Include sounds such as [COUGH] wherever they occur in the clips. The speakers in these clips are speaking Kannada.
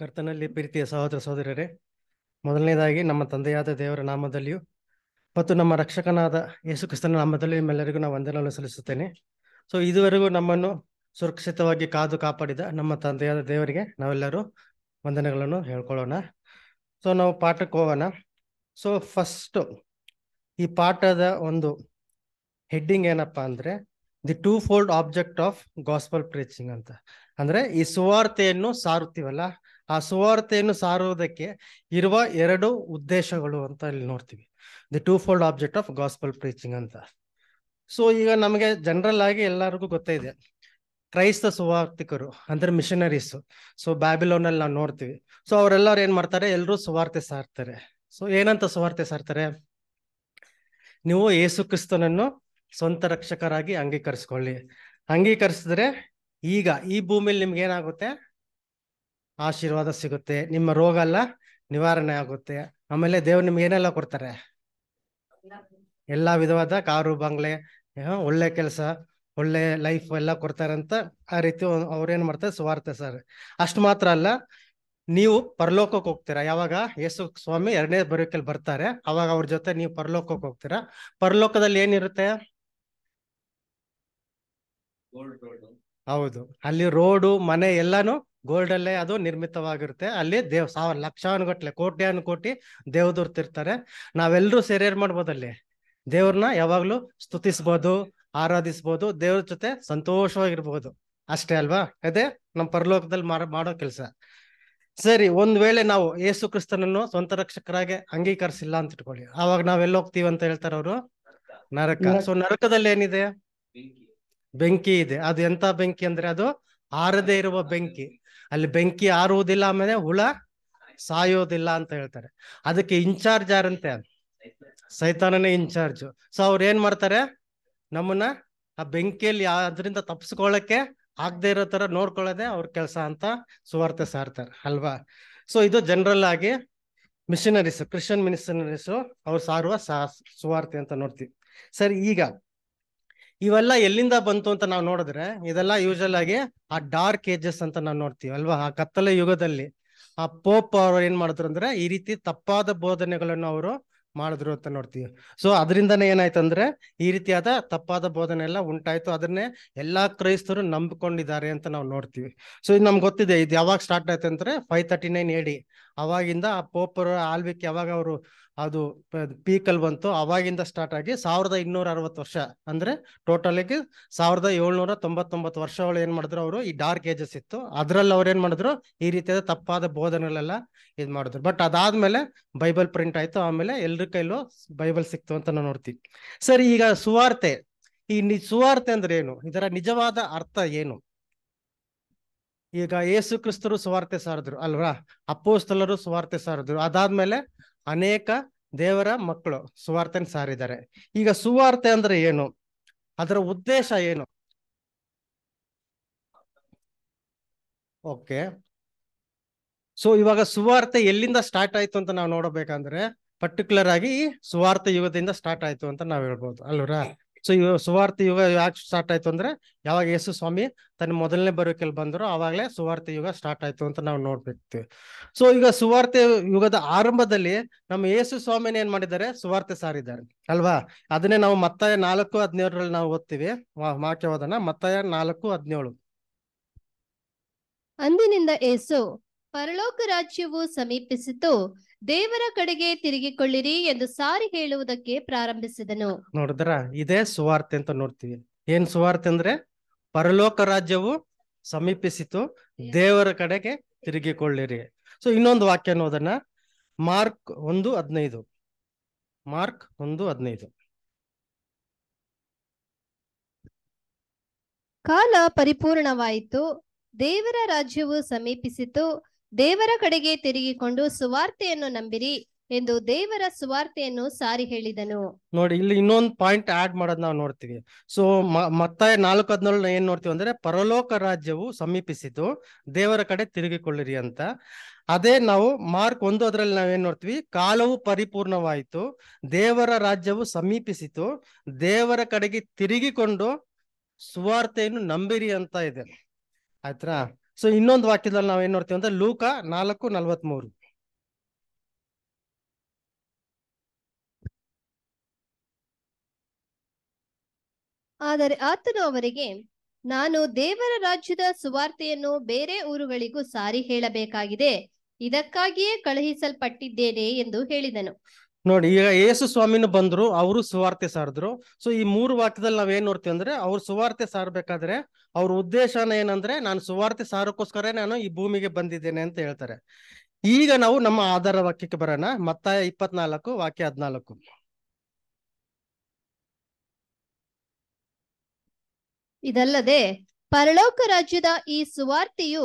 ಕರ್ತನಲ್ಲಿ ಪ್ರೀತಿಯ ಸಹೋದರ ಸಹೋದರರೇ ಮೊದಲನೇದಾಗಿ ನಮ್ಮ ತಂದೆಯಾದ ದೇವರ ನಾಮದಲ್ಲಿಯೂ ಮತ್ತು ನಮ್ಮ ರಕ್ಷಕನಾದ ಯೇಸು ಕ್ರಿಸ್ತನ ನಾಮದಲ್ಲಿ ನಿಮ್ಮೆಲ್ಲರಿಗೂ ನಾವು ವಂದನೆಯನ್ನು ಸಲ್ಲಿಸುತ್ತೇನೆ ಸೊ ಇದುವರೆಗೂ ನಮ್ಮನ್ನು ಸುರಕ್ಷಿತವಾಗಿ ಕಾದು ಕಾಪಾಡಿದ ನಮ್ಮ ತಂದೆಯಾದ ದೇವರಿಗೆ ನಾವೆಲ್ಲರೂ ವಂದನೆಗಳನ್ನು ಹೇಳ್ಕೊಳ್ಳೋಣ ಸೊ ನಾವು ಪಾಠಕ್ಕೆ ಹೋಗೋಣ ಸೊ ಫಸ್ಟು ಈ ಪಾಠದ ಒಂದು ಹೆಡ್ಡಿಂಗ್ ಏನಪ್ಪ ಅಂದರೆ the twofold object of gospel preaching ಅಂತ ಅಂದ್ರೆ ಈ ಸುವಾರ್ತೆಯನ್ನು ಸಾರುತ್ತೀವಲ್ಲ ಆ ಸುವಾರ್ತೆಯನ್ನು ಸಾರುವುದಕ್ಕೆ ಇರುವ ಎರಡು ಉದ್ದೇಶಗಳು ಅಂತ ಇಲ್ಲಿ ನೋಡ್ತೀವಿ the twofold object of gospel preaching ಅಂತ ಸೊ ಈಗ ನಮಗೆ ಜನರಲ್ ಆಗಿ ಎಲ್ಲರಿಗೂ ಗೊತ್ತೇ ಕ್ರೈಸ್ತ ಸುವಾರ್ಥಿಕರು ಅಂದ್ರೆ ಮಿಷನರೀಸ್ ಸೊ ಬ್ಯಾಬಿಲೋನಲ್ಲಿ ನಾವು ನೋಡ್ತೀವಿ ಸೊ ಅವರೆಲ್ಲರೂ ಏನ್ ಮಾಡ್ತಾರೆ ಎಲ್ಲರೂ ಸುವಾರ್ತೆ ಸಾರ್ತಾರೆ ಸೊ ಏನಂತ ಸುವಾರ್ತೆ ಸಾರ್ತಾರೆ ನೀವು ಯೇಸು ಕ್ರಿಸ್ತನನ್ನು ಸ್ವಂತ ರಕ್ಷಕರಾಗಿ ಅಂಗೀಕರಿಸ್ಕೊಳ್ಳಿ ಅಂಗೀಕರಿಸಿದ್ರೆ ಈಗ ಈ ಭೂಮಿಯಲ್ಲಿ ನಿಮ್ಗೆ ಏನಾಗುತ್ತೆ ಆಶೀರ್ವಾದ ಸಿಗುತ್ತೆ ನಿಮ್ಮ ರೋಗ ಎಲ್ಲ ನಿವಾರಣೆ ಆಗುತ್ತೆ ಆಮೇಲೆ ದೇವ್ರು ನಿಮ್ಗೆ ಏನೆಲ್ಲ ಕೊಡ್ತಾರೆ ಎಲ್ಲಾ ವಿಧವಾದ ಕಾರು ಬಂಗ್ಲೆ ಒಳ್ಳೆ ಕೆಲಸ ಒಳ್ಳೆ ಲೈಫ್ ಎಲ್ಲ ಅಂತ ಆ ರೀತಿ ಏನ್ ಮಾಡ್ತಾರೆ ಸುವಾರ್ತೆ ಸರ್ ಅಷ್ಟು ಮಾತ್ರ ಅಲ್ಲ ನೀವು ಪರಲೋಕಕ್ಕೆ ಹೋಗ್ತೀರಾ ಯಾವಾಗ ಯೇಸು ಸ್ವಾಮಿ ಎರಡನೇ ಬರೋಕಲ್ಲಿ ಬರ್ತಾರೆ ಅವಾಗ ಅವ್ರ ಜೊತೆ ನೀವು ಪರಲೋಕಕ್ಕೆ ಹೋಗ್ತೀರಾ ಪರಲೋಕದಲ್ಲಿ ಏನಿರುತ್ತೆ ಹೌದು ಅಲ್ಲಿ ರೋಡು ಮನೆ ಎಲ್ಲಾನು ಗೋಲ್ಡ್ ಅಲ್ಲೇ ಅದು ನಿರ್ಮಿತವಾಗಿರುತ್ತೆ ಅಲ್ಲಿ ದೇವ್ ಸಾವಿರ ಲಕ್ಷಾನುಗಟ್ಲೆ ಕೋಟ್ಯಾನು ಕೋಟಿ ದೇವದೂರ್ತಿರ್ತಾರೆ ನಾವೆಲ್ಲರೂ ಸೇರೇರ್ ಮಾಡ್ಬೋದು ಅಲ್ಲಿ ದೇವ್ರನ್ನ ಯಾವಾಗ್ಲೂ ಸ್ತುತಿಸ್ಬೋದು ಆರಾಧಿಸ್ಬೋದು ದೇವ್ರ ಜೊತೆ ಸಂತೋಷವಾಗಿರ್ಬೋದು ಅಷ್ಟೇ ಅಲ್ವಾ ಅದೇ ನಮ್ಮ ಪರಲೋಕದಲ್ಲಿ ಮಾಡೋ ಕೆಲಸ ಸರಿ ಒಂದ್ ವೇಳೆ ನಾವು ಯೇಸು ಕ್ರಿಸ್ತನನ್ನು ಸ್ವಂತ ರಕ್ಷಕರಾಗಿ ಅಂಗೀಕರಿಸಿಲ್ಲ ಅಂತ ಇಟ್ಕೊಳ್ಳಿ ಅವಾಗ ನಾವೆಲ್ಲ ಹೋಗ್ತೀವಿ ಅಂತ ಹೇಳ್ತಾರ ಅವರು ನರಕ ಸೊ ನರಕದಲ್ಲಿ ಏನಿದೆ ಬೆಂಕಿ ಇದೆ ಅದು ಎಂತ ಬೆಂಕಿ ಅಂದ್ರೆ ಅದು ಆರದೇ ಇರುವ ಬೆಂಕಿ ಅಲ್ಲಿ ಬೆಂಕಿ ಆರುವುದಿಲ್ಲ ಆಮೇಲೆ ಹುಳ ಸಾಯೋದಿಲ್ಲ ಅಂತ ಹೇಳ್ತಾರೆ ಅದಕ್ಕೆ ಇನ್ಚಾರ್ಜ್ ಯಾರಂತೆ ಸೈತಾನನೇ ಇನ್ಚಾರ್ಜ್ ಸೊ ಅವ್ರು ಏನ್ ಮಾಡ್ತಾರೆ ನಮ್ಮನ್ನ ಆ ಬೆಂಕಿಯಲ್ಲಿ ಅದರಿಂದ ತಪ್ಪಿಸ್ಕೊಳ್ಳಕ್ಕೆ ಆಗದೆ ಇರೋ ತರ ನೋಡ್ಕೊಳ್ಳೋದೆ ಅವ್ರ ಕೆಲಸ ಅಂತ ಸುವಾರ್ತೆ ಸಾರ್ತಾರೆ ಅಲ್ವಾ ಸೊ ಇದು ಜನರಲ್ ಆಗಿ ಮಿಷನರೀಸ್ ಕ್ರಿಶ್ಚಿಯನ್ ಮಿಷನರೀಸು ಅವ್ರು ಸಾರುವ ಸಾ ಸುವಾರ್ತೆ ಅಂತ ನೋಡ್ತೀವಿ ಸರಿ ಈಗ ಇವೆಲ್ಲ ಎಲ್ಲಿಂದ ಬಂತು ಅಂತ ನಾವು ನೋಡಿದ್ರೆ ಇದೆಲ್ಲ ಯೂಶಲ್ ಆಗಿ ಆ ಡಾರ್ಕ್ ಏಜಸ್ ಅಂತ ನಾವು ನೋಡ್ತೀವಿ ಅಲ್ವಾ ಆ ಕತ್ತಲೆ ಯುಗದಲ್ಲಿ ಆ ಪೋಪ್ ಅವರು ಏನ್ ಮಾಡಿದ್ರು ಅಂದ್ರೆ ಈ ರೀತಿ ತಪ್ಪಾದ ಬೋಧನೆಗಳನ್ನು ಅವರು ಮಾಡಿದ್ರು ಅಂತ ನೋಡ್ತೀವಿ ಸೊ ಅದರಿಂದನೇ ಏನಾಯ್ತಂದ್ರೆ ಈ ರೀತಿಯಾದ ತಪ್ಪಾದ ಬೋಧನೆ ಎಲ್ಲ ಉಂಟಾಯ್ತು ಅದನ್ನೇ ಎಲ್ಲಾ ಕ್ರೈಸ್ತರು ನಂಬಿಕೊಂಡಿದ್ದಾರೆ ಅಂತ ನಾವು ನೋಡ್ತೀವಿ ಸೊ ಇದು ನಮ್ಗೆ ಗೊತ್ತಿದೆ ಇದು ಯಾವಾಗ ಸ್ಟಾರ್ಟ್ ಆಯ್ತು ಅಂದ್ರೆ ಫೈವ್ ತರ್ಟಿ ನೈನ್ ಏಡಿ ಅವಾಗಿಂದ ಆ ಪೋಪರ ಆಲ್ವಿಕ್ ಯಾವಾಗ ಅವರು ಅದು ಪೀಕಲ್ ಬಂತು ಅವಾಗಿಂದ ಸ್ಟಾರ್ಟ್ ಆಗಿ ಸಾವಿರದ ಇನ್ನೂರ ಅರವತ್ತು ವರ್ಷ ಅಂದ್ರೆ ಟೋಟಲಿಗೆ ಸಾವಿರದ ಏಳ್ನೂರ ತೊಂಬತ್ತೊಂಬತ್ತು ವರ್ಷ ಒಳಗೆ ಏನ್ ಮಾಡಿದ್ರು ಅವರು ಈ ಡಾರ್ಕ್ ಏಜಸ್ ಇತ್ತು ಅದ್ರಲ್ಲಿ ಅವ್ರು ಏನ್ ಮಾಡಿದ್ರು ಈ ರೀತಿಯಾದ ತಪ್ಪಾದ ಬೋಧನೆಗಳೆಲ್ಲ ಇದ್ ಮಾಡಿದ್ರು ಬಟ್ ಅದಾದ್ಮೇಲೆ ಬೈಬಲ್ ಪ್ರಿಂಟ್ ಆಯ್ತು ಆಮೇಲೆ ಎಲ್ರ ಕೈಲೂ ಬೈಬಲ್ ಸಿಕ್ತು ಅಂತ ನಾವು ನೋಡ್ತೀವಿ ಸರಿ ಈಗ ಸುವಾರ್ತೆ ಈ ನಿ ಸುವಾರ್ತೆ ಅಂದ್ರೆ ಏನು ಇದರ ನಿಜವಾದ ಅರ್ಥ ಏನು ಈಗ ಯೇಸು ಕ್ರಿಸ್ತರು ಸುವಾರ್ತೆ ಸಾರಿದ್ರು ಅಲ್ವಾ ಅಪ್ಪೋಸ್ತಲರು ಸುವಾರ್ತೆ ಸಾರಿದ್ರು ಅದಾದ್ಮೇಲೆ ಅನೇಕ ದೇವರ ಮಕ್ಕಳು ಸುವಾರ್ತೆನ ಸಾರಿದ್ದಾರೆ ಈಗ ಸುವಾರ್ತೆ ಅಂದ್ರೆ ಏನು ಅದರ ಉದ್ದೇಶ ಏನು ಓಕೆ ಸೊ ಇವಾಗ ಸುವಾರ್ತೆ ಎಲ್ಲಿಂದ ಸ್ಟಾರ್ಟ್ ಆಯ್ತು ಅಂತ ನಾವು ನೋಡಬೇಕಂದ್ರೆ ಪರ್ಟಿಕ್ಯುಲರ್ ಆಗಿ ಸುವಾರ್ತೆ ಯುಗದಿಂದ ಸ್ಟಾರ್ಟ್ ಆಯ್ತು ಅಂತ ನಾವು ಹೇಳ್ಬೋದು ಅಲ್ವರಾ ಸೊ ಇವ ಸುವಾರ್ಥ ಯುಗ ಯಾಕೆ ಸ್ಟಾರ್ಟ್ ಆಯ್ತು ಅಂದ್ರೆ ಯಾವಾಗ ಯೇಸು ಸ್ವಾಮಿ ತನ್ನ ಮೊದಲನೇ ಬರೋಕೆ ಬಂದ್ರು ಅವಾಗಲೇ ಸುವಾರ್ಥ ಯುಗ ಸ್ಟಾರ್ಟ್ ಆಯ್ತು ಅಂತ ನಾವು ನೋಡ್ಬಿಡ್ತೀವಿ ಸೊ ಈಗ ಸುವಾರ್ತೆ ಯುಗದ ಆರಂಭದಲ್ಲಿ ನಮ್ಮ ಯೇಸು ಸ್ವಾಮಿನ ಏನ್ ಮಾಡಿದ್ದಾರೆ ಸುವಾರ್ತೆ ಸಾರಿದ್ದಾರೆ ಅಲ್ವಾ ಅದನ್ನೇ ನಾವು ಮತ್ತಾಯ ನಾಲ್ಕು ಹದಿನೇಳರಲ್ಲಿ ನಾವು ಓದ್ತೀವಿ ವಾಕ್ಯವಾದನ ಮತ್ತಾಯ ನಾಲ್ಕು ಹದಿನೇಳು ಅಂದಿನಿಂದ ಏಸು ಪರಲೋಕ ರಾಜ್ಯವು ಸಮೀಪಿಸಿತು ದೇವರ ಕಡೆಗೆ ತಿರುಗಿಕೊಳ್ಳಿರಿ ಎಂದು ಸಾರಿ ಹೇಳುವುದಕ್ಕೆ ಪ್ರಾರಂಭಿಸಿದನು ನೋಡಿದ್ರ ಇದೇ ಸುವಾರ್ತೆ ಅಂತ ನೋಡ್ತೀವಿ ಏನ್ ಸುವಾರ್ತೆ ಅಂದ್ರೆ ಪರಲೋಕ ರಾಜ್ಯವು ಸಮೀಪಿಸಿತು ದೇವರ ಕಡೆಗೆ ತಿರುಗಿಕೊಳ್ಳಿರಿ ಸೊ ಇನ್ನೊಂದು ವಾಕ್ಯ ಅನ್ನೋದನ್ನ ಮಾರ್ಕ್ ಒಂದು ಹದಿನೈದು ಮಾರ್ಕ್ ಒಂದು ಹದಿನೈದು ಕಾಲ ಪರಿಪೂರ್ಣವಾಯಿತು ದೇವರ ರಾಜ್ಯವು ಸಮೀಪಿಸಿತು ದೇವರ ಕಡೆಗೆ ತಿರುಗಿಕೊಂಡು ಸುವಾರ್ತೆಯನ್ನು ನಂಬಿರಿ ಎಂದು ದೇವರ ಸುವಾರ್ತೆಯನ್ನು ಸಾರಿ ಹೇಳಿದನು ನೋಡಿ ಇಲ್ಲಿ ಇನ್ನೊಂದು ಪಾಯಿಂಟ್ ಆಡ್ ಮಾಡೋದ್ ನಾವು ನೋಡ್ತೀವಿ ಸೊ ಮತ್ತೆ ನಾಲ್ಕು ಹದಿನೇಳು ಏನ್ ನೋಡ್ತೀವಿ ಅಂದ್ರೆ ಪರಲೋಕ ರಾಜ್ಯವು ಸಮೀಪಿಸಿತು ದೇವರ ಕಡೆ ತಿರುಗಿಕೊಳ್ಳಿರಿ ಅಂತ ಅದೇ ನಾವು ಮಾರ್ಕ್ ಒಂದು ಅದರಲ್ಲಿ ನಾವೇನ್ ನೋಡ್ತೀವಿ ಕಾಲವು ಪರಿಪೂರ್ಣವಾಯಿತು ದೇವರ ರಾಜ್ಯವು ಸಮೀಪಿಸಿತು ದೇವರ ಕಡೆಗೆ ತಿರುಗಿಕೊಂಡು ಸುವಾರ್ತೆಯನ್ನು ನಂಬಿರಿ ಅಂತ ಇದೆ ಆಯ್ತಾ ಸೊ ಇನ್ನೊಂದು ವಾಕ್ಯದಲ್ಲಿ ನಾವು ಏನ್ ನೋಡ್ತೀವಿ ಅಂದ್ರೆ ಲೂಕ ನಾಲ್ಕು ನಲ್ವತ್ ಮೂರು ಆದರೆ ಆತನು ಅವರಿಗೆ ನಾನು ದೇವರ ರಾಜ್ಯದ ಸುವಾರ್ತೆಯನ್ನು ಬೇರೆ ಊರುಗಳಿಗೂ ಸಾರಿ ಹೇಳಬೇಕಾಗಿದೆ ಇದಕ್ಕಾಗಿಯೇ ಕಳುಹಿಸಲ್ಪಟ್ಟಿದ್ದೇನೆ ಎಂದು ಹೇಳಿದನು ನೋಡಿ ಈಗ ಯೇಸು ಸ್ವಾಮಿನೂ ಬಂದ್ರು ಅವರು ಸುವಾರ್ತೆ ಸಾರಿದ್ರು ಸೊ ಈ ಮೂರು ವಾಕ್ಯದಲ್ಲಿ ನಾವ್ ಏನ್ ನೋಡ್ತೀವಿ ಅಂದ್ರೆ ಅವ್ರು ಸುವಾರ್ತೆ ಸಾರಬೇಕಾದ್ರೆ ಅವ್ರ ಉದ್ದೇಶನ ಏನಂದ್ರೆ ನಾನು ಸುವಾರ್ತೆ ಸಾರಕ್ಕೋಸ್ಕರ ನಾನು ಈ ಭೂಮಿಗೆ ಬಂದಿದ್ದೇನೆ ಅಂತ ಹೇಳ್ತಾರೆ ಈಗ ನಾವು ನಮ್ಮ ಆಧಾರ ವಾಕ್ಯಕ್ಕೆ ಬರೋಣ ಮತ್ತ ಇಪ್ಪತ್ನಾಲ್ಕು ವಾಕ್ಯ ಹದಿನಾಲ್ಕು ಇದಲ್ಲದೆ ಪರಲೋಕ ರಾಜ್ಯದ ಈ ಸುವಾರ್ತೆಯು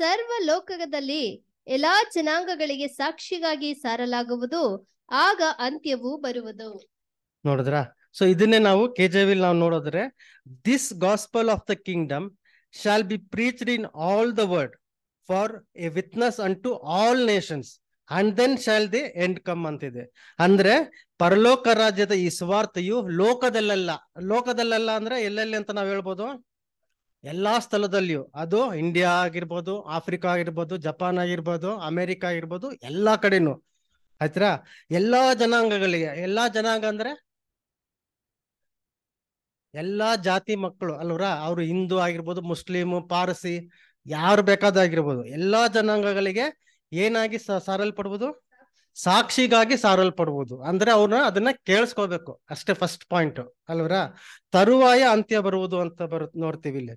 ಸರ್ವ ಲೋಕದಲ್ಲಿ ಎಲ್ಲಾ ಜನಾಂಗಗಳಿಗೆ ಸಾಕ್ಷಿಗಾಗಿ ಸಾರಲಾಗುವುದು ಆಗ ಅಂತ್ಯವೂ ಬರುವುದು ನೋಡಿದ್ರ ಸೊ ಇದನ್ನೇ ನಾವು ಕೆ ಜೆ ನಾವು ನೋಡಿದ್ರೆ this gospel of the kingdom shall be preached in all the world for a witness and to all nations and then shall the end come ಅಂತಿದೆ ಅಂದ್ರೆ ಪರಲೋಕ ರಾಜ್ಯದ ಈ ಸ್ವಾರ್ಥೆಯು ಲೋಕದಲ್ಲೆಲ್ಲ ಲೋಕದಲ್ಲೆಲ್ಲ ಅಂದ್ರೆ ಎಲ್ಲೆಲ್ಲಿ ಅಂತ ನಾವು ಹೇಳ್ಬೋದು ಎಲ್ಲಾ ಸ್ಥಳದಲ್ಲಿಯೂ ಅದು ಇಂಡಿಯಾ ಆಗಿರ್ಬೋದು ಆಫ್ರಿಕಾ ಆಗಿರ್ಬೋದು ಜಪಾನ್ ಆಗಿರ್ಬೋದು ಅಮೆರಿಕ ಆಗಿರ್ಬೋದು ಎಲ್ಲಾ ಕಡೆನೂ ಆಯ್ತಾ ಎಲ್ಲಾ ಜನಾಂಗಗಳಿಗೆ ಎಲ್ಲಾ ಜನಾಂಗ ಅಂದ್ರೆ ಎಲ್ಲಾ ಜಾತಿ ಮಕ್ಕಳು ಅಲ್ವರ ಅವರು ಹಿಂದೂ ಆಗಿರ್ಬೋದು ಮುಸ್ಲಿಮ್ ಪಾರಸಿ ಯಾರು ಬೇಕಾದಾಗಿರ್ಬೋದು ಎಲ್ಲಾ ಜನಾಂಗಗಳಿಗೆ ಏನಾಗಿ ಸಾರಲ್ಪಡ್ಬೋದು ಸಾಕ್ಷಿಗಾಗಿ ಸಾರಲ್ಪಡ್ಬೋದು ಅಂದ್ರೆ ಅವ್ರನ್ನ ಅದನ್ನ ಕೇಳಿಸ್ಕೋಬೇಕು ಅಷ್ಟೇ ಫಸ್ಟ್ ಪಾಯಿಂಟ್ ಅಲ್ವರ ತರುವಾಯ ಅಂತ್ಯ ಬರುವುದು ಅಂತ ಬರು ನೋಡ್ತೀವಿ ಇಲ್ಲಿ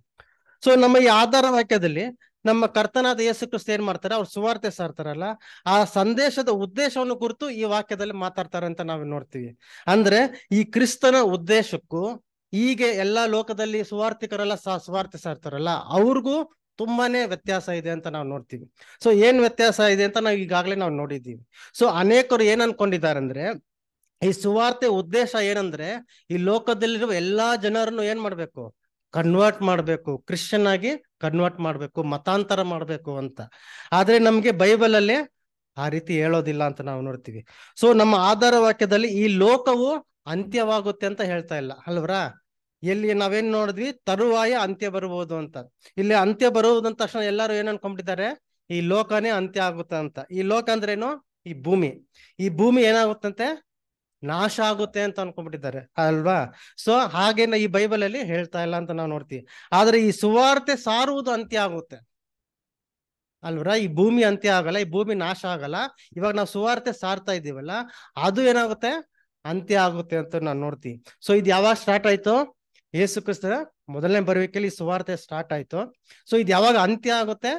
ಸೊ ನಮ್ಮ ಈ ಆಧಾರ ವಾಕ್ಯದಲ್ಲಿ ನಮ್ಮ ಕರ್ತನಾದ ಯೇಸು ಕ್ರಿಸ್ತ ಏನ್ ಮಾಡ್ತಾರೆ ಅವ್ರು ಸುವಾರ್ತೆ ಸಾರ್ತಾರಲ್ಲ ಆ ಸಂದೇಶದ ಉದ್ದೇಶವನ್ನು ಕುರಿತು ಈ ವಾಕ್ಯದಲ್ಲಿ ಮಾತಾಡ್ತಾರೆ ಅಂತ ನಾವು ನೋಡ್ತೀವಿ ಅಂದ್ರೆ ಈ ಕ್ರಿಸ್ತನ ಉದ್ದೇಶಕ್ಕೂ ಹೀಗೆ ಎಲ್ಲಾ ಲೋಕದಲ್ಲಿ ಸುವಾರ್ಥಿಕರೆಲ್ಲ ಸುವಾರ್ತೆ ಸಾರ್ತಾರಲ್ಲ ಅವ್ರಿಗೂ ತುಂಬಾನೇ ವ್ಯತ್ಯಾಸ ಇದೆ ಅಂತ ನಾವು ನೋಡ್ತೀವಿ ಸೊ ಏನ್ ವ್ಯತ್ಯಾಸ ಇದೆ ಅಂತ ನಾವು ಈಗಾಗಲೇ ನಾವು ನೋಡಿದ್ದೀವಿ ಸೊ ಅನೇಕರು ಏನ್ ಅನ್ಕೊಂಡಿದ್ದಾರೆ ಅಂದ್ರೆ ಈ ಸುವಾರ್ತೆ ಉದ್ದೇಶ ಏನಂದ್ರೆ ಈ ಲೋಕದಲ್ಲಿರುವ ಎಲ್ಲಾ ಜನರನ್ನು ಏನ್ ಮಾಡ್ಬೇಕು ಕನ್ವರ್ಟ್ ಮಾಡಬೇಕು ಕ್ರಿಶ್ಚಿಯನ್ ಆಗಿ ಕನ್ವರ್ಟ್ ಮಾಡಬೇಕು ಮತಾಂತರ ಮಾಡಬೇಕು ಅಂತ ಆದರೆ ನಮಗೆ ಬೈಬಲಲ್ಲಿ ಆ ರೀತಿ ಹೇಳೋದಿಲ್ಲ ಅಂತ ನಾವು ನೋಡ್ತೀವಿ ಸೊ ನಮ್ಮ ಆಧಾರ ವಾಕ್ಯದಲ್ಲಿ ಈ ಲೋಕವು ಅಂತ್ಯವಾಗುತ್ತೆ ಅಂತ ಹೇಳ್ತಾ ಇಲ್ಲ ಅಲ್ವರಾ ಎಲ್ಲಿ ನಾವೇನ್ ನೋಡಿದ್ವಿ ತರುವಾಯ ಅಂತ್ಯ ಬರಬಹುದು ಅಂತ ಇಲ್ಲಿ ಅಂತ್ಯ ಬರುವುದು ತಕ್ಷಣ ಎಲ್ಲರೂ ಏನ್ ಅನ್ಕೊಂಡ್ಬಿಟ್ಟಿದ್ದಾರೆ ಈ ಲೋಕನೇ ಅಂತ್ಯ ಆಗುತ್ತೆ ಅಂತ ಈ ಲೋಕ ಅಂದ್ರೇನು ಈ ಭೂಮಿ ಈ ಭೂಮಿ ಏನಾಗುತ್ತಂತೆ ನಾಶ ಆಗುತ್ತೆ ಅಂತ ಅನ್ಕೊಂಡ್ಬಿಟ್ಟಿದ್ದಾರೆ ಅಲ್ವಾ ಸೊ ಹಾಗೇನ ಈ ಬೈಬಲ್ ಅಲ್ಲಿ ಹೇಳ್ತಾ ಇಲ್ಲ ಅಂತ ನಾವು ನೋಡ್ತೀವಿ ಆದ್ರೆ ಈ ಸುವಾರ್ತೆ ಸಾರುವುದು ಅಂತ್ಯ ಆಗುತ್ತೆ ಅಲ್ವರ ಈ ಭೂಮಿ ಅಂತ್ಯ ಆಗಲ್ಲ ಈ ಭೂಮಿ ನಾಶ ಆಗಲ್ಲ ಇವಾಗ ನಾವು ಸುವಾರ್ತೆ ಸಾರ್ತಾ ಇದ್ದೀವಲ್ಲ ಅದು ಏನಾಗುತ್ತೆ ಅಂತ್ಯ ಆಗುತ್ತೆ ಅಂತ ನಾವು ನೋಡ್ತೀವಿ ಸೊ ಇದು ಯಾವಾಗ ಸ್ಟಾರ್ಟ್ ಆಯ್ತು ಯೇಸು ಕ್ರಿಸ್ತ ಮೊದಲನೇ ಬರುವಿಕೆಯಲ್ಲಿ ಸುವಾರ್ತೆ ಸ್ಟಾರ್ಟ್ ಆಯ್ತು ಸೊ ಇದು ಯಾವಾಗ ಅಂತ್ಯ ಆಗುತ್ತೆ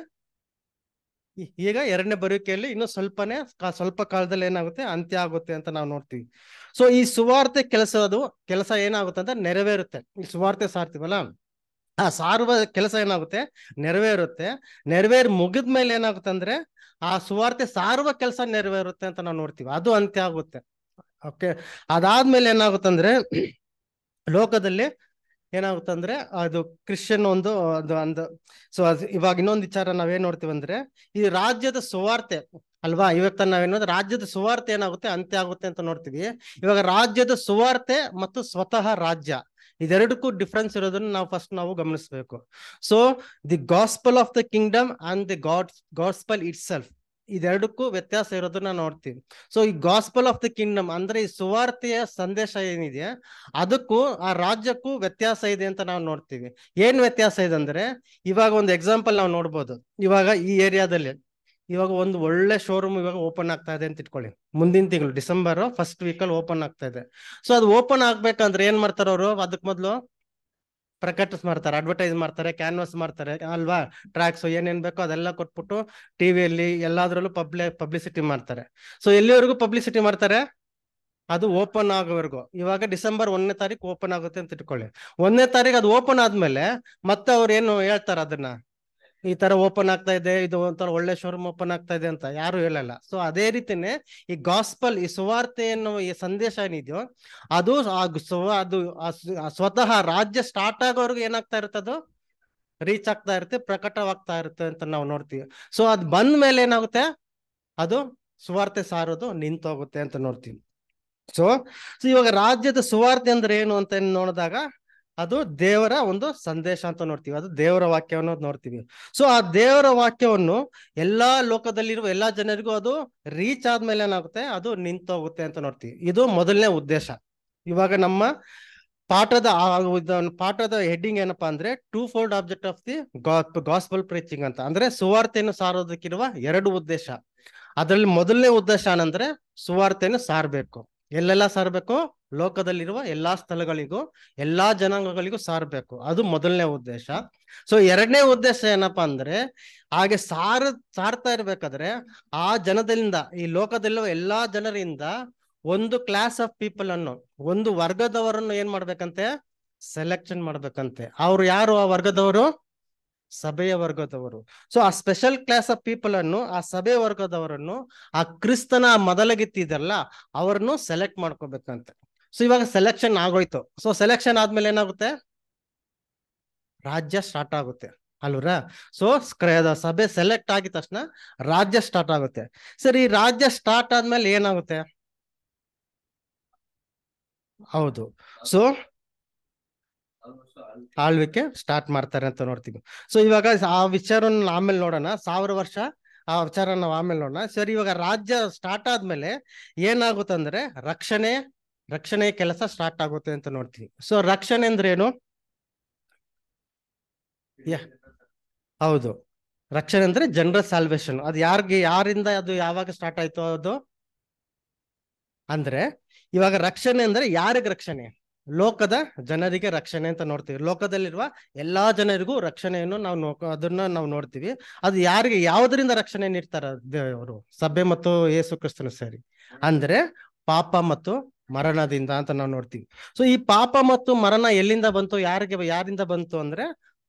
ಈಗ ಎರಡನೇ ಬರುವಿಕೆಯಲ್ಲಿ ಇನ್ನು ಸ್ವಲ್ಪನೇ ಸ್ವಲ್ಪ ಕಾಲದಲ್ಲಿ ಏನಾಗುತ್ತೆ ಅಂತ್ಯ ಆಗುತ್ತೆ ಅಂತ ನಾವು ನೋಡ್ತೀವಿ ಸೊ ಈ ಸುವಾರ್ತೆ ಕೆಲಸದು ಕೆಲಸ ಏನಾಗುತ್ತೆ ಅಂತ ನೆರವೇರುತ್ತೆ ಈ ಸುವಾರ್ತೆ ಸಾರ್ತೀವಲ್ಲ ಆ ಸಾರುವ ಕೆಲಸ ಏನಾಗುತ್ತೆ ನೆರವೇರುತ್ತೆ ನೆರವೇರ್ ಮುಗಿದ ಮೇಲೆ ಏನಾಗುತ್ತೆ ಅಂದ್ರೆ ಆ ಸುವಾರ್ತೆ ಸಾರುವ ಕೆಲಸ ನೆರವೇರುತ್ತೆ ಅಂತ ನಾವು ನೋಡ್ತೀವಿ ಅದು ಅಂತ್ಯ ಆಗುತ್ತೆ ಓಕೆ ಅದಾದ್ಮೇಲೆ ಏನಾಗುತ್ತೆ ಲೋಕದಲ್ಲಿ ಏನಾಗುತ್ತೆ ಅಂದ್ರೆ ಅದು ಕ್ರಿಶ್ಚಿಯನ್ ಒಂದು ಅದು ಒಂದು ಸೊ ಅದು ಇವಾಗ ಇನ್ನೊಂದು ವಿಚಾರ ನಾವೇನ್ ನೋಡ್ತೀವಿ ಅಂದ್ರೆ ಈ ರಾಜ್ಯದ ಸುವಾರ್ತೆ ಅಲ್ವಾ ನಾವೇನು ಅಂದ್ರೆ ರಾಜ್ಯದ ಸುವಾರ್ತೆ ಏನಾಗುತ್ತೆ ಅಂತ್ಯ ಆಗುತ್ತೆ ಅಂತ ನೋಡ್ತೀವಿ ಇವಾಗ ರಾಜ್ಯದ ಸುವಾರ್ತೆ ಮತ್ತು ಸ್ವತಃ ರಾಜ್ಯ ಇದೆರಡಕ್ಕೂ ಡಿಫ್ರೆನ್ಸ್ ಇರೋದನ್ನ ನಾವು ಫಸ್ಟ್ ನಾವು ಗಮನಿಸಬೇಕು so the gospel of the kingdom and the God gospel itself ಇದೆರಡಕ್ಕೂ ವ್ಯತ್ಯಾಸ ಇರೋದನ್ನ ನೋಡ್ತೀವಿ ಸೊ ಈ ಗಾಸ್ಪಲ್ ಆಫ್ ದ ಕಿಂಗ್ಡಮ್ ಅಂದ್ರೆ ಈ ಸುವಾರ್ತೆಯ ಸಂದೇಶ ಏನಿದೆ ಅದಕ್ಕೂ ಆ ರಾಜ್ಯಕ್ಕೂ ವ್ಯತ್ಯಾಸ ಇದೆ ಅಂತ ನಾವು ನೋಡ್ತೀವಿ ಏನ್ ವ್ಯತ್ಯಾಸ ಇದೆ ಅಂದ್ರೆ ಇವಾಗ ಒಂದು ಎಕ್ಸಾಂಪಲ್ ನಾವು ನೋಡ್ಬೋದು ಇವಾಗ ಈ ಏರಿಯಾದಲ್ಲಿ ಇವಾಗ ಒಂದು ಒಳ್ಳೆ ಶೋರೂಮ್ ಇವಾಗ ಓಪನ್ ಆಗ್ತಾ ಇದೆ ಅಂತ ಇಟ್ಕೊಳ್ಳಿ ಮುಂದಿನ ತಿಂಗಳು ಡಿಸೆಂಬರ್ ಫಸ್ಟ್ ವೀಕಲ್ಲಿ ಓಪನ್ ಆಗ್ತಾ ಇದೆ ಸೊ ಅದು ಓಪನ್ ಆಗ್ಬೇಕಂದ್ರೆ ಏನ್ ಮಾಡ್ತಾರ ಅವರು ಅದಕ್ಕೆ ಮೊದಲು ಪ್ರಕಟಿಸ್ ಮಾಡ್ತಾರೆ ಅಡ್ವರ್ಟೈಸ್ ಮಾಡ್ತಾರೆ ಕ್ಯಾನ್ವಾಸ್ ಮಾಡ್ತಾರೆ ಅಲ್ವಾ ಟ್ರ್ಯಾಕ್ಸ್ ಏನೇನ್ ಬೇಕೋ ಅದೆಲ್ಲ ಕೊಟ್ಬಿಟ್ಟು ಟಿವಿಯಲ್ಲಿ ಎಲ್ಲಾದ್ರಲ್ಲೂ ಪಬ್ಲಿ ಪಬ್ಲಿಸಿಟಿ ಮಾಡ್ತಾರೆ ಸೊ ಎಲ್ಲಿವರೆಗೂ ಪಬ್ಲಿಸಿಟಿ ಮಾಡ್ತಾರೆ ಅದು ಓಪನ್ ಆಗೋವರೆಗೂ ಇವಾಗ ಡಿಸೆಂಬರ್ ಒಂದನೇ ತಾರೀಕು ಓಪನ್ ಆಗುತ್ತೆ ಅಂತ ಇಟ್ಕೊಳ್ಳಿ ಒಂದನೇ ತಾರೀಕು ಅದು ಓಪನ್ ಆದ್ಮೇಲೆ ಮತ್ತೆ ಅವ್ರು ಏನು ಹೇಳ್ತಾರೆ ಅದನ್ನ ಈ ತರ ಓಪನ್ ಆಗ್ತಾ ಇದೆ ಇದು ಒಂಥರ ಒಳ್ಳೆ ಶೋರೂಮ್ ಓಪನ್ ಆಗ್ತಾ ಇದೆ ಅಂತ ಯಾರು ಹೇಳಲ್ಲ ಸೊ ಅದೇ ರೀತಿನೇ ಈ ಗಾಸ್ಪಲ್ ಈ ಸುವಾರ್ತೆ ಅನ್ನೋ ಈ ಸಂದೇಶ ಏನಿದೆಯೋ ಅದು ಅದು ಸ್ವತಃ ರಾಜ್ಯ ಸ್ಟಾರ್ಟ್ ಆಗೋವರೆಗೂ ಏನಾಗ್ತಾ ಇರುತ್ತೆ ಅದು ರೀಚ್ ಆಗ್ತಾ ಇರುತ್ತೆ ಪ್ರಕಟವಾಗ್ತಾ ಇರುತ್ತೆ ಅಂತ ನಾವು ನೋಡ್ತೀವಿ ಸೊ ಅದು ಬಂದ ಮೇಲೆ ಏನಾಗುತ್ತೆ ಅದು ಸುವಾರ್ತೆ ಸಾರೋದು ನಿಂತೋಗುತ್ತೆ ಅಂತ ನೋಡ್ತೀವಿ ಸೊ ಸೊ ಇವಾಗ ರಾಜ್ಯದ ಸುವಾರ್ತೆ ಅಂದ್ರೆ ಏನು ಅಂತ ನೋಡಿದಾಗ ಅದು ದೇವರ ಒಂದು ಸಂದೇಶ ಅಂತ ನೋಡ್ತೀವಿ ಅದು ದೇವರ ವಾಕ್ಯವನ್ನು ನೋಡ್ತೀವಿ ಸೊ ಆ ದೇವರ ವಾಕ್ಯವನ್ನು ಎಲ್ಲಾ ಲೋಕದಲ್ಲಿರುವ ಎಲ್ಲಾ ಜನರಿಗೂ ಅದು ರೀಚ್ ಆದ್ಮೇಲೆ ಏನಾಗುತ್ತೆ ಅದು ನಿಂತೋಗುತ್ತೆ ಅಂತ ನೋಡ್ತೀವಿ ಇದು ಮೊದಲನೇ ಉದ್ದೇಶ ಇವಾಗ ನಮ್ಮ ಪಾಠದ ಪಾಠದ ಹೆಡ್ಡಿಂಗ್ ಏನಪ್ಪಾ ಅಂದ್ರೆ twofold object of the gospel preaching ಅಂತ ಅಂದ್ರೆ ಸುವಾರ್ತೆಯನ್ನು ಸಾರೋದಕ್ಕಿರುವ ಎರಡು ಉದ್ದೇಶ ಅದರಲ್ಲಿ ಮೊದಲನೇ ಉದ್ದೇಶ ಏನಂದ್ರೆ ಸುವಾರ್ತೆಯನ್ನು ಸಾರಬೇಕು ಎಲ್ಲೆಲ್ಲ ಸಾರಬೇಕು ಲೋಕದಲ್ಲಿರುವ ಎಲ್ಲಾ ಸ್ಥಳಗಳಿಗೂ ಎಲ್ಲಾ ಜನಾಂಗಗಳಿಗೂ ಸಾರಬೇಕು ಅದು ಮೊದಲನೇ ಉದ್ದೇಶ ಸೊ ಎರಡನೇ ಉದ್ದೇಶ ಏನಪ್ಪಾ ಅಂದ್ರೆ ಹಾಗೆ ಸಾರ ಸಾರ್ತಾ ಇರ್ಬೇಕಾದ್ರೆ ಆ ಜನದಿಂದ ಈ ಲೋಕದಲ್ಲಿರುವ ಎಲ್ಲಾ ಜನರಿಂದ ಒಂದು ಕ್ಲಾಸ್ ಆಫ್ ಪೀಪಲ್ ಅನ್ನು ಒಂದು ವರ್ಗದವರನ್ನು ಏನ್ ಮಾಡ್ಬೇಕಂತೆ ಸೆಲೆಕ್ಷನ್ ಮಾಡ್ಬೇಕಂತೆ ಅವ್ರು ಯಾರು ಆ ವರ್ಗದವರು ಸಭೆಯ ವರ್ಗದವರು ಸೊ ಆ ಸ್ಪೆಷಲ್ ಕ್ಲಾಸ್ ಆಫ್ ಪೀಪಲ್ ಅನ್ನು ಆ ಸಭೆ ವರ್ಗದವರನ್ನು ಆ ಕ್ರಿಸ್ತನ ಮೊದಲಗಿತ್ತಿದ್ರಲ್ಲ ಅವರನ್ನು ಸೆಲೆಕ್ಟ್ ಮಾಡ್ಕೋಬೇಕಂತೆ ಸೊ ಇವಾಗ ಸೆಲೆಕ್ಷನ್ ಆಗೋಯ್ತು ಸೊ ಸೆಲೆಕ್ಷನ್ ಆದ್ಮೇಲೆ ಏನಾಗುತ್ತೆ ರಾಜ್ಯ ಸ್ಟಾರ್ಟ್ ಆಗುತ್ತೆ ಅಲ್ವರ ಸೊ ಸಭೆ ಸೆಲೆಕ್ಟ್ ಆಗಿದ ತಕ್ಷಣ ರಾಜ್ಯ ಸ್ಟಾರ್ಟ್ ಆಗುತ್ತೆ ಸರ್ ಈ ರಾಜ್ಯ ಸ್ಟಾರ್ಟ್ ಆದ್ಮೇಲೆ ಏನಾಗುತ್ತೆ ಹೌದು ಸೊ ಆಳ್ವಿಕೆ ಸ್ಟಾರ್ಟ್ ಮಾಡ್ತಾರೆ ಅಂತ ನೋಡ್ತೀವಿ ಸೊ ಇವಾಗ ಆ ವಿಚಾರವನ್ನು ಆಮೇಲೆ ನೋಡೋಣ ಸಾವಿರ ವರ್ಷ ಆ ವಿಚಾರ ನಾವು ಆಮೇಲೆ ನೋಡೋಣ ಸರ್ ಇವಾಗ ರಾಜ್ಯ ಸ್ಟಾರ್ಟ್ ಆದ್ಮೇಲೆ ಏನಾಗುತ್ತಂದ್ರೆ ರಕ್ಷಣೆ ರಕ್ಷಣೆ ಕೆಲಸ ಸ್ಟಾರ್ಟ್ ಆಗುತ್ತೆ ಅಂತ ನೋಡ್ತೀವಿ ಸೊ ರಕ್ಷಣೆ ಅಂದ್ರೇನು ಹೌದು ರಕ್ಷಣೆ ಅಂದ್ರೆ ಜನರಲ್ ಸಾಲ್ವೇಶನ್ ಅದು ಯಾರಿಗೆ ಯಾರಿಂದ ಅದು ಯಾವಾಗ ಸ್ಟಾರ್ಟ್ ಆಯ್ತು ಅದು ಅಂದ್ರೆ ಇವಾಗ ರಕ್ಷಣೆ ಅಂದ್ರೆ ಯಾರಿಗೆ ರಕ್ಷಣೆ ಲೋಕದ ಜನರಿಗೆ ರಕ್ಷಣೆ ಅಂತ ನೋಡ್ತೀವಿ ಲೋಕದಲ್ಲಿರುವ ಎಲ್ಲಾ ಜನರಿಗೂ ರಕ್ಷಣೆಯನ್ನು ನಾವು ನೋ ಅದನ್ನ ನಾವು ನೋಡ್ತೀವಿ ಅದು ಯಾರಿಗೆ ಯಾವುದರಿಂದ ರಕ್ಷಣೆ ನೀಡ್ತಾರ ಅವರು ಸಭೆ ಮತ್ತು ಯೇಸು ಕ್ರಿಸ್ತನು ಸೇರಿ ಅಂದ್ರೆ ಪಾಪ ಮತ್ತು ಮರಣದಿಂದ ಅಂತ ನಾವು ನೋಡ್ತೀವಿ ಸೊ ಈ ಪಾಪ ಮತ್ತು ಮರಣ ಎಲ್ಲಿಂದ ಬಂತು ಯಾರಿಗೆ ಯಾರಿಂದ ಬಂತು ಅಂದ್ರೆ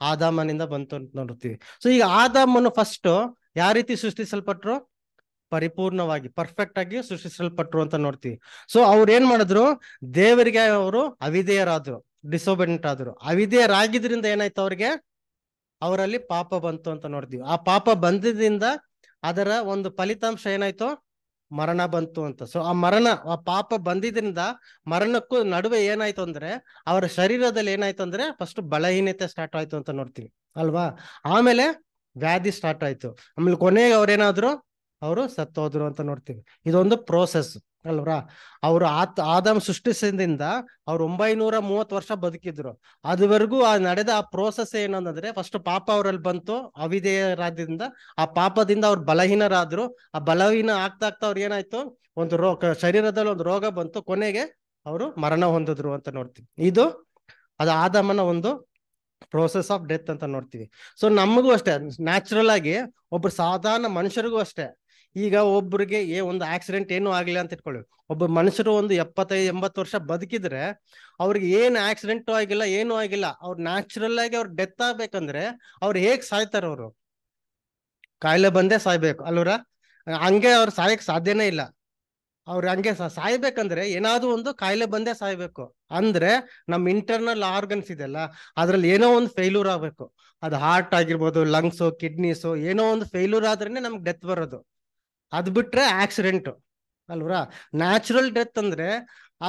ಆದಾಮನಿಂದ ಬಂತು ಅಂತ ನೋಡ್ತೀವಿ ಸೊ ಈಗ ಆದಾಮನು ಫಸ್ಟ್ ಯಾವ ರೀತಿ ಸೃಷ್ಟಿಸಲ್ಪಟ್ರು ಪರಿಪೂರ್ಣವಾಗಿ ಪರ್ಫೆಕ್ಟ್ ಆಗಿ ಸೃಷ್ಟಿಸಲ್ಪಟ್ರು ಅಂತ ನೋಡ್ತೀವಿ ಸೊ ಅವ್ರು ಏನ್ ಮಾಡಿದ್ರು ದೇವರಿಗೆ ಅವರು ಅವಿಧೇಯರಾದ್ರು ಡಿಸೋಬೆಂಟ್ ಆದ್ರು ಅವಿಧೇಯರಾಗಿದ್ರಿಂದ ಏನಾಯ್ತು ಅವ್ರಿಗೆ ಅವರಲ್ಲಿ ಪಾಪ ಬಂತು ಅಂತ ನೋಡ್ತೀವಿ ಆ ಪಾಪ ಬಂದಿದ್ರಿಂದ ಅದರ ಒಂದು ಫಲಿತಾಂಶ ಏನಾಯ್ತು ಮರಣ ಬಂತು ಅಂತ ಸೊ ಆ ಮರಣ ಆ ಪಾಪ ಬಂದಿದ್ರಿಂದ ಮರಣಕ್ಕೂ ನಡುವೆ ಏನಾಯ್ತು ಅಂದ್ರೆ ಅವರ ಶರೀರದಲ್ಲಿ ಏನಾಯ್ತು ಅಂದ್ರೆ ಫಸ್ಟ್ ಬಲಹೀನತೆ ಸ್ಟಾರ್ಟ್ ಆಯ್ತು ಅಂತ ನೋಡ್ತೀವಿ ಅಲ್ವಾ ಆಮೇಲೆ ವ್ಯಾಧಿ ಸ್ಟಾರ್ಟ್ ಆಯ್ತು ಆಮೇಲೆ ಕೊನೆಗೆ ಅವ್ರೇನಾದ್ರು ಅವರು ಸತ್ತೋದ್ರು ಅಂತ ನೋಡ್ತೀವಿ ಇದೊಂದು ಪ್ರೋಸೆಸ್ ಅಲ್ವರಾ ಅವರು ಆತ್ ಆದಮ್ ಸೃಷ್ಟಿಸಿದಿಂದ ಅವ್ರು ಒಂಬೈನೂರ ಮೂವತ್ತು ವರ್ಷ ಬದುಕಿದ್ರು ಅದುವರೆಗೂ ಆ ನಡೆದ ಆ ಪ್ರೋಸೆಸ್ ಏನಂದ್ರೆ ಫಸ್ಟ್ ಪಾಪ ಅವರಲ್ಲಿ ಬಂತು ರಾಜ್ಯದಿಂದ ಆ ಪಾಪದಿಂದ ಅವ್ರು ಬಲಹೀನರಾದ್ರು ಆ ಬಲಹೀನ ಆಗ್ತಾ ಆಗ್ತಾ ಅವ್ರು ಏನಾಯ್ತು ಒಂದು ರೋಗ ಶರೀರದಲ್ಲಿ ಒಂದು ರೋಗ ಬಂತು ಕೊನೆಗೆ ಅವರು ಮರಣ ಹೊಂದಿದ್ರು ಅಂತ ನೋಡ್ತೀವಿ ಇದು ಅದು ಆದಮನ ಒಂದು ಪ್ರೋಸೆಸ್ ಆಫ್ ಡೆತ್ ಅಂತ ನೋಡ್ತೀವಿ ಸೊ ನಮಗೂ ಅಷ್ಟೇ ನ್ಯಾಚುರಲ್ ಆಗಿ ಒಬ್ರು ಸಾಧಾರಣ ಮನುಷ್ಯರಿಗೂ ಅಷ್ಟೇ ಈಗ ಒಬ್ಬರಿಗೆ ಏ ಒಂದು ಆಕ್ಸಿಡೆಂಟ್ ಏನೂ ಆಗಲಿಲ್ಲ ಅಂತ ಇಟ್ಕೊಳ್ಳಿ ಒಬ್ಬ ಮನುಷ್ಯರು ಒಂದು ಎಪ್ಪತ್ತೈದು ಎಂಬತ್ತು ವರ್ಷ ಬದುಕಿದ್ರೆ ಅವ್ರಿಗೆ ಏನು ಆಕ್ಸಿಡೆಂಟ್ ಆಗಿಲ್ಲ ಏನೂ ಆಗಿಲ್ಲ ಅವ್ರು ನ್ಯಾಚುರಲ್ ಆಗಿ ಅವ್ರು ಡೆತ್ ಆಗ್ಬೇಕಂದ್ರೆ ಅವ್ರು ಹೇಗ್ ಸಾಯ್ತಾರೆ ಅವರು ಕಾಯಿಲೆ ಬಂದೇ ಸಾಯ್ಬೇಕು ಅಲ್ವರ ಹಂಗೆ ಅವ್ರು ಸಾಯಕ್ ಸಾಧ್ಯನೇ ಇಲ್ಲ ಅವ್ರು ಹಂಗೆ ಸಾಯ್ಬೇಕಂದ್ರೆ ಏನಾದ್ರೂ ಒಂದು ಕಾಯಿಲೆ ಬಂದೇ ಸಾಯ್ಬೇಕು ಅಂದ್ರೆ ನಮ್ಮ ಇಂಟರ್ನಲ್ ಆರ್ಗನ್ಸ್ ಇದೆಲ್ಲ ಅದ್ರಲ್ಲಿ ಏನೋ ಒಂದು ಫೇಲ್ಯೂರ್ ಆಗ್ಬೇಕು ಅದು ಹಾರ್ಟ್ ಆಗಿರ್ಬೋದು ಲಂಗ್ಸು ಕಿಡ್ನೀಸು ಏನೋ ಒಂದು ಫೇಲ್ಯೂರ್ ಆದ್ರೇನೆ ನಮ್ಗೆ ಡೆತ್ ಬರೋದು ಅದ್ ಬಿಟ್ರೆ ಆಕ್ಸಿಡೆಂಟ್ ಅಲ್ವರ ನ್ಯಾಚುರಲ್ ಡೆತ್ ಅಂದ್ರೆ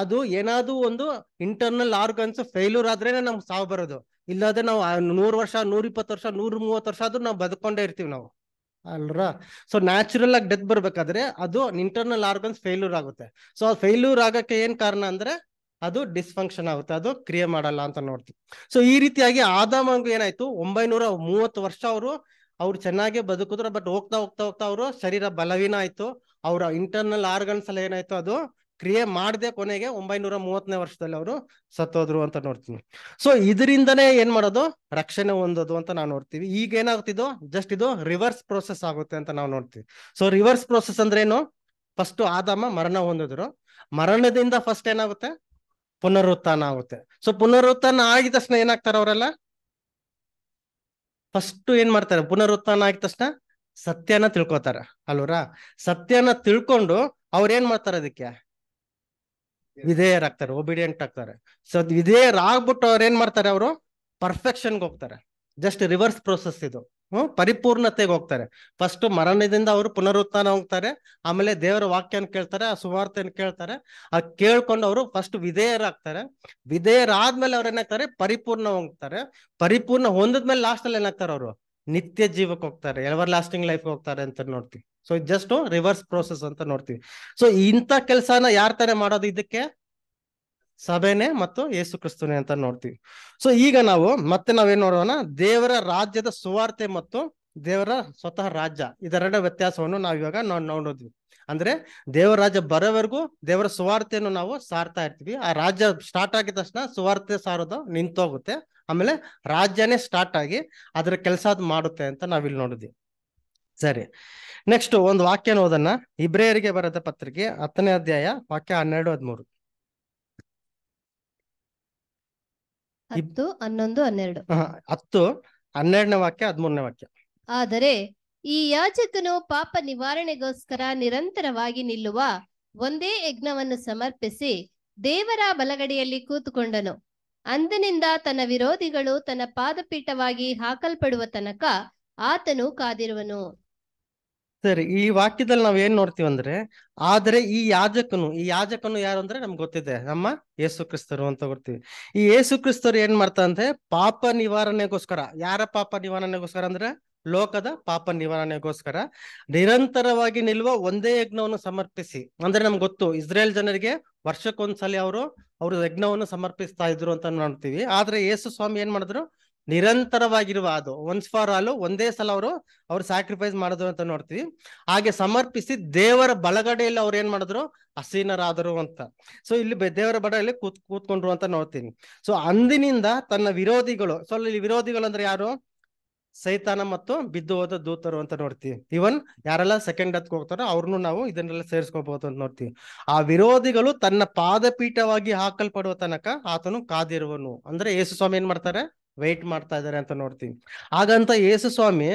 ಅದು ಏನಾದ್ರೂ ಒಂದು ಇಂಟರ್ನಲ್ ಆರ್ಗನ್ಸ್ ಫೇಲ್ಯೂರ್ ಆದ್ರೇನೆ ನಮ್ಗೆ ಸಾವು ಬರೋದು ಇಲ್ಲಾದ್ರೆ ನಾವು ನೂರು ವರ್ಷ ನೂರ ಇಪ್ಪತ್ತು ವರ್ಷ ನೂರ ಮೂವತ್ತು ವರ್ಷ ಆದ್ರೂ ನಾವು ಬದುಕೊಂಡೇ ಇರ್ತೀವಿ ನಾವು ಅಲ್ರ ಸೊ ನ್ಯಾಚುರಲ್ ಆಗಿ ಡೆತ್ ಬರ್ಬೇಕಾದ್ರೆ ಅದು ಇಂಟರ್ನಲ್ ಆರ್ಗನ್ಸ್ ಫೇಲ್ಯೂರ್ ಆಗುತ್ತೆ ಸೊ ಅದು ಫೇಲ್ಯೂರ್ ಆಗಕ್ಕೆ ಏನ್ ಕಾರಣ ಅಂದ್ರೆ ಅದು ಡಿಸ್ಫಂಕ್ಷನ್ ಆಗುತ್ತೆ ಅದು ಕ್ರಿಯೆ ಮಾಡಲ್ಲ ಅಂತ ನೋಡ್ತೀವಿ ಸೊ ಈ ರೀತಿಯಾಗಿ ಆದಾಮಂಗು ಏನಾಯ್ತು ಒಂಬೈನೂರ ಮೂವತ್ತು ವರ್ಷ ಅವರು ಅವ್ರು ಚೆನ್ನಾಗೆ ಬದುಕಿದ್ರು ಬಟ್ ಹೋಗ್ತಾ ಹೋಗ್ತಾ ಹೋಗ್ತಾ ಅವರು ಶರೀರ ಬಲವೀನ ಆಯ್ತು ಅವರ ಇಂಟರ್ನಲ್ ಆರ್ಗನ್ಸ್ ಅಲ್ಲಿ ಏನಾಯ್ತು ಅದು ಕ್ರಿಯೆ ಮಾಡದೆ ಕೊನೆಗೆ ಒಂಬೈನೂರ ಮೂವತ್ತನೇ ವರ್ಷದಲ್ಲಿ ಅವರು ಸತ್ತೋದ್ರು ಅಂತ ನೋಡ್ತೀನಿ ಸೊ ಇದರಿಂದನೇ ಏನ್ ಮಾಡೋದು ರಕ್ಷಣೆ ಹೊಂದೋದು ಅಂತ ನಾವು ನೋಡ್ತೀವಿ ಈಗ ಏನಾಗ್ತಿದ್ದು ಜಸ್ಟ್ ಇದು ರಿವರ್ಸ್ ಪ್ರೋಸೆಸ್ ಆಗುತ್ತೆ ಅಂತ ನಾವು ನೋಡ್ತೀವಿ ಸೊ ರಿವರ್ಸ್ ಪ್ರೋಸೆಸ್ ಅಂದ್ರೆ ಏನು ಫಸ್ಟ್ ಆದಾಮ ಮರಣ ಹೊಂದಿದ್ರು ಮರಣದಿಂದ ಫಸ್ಟ್ ಏನಾಗುತ್ತೆ ಪುನರುತ್ಥಾನ ಆಗುತ್ತೆ ಸೊ ಪುನರುತ್ಥಾನ ಆಗಿದ ತಕ್ಷಣ ಏನಾಗ್ತಾರೆ ಅವರೆಲ್ಲ ಫಸ್ಟ್ ಏನ್ ಮಾಡ್ತಾರೆ ಪುನರುತ್ಥಾನ ಆಗಿದ ತಕ್ಷಣ ಸತ್ಯನ ತಿಳ್ಕೊತಾರ ಅಲ್ವರ ಸತ್ಯನ ತಿಳ್ಕೊಂಡು ಅವ್ರ ಏನ್ ಮಾಡ್ತಾರ ಅದಕ್ಕೆ ವಿಧೇಯರಾಗ್ತಾರೆ ಒಬಿಡಿಯಂಟ್ ಆಗ್ತಾರೆ ಸೊ ವಿಧೇಯರಾಗ್ಬಿಟ್ಟು ಅವ್ರ ಏನ್ ಮಾಡ್ತಾರೆ ಅವರು ಪರ್ಫೆಕ್ಷನ್ಗೆ ಹೋಗ್ತಾರೆ ಜಸ್ಟ್ ರಿವರ್ಸ್ ಪ್ರೋಸೆಸ್ ಇದು ಹ್ಮ್ ಪರಿಪೂರ್ಣತೆಗೆ ಹೋಗ್ತಾರೆ ಫಸ್ಟ್ ಮರಣದಿಂದ ಅವರು ಪುನರುತ್ಥಾನ ಹೋಗ್ತಾರೆ ಆಮೇಲೆ ದೇವರ ವಾಕ್ಯನ ಕೇಳ್ತಾರೆ ಆ ಸುವಾರ್ತೆಯನ್ನು ಕೇಳ್ತಾರೆ ಆ ಕೇಳ್ಕೊಂಡು ಅವರು ಫಸ್ಟ್ ವಿಧೇಯರಾಗ್ತಾರೆ ವಿಧೇಯರಾದ್ಮೇಲೆ ಅವ್ರು ಏನಾಗ್ತಾರೆ ಪರಿಪೂರ್ಣ ಹೋಗ್ತಾರೆ ಪರಿಪೂರ್ಣ ಹೊಂದದ್ಮೇಲೆ ಲಾಸ್ಟ್ ಅಲ್ಲಿ ಏನಾಗ್ತಾರೆ ಅವರು ನಿತ್ಯ ಜೀವಕ್ಕೆ ಹೋಗ್ತಾರೆ ಎವರ್ ಲಾಸ್ಟಿಂಗ್ ಲೈಫ್ ಹೋಗ್ತಾರೆ ಅಂತ ನೋಡ್ತೀವಿ ಸೊ ಜಸ್ಟ್ ರಿವರ್ಸ್ ಪ್ರೋಸೆಸ್ ಅಂತ ನೋಡ್ತೀವಿ ಸೊ ಇಂಥ ಕೆಲಸನ ಯಾರ್ ತರ ಮಾಡೋದು ಇದಕ್ಕೆ ಸಭೆನೆ ಮತ್ತು ಯೇಸು ಕ್ರಿಸ್ತನೇ ಅಂತ ನೋಡ್ತೀವಿ ಸೊ ಈಗ ನಾವು ಮತ್ತೆ ನಾವೇನ್ ನೋಡೋಣ ದೇವರ ರಾಜ್ಯದ ಸುವಾರ್ತೆ ಮತ್ತು ದೇವರ ಸ್ವತಃ ರಾಜ್ಯ ಇದೆರಡ ವ್ಯತ್ಯಾಸವನ್ನು ನಾವು ಇವಾಗ ನಾವು ನೋಡಿದ್ವಿ ಅಂದ್ರೆ ದೇವರ ರಾಜ್ಯ ಬರೋವರೆಗೂ ದೇವರ ಸುವಾರ್ತೆಯನ್ನು ನಾವು ಸಾರ್ತಾ ಇರ್ತೀವಿ ಆ ರಾಜ್ಯ ಸ್ಟಾರ್ಟ್ ಆಗಿದ ತಕ್ಷಣ ಸುವಾರ್ತೆ ಸಾರೋದು ನಿಂತೋಗುತ್ತೆ ಆಮೇಲೆ ರಾಜ್ಯನೇ ಸ್ಟಾರ್ಟ್ ಆಗಿ ಅದ್ರ ಕೆಲಸ ಅದು ಮಾಡುತ್ತೆ ಅಂತ ನಾವಿಲ್ಲಿ ನೋಡಿದ್ವಿ ಸರಿ ನೆಕ್ಸ್ಟ್ ಒಂದು ವಾಕ್ಯ ನೋದನ್ನ ಇಬ್ರೇಯರಿಗೆ ಬರೆದ ಪತ್ರಿಕೆ ಹತ್ತನೇ ಅಧ್ಯಾಯ ವಾಕ್ಯ ಹನ್ನೆರಡು ಹದಿಮೂರು ಹತ್ತು ಹನ್ನೊಂದು ಹನ್ನೆರಡು ಹತ್ತು ಹನ್ನೆರಡನೇ ವಾಕ್ಯ ಹದಿಮೂರನೇ ವಾಕ್ಯ ಆದರೆ ಈ ಯಾಜಕನು ಪಾಪ ನಿವಾರಣೆಗೋಸ್ಕರ ನಿರಂತರವಾಗಿ ನಿಲ್ಲುವ ಒಂದೇ ಯಜ್ಞವನ್ನು ಸಮರ್ಪಿಸಿ ದೇವರ ಬಲಗಡೆಯಲ್ಲಿ ಕೂತುಕೊಂಡನು ಅಂದಿನಿಂದ ತನ್ನ ವಿರೋಧಿಗಳು ತನ್ನ ಪಾದಪೀಠವಾಗಿ ಹಾಕಲ್ಪಡುವ ತನಕ ಆತನು ಕಾದಿರುವನು ಸರಿ ಈ ವಾಕ್ಯದಲ್ಲಿ ನಾವ್ ಏನ್ ಅಂದ್ರೆ ಆದರೆ ಈ ಯಾಜಕನು ಈ ಯಾಜಕನು ಯಾರು ಅಂದ್ರೆ ನಮ್ಗೆ ಗೊತ್ತಿದೆ ನಮ್ಮ ಯೇಸು ಕ್ರಿಸ್ತರು ಅಂತ ಗೊತ್ತೀವಿ ಈ ಯೇಸು ಕ್ರಿಸ್ತರು ಏನ್ ಅಂದ್ರೆ ಪಾಪ ನಿವಾರಣೆಗೋಸ್ಕರ ಯಾರ ಪಾಪ ನಿವಾರಣೆಗೋಸ್ಕರ ಅಂದ್ರೆ ಲೋಕದ ಪಾಪ ನಿವಾರಣೆಗೋಸ್ಕರ ನಿರಂತರವಾಗಿ ನಿಲ್ಲುವ ಒಂದೇ ಯಜ್ಞವನ್ನು ಸಮರ್ಪಿಸಿ ಅಂದ್ರೆ ನಮ್ಗೆ ಗೊತ್ತು ಇಸ್ರೇಲ್ ಜನರಿಗೆ ವರ್ಷಕ್ಕೊಂದ್ಸಲಿ ಅವರು ಅವ್ರ ಯಜ್ಞವನ್ನು ಸಮರ್ಪಿಸ್ತಾ ಇದ್ರು ಅಂತ ನೋಡ್ತೀವಿ ಆದ್ರೆ ಯೇಸು ಸ್ವಾಮಿ ಏನ್ ಮಾಡಿದ್ರು ನಿರಂತರವಾಗಿರುವ ಅದು ಒನ್ಸ್ ಫಾರ್ ಆಲ್ ಒಂದೇ ಸಲ ಅವರು ಅವ್ರು ಸ್ಯಾಕ್ರಿಫೈಸ್ ಮಾಡಿದ್ರು ಅಂತ ನೋಡ್ತೀವಿ ಹಾಗೆ ಸಮರ್ಪಿಸಿ ದೇವರ ಬಳಗಡೆಯಲ್ಲಿ ಅವ್ರು ಏನ್ ಮಾಡಿದ್ರು ಹಸೀನರಾದರು ಅಂತ ಸೊ ಇಲ್ಲಿ ದೇವರ ಬಡಲ್ಲಿ ಕೂತ್ ಕೂತ್ಕೊಂಡ್ರು ಅಂತ ನೋಡ್ತೀನಿ ಸೊ ಅಂದಿನಿಂದ ತನ್ನ ವಿರೋಧಿಗಳು ಸೊ ಇಲ್ಲಿ ವಿರೋಧಿಗಳು ಅಂದ್ರೆ ಯಾರು ಸೈತಾನ ಮತ್ತು ಬಿದ್ದು ಹೋದ ದೂತರು ಅಂತ ನೋಡ್ತೀವಿ ಇವನ್ ಯಾರೆಲ್ಲ ಸೆಕೆಂಡ್ ಹತ್ಗೆ ಹೋಗ್ತಾರೋ ಅವ್ರನ್ನು ನಾವು ಇದನ್ನೆಲ್ಲ ಸೇರಿಸ್ಕೋಬಹುದು ಅಂತ ನೋಡ್ತೀವಿ ಆ ವಿರೋಧಿಗಳು ತನ್ನ ಪಾದಪೀಠವಾಗಿ ಹಾಕಲ್ಪಡುವ ತನಕ ಆತನು ಕಾದಿರುವನು ಅಂದ್ರೆ ಯೇಸು ಸ್ವಾಮಿ ಏನ್ ಮಾಡ್ತಾರೆ ವೆಯ್ಟ್ ಮಾಡ್ತಾ ಇದ್ದಾರೆ ಅಂತ ನೋಡ್ತೀನಿ ಹಾಗಂತ ಯೇಸು ಸ್ವಾಮಿ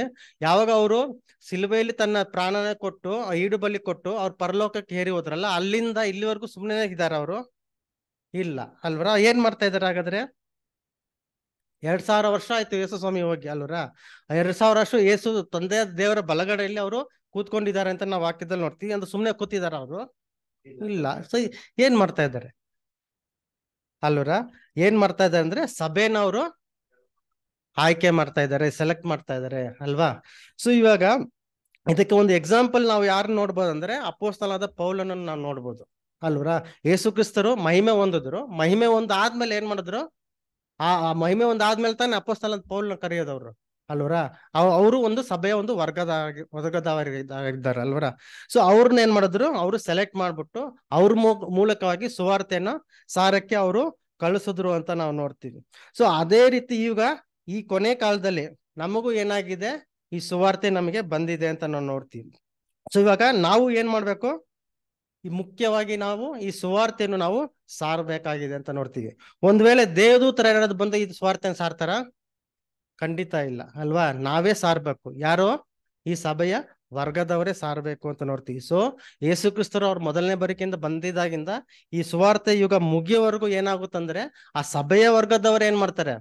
ಯಾವಾಗ ಅವರು ಸಿಲುಬೆಯಲ್ಲಿ ತನ್ನ ಪ್ರಾಣನ ಕೊಟ್ಟು ಈಡು ಬಲಿ ಕೊಟ್ಟು ಅವ್ರು ಪರಲೋಕಕ್ಕೆ ಹೇರಿ ಹೋದ್ರಲ್ಲ ಅಲ್ಲಿಂದ ಇಲ್ಲಿವರೆಗೂ ಸುಮ್ಮನೆ ಇದ್ದಾರೆ ಅವರು ಇಲ್ಲ ಅಲ್ವರ ಏನ್ ಮಾಡ್ತಾ ಇದ್ದಾರೆ ಹಾಗಾದ್ರೆ ಎರಡ್ ಸಾವಿರ ವರ್ಷ ಆಯ್ತು ಯೇಸು ಸ್ವಾಮಿ ಹೋಗಿ ಅಲ್ವರ ಎರಡ್ ಸಾವಿರ ವರ್ಷ ಯೇಸು ತಂದೆ ದೇವರ ಬಲಗಡೆಯಲ್ಲಿ ಅವರು ಕೂತ್ಕೊಂಡಿದ್ದಾರೆ ಅಂತ ನಾವು ವಾಕ್ಯದಲ್ಲಿ ನೋಡ್ತೀವಿ ಅಂದ್ರೆ ಸುಮ್ಮನೆ ಕೂತಿದಾರ ಅವರು ಇಲ್ಲ ಸೊ ಏನ್ ಮಾಡ್ತಾ ಇದ್ದಾರೆ ಅಲ್ವರ ಏನ್ ಮಾಡ್ತಾ ಇದ್ದಾರೆ ಅಂದ್ರೆ ಸಭೆನ ಅವರು ಆಯ್ಕೆ ಮಾಡ್ತಾ ಇದ್ದಾರೆ ಸೆಲೆಕ್ಟ್ ಮಾಡ್ತಾ ಇದ್ದಾರೆ ಅಲ್ವಾ ಸೊ ಇವಾಗ ಇದಕ್ಕೆ ಒಂದು ಎಕ್ಸಾಂಪಲ್ ನಾವು ಯಾರು ನೋಡ್ಬೋದು ಅಂದ್ರೆ ಅಪೋಸ್ತಲಾದ ಅನ್ನ ನಾವು ನೋಡ್ಬೋದು ಅಲ್ವರ ಯೇಸು ಕ್ರಿಸ್ತರು ಮಹಿಮೆ ಹೊಂದಿದ್ರು ಮಹಿಮೆ ಒಂದು ಆದ್ಮೇಲೆ ಏನ್ ಮಾಡಿದ್ರು ಆ ಮಹಿಮೆ ಒಂದು ಆದ್ಮೇಲೆ ತಾನೇ ಅಪೋಸ್ತಲಾದ ಪೌಲ್ನ ಕರೆಯೋದವ್ರು ಅಲ್ವರ ಅವರು ಒಂದು ಸಭೆಯ ಒಂದು ವರ್ಗದ ವರ್ಗದವರಿದ್ದಾರೆ ಅಲ್ವರ ಸೊ ಅವ್ರನ್ನ ಏನ್ ಮಾಡಿದ್ರು ಅವರು ಸೆಲೆಕ್ಟ್ ಮಾಡ್ಬಿಟ್ಟು ಅವ್ರ ಮೂಲಕವಾಗಿ ಸುವಾರ್ತೆಯನ್ನ ಸಾರಕ್ಕೆ ಅವರು ಕಳಿಸಿದ್ರು ಅಂತ ನಾವು ನೋಡ್ತೀವಿ ಸೊ ಅದೇ ರೀತಿ ಈಗ ಈ ಕೊನೆ ಕಾಲದಲ್ಲಿ ನಮಗೂ ಏನಾಗಿದೆ ಈ ಸುವಾರ್ತೆ ನಮಗೆ ಬಂದಿದೆ ಅಂತ ನಾವು ನೋಡ್ತೀವಿ ಸೊ ಇವಾಗ ನಾವು ಏನ್ ಮಾಡ್ಬೇಕು ಈ ಮುಖ್ಯವಾಗಿ ನಾವು ಈ ಸುವಾರ್ತೆಯನ್ನು ನಾವು ಸಾರಬೇಕಾಗಿದೆ ಅಂತ ನೋಡ್ತೀವಿ ಒಂದ್ ವೇಳೆ ದೇವದೂತರ ಏನಾದ್ರು ಬಂದು ಈ ಸುವಾರ್ತೆಯನ್ನು ಸಾರ್ತಾರ ಖಂಡಿತ ಇಲ್ಲ ಅಲ್ವಾ ನಾವೇ ಸಾರ್ಬೇಕು ಯಾರೋ ಈ ಸಭೆಯ ವರ್ಗದವರೇ ಸಾರ್ಬೇಕು ಅಂತ ನೋಡ್ತೀವಿ ಸೊ ಯೇಸು ಕ್ರಿಸ್ತರು ಅವ್ರ ಮೊದಲನೇ ಬರಿಕೆಯಿಂದ ಬಂದಿದಾಗಿಂದ ಈ ಸುವಾರ್ತೆ ಯುಗ ಮುಗಿಯವರೆಗೂ ಏನಾಗುತ್ತಂದ್ರೆ ಆ ಸಭೆಯ ವರ್ಗದವರೇ ಏನ್ ಮಾಡ್ತಾರೆ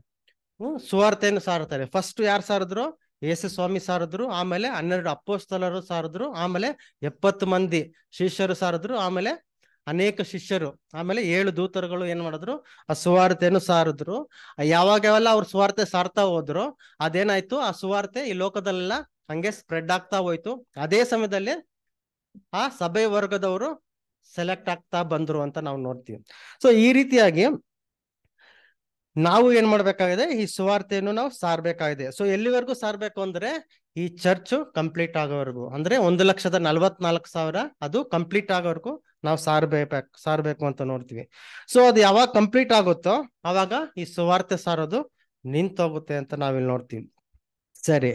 ಸುವಾರ್ತೆಯನ್ನು ಸಾರತಾರೆ ಫಸ್ಟ್ ಯಾರು ಸಾರಿದ್ರು ಯೇಸು ಸ್ವಾಮಿ ಸಾರಿದ್ರು ಆಮೇಲೆ ಹನ್ನೆರಡು ಅಪ್ಪೋಸ್ತಲರು ಸಾರಿದ್ರು ಆಮೇಲೆ ಎಪ್ಪತ್ತು ಮಂದಿ ಶಿಷ್ಯರು ಸಾರಿದ್ರು ಆಮೇಲೆ ಅನೇಕ ಶಿಷ್ಯರು ಆಮೇಲೆ ಏಳು ದೂತರುಗಳು ಏನ್ ಮಾಡಿದ್ರು ಆ ಸುವಾರ್ತೆಯನ್ನು ಸಾರಿದ್ರು ಯಾವಾಗ ಯಾವೆಲ್ಲ ಅವ್ರ ಸುವಾರ್ತೆ ಸಾರ್ತಾ ಹೋದ್ರು ಅದೇನಾಯ್ತು ಆ ಸುವಾರ್ತೆ ಈ ಲೋಕದಲ್ಲೆಲ್ಲ ಹಂಗೆ ಸ್ಪ್ರೆಡ್ ಆಗ್ತಾ ಹೋಯ್ತು ಅದೇ ಸಮಯದಲ್ಲಿ ಆ ಸಭೆ ವರ್ಗದವರು ಸೆಲೆಕ್ಟ್ ಆಗ್ತಾ ಬಂದ್ರು ಅಂತ ನಾವು ನೋಡ್ತೀವಿ ಸೊ ಈ ರೀತಿಯಾಗಿ ನಾವು ಏನ್ ಮಾಡ್ಬೇಕಾಗಿದೆ ಈ ಸುವಾರ್ತೆಯನ್ನು ನಾವು ಸಾರ್ಬೇಕಾಗಿದೆ ಸೊ ಎಲ್ಲಿವರೆಗೂ ಸಾರ್ಬೇಕು ಅಂದ್ರೆ ಈ ಚರ್ಚ್ ಕಂಪ್ಲೀಟ್ ಆಗೋವರೆಗೂ ಅಂದ್ರೆ ಒಂದು ಲಕ್ಷದ ನಲ್ವತ್ನಾಲ್ಕು ಸಾವಿರ ಅದು ಕಂಪ್ಲೀಟ್ ಆಗೋವರೆಗೂ ನಾವು ಸಾರ್ಬೇಕು ಸಾರಬೇಕು ಅಂತ ನೋಡ್ತೀವಿ ಸೊ ಅದು ಯಾವಾಗ ಕಂಪ್ಲೀಟ್ ಆಗುತ್ತೋ ಅವಾಗ ಈ ಸುವಾರ್ತೆ ಸಾರೋದು ನಿಂತೋಗುತ್ತೆ ಅಂತ ನಾವಿಲ್ಲಿ ನೋಡ್ತೀವಿ ಸರಿ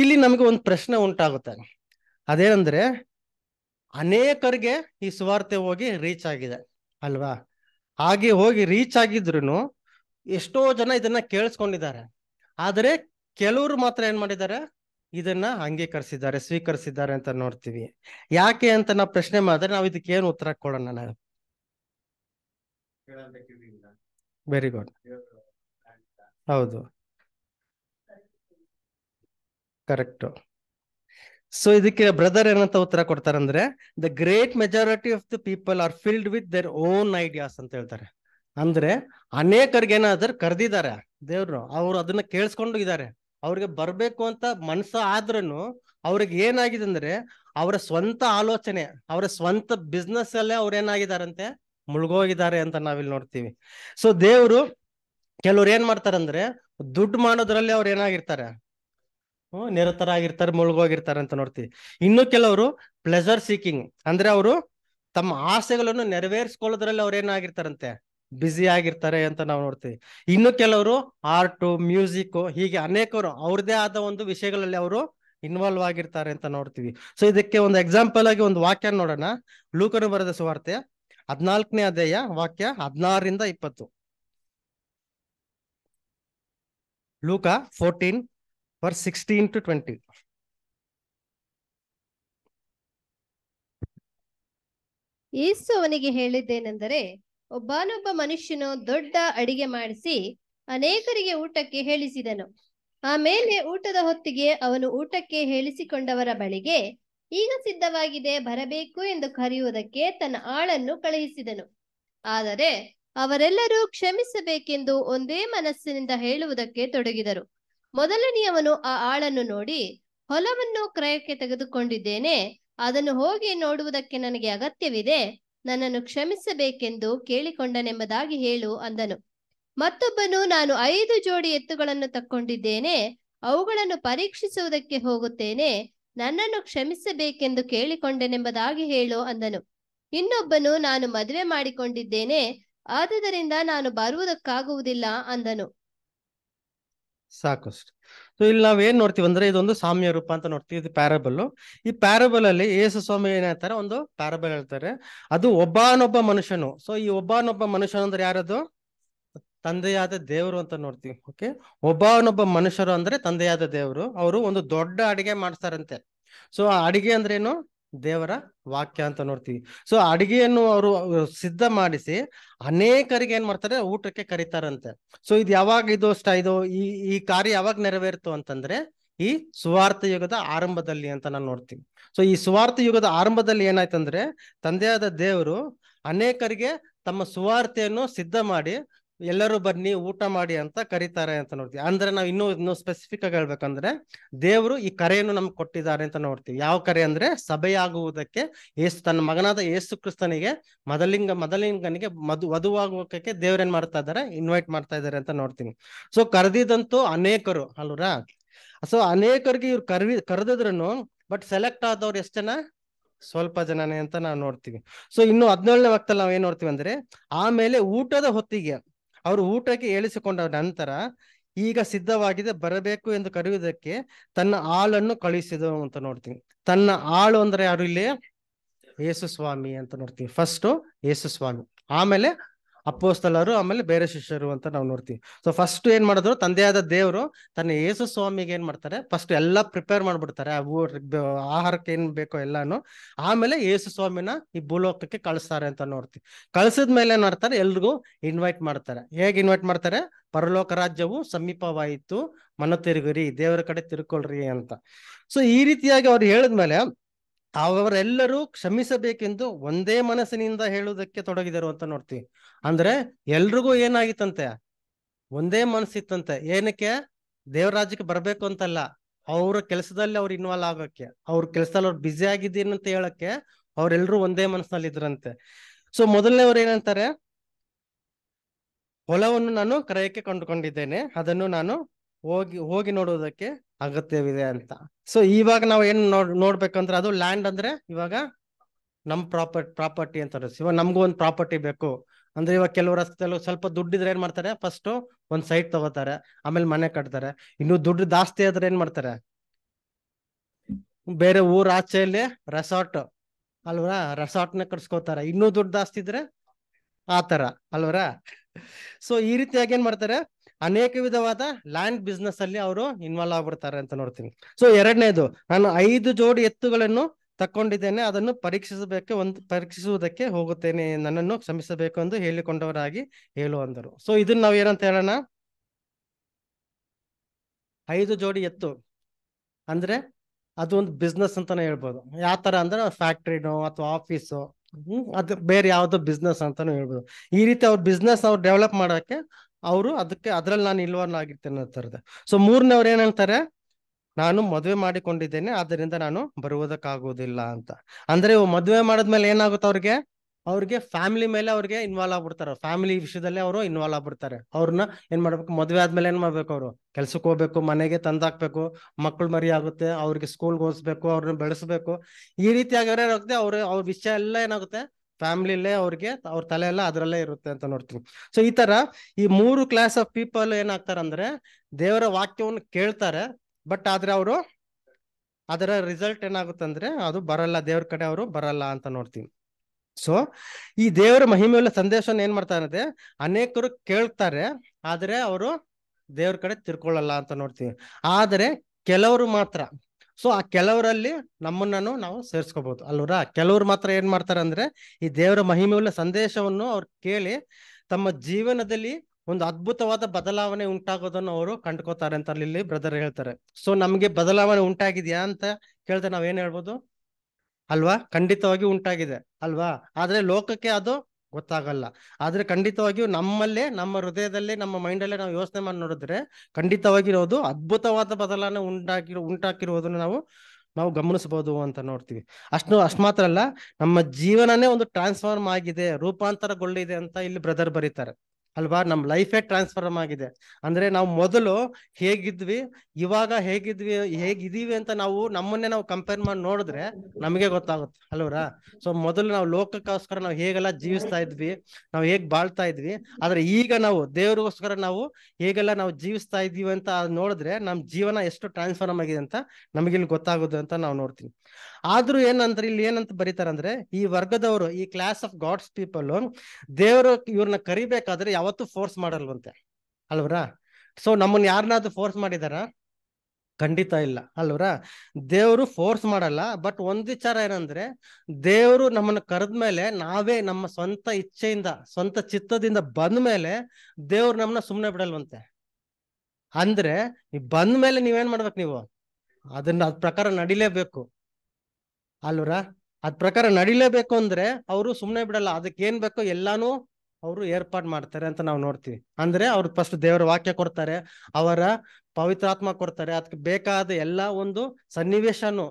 ಇಲ್ಲಿ ನಮ್ಗೆ ಒಂದು ಪ್ರಶ್ನೆ ಉಂಟಾಗುತ್ತೆ ಅದೇನಂದ್ರೆ ಅನೇಕರಿಗೆ ಈ ಸುವಾರ್ತೆ ಹೋಗಿ ರೀಚ್ ಆಗಿದೆ ಅಲ್ವಾ ಹಾಗೆ ಹೋಗಿ ರೀಚ್ ಆಗಿದ್ರು ಎಷ್ಟೋ ಜನ ಇದನ್ನ ಕೇಳಿಸ್ಕೊಂಡಿದ್ದಾರೆ ಆದರೆ ಕೆಲವರು ಮಾತ್ರ ಏನ್ ಮಾಡಿದ್ದಾರೆ ಇದನ್ನ ಅಂಗೀಕರಿಸಿದ್ದಾರೆ ಸ್ವೀಕರಿಸಿದ್ದಾರೆ ಅಂತ ನೋಡ್ತೀವಿ ಯಾಕೆ ಅಂತ ನಾವು ಪ್ರಶ್ನೆ ಮಾಡಿದ್ರೆ ನಾವು ಇದಕ್ಕೆ ಏನು ಉತ್ತರ ಕೊಡೋಣ ನಾವು ವೆರಿ ಗುಡ್ ಹೌದು ಕರೆಕ್ಟ್ ಸೊ ಇದಕ್ಕೆ ಬ್ರದರ್ ಏನಂತ ಉತ್ತರ ಕೊಡ್ತಾರಂದ್ರೆ the great majority of the people are filled with their own ideas ಅಂತ ಹೇಳ್ತಾರೆ ಅಂದ್ರೆ ಅನೇಕರಿಗೆ ಏನಾದ್ರು ಕರೆದಿದ್ದಾರೆ ದೇವ್ರು ಅವ್ರು ಅದನ್ನ ಕೇಳಿಸ್ಕೊಂಡು ಇದಾರೆ ಅವ್ರಿಗೆ ಬರ್ಬೇಕು ಅಂತ ಮನ್ಸ ಆದ್ರೂ ಅವ್ರಿಗೆ ಏನಾಗಿದೆ ಅಂದ್ರೆ ಅವರ ಸ್ವಂತ ಆಲೋಚನೆ ಅವರ ಸ್ವಂತ ಬಿಸ್ನೆಸ್ ಅಲ್ಲೇ ಅವ್ರು ಏನಾಗಿದಾರಂತೆ ಮುಳುಗೋಗಿದ್ದಾರೆ ಅಂತ ನಾವಿಲ್ಲಿ ನೋಡ್ತೀವಿ ಸೊ ದೇವ್ರು ಕೆಲವ್ರು ಏನ್ ಮಾಡ್ತಾರಂದ್ರೆ ದುಡ್ಡು ಮಾಡೋದ್ರಲ್ಲಿ ಅವ್ರು ಏನಾಗಿರ್ತಾರೆ ಹ್ಮ್ ನಿರತರಾಗಿರ್ತಾರೆ ಮುಳುಗೋಗಿರ್ತಾರೆ ಅಂತ ನೋಡ್ತೀವಿ ಇನ್ನು ಕೆಲವರು ಪ್ಲೆಜರ್ ಸೀಕಿಂಗ್ ಅಂದ್ರೆ ಅವರು ತಮ್ಮ ಆಸೆಗಳನ್ನು ನೆರವೇರಿಸ್ಕೊಳ್ಳೋದ್ರಲ್ಲಿ ಅವ್ರು ಏನಾಗಿರ್ತಾರಂತೆ ಬ್ಯುಸಿ ಆಗಿರ್ತಾರೆ ಅಂತ ನಾವು ನೋಡ್ತೀವಿ ಇನ್ನು ಕೆಲವರು ಆರ್ಟು ಮ್ಯೂಸಿಕ್ ಹೀಗೆ ಅನೇಕರು ಅವ್ರದೇ ಆದ ಒಂದು ವಿಷಯಗಳಲ್ಲಿ ಅವರು ಇನ್ವಾಲ್ವ್ ಆಗಿರ್ತಾರೆ ಅಂತ ನೋಡ್ತೀವಿ ಸೊ ಇದಕ್ಕೆ ಒಂದು ಎಕ್ಸಾಂಪಲ್ ಆಗಿ ಒಂದು ವಾಕ್ಯ ನೋಡೋಣ ಲೂಕನು ಬರೆದ ಸುವಾರ್ತೆ ಹದಿನಾಲ್ಕನೇ ಅಧ್ಯಾಯ ವಾಕ್ಯ ಹದಿನಾರರಿಂದ ಇಪ್ಪತ್ತು ಲೂಕ fourteen for sixteen to twenty ಯೇಸು ಅವನಿಗೆ ಹೇಳಿದ್ದೇನೆಂದರೆ ಒಬ್ಬನೊಬ್ಬ ಮನುಷ್ಯನು ದೊಡ್ಡ ಅಡಿಗೆ ಮಾಡಿಸಿ ಅನೇಕರಿಗೆ ಊಟಕ್ಕೆ ಹೇಳಿಸಿದನು ಆಮೇಲೆ ಊಟದ ಹೊತ್ತಿಗೆ ಅವನು ಊಟಕ್ಕೆ ಹೇಳಿಸಿಕೊಂಡವರ ಬಳಿಗೆ ಈಗ ಸಿದ್ಧವಾಗಿದೆ ಬರಬೇಕು ಎಂದು ಕರೆಯುವುದಕ್ಕೆ ತನ್ನ ಆಳನ್ನು ಕಳುಹಿಸಿದನು ಆದರೆ ಅವರೆಲ್ಲರೂ ಕ್ಷಮಿಸಬೇಕೆಂದು ಒಂದೇ ಮನಸ್ಸಿನಿಂದ ಹೇಳುವುದಕ್ಕೆ ತೊಡಗಿದರು ಮೊದಲನೆಯವನು ಆ ಆಳನ್ನು ನೋಡಿ ಹೊಲವನ್ನು ಕ್ರಯಕ್ಕೆ ತೆಗೆದುಕೊಂಡಿದ್ದೇನೆ ಅದನ್ನು ಹೋಗಿ ನೋಡುವುದಕ್ಕೆ ನನಗೆ ಅಗತ್ಯವಿದೆ ನನ್ನನ್ನು ಕ್ಷಮಿಸಬೇಕೆಂದು ಕೇಳಿಕೊಂಡನೆಂಬುದಾಗಿ ಹೇಳು ಅಂದನು ಮತ್ತೊಬ್ಬನು ನಾನು ಐದು ಜೋಡಿ ಎತ್ತುಗಳನ್ನು ತಕ್ಕೊಂಡಿದ್ದೇನೆ ಅವುಗಳನ್ನು ಪರೀಕ್ಷಿಸುವುದಕ್ಕೆ ಹೋಗುತ್ತೇನೆ ನನ್ನನ್ನು ಕ್ಷಮಿಸಬೇಕೆಂದು ಕೇಳಿಕೊಂಡನೆಂಬುದಾಗಿ ಹೇಳು ಅಂದನು ಇನ್ನೊಬ್ಬನು ನಾನು ಮದುವೆ ಮಾಡಿಕೊಂಡಿದ್ದೇನೆ ಆದುದರಿಂದ ನಾನು ಬರುವುದಕ್ಕಾಗುವುದಿಲ್ಲ ಅಂದನು ಸಾಕಷ್ಟು ಸೊ ಇಲ್ಲಿ ನಾವ್ ಏನ್ ನೋಡ್ತೀವಿ ಅಂದ್ರೆ ಇದೊಂದು ಸಾಮ್ಯ ರೂಪ ಅಂತ ನೋಡ್ತೀವಿ ಇದು ಪ್ಯಾರಬಲ್ ಈ ಪ್ಯಾರಬಲ್ ಅಲ್ಲಿ ಯೇಸು ಸ್ವಾಮಿ ಏನ್ ಹೇಳ್ತಾರೆ ಒಂದು ಪ್ಯಾರಬಲ್ ಹೇಳ್ತಾರೆ ಅದು ಒಬ್ಬನೊಬ್ಬ ಮನುಷ್ಯನು ಸೊ ಈ ಒಬ್ಬನೊಬ್ಬ ಮನುಷ್ಯನು ಅಂದ್ರೆ ಯಾರದು ತಂದೆಯಾದ ದೇವರು ಅಂತ ನೋಡ್ತೀವಿ ಓಕೆ ಒಬ್ಬನೊಬ್ಬ ಮನುಷ್ಯರು ಅಂದ್ರೆ ತಂದೆಯಾದ ದೇವರು ಅವರು ಒಂದು ದೊಡ್ಡ ಅಡಿಗೆ ಮಾಡ್ತಾರಂತೆ ಸೊ ಆ ಅಡಿಗೆ ಅಂದ್ರೆ ಏನು ದೇವರ ವಾಕ್ಯ ಅಂತ ನೋಡ್ತೀವಿ ಸೊ ಅಡಿಗೆಯನ್ನು ಅವರು ಸಿದ್ಧ ಮಾಡಿಸಿ ಅನೇಕರಿಗೆ ಏನ್ ಮಾಡ್ತಾರೆ ಊಟಕ್ಕೆ ಕರೀತಾರಂತೆ ಸೊ ಇದು ಯಾವಾಗ ಇದು ಅಷ್ಟ ಇದು ಈ ಈ ಕಾರ್ಯ ಯಾವಾಗ ನೆರವೇರಿತು ಅಂತಂದ್ರೆ ಈ ಸುವಾರ್ಥ ಯುಗದ ಆರಂಭದಲ್ಲಿ ಅಂತ ನಾನು ನೋಡ್ತೀವಿ ಸೊ ಈ ಸುವಾರ್ಥ ಯುಗದ ಆರಂಭದಲ್ಲಿ ಏನಾಯ್ತಂದ್ರೆ ತಂದೆಯಾದ ದೇವರು ಅನೇಕರಿಗೆ ತಮ್ಮ ಸುವಾರ್ತೆಯನ್ನು ಸಿದ್ಧ ಮಾಡಿ ಎಲ್ಲರೂ ಬನ್ನಿ ಊಟ ಮಾಡಿ ಅಂತ ಕರೀತಾರೆ ಅಂತ ನೋಡ್ತೀವಿ ಅಂದ್ರೆ ನಾವು ಇನ್ನೂ ಇನ್ನೂ ಸ್ಪೆಸಿಫಿಕ್ ಆಗಿ ಹೇಳ್ಬೇಕಂದ್ರೆ ದೇವರು ಈ ಕರೆಯನ್ನು ನಮ್ಗೆ ಕೊಟ್ಟಿದ್ದಾರೆ ಅಂತ ನೋಡ್ತೀವಿ ಯಾವ ಕರೆ ಅಂದ್ರೆ ಸಭೆಯಾಗುವುದಕ್ಕೆ ಏಸು ತನ್ನ ಮಗನಾದ ಏಸು ಕ್ರಿಸ್ತನಿಗೆ ಮೊದಲಿಂಗ ಮೊದಲಿಂಗನಿಗೆ ಮದು ದೇವ್ರ ದೇವ್ರೇನ್ ಮಾಡ್ತಾ ಇದಾರೆ ಇನ್ವೈಟ್ ಮಾಡ್ತಾ ಇದ್ದಾರೆ ಅಂತ ನೋಡ್ತೀನಿ ಸೊ ಕರೆದಿದ್ದಂತೂ ಅನೇಕರು ಅಲ್ವರಾ ಸೊ ಅನೇಕರಿಗೆ ಇವ್ರು ಕರ್ವಿ ಕರೆದಿದ್ರು ಬಟ್ ಸೆಲೆಕ್ಟ್ ಆದವ್ರು ಎಷ್ಟು ಜನ ಸ್ವಲ್ಪ ಜನನೇ ಅಂತ ನಾವು ನೋಡ್ತೀವಿ ಸೊ ಇನ್ನು ಹದಿನೇಳನೇ ವಕ್ತಲ್ಲಿ ನಾವು ಏನ್ ನೋಡ್ತೀವಿ ಅಂದ್ರೆ ಆಮೇಲೆ ಊಟದ ಹೊತ್ತಿಗೆ ಅವರು ಊಟಕ್ಕೆ ಏಳಿಸಿಕೊಂಡ ನಂತರ ಈಗ ಸಿದ್ಧವಾಗಿದೆ ಬರಬೇಕು ಎಂದು ಕರೆಯುವುದಕ್ಕೆ ತನ್ನ ಆಳನ್ನು ಕಳುಹಿಸಿದ ಅಂತ ನೋಡ್ತೀನಿ ತನ್ನ ಆಳು ಅಂದ್ರೆ ಯಾರು ಇಲ್ಲಿ ಯೇಸುಸ್ವಾಮಿ ಅಂತ ನೋಡ್ತೀವಿ ಫಸ್ಟ್ ಯೇಸುಸ್ವಾಮಿ ಆಮೇಲೆ ಅಪ್ಪೋಸ್ತಲರು ಆಮೇಲೆ ಬೇರೆ ಶಿಷ್ಯರು ಅಂತ ನಾವು ನೋಡ್ತೀವಿ ಸೊ ಫಸ್ಟ್ ಏನ್ ಮಾಡಿದ್ರು ತಂದೆಯಾದ ದೇವರು ತನ್ನ ಯೇಸು ಸ್ವಾಮಿಗೆ ಏನ್ ಮಾಡ್ತಾರೆ ಫಸ್ಟ್ ಎಲ್ಲ ಪ್ರಿಪೇರ್ ಮಾಡ್ಬಿಡ್ತಾರೆ ಆಹಾರಕ್ಕೆ ಏನ್ ಬೇಕೋ ಎಲ್ಲಾನು ಆಮೇಲೆ ಯೇಸು ಸ್ವಾಮಿನ ಈ ಭೂಲೋಕಕ್ಕೆ ಕಳಿಸ್ತಾರೆ ಅಂತ ನೋಡ್ತೀವಿ ಕಳ್ಸಿದ್ಮೇಲೆ ಮೇಲೆ ಏನ್ ಮಾಡ್ತಾರೆ ಎಲ್ರಿಗೂ ಇನ್ವೈಟ್ ಮಾಡ್ತಾರೆ ಹೇಗೆ ಇನ್ವೈಟ್ ಮಾಡ್ತಾರೆ ಪರಲೋಕ ರಾಜ್ಯವು ಸಮೀಪವಾಯಿತು ಮನ ತಿರುಗರಿ ದೇವರ ಕಡೆ ತಿರ್ಕೊಳ್ರಿ ಅಂತ ಸೊ ಈ ರೀತಿಯಾಗಿ ಅವ್ರು ಹೇಳಿದ್ಮೇಲೆ ಅವರೆಲ್ಲರೂ ಕ್ಷಮಿಸಬೇಕೆಂದು ಒಂದೇ ಮನಸ್ಸಿನಿಂದ ಹೇಳುವುದಕ್ಕೆ ತೊಡಗಿದರು ಅಂತ ನೋಡ್ತೀವಿ ಅಂದ್ರೆ ಎಲ್ರಿಗೂ ಏನಾಗಿತ್ತಂತೆ ಒಂದೇ ಮನಸ್ಸಿತ್ತಂತೆ ಏನಕ್ಕೆ ದೇವರಾಜ್ಯಕ್ಕೆ ಬರ್ಬೇಕು ಅಂತಲ್ಲ ಅವ್ರ ಕೆಲಸದಲ್ಲಿ ಅವ್ರು ಇನ್ವಾಲ್ವ್ ಆಗೋಕ್ಕೆ ಅವ್ರ ಕೆಲಸದಲ್ಲಿ ಅವ್ರು ಬ್ಯುಸಿ ಆಗಿದ್ದೀನಿ ಅಂತ ಹೇಳಕ್ಕೆ ಅವ್ರೆಲ್ರೂ ಒಂದೇ ಮನಸ್ಸಿನಲ್ಲಿ ಇದ್ರಂತೆ ಸೊ ಅವ್ರು ಏನಂತಾರೆ ಹೊಲವನ್ನು ನಾನು ಕ್ರಯಕ್ಕೆ ಕಂಡುಕೊಂಡಿದ್ದೇನೆ ಅದನ್ನು ನಾನು ಹೋಗಿ ಹೋಗಿ ನೋಡುವುದಕ್ಕೆ ಅಗತ್ಯವಿದೆ ಅಂತ ಸೊ ಇವಾಗ ನಾವು ಏನ್ ನೋಡ್ ನೋಡ್ಬೇಕಂದ್ರೆ ಅದು ಲ್ಯಾಂಡ್ ಅಂದ್ರೆ ಇವಾಗ ನಮ್ ಪ್ರಾಪರ್ಟಿ ಪ್ರಾಪರ್ಟಿ ಅಂತ ಇವಾಗ ನಮಗೂ ಒಂದು ಪ್ರಾಪರ್ಟಿ ಬೇಕು ಅಂದ್ರೆ ಇವಾಗ ಕೆಲವು ರಸ್ತೆಯಲ್ಲೂ ಸ್ವಲ್ಪ ದುಡ್ಡಿದ್ರೆ ಏನ್ ಮಾಡ್ತಾರೆ ಫಸ್ಟ್ ಒಂದ್ ಸೈಟ್ ತಗೋತಾರೆ ಆಮೇಲೆ ಮನೆ ಕಟ್ತಾರೆ ಇನ್ನು ದುಡ್ಡು ಜಾಸ್ತಿ ಆದ್ರೆ ಏನ್ ಮಾಡ್ತಾರೆ ಬೇರೆ ಊರ್ ಆಚೆಯಲ್ಲಿ ರೆಸಾರ್ಟ್ ಅಲ್ವರ ರೆಸಾರ್ಟ್ ನ ಕಟ್ಸ್ಕೋತಾರೆ ಇನ್ನೂ ದುಡ್ಡು ಜಾಸ್ತಿ ಇದ್ರೆ ಆತರ ಅಲ್ವರ ಸೊ ಈ ರೀತಿಯಾಗಿ ಏನ್ ಮಾಡ್ತಾರೆ ಅನೇಕ ವಿಧವಾದ ಲ್ಯಾಂಡ್ ಬಿಸ್ನೆಸ್ ಅಲ್ಲಿ ಅವರು ಇನ್ವಾಲ್ವ್ ಆಗ್ಬಿಡ್ತಾರೆ ಅಂತ ನೋಡ್ತೀನಿ ಸೊ ಎರಡನೇದು ನಾನು ಐದು ಜೋಡಿ ಎತ್ತುಗಳನ್ನು ತಕ್ಕೊಂಡಿದ್ದೇನೆ ಅದನ್ನು ಪರೀಕ್ಷಿಸಬೇಕು ಒಂದು ಪರೀಕ್ಷಿಸುವುದಕ್ಕೆ ಹೋಗುತ್ತೇನೆ ನನ್ನನ್ನು ಕ್ಷಮಿಸಬೇಕು ಎಂದು ಹೇಳಿಕೊಂಡವರಾಗಿ ಹೇಳು ಅಂದರು ಸೊ ಇದನ್ನ ನಾವು ಏನಂತ ಹೇಳೋಣ ಐದು ಜೋಡಿ ಎತ್ತು ಅಂದ್ರೆ ಅದು ಒಂದು ಬಿಸ್ನೆಸ್ ಅಂತಾನೆ ಹೇಳ್ಬೋದು ಯಾವ ತರ ಅಂದ್ರೆ ಫ್ಯಾಕ್ಟ್ರಿನೋ ಅಥವಾ ಆಫೀಸು ಅದು ಬೇರೆ ಯಾವ್ದು ಬಿಸ್ನೆಸ್ ಅಂತಾನು ಹೇಳ್ಬೋದು ಈ ರೀತಿ ಅವ್ರ ಬಿಸ್ನೆಸ್ ಅವ್ರು ಡೆವಲಪ್ ಮಾಡೋಕೆ ಅವರು ಅದಕ್ಕೆ ಅದ್ರಲ್ಲಿ ನಾನು ಆಗಿರ್ತೇನೆ ಅಂತರ್ದೆ ಸೊ ಮೂರನೇವ್ರು ಏನಂತಾರೆ ನಾನು ಮದುವೆ ಮಾಡಿಕೊಂಡಿದ್ದೇನೆ ಆದ್ದರಿಂದ ನಾನು ಬರುವುದಕ್ಕಾಗೋದಿಲ್ಲ ಅಂತ ಅಂದ್ರೆ ಮದುವೆ ಮಾಡಿದ್ಮೇಲೆ ಏನಾಗುತ್ತೆ ಅವ್ರಿಗೆ ಅವ್ರಿಗೆ ಫ್ಯಾಮಿಲಿ ಮೇಲೆ ಅವ್ರಿಗೆ ಇನ್ವಾಲ್ವ್ ಆಗ್ಬಿಡ್ತಾರೆ ಫ್ಯಾಮಿಲಿ ವಿಷಯದಲ್ಲಿ ಅವರು ಇನ್ವಾಲ್ವ್ ಆಗ್ಬಿಡ್ತಾರೆ ಅವ್ರನ್ನ ಏನ್ ಮಾಡ್ಬೇಕು ಮದುವೆ ಆದ್ಮೇಲೆ ಏನ್ ಮಾಡ್ಬೇಕು ಅವರು ಕೆಲ್ಸಕ್ಕೆ ಹೋಗ್ಬೇಕು ಮನೆಗೆ ತಂದಾಕ್ಬೇಕು ಮಕ್ಕಳು ಮರಿ ಆಗುತ್ತೆ ಅವ್ರಿಗೆ ಸ್ಕೂಲ್ಗೆ ಓದಿಸ್ಬೇಕು ಅವ್ರನ್ನ ಬೆಳೆಸ್ಬೇಕು ಈ ಏನಾಗುತ್ತೆ ಅವ್ರ ಅವ್ರ ವಿಷಯ ಎಲ್ಲ ಏನಾಗುತ್ತೆ ಫ್ಯಾಮಿಲಿಲೇ ಅವ್ರಿಗೆ ಅವ್ರ ತಲೆ ಎಲ್ಲ ಅದರಲ್ಲೇ ಇರುತ್ತೆ ಅಂತ ನೋಡ್ತೀನಿ ಸೊ ಈ ತರ ಈ ಮೂರು ಕ್ಲಾಸ್ ಆಫ್ ಪೀಪಲ್ ಏನಾಗ್ತಾರಂದ್ರೆ ದೇವರ ವಾಕ್ಯವನ್ನು ಕೇಳ್ತಾರೆ ಬಟ್ ಆದ್ರೆ ಅವರು ಅದರ ರಿಸಲ್ಟ್ ಅಂದ್ರೆ ಅದು ಬರಲ್ಲ ದೇವ್ರ ಕಡೆ ಅವರು ಬರಲ್ಲ ಅಂತ ನೋಡ್ತೀನಿ ಸೊ ಈ ದೇವರ ಮಹಿಮೆಯಲ್ಲ ಸಂದೇಶವನ್ನು ಏನ್ ಮಾಡ್ತಾರೆ ಅನೇಕರು ಕೇಳ್ತಾರೆ ಆದ್ರೆ ಅವರು ದೇವ್ರ ಕಡೆ ತಿರ್ಕೊಳ್ಳಲ್ಲ ಅಂತ ನೋಡ್ತೀವಿ ಆದರೆ ಕೆಲವರು ಮಾತ್ರ ಸೊ ಆ ಕೆಲವರಲ್ಲಿ ನಮ್ಮನ್ನು ನಾವು ಸೇರ್ಸ್ಕೋಬಹುದು ಅಲ್ವರ ಕೆಲವರು ಮಾತ್ರ ಏನ್ ಮಾಡ್ತಾರೆ ಅಂದ್ರೆ ಈ ದೇವರ ಮಹಿಮೆಯುಳ್ಳ ಸಂದೇಶವನ್ನು ಅವ್ರು ಕೇಳಿ ತಮ್ಮ ಜೀವನದಲ್ಲಿ ಒಂದು ಅದ್ಭುತವಾದ ಬದಲಾವಣೆ ಉಂಟಾಗೋದನ್ನು ಅವರು ಕಂಡ್ಕೋತಾರೆ ಅಂತ ಅಲ್ಲಿ ಬ್ರದರ್ ಹೇಳ್ತಾರೆ ಸೊ ನಮ್ಗೆ ಬದಲಾವಣೆ ಉಂಟಾಗಿದ್ಯಾ ಅಂತ ಕೇಳ್ತಾರೆ ನಾವ್ ಏನ್ ಹೇಳ್ಬೋದು ಅಲ್ವಾ ಖಂಡಿತವಾಗಿ ಉಂಟಾಗಿದೆ ಅಲ್ವಾ ಆದ್ರೆ ಲೋಕಕ್ಕೆ ಅದು ಗೊತ್ತಾಗಲ್ಲ ಆದ್ರೆ ಖಂಡಿತವಾಗಿಯೂ ನಮ್ಮಲ್ಲೇ ನಮ್ಮ ಹೃದಯದಲ್ಲೇ ನಮ್ಮ ಮೈಂಡಲ್ಲೇ ನಾವು ಯೋಚನೆ ಮಾಡಿ ನೋಡಿದ್ರೆ ಖಂಡಿತವಾಗಿರೋದು ಅದ್ಭುತವಾದ ಬದಲಾವಣೆ ಉಂಟಾಗಿ ಉಂಟಾಕಿರುವುದನ್ನು ನಾವು ನಾವು ಗಮನಿಸಬಹುದು ಅಂತ ನೋಡ್ತೀವಿ ಅಷ್ಟು ಅಷ್ಟು ಮಾತ್ರ ಅಲ್ಲ ನಮ್ಮ ಜೀವನನೇ ಒಂದು ಟ್ರಾನ್ಸ್ಫಾರ್ಮ್ ಆಗಿದೆ ರೂಪಾಂತರಗೊಳ್ಳಿದೆ ಅಂತ ಇಲ್ಲಿ ಬ್ರದರ್ ಬರೀತಾರೆ ಅಲ್ವಾ ನಮ್ ಲೈಫೇ ಟ್ರಾನ್ಸ್ಫಾರ್ಮ್ ಆಗಿದೆ ಅಂದ್ರೆ ನಾವು ಮೊದಲು ಹೇಗಿದ್ವಿ ಇವಾಗ ಹೇಗಿದ್ವಿ ಹೇಗಿದೀವಿ ಅಂತ ನಾವು ನಮ್ಮನ್ನೇ ನಾವು ಕಂಪೇರ್ ಮಾಡಿ ನೋಡಿದ್ರೆ ನಮಗೆ ಗೊತ್ತಾಗುತ್ತೆ ಅಲ್ವರಾ ಸೊ ಮೊದಲು ನಾವು ಲೋಕಕ್ಕೋಸ್ಕರ ನಾವು ಹೇಗೆಲ್ಲ ಜೀವಿಸ್ತಾ ಇದ್ವಿ ನಾವು ಹೇಗ್ ಬಾಳ್ತಾ ಇದ್ವಿ ಆದ್ರೆ ಈಗ ನಾವು ದೇವ್ರಿಗೋಸ್ಕರ ನಾವು ಹೇಗೆಲ್ಲ ನಾವು ಜೀವಿಸ್ತಾ ಇದೀವಿ ಅಂತ ನೋಡಿದ್ರೆ ನಮ್ಮ ಜೀವನ ಎಷ್ಟು ಟ್ರಾನ್ಸ್ಫಾರ್ಮ್ ಆಗಿದೆ ಅಂತ ನಮಗೆ ಇಲ್ಲಿ ಗೊತ್ತಾಗೋದು ಅಂತ ನಾವು ನೋಡ್ತೀನಿ ಆದ್ರೂ ಏನಂದ್ರೆ ಇಲ್ಲಿ ಏನಂತ ಬರೀತಾರಂದ್ರೆ ಈ ವರ್ಗದವರು ಈ ಕ್ಲಾಸ್ ಆಫ್ ಗಾಡ್ಸ್ ಪೀಪಲ್ ದೇವರು ಇವ್ರನ್ನ ಕರಿಬೇಕಾದ್ರೆ ಅವತ್ತು ಫೋರ್ಸ್ ಮಾಡಲ್ವಂತೆ ಅಲ್ವರ ಸೊ ನಮ್ಮನ್ನ ಯಾರನ್ನಾದ್ರೂ ಫೋರ್ಸ್ ಮಾಡಿದಾರ ಖಂಡಿತ ಇಲ್ಲ ಅಲ್ವರ ದೇವರು ಫೋರ್ಸ್ ಮಾಡಲ್ಲ ಬಟ್ ಒಂದ್ ವಿಚಾರ ಏನಂದ್ರೆ ದೇವರು ನಮ್ಮನ್ನ ಕರೆದ ಮೇಲೆ ನಾವೇ ನಮ್ಮ ಸ್ವಂತ ಇಚ್ಛೆಯಿಂದ ಸ್ವಂತ ಚಿತ್ತದಿಂದ ಬಂದ ಮೇಲೆ ದೇವ್ರು ನಮ್ಮನ್ನ ಸುಮ್ಮನೆ ಬಿಡಲ್ವಂತೆ ಅಂದ್ರೆ ಬಂದ ಮೇಲೆ ನೀವೇನ್ ಮಾಡ್ಬೇಕು ನೀವು ಅದನ್ನ ಅದ್ ಪ್ರಕಾರ ನಡಿಲೇಬೇಕು ಅಲ್ವರ ಅದ್ ಪ್ರಕಾರ ನಡಿಲೇಬೇಕು ಅಂದ್ರೆ ಅವರು ಸುಮ್ಮನೆ ಬಿಡಲ್ಲ ಅದಕ್ಕೆ ಏನ್ ಬೇಕೋ ಎಲ್ಲಾನು ಅವರು ಏರ್ಪಾಡು ಮಾಡ್ತಾರೆ ಅಂತ ನಾವು ನೋಡ್ತೀವಿ ಅಂದ್ರೆ ಅವ್ರು ಫಸ್ಟ್ ದೇವರ ವಾಕ್ಯ ಕೊಡ್ತಾರೆ ಅವರ ಪವಿತ್ರಾತ್ಮ ಕೊಡ್ತಾರೆ ಅದಕ್ಕೆ ಬೇಕಾದ ಎಲ್ಲಾ ಒಂದು ಸನ್ನಿವೇಶನು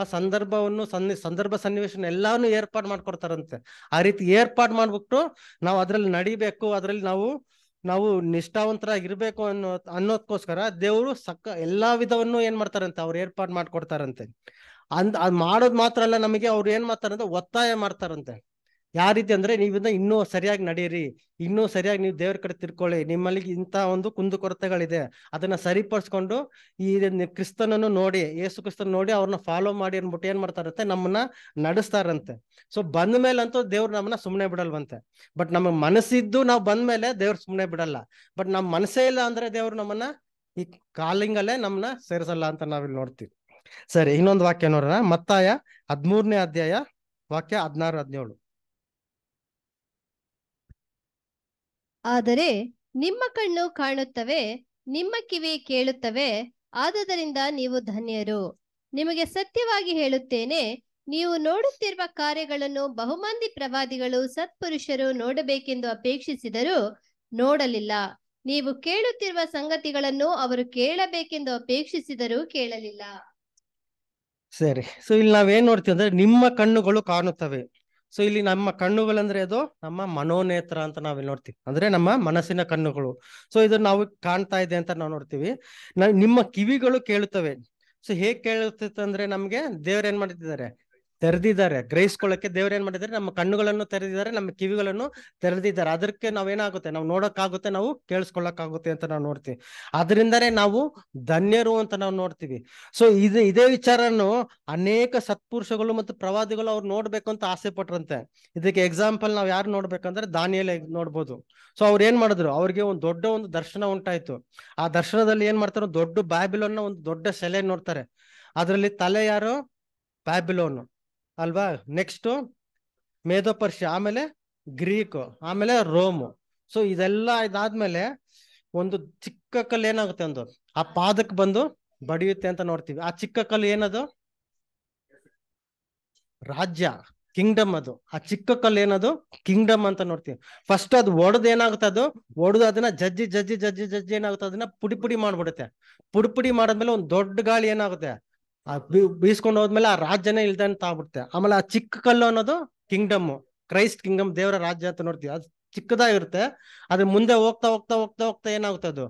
ಆ ಸಂದರ್ಭವನ್ನು ಸನ್ನಿ ಸಂದರ್ಭ ಸನ್ನಿವೇಶನ ಎಲ್ಲಾನು ಏರ್ಪಾಡು ಮಾಡ್ಕೊಡ್ತಾರಂತೆ ಆ ರೀತಿ ಏರ್ಪಾಡು ಮಾಡ್ಬಿಟ್ಟು ನಾವು ಅದ್ರಲ್ಲಿ ನಡಿಬೇಕು ಅದ್ರಲ್ಲಿ ನಾವು ನಾವು ನಿಷ್ಠಾವಂತರಾಗಿರ್ಬೇಕು ಅನ್ನೋ ಅನ್ನೋದಕ್ಕೋಸ್ಕರ ದೇವರು ಸಕ್ಕ ಎಲ್ಲಾ ವಿಧವನ್ನು ಏನ್ ಮಾಡ್ತಾರಂತೆ ಅವ್ರು ಏರ್ಪಾಡು ಮಾಡ್ಕೊಡ್ತಾರಂತೆ ಅಂದ್ ಅದ್ ಮಾಡೋದ್ ಮಾತ್ರ ಅಲ್ಲ ನಮಗೆ ಅವ್ರು ಏನ್ ಮಾಡ್ತಾರಂತೆ ಒತ್ತಾಯ ಮಾಡ್ತಾರಂತೆ ಯಾವ ರೀತಿ ಅಂದ್ರೆ ನೀವಿಂದ ಇನ್ನೂ ಸರಿಯಾಗಿ ನಡೆಯಿರಿ ಇನ್ನೂ ಸರಿಯಾಗಿ ನೀವು ದೇವ್ರ ಕಡೆ ತಿರ್ಕೊಳ್ಳಿ ನಿಮ್ಮಲ್ಲಿ ಇಂಥ ಒಂದು ಕೊರತೆಗಳಿದೆ ಅದನ್ನ ಸರಿಪಡಿಸ್ಕೊಂಡು ಈ ಕ್ರಿಸ್ತನನ್ನು ನೋಡಿ ಯೇಸು ಕ್ರಿಸ್ತನ್ ನೋಡಿ ಅವ್ರನ್ನ ಫಾಲೋ ಮಾಡಿ ಅನ್ಬಿಟ್ಟು ಏನ್ ಮಾಡ್ತಾರಂತೆ ನಮ್ಮನ್ನ ನಡೆಸ್ತಾರಂತೆ ಸೊ ಬಂದ ಮೇಲೆ ಅಂತೂ ದೇವ್ರು ನಮ್ಮನ್ನ ಸುಮ್ಮನೆ ಬಿಡಲ್ವಂತೆ ಬಟ್ ನಮ್ಮ ಮನಸ್ಸಿದ್ದು ನಾವು ಬಂದ ಮೇಲೆ ದೇವ್ರು ಸುಮ್ಮನೆ ಬಿಡಲ್ಲ ಬಟ್ ನಮ್ಮ ಮನಸ್ಸೇ ಇಲ್ಲ ಅಂದ್ರೆ ದೇವ್ರು ನಮ್ಮನ್ನ ಈ ಕಾಲಿಂಗಲ್ಲೇ ನಮ್ಮನ್ನ ಸೇರಿಸಲ್ಲ ಅಂತ ನಾವಿಲ್ಲಿ ನೋಡ್ತೀವಿ ಸರಿ ಇನ್ನೊಂದು ವಾಕ್ಯ ನೋಡೋಣ ಮತ್ತಾಯ ಹದ್ಮೂರನೇ ಅಧ್ಯಾಯ ವಾಕ್ಯ ಹದಿನಾರು ಹದಿನೇಳು ಆದರೆ ನಿಮ್ಮ ಕಣ್ಣು ಕಾಣುತ್ತವೆ ನಿಮ್ಮ ಕಿವಿ ಕೇಳುತ್ತವೆ ಆದುದರಿಂದ ನೀವು ಧನ್ಯರು ನಿಮಗೆ ಸತ್ಯವಾಗಿ ಹೇಳುತ್ತೇನೆ ನೀವು ನೋಡುತ್ತಿರುವ ಕಾರ್ಯಗಳನ್ನು ಬಹುಮಂದಿ ಪ್ರವಾದಿಗಳು ಸತ್ಪುರುಷರು ನೋಡಬೇಕೆಂದು ಅಪೇಕ್ಷಿಸಿದರೂ ನೋಡಲಿಲ್ಲ ನೀವು ಕೇಳುತ್ತಿರುವ ಸಂಗತಿಗಳನ್ನು ಅವರು ಕೇಳಬೇಕೆಂದು ಅಪೇಕ್ಷಿಸಿದರೂ ಕೇಳಲಿಲ್ಲ ಸರಿ ಸೊ ಇಲ್ಲಿ ನಾವೇನ್ ನೋಡ್ತೀವಿ ಅಂದ್ರೆ ನಿಮ್ಮ ಕಣ್ಣುಗಳು ಕಾಣುತ್ತವೆ ಸೊ ಇಲ್ಲಿ ನಮ್ಮ ಕಣ್ಣುಗಳಂದ್ರೆ ಅದು ನಮ್ಮ ಮನೋನೇತ್ರ ಅಂತ ಇಲ್ಲಿ ನೋಡ್ತೀವಿ ಅಂದ್ರೆ ನಮ್ಮ ಮನಸ್ಸಿನ ಕಣ್ಣುಗಳು ಸೊ ಇದು ನಾವು ಕಾಣ್ತಾ ಇದೆ ಅಂತ ನಾವು ನೋಡ್ತೀವಿ ನಿಮ್ಮ ಕಿವಿಗಳು ಕೇಳುತ್ತವೆ ಸೊ ಹೇಗ್ ಕೇಳುತ್ತಿತ್ತು ಅಂದ್ರೆ ನಮ್ಗೆ ದೇವ್ರ ಏನ್ ಮಾಡ್ತಿದ್ದಾರೆ ತೆರೆದಿದ್ದಾರೆ ಗ್ರಹಿಸ್ಕೊಳ್ಳಕ್ಕೆ ದೇವ್ರು ಏನ್ ಮಾಡಿದಾರೆ ನಮ್ಮ ಕಣ್ಣುಗಳನ್ನು ತೆರೆದಿದ್ದಾರೆ ನಮ್ಮ ಕಿವಿಗಳನ್ನು ತೆರೆದಿದ್ದಾರೆ ಅದಕ್ಕೆ ಏನಾಗುತ್ತೆ ನಾವು ನೋಡೋಕ್ಕಾಗುತ್ತೆ ನಾವು ಕೇಳಿಸ್ಕೊಳ್ಳೋಕ್ಕಾಗುತ್ತೆ ಅಂತ ನಾವು ನೋಡ್ತೀವಿ ಅದರಿಂದನೇ ನಾವು ಧನ್ಯರು ಅಂತ ನಾವು ನೋಡ್ತೀವಿ ಸೊ ಇದು ಇದೇ ವಿಚಾರನು ಅನೇಕ ಸತ್ಪುರುಷಗಳು ಮತ್ತು ಪ್ರವಾದಿಗಳು ಅವ್ರು ನೋಡ್ಬೇಕು ಅಂತ ಆಸೆ ಪಟ್ರಂತೆ ಇದಕ್ಕೆ ಎಕ್ಸಾಂಪಲ್ ನಾವು ಯಾರು ನೋಡ್ಬೇಕಂದ್ರೆ ದಾನಿಯಲ್ಲಿ ನೋಡ್ಬೋದು ಸೊ ಅವ್ರು ಏನ್ ಮಾಡಿದ್ರು ಅವ್ರಿಗೆ ಒಂದು ದೊಡ್ಡ ಒಂದು ದರ್ಶನ ಉಂಟಾಯ್ತು ಆ ದರ್ಶನದಲ್ಲಿ ಏನ್ ಮಾಡ್ತಾರೆ ದೊಡ್ಡ ಬ್ಯಾಬಿಲೋನ್ ಒಂದು ದೊಡ್ಡ ಸೆಲೆ ನೋಡ್ತಾರೆ ಅದರಲ್ಲಿ ತಲೆ ಯಾರು ಬ್ಯಾಬಿಲೋನ್ ಅಲ್ವಾ ನೆಕ್ಸ್ಟ್ ಮೇಧೋ ಆಮೇಲೆ ಗ್ರೀಕ್ ಆಮೇಲೆ ರೋಮು ಸೊ ಇದೆಲ್ಲ ಇದಾದ್ಮೇಲೆ ಒಂದು ಚಿಕ್ಕ ಕಲ್ಲು ಏನಾಗುತ್ತೆ ಒಂದು ಆ ಪಾದಕ್ಕೆ ಬಂದು ಬಡಿಯುತ್ತೆ ಅಂತ ನೋಡ್ತೀವಿ ಆ ಚಿಕ್ಕ ಕಲ್ಲು ಏನದು ರಾಜ್ಯ ಕಿಂಗ್ಡಮ್ ಅದು ಆ ಚಿಕ್ಕ ಕಲ್ಲು ಏನದು ಕಿಂಗ್ಡಮ್ ಅಂತ ನೋಡ್ತೀವಿ ಫಸ್ಟ್ ಅದು ಒಡೆದು ಏನಾಗುತ್ತೆ ಅದು ಒಡೆದು ಅದನ್ನ ಜಜ್ಜಿ ಜಜ್ಜಿ ಜಜ್ಜಿ ಜಜ್ಜಿ ಏನಾಗುತ್ತೆ ಅದನ್ನ ಪುಡಿ ಪುಡಿ ಮಾಡ್ಬಿಡುತ್ತೆ ಪುಡಿ ಪುಡಿ ಮಾಡಿದ್ಮೇಲೆ ಒಂದು ದೊಡ್ಡ ಗಾಳಿ ಏನಾಗುತ್ತೆ ಬೀಸ್ಕೊಂಡು ಹೋದ್ಮೇಲೆ ಆ ರಾಜ್ಯನೇ ಇಲ್ದಂತ ಆಗ್ಬಿಡುತ್ತೆ ಆಮೇಲೆ ಆ ಚಿಕ್ಕ ಕಲ್ಲು ಅನ್ನೋದು ಕಿಂಗ್ಡಮ್ ಕ್ರೈಸ್ಟ್ ಕಿಂಗ್ಡಮ್ ದೇವರ ರಾಜ್ಯ ಅಂತ ನೋಡ್ತೀವಿ ಅದು ಚಿಕ್ಕದಾಗಿರುತ್ತೆ ಅದ್ರ ಮುಂದೆ ಹೋಗ್ತಾ ಹೋಗ್ತಾ ಹೋಗ್ತಾ ಹೋಗ್ತಾ ಏನಾಗುತ್ತೆ ಅದು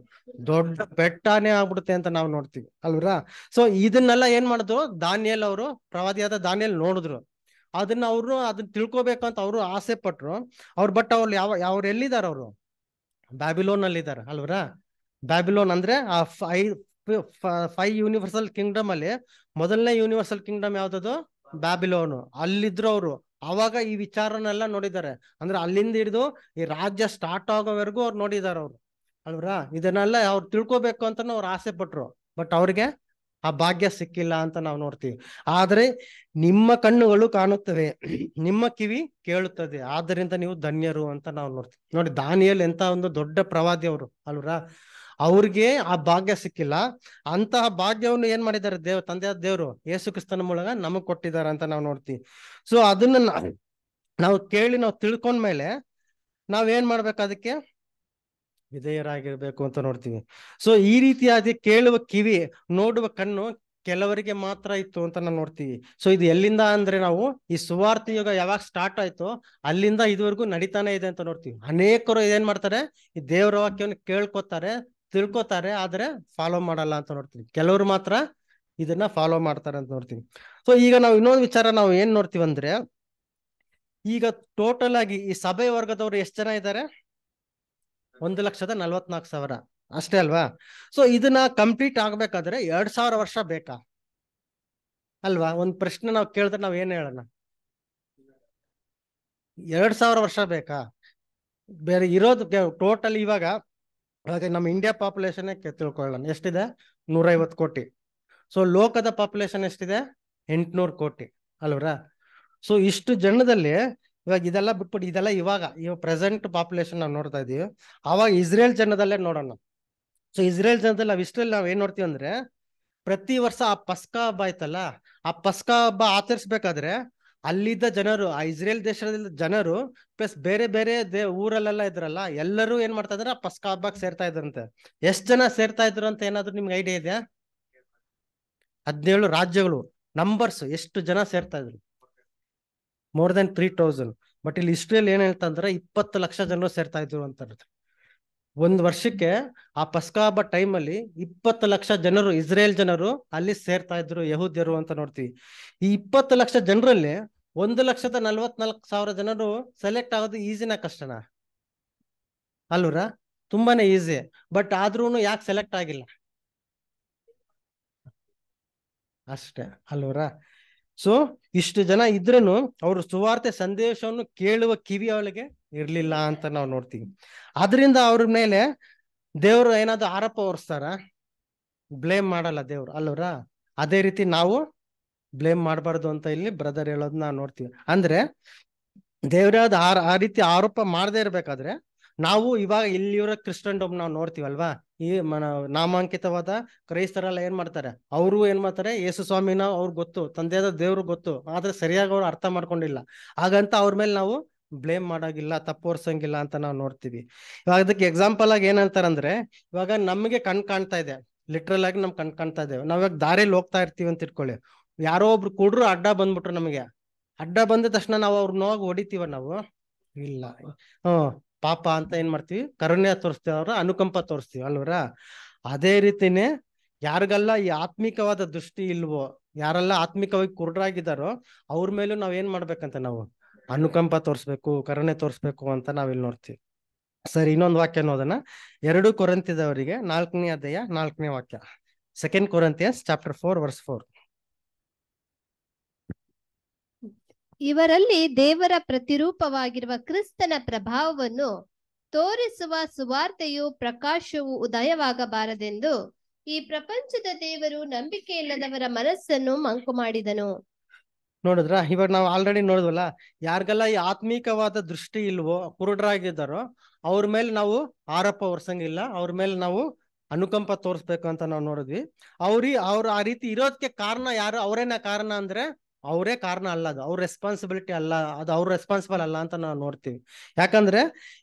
ದೊಡ್ಡ ಬೆಟ್ಟನೇ ಆಗ್ಬಿಡುತ್ತೆ ಅಂತ ನಾವು ನೋಡ್ತೀವಿ ಅಲ್ವರ ಸೊ ಇದನ್ನೆಲ್ಲ ಏನ್ ಮಾಡುದು ದಾನಿಯಲ್ ಅವರು ಪ್ರವಾದಿಯಾದ ದಾನಿಯಲ್ ನೋಡಿದ್ರು ಅದನ್ನ ಅವರು ಅದನ್ನ ತಿಳ್ಕೊಬೇಕು ಅಂತ ಅವರು ಆಸೆ ಪಟ್ರು ಅವ್ರು ಬಟ್ ಅವ್ರು ಯಾವ ಅವ್ರು ಎಲ್ಲಿದ್ದಾರೆ ಅವರು ಬ್ಯಾಬಿಲೋನ್ ಅಲ್ಲಿ ಇದ್ದಾರೆ ಅಲ್ವರ ಬ್ಯಾಬಿಲೋನ್ ಅಂದ್ರೆ ಆ ಫೈ ಫೈವ್ ಯೂನಿವರ್ಸಲ್ ಕಿಂಗ್ಡಮ್ ಅಲ್ಲಿ ಮೊದಲನೇ ಯೂನಿವರ್ಸಲ್ ಕಿಂಗ್ಡಮ್ ಯಾವ್ದದು ಬ್ಯಾಬಿಲೋನು ಅಲ್ಲಿದ್ರು ಅವರು ಅವಾಗ ಈ ವಿಚಾರನೆಲ್ಲ ನೋಡಿದ್ದಾರೆ ಅಂದ್ರೆ ಅಲ್ಲಿಂದ ಹಿಡಿದು ಈ ರಾಜ್ಯ ಸ್ಟಾರ್ಟ್ ಆಗೋವರೆಗೂ ಅವ್ರು ನೋಡಿದಾರ ಅವ್ರು ಅಲ್ವರಾ ಇದನ್ನೆಲ್ಲ ಅವ್ರು ತಿಳ್ಕೊಬೇಕು ಅಂತ ಅವ್ರು ಆಸೆ ಪಟ್ರು ಬಟ್ ಅವ್ರಿಗೆ ಆ ಭಾಗ್ಯ ಸಿಕ್ಕಿಲ್ಲ ಅಂತ ನಾವು ನೋಡ್ತೀವಿ ಆದ್ರೆ ನಿಮ್ಮ ಕಣ್ಣುಗಳು ಕಾಣುತ್ತವೆ ನಿಮ್ಮ ಕಿವಿ ಕೇಳುತ್ತದೆ ಆದ್ದರಿಂದ ನೀವು ಧನ್ಯರು ಅಂತ ನಾವು ನೋಡ್ತೀವಿ ನೋಡಿ ದಾನಿಯಲ್ಲಿ ಎಂತ ಒಂದು ದೊಡ್ಡ ಪ್ರವಾದಿ ಅವರು ಅಲ್ವರಾ ಅವ್ರಿಗೆ ಆ ಭಾಗ್ಯ ಸಿಕ್ಕಿಲ್ಲ ಅಂತಹ ಭಾಗ್ಯವನ್ನು ಏನ್ ಮಾಡಿದ್ದಾರೆ ದೇವ್ ತಂದೆ ದೇವರು ಯೇಸು ಕ್ರಿಸ್ತನ ಮೂಲಕ ನಮಗ್ ಕೊಟ್ಟಿದ್ದಾರೆ ಅಂತ ನಾವು ನೋಡ್ತೀವಿ ಸೊ ಅದನ್ನ ನಾವು ಕೇಳಿ ನಾವು ತಿಳ್ಕೊಂಡ್ಮೇಲೆ ನಾವೇನ್ ಮಾಡ್ಬೇಕು ಅದಕ್ಕೆ ವಿಧೇಯರಾಗಿರ್ಬೇಕು ಅಂತ ನೋಡ್ತೀವಿ ಸೊ ಈ ರೀತಿಯಾಗಿ ಕೇಳುವ ಕಿವಿ ನೋಡುವ ಕಣ್ಣು ಕೆಲವರಿಗೆ ಮಾತ್ರ ಇತ್ತು ಅಂತ ನಾವು ನೋಡ್ತೀವಿ ಸೊ ಇದು ಎಲ್ಲಿಂದ ಅಂದ್ರೆ ನಾವು ಈ ಸುವಾರ್ಥ ಯುಗ ಯಾವಾಗ ಸ್ಟಾರ್ಟ್ ಆಯ್ತು ಅಲ್ಲಿಂದ ಇದುವರೆಗೂ ನಡೀತಾನೆ ಇದೆ ಅಂತ ನೋಡ್ತೀವಿ ಅನೇಕರು ಏನ್ ಮಾಡ್ತಾರೆ ಈ ದೇವರ ವಾಕ್ಯವನ್ನು ಕೇಳ್ಕೊತಾರೆ ತಿಳ್ಕೊತಾರೆ ಆದ್ರೆ ಫಾಲೋ ಮಾಡಲ್ಲ ಅಂತ ನೋಡ್ತೀನಿ ಕೆಲವರು ಮಾತ್ರ ಇದನ್ನ ಫಾಲೋ ಮಾಡ್ತಾರೆ ಅಂತ ನೋಡ್ತೀನಿ ಸೊ ಈಗ ನಾವು ಇನ್ನೊಂದು ವಿಚಾರ ನಾವು ಏನ್ ನೋಡ್ತೀವಿ ಅಂದ್ರೆ ಈಗ ಟೋಟಲ್ ಆಗಿ ಈ ಸಭೆ ವರ್ಗದವರು ಎಷ್ಟು ಜನ ಇದ್ದಾರೆ ಒಂದು ಲಕ್ಷದ ನಲ್ವತ್ನಾಲ್ಕು ಸಾವಿರ ಅಷ್ಟೇ ಅಲ್ವಾ ಸೊ ಇದನ್ನ ಕಂಪ್ಲೀಟ್ ಆಗ್ಬೇಕಾದ್ರೆ ಎರಡ್ ಸಾವಿರ ವರ್ಷ ಬೇಕಾ ಅಲ್ವಾ ಒಂದ್ ಪ್ರಶ್ನೆ ನಾವು ಕೇಳಿದ್ರೆ ನಾವ್ ಏನ್ ಹೇಳೋಣ ಎರಡ್ ಸಾವಿರ ವರ್ಷ ಬೇಕಾ ಬೇರೆ ಇರೋದು ಟೋಟಲ್ ಇವಾಗ ಹಾಗೆ ನಮ್ಮ ಇಂಡಿಯಾ ಪಾಪ್ಯುಲೇಷನ್ ತಿಳ್ಕೊಳ್ಳೋಣ ಎಷ್ಟಿದೆ ನೂರೈವತ್ತು ಕೋಟಿ ಸೊ ಲೋಕದ ಪಾಪ್ಯುಲೇಷನ್ ಎಷ್ಟಿದೆ ಎಂಟುನೂರು ಕೋಟಿ ಅಲ್ವರ ಸೊ ಇಷ್ಟು ಜನದಲ್ಲಿ ಇವಾಗ ಇದೆಲ್ಲ ಬಿಟ್ಬಿಟ್ಟು ಇದೆಲ್ಲ ಇವಾಗ ಇವಾಗ ಪ್ರೆಸೆಂಟ್ ಪಾಪ್ಯುಲೇಷನ್ ನಾವು ನೋಡ್ತಾ ಇದೀವಿ ಆವಾಗ ಇಸ್ರೇಲ್ ಜನದಲ್ಲೇ ನೋಡೋಣ ಸೊ ಇಸ್ರೇಲ್ ಜನದಲ್ಲಿ ನಾವು ಇಷ್ಟರಲ್ಲಿ ನಾವು ಏನ್ ನೋಡ್ತೀವಿ ಅಂದ್ರೆ ಪ್ರತಿ ವರ್ಷ ಆ ಪಸ್ಕಾ ಹಬ್ಬ ಆಯ್ತಲ್ಲ ಆ ಪಸ್ಕಾ ಹಬ್ಬ ಆಚರಿಸ್ಬೇಕಾದ್ರೆ ಅಲ್ಲಿದ್ದ ಜನರು ಆ ಇಸ್ರೇಲ್ ದೇಶದ ಜನರು ಪ್ಲಸ್ ಬೇರೆ ಬೇರೆ ದೇ ಊರಲ್ಲೆಲ್ಲ ಇದ್ರಲ್ಲ ಎಲ್ಲರೂ ಏನ್ ಮಾಡ್ತಾ ಇದ್ರ ಪಸ್ಕಾ ಹಬ್ಬಕ್ಕೆ ಸೇರ್ತಾ ಇದ್ರಂತೆ ಎಷ್ಟ್ ಜನ ಸೇರ್ತಾ ಇದ್ರು ಅಂತ ಏನಾದ್ರು ನಿಮ್ಗೆ ಐಡಿಯಾ ಇದೆಯಾ ಹದಿನೇಳು ರಾಜ್ಯಗಳು ನಂಬರ್ಸ್ ಎಷ್ಟು ಜನ ಸೇರ್ತಾ ಇದ್ರು more than three thousand but ಇಲ್ಲಿ ಇಸ್ರೇಲ್ ಏನ್ ಹೇಳ್ತಾ ಅಂದ್ರೆ ಇಪ್ಪತ್ತು ಲಕ್ಷ ಜನರು ಸೇರ್ತಾ ಇದ್ರು ಅಂತ ಒಂದ್ ವರ್ಷಕ್ಕೆ ಆ ಪಸ್ಕಾ ಹಬ್ಬ ಟೈಮ್ ಅಲ್ಲಿ ಇಪ್ಪತ್ತು ಲಕ್ಷ ಜನರು ಇಸ್ರೇಲ್ ಜನರು ಅಲ್ಲಿ ಸೇರ್ತಾ ಇದ್ರು ಯಹೂದ್ಯರು ಅಂತ ನೋಡ್ತೀವಿ ಈ ಇಪ್ಪತ್ತು ಲಕ್ಷ ಜನರಲ್ಲಿ ಒಂದು ಲಕ್ಷದ ನಲ್ವತ್ನಾಲ್ಕು ಸಾವಿರ ಜನರು ಸೆಲೆಕ್ಟ್ ಆಗೋದು ಈಸಿನ ಕಷ್ಟನಾ ಅಲ್ವರ ತುಂಬಾನೇ ಈಸಿ ಬಟ್ ಆದ್ರೂ ಯಾಕೆ ಸೆಲೆಕ್ಟ್ ಆಗಿಲ್ಲ ಅಷ್ಟೇ ಅಲ್ವರ ಸೊ ಇಷ್ಟು ಜನ ಇದ್ರೂ ಅವರು ಸುವಾರ್ತೆ ಸಂದೇಶವನ್ನು ಕೇಳುವ ಕಿವಿ ಅವಳಿಗೆ ಇರ್ಲಿಲ್ಲ ಅಂತ ನಾವು ನೋಡ್ತೀವಿ ಅದರಿಂದ ಅವ್ರ ಮೇಲೆ ದೇವರು ಏನಾದ್ರು ಆರೋಪ ಹೊರಿಸ್ತಾರ ಬ್ಲೇಮ್ ಮಾಡಲ್ಲ ದೇವ್ರು ಅಲ್ವರ ಅದೇ ರೀತಿ ನಾವು ಬ್ಲೇಮ್ ಮಾಡಬಾರ್ದು ಅಂತ ಇಲ್ಲಿ ಬ್ರದರ್ ಹೇಳೋದ್ ನಾವು ನೋಡ್ತೀವಿ ಅಂದ್ರೆ ದೇವರಾದ ಆ ರೀತಿ ಆರೋಪ ಮಾಡದೇ ಇರ್ಬೇಕಾದ್ರೆ ನಾವು ಇವಾಗ ಕ್ರಿಶ್ಚನ್ ಕ್ರಿಸ್ಟನ್ಡಮ್ ನಾವು ನೋಡ್ತೀವಲ್ವಾ ಈ ಮನ ನಾಮಾಂಕಿತವಾದ ಕ್ರೈಸ್ತರೆಲ್ಲ ಏನ್ ಮಾಡ್ತಾರೆ ಅವರು ಏನ್ ಮಾಡ್ತಾರೆ ಯೇಸು ಸ್ವಾಮಿನ ಅವ್ರಿಗೆ ಗೊತ್ತು ತಂದೆಯಾದ ದೇವ್ರು ಗೊತ್ತು ಆದ್ರೆ ಸರಿಯಾಗಿ ಅವ್ರು ಅರ್ಥ ಮಾಡ್ಕೊಂಡಿಲ್ಲ ಹಾಗಂತ ಅವ್ರ ಮೇಲೆ ನಾವು ಬ್ಲೇಮ್ ಮಾಡೋಂಗಿಲ್ಲ ತಪ್ಪೋರ್ಸಂಗಿಲ್ಲ ಅಂತ ನಾವು ನೋಡ್ತೀವಿ ಇವಾಗ ಅದಕ್ಕೆ ಎಕ್ಸಾಂಪಲ್ ಆಗಿ ಏನಂತಾರಂದ್ರೆ ಇವಾಗ ನಮಗೆ ಕಣ್ ಕಾಣ್ತಾ ಇದೆ ಲಿಟ್ರಲ್ ಆಗಿ ನಮ್ ಕಣ್ ಕಾಣ್ತಾ ಇದ್ದೇವೆ ನಾವ್ ದಾರಿಲಿ ಹೋಗ್ತಾ ಇರ್ತೀವಿ ಅಂತ ಇಟ್ಕೊಳ್ಳಿ ಯಾರೋ ಒಬ್ರು ಕುಡ್ರು ಅಡ್ಡ ಬಂದ್ಬಿಟ್ರು ನಮಗೆ ಅಡ್ಡ ಬಂದ ತಕ್ಷಣ ನಾವು ಅವ್ರ ಹೋಗಿ ಹೊಡಿತೀವ ನಾವು ಇಲ್ಲ ಹ್ಮ್ ಪಾಪ ಅಂತ ಏನ್ ಮಾಡ್ತೀವಿ ಕರುಣ್ಯ ತೋರಿಸ್ತೀವಿ ಅವ್ರ ಅನುಕಂಪ ತೋರಿಸ್ತೀವಿ ಅಲ್ವರ ಅದೇ ರೀತಿನೇ ಯಾರಿಗೆಲ್ಲ ಈ ಆತ್ಮಿಕವಾದ ದೃಷ್ಟಿ ಇಲ್ವೋ ಯಾರೆಲ್ಲ ಆತ್ಮಿಕವಾಗಿ ಕುರುಡ್ರಾಗಿದ್ದಾರೋ ಅವ್ರ ಮೇಲೂ ನಾವ್ ಏನ್ ಮಾಡ್ಬೇಕಂತ ನಾವು ಅನುಕಂಪ ತೋರಿಸ್ಬೇಕು ಕರುಣೆ ತೋರಿಸ್ಬೇಕು ಅಂತ ನಾವಿಲ್ಲಿ ನೋಡ್ತೀವಿ ಸರಿ ಇನ್ನೊಂದು ವಾಕ್ಯ ನೋದನ ಎರಡು ಕೊರಂತಿದವರಿಗೆ ನಾಲ್ಕನೇ ಅಧ್ಯಾಯ ನಾಲ್ಕನೇ ವಾಕ್ಯ second Corinthians chapter four verse four ಇವರಲ್ಲಿ ದೇವರ ಪ್ರತಿರೂಪವಾಗಿರುವ ಕ್ರಿಸ್ತನ ಪ್ರಭಾವವನ್ನು ತೋರಿಸುವ ಸುವಾರ್ತೆಯು ಪ್ರಕಾಶವು ಉದಯವಾಗಬಾರದೆಂದು ಈ ಪ್ರಪಂಚದ ದೇವರು ನಂಬಿಕೆ ಇಲ್ಲದವರ ಮನಸ್ಸನ್ನು ಮಂಕು ಮಾಡಿದನು ನೋಡಿದ್ರ ಇವಾಗ ನಾವು ಆಲ್ರೆಡಿ ನೋಡಿದ್ವಲ್ಲ ಯಾರಿಗೆಲ್ಲ ಈ ಆತ್ಮೀಕವಾದ ದೃಷ್ಟಿ ಇಲ್ವೋ ಕುರುಡ್ರಾಗಿದ್ದಾರೋ ಅವ್ರ ಮೇಲೆ ನಾವು ಆರೋಪ ಹೊರ್ಸಂಗಿಲ್ಲ ಅವ್ರ ಮೇಲೆ ನಾವು ಅನುಕಂಪ ತೋರಿಸ್ಬೇಕು ಅಂತ ನಾವು ನೋಡಿದ್ವಿ ಅವ್ರಿ ಅವ್ರ ಆ ರೀತಿ ಇರೋದಕ್ಕೆ ಕಾರಣ ಯಾರು ಅವರೇನ ಕಾರಣ ಅಂದ್ರೆ ಅವರೇ ಕಾರಣ ಅಲ್ಲ ಅದು ಅವ್ರ ರೆಸ್ಪಾನ್ಸಿಬಿಲಿಟಿ ಅಲ್ಲ ಅದು ಅವ್ರ ರೆಸ್ಪಾನ್ಸಿಬಲ್ ಅಲ್ಲ ಅಂತ ನಾವು ನೋಡ್ತೀವಿ ಯಾಕಂದ್ರೆ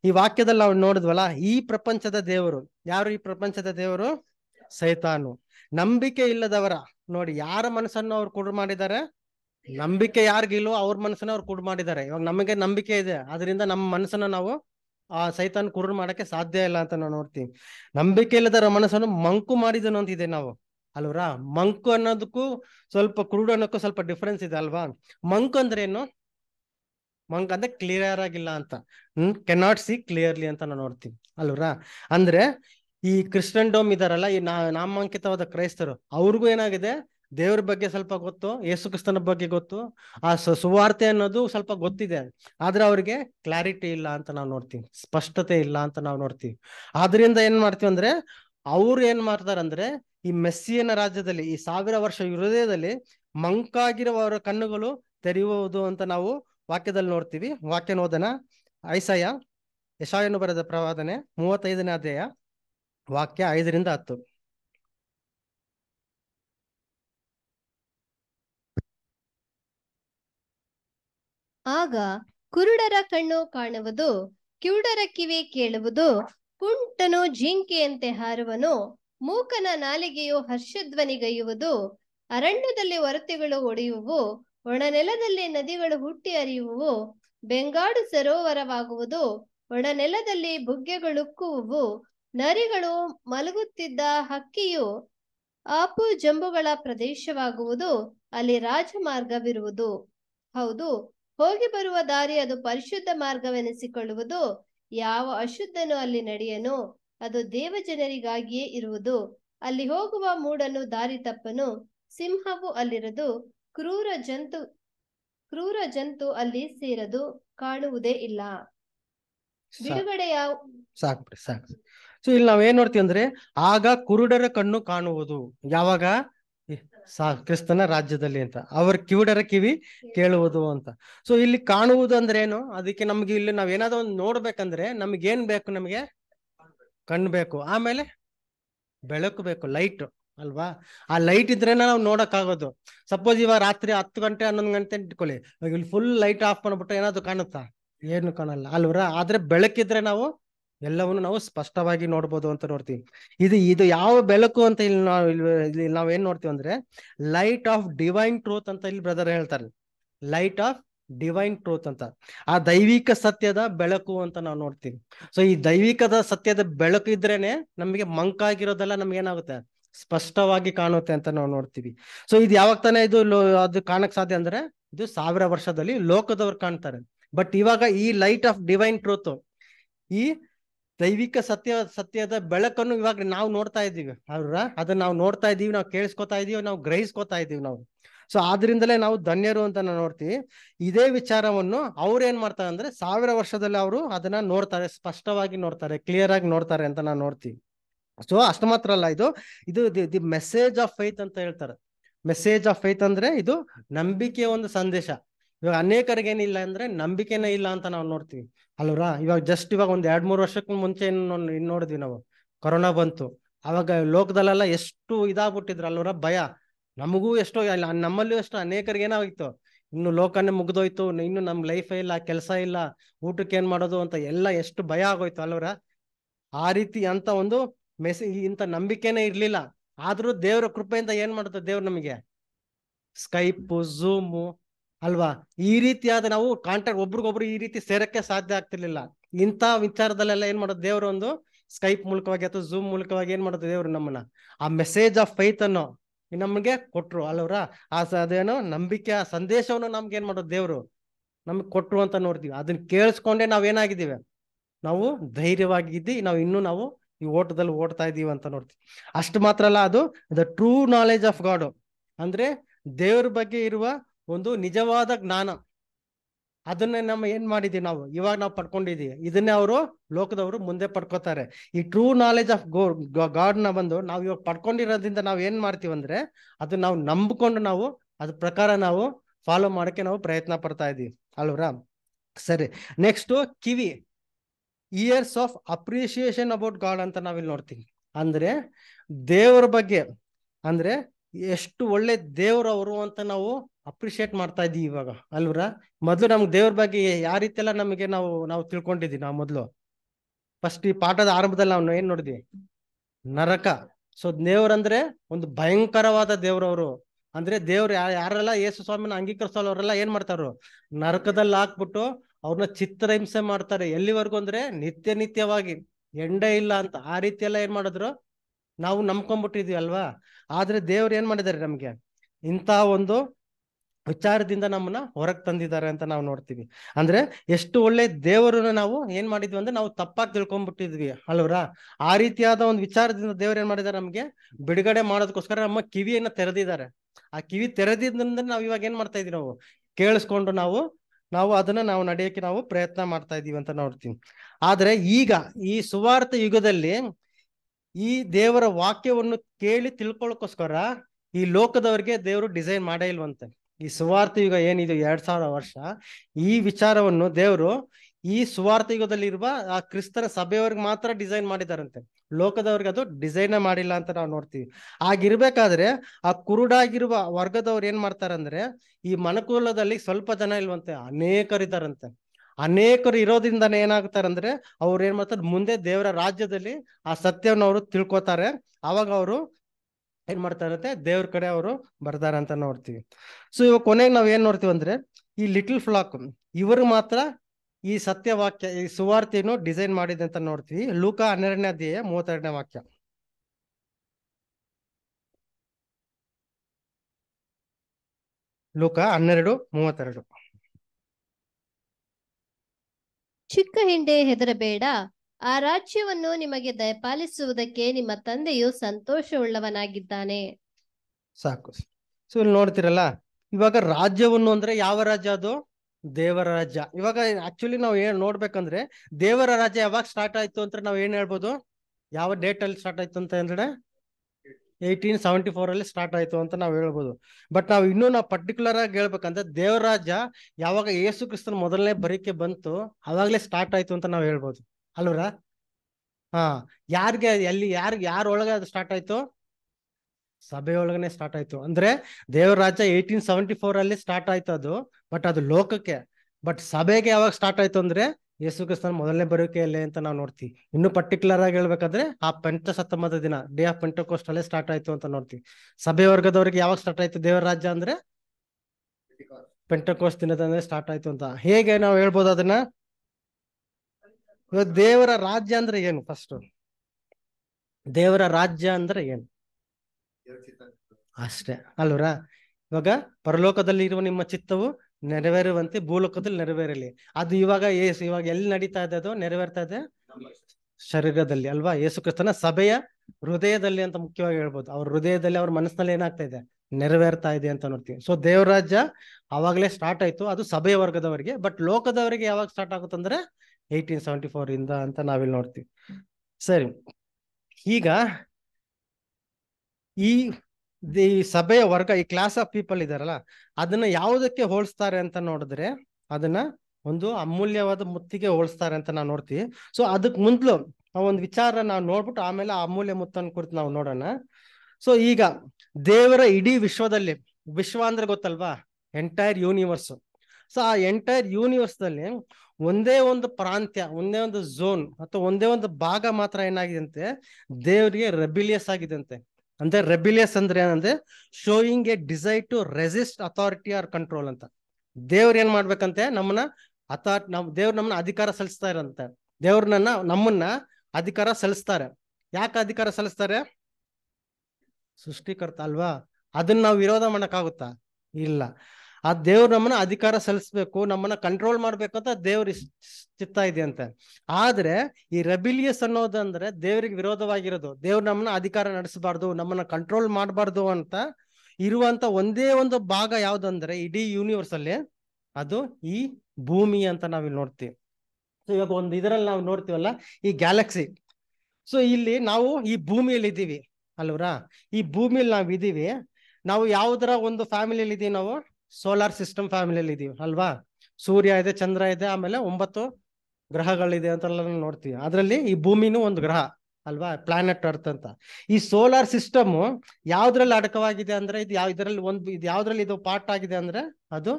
ಈ ವಾಕ್ಯದಲ್ಲಿ ನಾವು ನೋಡಿದ್ವಲ್ಲ ಈ ಪ್ರಪಂಚದ ದೇವರು ಯಾರು ಈ ಪ್ರಪಂಚದ ದೇವರು ಸೈತಾನು ನಂಬಿಕೆ ಇಲ್ಲದವರ ನೋಡಿ ಯಾರ ಮನಸ್ಸನ್ನು ಅವ್ರು ಕುಡು ಮಾಡಿದ್ದಾರೆ ನಂಬಿಕೆ ಯಾರಿಗಿಲ್ವೋ ಅವ್ರ ಮನಸ್ಸನ್ನ ಅವ್ರು ಕುಡು ಮಾಡಿದ್ದಾರೆ ಇವಾಗ ನಮಗೆ ನಂಬಿಕೆ ಇದೆ ಅದರಿಂದ ನಮ್ಮ ಮನಸ್ಸನ್ನ ನಾವು ಆ ಸೈತಾನ್ ಕುರುಡು ಮಾಡಕ್ಕೆ ಸಾಧ್ಯ ಇಲ್ಲ ಅಂತ ನಾವು ನೋಡ್ತೀವಿ ನಂಬಿಕೆ ಇಲ್ಲದರ ಮನಸ್ಸನ್ನು ಮಂಕು ಮಾಡಿದನು ಅಂತಿದೆ ನಾವು ಅಲ್ವರಾ ಮಂಕು ಅನ್ನೋದಕ್ಕೂ ಸ್ವಲ್ಪ ಕ್ರೂಡ್ ಅನ್ನೋಕ್ಕೂ ಸ್ವಲ್ಪ ಡಿಫ್ರೆನ್ಸ್ ಇದೆ ಅಲ್ವಾ ಮಂಕು ಅಂದ್ರೆ ಏನು ಮಂಕ್ ಅಂದ್ರೆ ಕ್ಲಿಯರ್ ಆಗಿಲ್ಲ ಅಂತ ಕೆನ್ ನಾಟ್ ಸಿ ಕ್ಲಿಯರ್ಲಿ ಅಂತ ನಾವು ನೋಡ್ತೀವಿ ಅಲ್ವರಾ ಅಂದ್ರೆ ಈ ಕ್ರಿಶ್ಚನ್ ಡೋಮ್ ಇದಾರಲ್ಲ ಈ ನಾಮಾಂಕಿತವಾದ ಕ್ರೈಸ್ತರು ಅವ್ರಿಗೂ ಏನಾಗಿದೆ ದೇವ್ರ ಬಗ್ಗೆ ಸ್ವಲ್ಪ ಗೊತ್ತು ಯೇಸು ಕ್ರಿಸ್ತನ ಬಗ್ಗೆ ಗೊತ್ತು ಆ ಸುವಾರ್ತೆ ಅನ್ನೋದು ಸ್ವಲ್ಪ ಗೊತ್ತಿದೆ ಆದ್ರೆ ಅವ್ರಿಗೆ ಕ್ಲಾರಿಟಿ ಇಲ್ಲ ಅಂತ ನಾವು ನೋಡ್ತೀವಿ ಸ್ಪಷ್ಟತೆ ಇಲ್ಲ ಅಂತ ನಾವು ನೋಡ್ತೀವಿ ಆದ್ರಿಂದ ಏನ್ ಮಾಡ್ತೀವಿ ಅಂದ್ರೆ ಅವ್ರು ಏನ್ ಮಾಡ್ತಾರಂದ್ರೆ ಈ ಮೆಸ್ಸಿಯನ ರಾಜ್ಯದಲ್ಲಿ ಈ ಸಾವಿರ ವರ್ಷ ಹೃದಯದಲ್ಲಿ ಮಂಕಾಗಿರುವವರ ಕಣ್ಣುಗಳು ತೆರೆಯುವುದು ಅಂತ ನಾವು ವಾಕ್ಯದಲ್ಲಿ ನೋಡ್ತೀವಿ ನೋದನ ಐಸಯ ಯಶಾಯನ್ನು ಬರೆದ ಪ್ರವಾದನೆ ಮೂವತ್ತೈದನೇ ಅಧ್ಯಾಯ ವಾಕ್ಯ ಐದರಿಂದ ಹತ್ತು ಆಗ ಕುರುಡರ ಕಣ್ಣು ಕಾಣುವುದು ಕಿವುಡರ ಕಿವಿ ಕೇಳುವುದು ಕುಂಟನು ಜಿಂಕೆಯಂತೆ ಹಾರುವನು ಮೂಕನ ನಾಲಿಗೆಯು ಹರ್ಷಧ್ವನಿಗೈಯುವುದು ಅರಣ್ಯದಲ್ಲಿ ಒರತೆಗಳು ಒಡೆಯುವು ಒಣನೆಲದಲ್ಲಿ ನದಿಗಳು ಹುಟ್ಟಿ ಹರಿಯುವು ಬೆಂಗಾಡು ಸರೋವರವಾಗುವುದು ಒಣನೆಲದಲ್ಲಿ ಬುಗ್ಗೆಗಳುಕ್ಕುವು ನರಿಗಳು ಮಲಗುತ್ತಿದ್ದ ಹಕ್ಕಿಯು ಆಪು ಜಂಬುಗಳ ಪ್ರದೇಶವಾಗುವುದು ಅಲ್ಲಿ ರಾಜಮಾರ್ಗವಿರುವುದು ಹೌದು ಹೋಗಿ ಬರುವ ದಾರಿ ಅದು ಪರಿಶುದ್ಧ ಮಾರ್ಗವೆನಿಸಿಕೊಳ್ಳುವುದು ಯಾವ ಅಶುದ್ಧನು ಅಲ್ಲಿ ನಡೆಯನು ಅದು ದೇವಜನರಿಗಾಗಿಯೇ ಇರುವುದು ಅಲ್ಲಿ ಹೋಗುವ ಮೂಡನು ದಾರಿ ತಪ್ಪನು ಸಿಂಹವು ಅಲ್ಲಿರದು ಕ್ರೂರ ಜಂತು ಕ್ರೂರ ಜಂತು ಅಲ್ಲಿ ಸೇರದು ಕಾಣುವುದೇ ಇಲ್ಲ ಬಿಡುಗಡೆಯ ಸಾಕು ಸಾಕು ಸೊ ಇಲ್ಲಿ ಏನ್ ನೋಡ್ತೀವಿ ಅಂದ್ರೆ ಆಗ ಕುರುಡರ ಕಣ್ಣು ಕಾಣುವುದು ಯಾವಾಗ ಸಾ ಕ್ರಿಸ್ತನ ರಾಜ್ಯದಲ್ಲಿ ಅಂತ ಅವ್ರ ಕಿವಿಡರ ಕಿವಿ ಕೇಳುವುದು ಅಂತ ಸೊ ಇಲ್ಲಿ ಕಾಣುವುದು ಅಂದ್ರೆ ಏನು ಅದಕ್ಕೆ ನಮ್ಗೆ ಇಲ್ಲಿ ನಾವ್ ಏನಾದ್ರು ಒಂದು ನೋಡ್ಬೇಕಂದ್ರೆ ನಮ್ಗೆ ಏನ್ ಬೇಕು ನಮ್ಗೆ ಕಣ್ಬೇಕು ಬೇಕು ಆಮೇಲೆ ಬೆಳಕು ಬೇಕು ಲೈಟ್ ಅಲ್ವಾ ಆ ಲೈಟ್ ಇದ್ರೇನ ನಾವು ನೋಡಕ್ ಆಗೋದು ಸಪೋಸ್ ಇವಾಗ ರಾತ್ರಿ ಹತ್ತು ಗಂಟೆ ಹನ್ನೊಂದು ಗಂಟೆ ಇಟ್ಕೊಳ್ಳಿ ಇಲ್ಲಿ ಫುಲ್ ಲೈಟ್ ಆಫ್ ಮಾಡ್ಬಿಟ್ಟು ಏನಾದ್ರು ಕಾಣುತ್ತಾ ಏನು ಕಾಣಲ್ಲ ಅಲ್ವರ ಆದ್ರೆ ಬೆಳಕಿದ್ರೆ ನಾವು ಎಲ್ಲವನ್ನು ನಾವು ಸ್ಪಷ್ಟವಾಗಿ ನೋಡ್ಬೋದು ಅಂತ ನೋಡ್ತೀವಿ ಇದು ಇದು ಯಾವ ಬೆಳಕು ಅಂತ ಇಲ್ಲಿ ನಾವು ಇಲ್ಲಿ ನಾವೇನ್ ನೋಡ್ತೀವಿ ಅಂದ್ರೆ ಲೈಟ್ ಆಫ್ ಡಿವೈನ್ ಟ್ರೂತ್ ಅಂತ ಇಲ್ಲಿ ಬ್ರದರ್ ಹೇಳ್ತಾರೆ ಲೈಟ್ ಆಫ್ ಡಿವೈನ್ ಟ್ರೂತ್ ಅಂತ ಆ ದೈವಿಕ ಸತ್ಯದ ಬೆಳಕು ಅಂತ ನಾವು ನೋಡ್ತೀವಿ ಸೊ ಈ ದೈವಿಕದ ಸತ್ಯದ ಬೆಳಕು ಇದ್ರೇನೆ ನಮಗೆ ಮಂಕಾಗಿರೋದೆಲ್ಲ ನಮ್ಗೆ ಏನಾಗುತ್ತೆ ಸ್ಪಷ್ಟವಾಗಿ ಕಾಣುತ್ತೆ ಅಂತ ನಾವು ನೋಡ್ತೀವಿ ಸೊ ಇದು ಯಾವಾಗ ತಾನೇ ಇದು ಅದು ಕಾಣಕ್ ಸಾಧ್ಯ ಅಂದ್ರೆ ಇದು ಸಾವಿರ ವರ್ಷದಲ್ಲಿ ಲೋಕದವ್ರು ಕಾಣ್ತಾರೆ ಬಟ್ ಇವಾಗ ಈ ಲೈಟ್ ಆಫ್ ಡಿವೈನ್ ಟ್ರೂತ್ ಈ ದೈವಿಕ ಸತ್ಯ ಸತ್ಯದ ಬೆಳಕನ್ನು ಇವಾಗ ನಾವು ನೋಡ್ತಾ ಇದ್ದೀವಿ ಅವ್ರ ಅದನ್ನ ನಾವು ನೋಡ್ತಾ ಇದೀವಿ ನಾವು ಕೇಳಿಸ್ಕೊತಾ ಇದೀವಿ ನಾವು ಗ್ರಹಿಸ್ಕೊತಾ ಇದೀವಿ ನಾವು ಸೊ ಆದ್ರಿಂದಲೇ ನಾವು ಧನ್ಯರು ಅಂತ ನಾವು ನೋಡ್ತೀವಿ ಇದೇ ವಿಚಾರವನ್ನು ಅವ್ರು ಏನ್ ಮಾಡ್ತಾರೆ ಅಂದ್ರೆ ಸಾವಿರ ವರ್ಷದಲ್ಲಿ ಅವರು ಅದನ್ನ ನೋಡ್ತಾರೆ ಸ್ಪಷ್ಟವಾಗಿ ನೋಡ್ತಾರೆ ಕ್ಲಿಯರ್ ಆಗಿ ನೋಡ್ತಾರೆ ಅಂತ ನಾವು ನೋಡ್ತೀವಿ ಸೊ ಅಷ್ಟು ಮಾತ್ರ ಅಲ್ಲ ಇದು ಇದು ದಿ ಮೆಸೇಜ್ ಆಫ್ ಫೈತ್ ಅಂತ ಹೇಳ್ತಾರೆ ಮೆಸೇಜ್ ಆಫ್ ಫೈತ್ ಅಂದ್ರೆ ಇದು ನಂಬಿಕೆಯ ಒಂದು ಸಂದೇಶ ಇವಾಗ ಅನೇಕರಿಗೆ ಏನಿಲ್ಲ ಅಂದ್ರೆ ನಂಬಿಕೆನೇ ಇಲ್ಲ ಅಂತ ನಾವು ನೋಡ್ತೀವಿ ಅಲ್ವರಾ ಇವಾಗ ಜಸ್ಟ್ ಇವಾಗ ಒಂದ್ ಎರಡ್ ಮೂರು ವರ್ಷಕ್ಕೂ ಮುಂಚೆ ಇನ್ ನೋಡಿದ್ವಿ ನಾವು ಕೊರೋನಾ ಬಂತು ಅವಾಗ ಲೋಕದಲ್ಲೆಲ್ಲ ಎಷ್ಟು ಇದಾಗ್ಬಿಟ್ಟಿದ್ರು ಅಲ್ವರ ಭಯ ನಮಗೂ ಎಷ್ಟೋ ನಮ್ಮಲ್ಲೂ ಎಷ್ಟು ಅನೇಕರಿಗೆ ಏನಾಗಿತ್ತು ಇನ್ನು ಲೋಕನೇ ಮುಗ್ದೋಯ್ತು ಇನ್ನು ನಮ್ ಲೈಫ್ ಇಲ್ಲ ಕೆಲಸ ಇಲ್ಲ ಊಟಕ್ಕೆ ಏನ್ ಮಾಡೋದು ಅಂತ ಎಲ್ಲ ಎಷ್ಟು ಭಯ ಆಗೋಯ್ತು ಅಲ್ವರ ಆ ರೀತಿ ಅಂತ ಒಂದು ಮೆಸೇಜ್ ಇಂಥ ನಂಬಿಕೆನೇ ಇರ್ಲಿಲ್ಲ ಆದ್ರೂ ದೇವರ ಕೃಪೆಯಿಂದ ಏನ್ ಮಾಡುತ್ತೆ ದೇವ್ರು ನಮಗೆ ಸ್ಕೈಪು ಝೂಮು ಅಲ್ವಾ ಈ ರೀತಿಯಾದ ನಾವು ಕಾಂಟ್ಯಾಕ್ಟ್ ಒಬ್ರಿಗೊಬ್ರು ಈ ರೀತಿ ಸೇರಕ್ಕೆ ಸಾಧ್ಯ ಆಗ್ತಿರ್ಲಿಲ್ಲ ಇಂಥ ವಿಚಾರದಲ್ಲೆಲ್ಲ ಏನ್ ಮಾಡೋದು ದೇವರು ಒಂದು ಸ್ಕೈಪ್ ಮೂಲಕವಾಗಿ ಅಥವಾ ಝೂಮ್ ಮೂಲಕವಾಗಿ ಏನ್ ಮಾಡೋದು ದೇವರು ನಮ್ಮನ್ನ ಆ ಮೆಸೇಜ್ ಆಫ್ ಫೈತ್ ಅನ್ನು ನಮ್ಗೆ ಕೊಟ್ರು ಅಲ್ಲವ್ರ ಆ ಅದೇನೋ ನಂಬಿಕೆ ಆ ಸಂದೇಶವನ್ನು ನಮ್ಗೆ ಏನ್ ಮಾಡೋದು ದೇವರು ನಮ್ಗೆ ಕೊಟ್ರು ಅಂತ ನೋಡ್ತೀವಿ ಅದನ್ನ ಕೇಳಿಸ್ಕೊಂಡೆ ನಾವ್ ಏನಾಗಿದ್ದೀವಿ ನಾವು ಧೈರ್ಯವಾಗಿದ್ದು ನಾವು ಇನ್ನೂ ನಾವು ಈ ಓಟದಲ್ಲಿ ಓಡ್ತಾ ಇದೀವಿ ಅಂತ ನೋಡ್ತೀವಿ ಅಷ್ಟು ಮಾತ್ರ ಅಲ್ಲ ಅದು the true knowledge of God ಅಂದ್ರೆ ದೇವ್ರ ಬಗ್ಗೆ ಇರುವ ಒಂದು ನಿಜವಾದ ಜ್ಞಾನ ಅದನ್ನೇ ನಮ್ಮ ಏನ್ ಮಾಡಿದೀವಿ ನಾವು ಇವಾಗ ನಾವು ಪಡ್ಕೊಂಡಿದೀವಿ ಇದನ್ನೇ ಅವರು ಲೋಕದವರು ಮುಂದೆ ಪಡ್ಕೋತಾರೆ ಈ true knowledge of go God ನ ಬಂದು ನಾವು ಇವಾಗ ಪಡ್ಕೊಂಡಿರೋದ್ರಿಂದ ನಾವು ಏನ್ ಮಾಡ್ತೀವಿ ಅಂದ್ರೆ ಅದನ್ನ ನಾವು ನಂಬಿಕೊಂಡು ನಾವು ಅದ್ರ ಪ್ರಕಾರ ನಾವು ಫಾಲೋ ಮಾಡಕ್ಕೆ ನಾವು ಪ್ರಯತ್ನ ಪಡ್ತಾ ಇದೀವಿ ಅಲ್ವರ ಸರಿ ನೆಕ್ಸ್ಟ್ ಕಿವಿ ears of appreciation about God ಅಂತ ನಾವಿಲ್ಲಿ ನೋಡ್ತೀವಿ ಅಂದ್ರೆ ದೇವರ ಬಗ್ಗೆ ಅಂದ್ರೆ ಎಷ್ಟು ಒಳ್ಳೆ ಅವರು ಅಂತ ನಾವು ಅಪ್ರಿಶಿಯೇಟ್ ಮಾಡ್ತಾ ಇದ್ದೀವಿ ಇವಾಗ ಅಲ್ವರ ಮೊದಲು ನಮ್ಗೆ ದೇವ್ರ ಬಗ್ಗೆ ಯಾವ ರೀತಿ ಎಲ್ಲ ನಮಗೆ ನಾವು ನಾವು ತಿಳ್ಕೊಂಡಿದ್ವಿ ನಾವು ಮೊದಲು ಫಸ್ಟ್ ಈ ಪಾಠದ ಆರಂಭದಲ್ಲಿ ನಾವು ಏನ್ ನೋಡಿದ್ವಿ ನರಕ ಸೊ ದೇವ್ರಂದ್ರೆ ಒಂದು ಭಯಂಕರವಾದ ದೇವ್ರವರು ಅಂದ್ರೆ ದೇವ್ರು ಯಾರೆಲ್ಲ ಯೇಸು ಸ್ವಾಮಿನ ಅಂಗೀಕರಿಸೋರೆಲ್ಲ ಏನ್ ಮಾಡ್ತಾರು ನರಕದಲ್ಲಿ ಹಾಕ್ಬಿಟ್ಟು ಅವ್ರನ್ನ ಚಿತ್ರಹಿಂಸೆ ಮಾಡ್ತಾರೆ ಎಲ್ಲಿವರೆಗೂ ಅಂದ್ರೆ ನಿತ್ಯ ನಿತ್ಯವಾಗಿ ಎಂಡೇ ಇಲ್ಲ ಅಂತ ಆ ರೀತಿ ಎಲ್ಲ ಏನ್ ಮಾಡಿದ್ರು ನಾವು ನಂಬ್ಕೊಂಡ್ಬಿಟ್ಟಿದ್ವಿ ಅಲ್ವಾ ಆದರೆ ದೇವ್ರು ಏನ್ ಮಾಡಿದ್ದಾರೆ ನಮ್ಗೆ ಇಂಥ ಒಂದು ವಿಚಾರದಿಂದ ನಮ್ಮನ್ನ ಹೊರಗೆ ತಂದಿದ್ದಾರೆ ಅಂತ ನಾವು ನೋಡ್ತೀವಿ ಅಂದ್ರೆ ಎಷ್ಟು ಒಳ್ಳೆ ದೇವರನ್ನ ನಾವು ಏನ್ ಮಾಡಿದ್ವಿ ಅಂದ್ರೆ ನಾವು ತಪ್ಪಾಗಿ ತಿಳ್ಕೊಂಡ್ಬಿಟ್ಟಿದ್ವಿ ಅಲ್ವರ ಆ ರೀತಿಯಾದ ಒಂದು ವಿಚಾರದಿಂದ ದೇವ್ರು ಏನ್ ಮಾಡಿದಾರೆ ನಮ್ಗೆ ಬಿಡುಗಡೆ ಮಾಡೋದಕ್ಕೋಸ್ಕರ ನಮ್ಮ ಕಿವಿಯನ್ನ ತೆರೆದಿದ್ದಾರೆ ಆ ಕಿವಿ ತೆರೆದಿದ್ರಿಂದ ನಾವು ಇವಾಗ ಏನ್ ಮಾಡ್ತಾ ಇದೀವಿ ನಾವು ಕೇಳಿಸ್ಕೊಂಡು ನಾವು ನಾವು ಅದನ್ನ ನಾವು ನಡೆಯಕ್ಕೆ ನಾವು ಪ್ರಯತ್ನ ಮಾಡ್ತಾ ಇದೀವಿ ಅಂತ ನೋಡ್ತೀವಿ ಆದ್ರೆ ಈಗ ಈ ಸುವಾರ್ಥ ಯುಗದಲ್ಲಿ ಈ ದೇವರ ವಾಕ್ಯವನ್ನು ಕೇಳಿ ತಿಳ್ಕೊಳಕೋಸ್ಕರ ಈ ಲೋಕದವ್ರಿಗೆ ದೇವರು ಡಿಸೈನ್ ಮಾಡೇ ಇಲ್ವಂತೆ ಈ ಸುವಾರ್ಥ ಯುಗ ಏನಿದೆ ಎರಡ್ ಸಾವಿರ ವರ್ಷ ಈ ವಿಚಾರವನ್ನು ದೇವರು ಈ ಸುವಾರ್ಥ ಯುಗದಲ್ಲಿರುವ ಆ ಕ್ರಿಸ್ತರ ಸಭೆಯವ್ರಿಗೆ ಮಾತ್ರ ಡಿಸೈನ್ ಮಾಡಿದಾರಂತೆ ಲೋಕದವ್ರಿಗೆ ಅದು ಡಿಸೈನ್ ಮಾಡಿಲ್ಲ ಅಂತ ನಾವು ನೋಡ್ತೀವಿ ಆಗಿರ್ಬೇಕಾದ್ರೆ ಆ ಕುರುಡಾಗಿರುವ ವರ್ಗದವ್ರು ಏನ್ ಮಾಡ್ತಾರಂದ್ರೆ ಈ ಮನುಕುಲದಲ್ಲಿ ಸ್ವಲ್ಪ ಜನ ಇಲ್ವಂತೆ ಅನೇಕರಿದ್ದಾರಂತೆ ಅನೇಕರು ಇರೋದ್ರಿಂದ ಏನಾಗ್ತಾರೆ ಅಂದ್ರೆ ಅವ್ರು ಏನ್ ಮಾಡ್ತಾರೆ ಮುಂದೆ ದೇವರ ರಾಜ್ಯದಲ್ಲಿ ಆ ಸತ್ಯವನ್ನು ಅವರು ತಿಳ್ಕೊತಾರೆ ಅವಾಗ ಅವರು ಏನ್ ಮಾಡ್ತಾರಂತೆ ದೇವ್ರ ಕಡೆ ಅವರು ಬರ್ತಾರೆ ಅಂತ ನೋಡ್ತೀವಿ ಸೊ ಇವಾಗ ಕೊನೆಗೆ ನಾವ್ ಏನ್ ನೋಡ್ತೀವಿ ಅಂದ್ರೆ ಈ ಲಿಟಲ್ ಫ್ಲಾಕ್ ಇವರು ಮಾತ್ರ ಈ ಸತ್ಯ ವಾಕ್ಯ ಈ ಸುವಾರ್ತೆಯನ್ನು ಡಿಸೈನ್ ಮಾಡಿದೆ ಅಂತ ನೋಡ್ತೀವಿ ಲೂಕ ಹನ್ನೆರಡನೇ ಅಧ್ಯಾಯ ಮೂವತ್ತೆರಡನೇ ವಾಕ್ಯ ಲೂಕ ಹನ್ನೆರಡು ಮೂವತ್ತೆರಡು ಚಿಕ್ಕ ಹಿಂಡೆ ಹೆದರಬೇಡ ಆ ರಾಜ್ಯವನ್ನು ನಿಮಗೆ ದಯಪಾಲಿಸುವುದಕ್ಕೆ ನಿಮ್ಮ ತಂದೆಯು ಸಂತೋಷವುಳ್ಳವನಾಗಿದ್ದಾನೆ ಸಾಕು ಸೊ ಇಲ್ಲಿ ನೋಡ್ತಿರಲ್ಲ ಇವಾಗ ರಾಜ್ಯವನ್ನು ಅಂದ್ರೆ ಯಾವ ರಾಜ್ಯ ಅದು ದೇವರ ರಾಜ್ಯ ಇವಾಗ ಆಕ್ಚುಲಿ ನಾವು ಏನ್ ನೋಡ್ಬೇಕಂದ್ರೆ ದೇವರ ರಾಜ್ಯ ಯಾವಾಗ ಸ್ಟಾರ್ಟ್ ಆಯ್ತು ಅಂತ ನಾವ್ ಏನ್ ಹೇಳ್ಬೋದು ಯಾವ ಡೇಟ್ ಅಲ್ಲಿ ಸ್ಟಾರ್ಟ್ ಆಯ್ತು ಅಂತ ಅಂದ್ರೆ ಏಯ್ಟೀನ್ ಸೆವೆಂಟಿ ಫೋರ್ ಅಲ್ಲಿ ಸ್ಟಾರ್ಟ್ ಆಯ್ತು ಅಂತ ನಾವು ಹೇಳ್ಬೋದು ಬಟ್ ನಾವು ಇನ್ನೂ ನಾವು ಪರ್ಟಿಕ್ಯುಲರ್ ಆಗಿ ಹೇಳ್ಬೇಕಂದ್ರೆ ದೇವರಾಜ ಯಾವಾಗ ಯೇಸು ಕ್ರಿಸ್ತನ್ ಮೊದಲನೇ ಬರೀಕೆ ಬಂತು ಅವಾಗಲೇ ಸ್ಟಾರ್ಟ್ ಆಯ್ತು ಅಂತ ನಾವು ಹೇಳ್ಬೋದು ಅಲ್ವರ ಹಾ ಯಾರಿಗೆ ಎಲ್ಲಿ ಯಾರಿಗೆ ಯಾರೊಳಗೆ ಅದು ಸ್ಟಾರ್ಟ್ ಆಯ್ತು ಸಭೆಯೊಳಗನೆ ಸ್ಟಾರ್ಟ್ ಆಯ್ತು ಅಂದ್ರೆ ದೇವರಾಜ ಏಯ್ಟೀನ್ ಸೆವೆಂಟಿ ಫೋರ್ ಅಲ್ಲಿ ಸ್ಟಾರ್ಟ್ ಆಯ್ತು ಅದು ಬಟ್ ಅದು ಲೋಕಕ್ಕೆ ಬಟ್ ಸಭೆಗೆ ಯಾವಾಗ ಸ್ಟಾರ್ಟ್ ಆಯ್ತು ಅಂದ್ರೆ ಯೇಸು ಕ್ರಿಸ್ತನ ಮೊದಲನೇ ಬರುವಿಕೆಯಲ್ಲೇ ಅಂತ ನಾವು ನೋಡ್ತೀವಿ ಇನ್ನು ಪರ್ಟಿಕ್ಯುಲರ್ ಆಗಿ ಹೇಳ್ಬೇಕಾದ್ರೆ ಆ ಪೆಂಟ ಸತಮದ ದಿನ ಡೇ ಆಫ್ ಪೆಂಟಕೋಸ್ಟ್ ಅಲ್ಲೇ ಸ್ಟಾರ್ಟ್ ಆಯ್ತು ಅಂತ ನೋಡ್ತೀವಿ ಸಭೆ ವರ್ಗದವರಿಗೆ ಯಾವಾಗ ಸ್ಟಾರ್ಟ್ ಆಯ್ತು ದೇವರ ರಾಜ್ಯ ಅಂದ್ರೆ ಪೆಂಟಕೋಸ್ ದಿನದಂದ್ರೆ ಸ್ಟಾರ್ಟ್ ಆಯ್ತು ಅಂತ ಹೇಗೆ ನಾವು ಹೇಳ್ಬೋದು ಅದನ್ನ ದೇವರ ರಾಜ್ಯ ಅಂದ್ರೆ ಏನು ಫಸ್ಟ್ ದೇವರ ರಾಜ್ಯ ಅಂದ್ರೆ ಏನು ಅಷ್ಟೇ ಅಲ್ವರ ಇವಾಗ ಪರಲೋಕದಲ್ಲಿ ಇರುವ ನಿಮ್ಮ ಚಿತ್ತವು ನೆರವೇರುವಂತೆ ಭೂಲೋಕದಲ್ಲಿ ನೆರವೇರಲಿ ಅದು ಇವಾಗ ಏಸು ಇವಾಗ ಎಲ್ಲಿ ನಡೀತಾ ಇದೆ ಅದು ನೆರವೇರ್ತಾ ಇದೆ ಶರೀರದಲ್ಲಿ ಅಲ್ವಾ ಯೇಸು ಕ್ರಿಸ್ತನ ಸಭೆಯ ಹೃದಯದಲ್ಲಿ ಅಂತ ಮುಖ್ಯವಾಗಿ ಹೇಳ್ಬೋದು ಅವ್ರ ಹೃದಯದಲ್ಲಿ ಅವ್ರ ಮನಸ್ಸಿನಲ್ಲಿ ಏನಾಗ್ತಾ ಇದೆ ನೆರವೇರ್ತಾ ಇದೆ ಅಂತ ನೋಡ್ತೀವಿ ಸೊ ದೇವರಾಜ್ಯ ಅವಾಗಲೇ ಸ್ಟಾರ್ಟ್ ಆಯ್ತು ಅದು ಸಭೆಯ ವರ್ಗದವರಿಗೆ ಬಟ್ ಲೋಕದವರಿಗೆ ಯಾವಾಗ ಸ್ಟಾರ್ಟ್ ಆಗುತ್ತಂದ್ರೆ ಏಯ್ಟೀನ್ ಸೆವೆಂಟಿ ಫೋರ್ ಇಂದ ಅಂತ ನಾವಿಲ್ಲಿ ನೋಡ್ತೀವಿ ಸರಿ ಈಗ ಈ ಈ ಸಭೆಯ ವರ್ಗ ಈ ಕ್ಲಾಸ್ ಆಫ್ ಪೀಪಲ್ ಇದಾರಲ್ಲ ಅದನ್ನ ಯಾವುದಕ್ಕೆ ಹೋಲಿಸ್ತಾರೆ ಅಂತ ನೋಡಿದ್ರೆ ಅದನ್ನ ಒಂದು ಅಮೂಲ್ಯವಾದ ಮುತ್ತಿಗೆ ಹೋಲಿಸ್ತಾರೆ ಅಂತ ನಾವು ನೋಡ್ತೀವಿ ಸೊ ಅದಕ್ ಮೊದ್ಲು ಒಂದು ವಿಚಾರ ನಾವು ನೋಡ್ಬಿಟ್ಟು ಆಮೇಲೆ ಅಮೂಲ್ಯ ಮುತ್ತನ್ ಕುರಿತು ನಾವು ನೋಡೋಣ ಸೊ ಈಗ ದೇವರ ಇಡೀ ವಿಶ್ವದಲ್ಲಿ ವಿಶ್ವ ಅಂದ್ರೆ ಗೊತ್ತಲ್ವಾ ಎಂಟೈರ್ ಯೂನಿವರ್ಸ್ ಸೊ ಆ ಎಂಟೈರ್ ಯೂನಿವರ್ಸ್ ಅಲ್ಲಿ ಒಂದೇ ಒಂದು ಪ್ರಾಂತ್ಯ ಒಂದೇ ಒಂದು ಝೋನ್ ಅಥವಾ ಒಂದೇ ಒಂದು ಭಾಗ ಮಾತ್ರ ಏನಾಗಿದೆ ಅಂತೆ ದೇವರಿಗೆ ರೆಬಿಲಿಯಸ್ ಆಗಿದೆ ಅಂತೆ ಅಂದ್ರೆ ರೆಬಿಲಿಯಸ್ ಅಂದ್ರೆ ಏನಂದ್ರೆ showing a desire to resist authority or control ಅಂತ ದೇವ್ರ ಏನ್ ಮಾಡ್ಬೇಕಂತೆ ನಮ್ಮನ್ನ ಅಥಾರಿ ನಮ್ ದೇವ್ರ ನಮ್ಮನ್ನ ಅಧಿಕಾರ ಸಲ್ಲಿಸ್ತಾ ಇರಂತೆ ದೇವ್ರನ್ನ ನಮ್ಮನ್ನ ಅಧಿಕಾರ ಸಲ್ಲಿಸ್ತಾರೆ ಯಾಕೆ ಅಧಿಕಾರ ಸಲ್ಲಿಸ್ತಾರೆ ಸೃಷ್ಟಿಕರ್ತ ಅಲ್ವಾ ಅದನ್ನ ನಾವು ವಿರೋಧ ಮಾಡಕ್ಕಾಗುತ್ತಾ ಇಲ್ಲ ಆ ದೇವ್ರ ನಮ್ಮನ್ನ ಅಧಿಕಾರ ಸಲ್ಲಿಸ್ಬೇಕು ನಮ್ಮನ್ನ ಕಂಟ್ರೋಲ್ ಮಾಡ್ಬೇಕು ಅಂತ ದೇವ್ರ ಚಿತ್ತ ಅಂತ ಆದ್ರೆ ಈ ರೆಬಿಲಿಯಸ್ ಅನ್ನೋದಂದ್ರೆ ದೇವ್ರಿಗೆ ವಿರೋಧವಾಗಿರೋದು ದೇವ್ರ ನಮ್ಮನ್ನ ಅಧಿಕಾರ ನಡೆಸಬಾರ್ದು ನಮ್ಮನ್ನ ಕಂಟ್ರೋಲ್ ಮಾಡಬಾರ್ದು ಅಂತ ಇರುವಂತ ಒಂದೇ ಒಂದು ಭಾಗ ಯಾವ್ದಂದ್ರೆ ಇಡೀ ಯೂನಿವರ್ಸ್ ಅಲ್ಲಿ ಅದು ಈ ಭೂಮಿ ಅಂತ ನಾವಿಲ್ಲಿ ನೋಡ್ತೀವಿ ಸೊ ಇವಾಗ ಒಂದು ಇದರಲ್ಲಿ ನಾವು ನೋಡ್ತೀವಲ್ಲ ಈ ಗ್ಯಾಲಕ್ಸಿ ಸೊ ಇಲ್ಲಿ ನಾವು ಈ ಭೂಮಿಯಲ್ಲಿ ಇದ್ದೀವಿ ಅಲ್ವರ ಈ ಭೂಮಿಯಲ್ಲಿ ನಾವು ಇದೀವಿ ನಾವು ಯಾವ್ದರ ಒಂದು ಫ್ಯಾಮಿಲಿಯಲ್ಲಿ ಇದೀವಿ ನಾವು ಸೋಲಾರ್ ಸಿಸ್ಟಮ್ ಫ್ಯಾಮಿಲಿಯಲ್ಲಿ ಇದೀವಿ ಅಲ್ವಾ ಸೂರ್ಯ ಇದೆ ಚಂದ್ರ ಇದೆ ಆಮೇಲೆ ಒಂಬತ್ತು ಗ್ರಹಗಳಿದೆ ಅಂತೆಲ್ಲ ನೋಡ್ತೀವಿ ಅದರಲ್ಲಿ ಈ ಭೂಮಿನೂ ಒಂದು ಗ್ರಹ ಅಲ್ವಾ ಪ್ಲಾನೆಟ್ ಅರ್ಥ ಅಂತ ಈ ಸೋಲಾರ್ ಸಿಸ್ಟಮ್ ಯಾವ್ದ್ರಲ್ಲಿ ಅಡಕವಾಗಿದೆ ಅಂದ್ರೆ ಇದು ಯಾವ ಇದರಲ್ಲಿ ಒಂದು ಇದು ಯಾವ್ದ್ರಲ್ಲಿ ಇದು ಪಾರ್ಟ್ ಆಗಿದೆ ಅಂದ್ರೆ ಅದು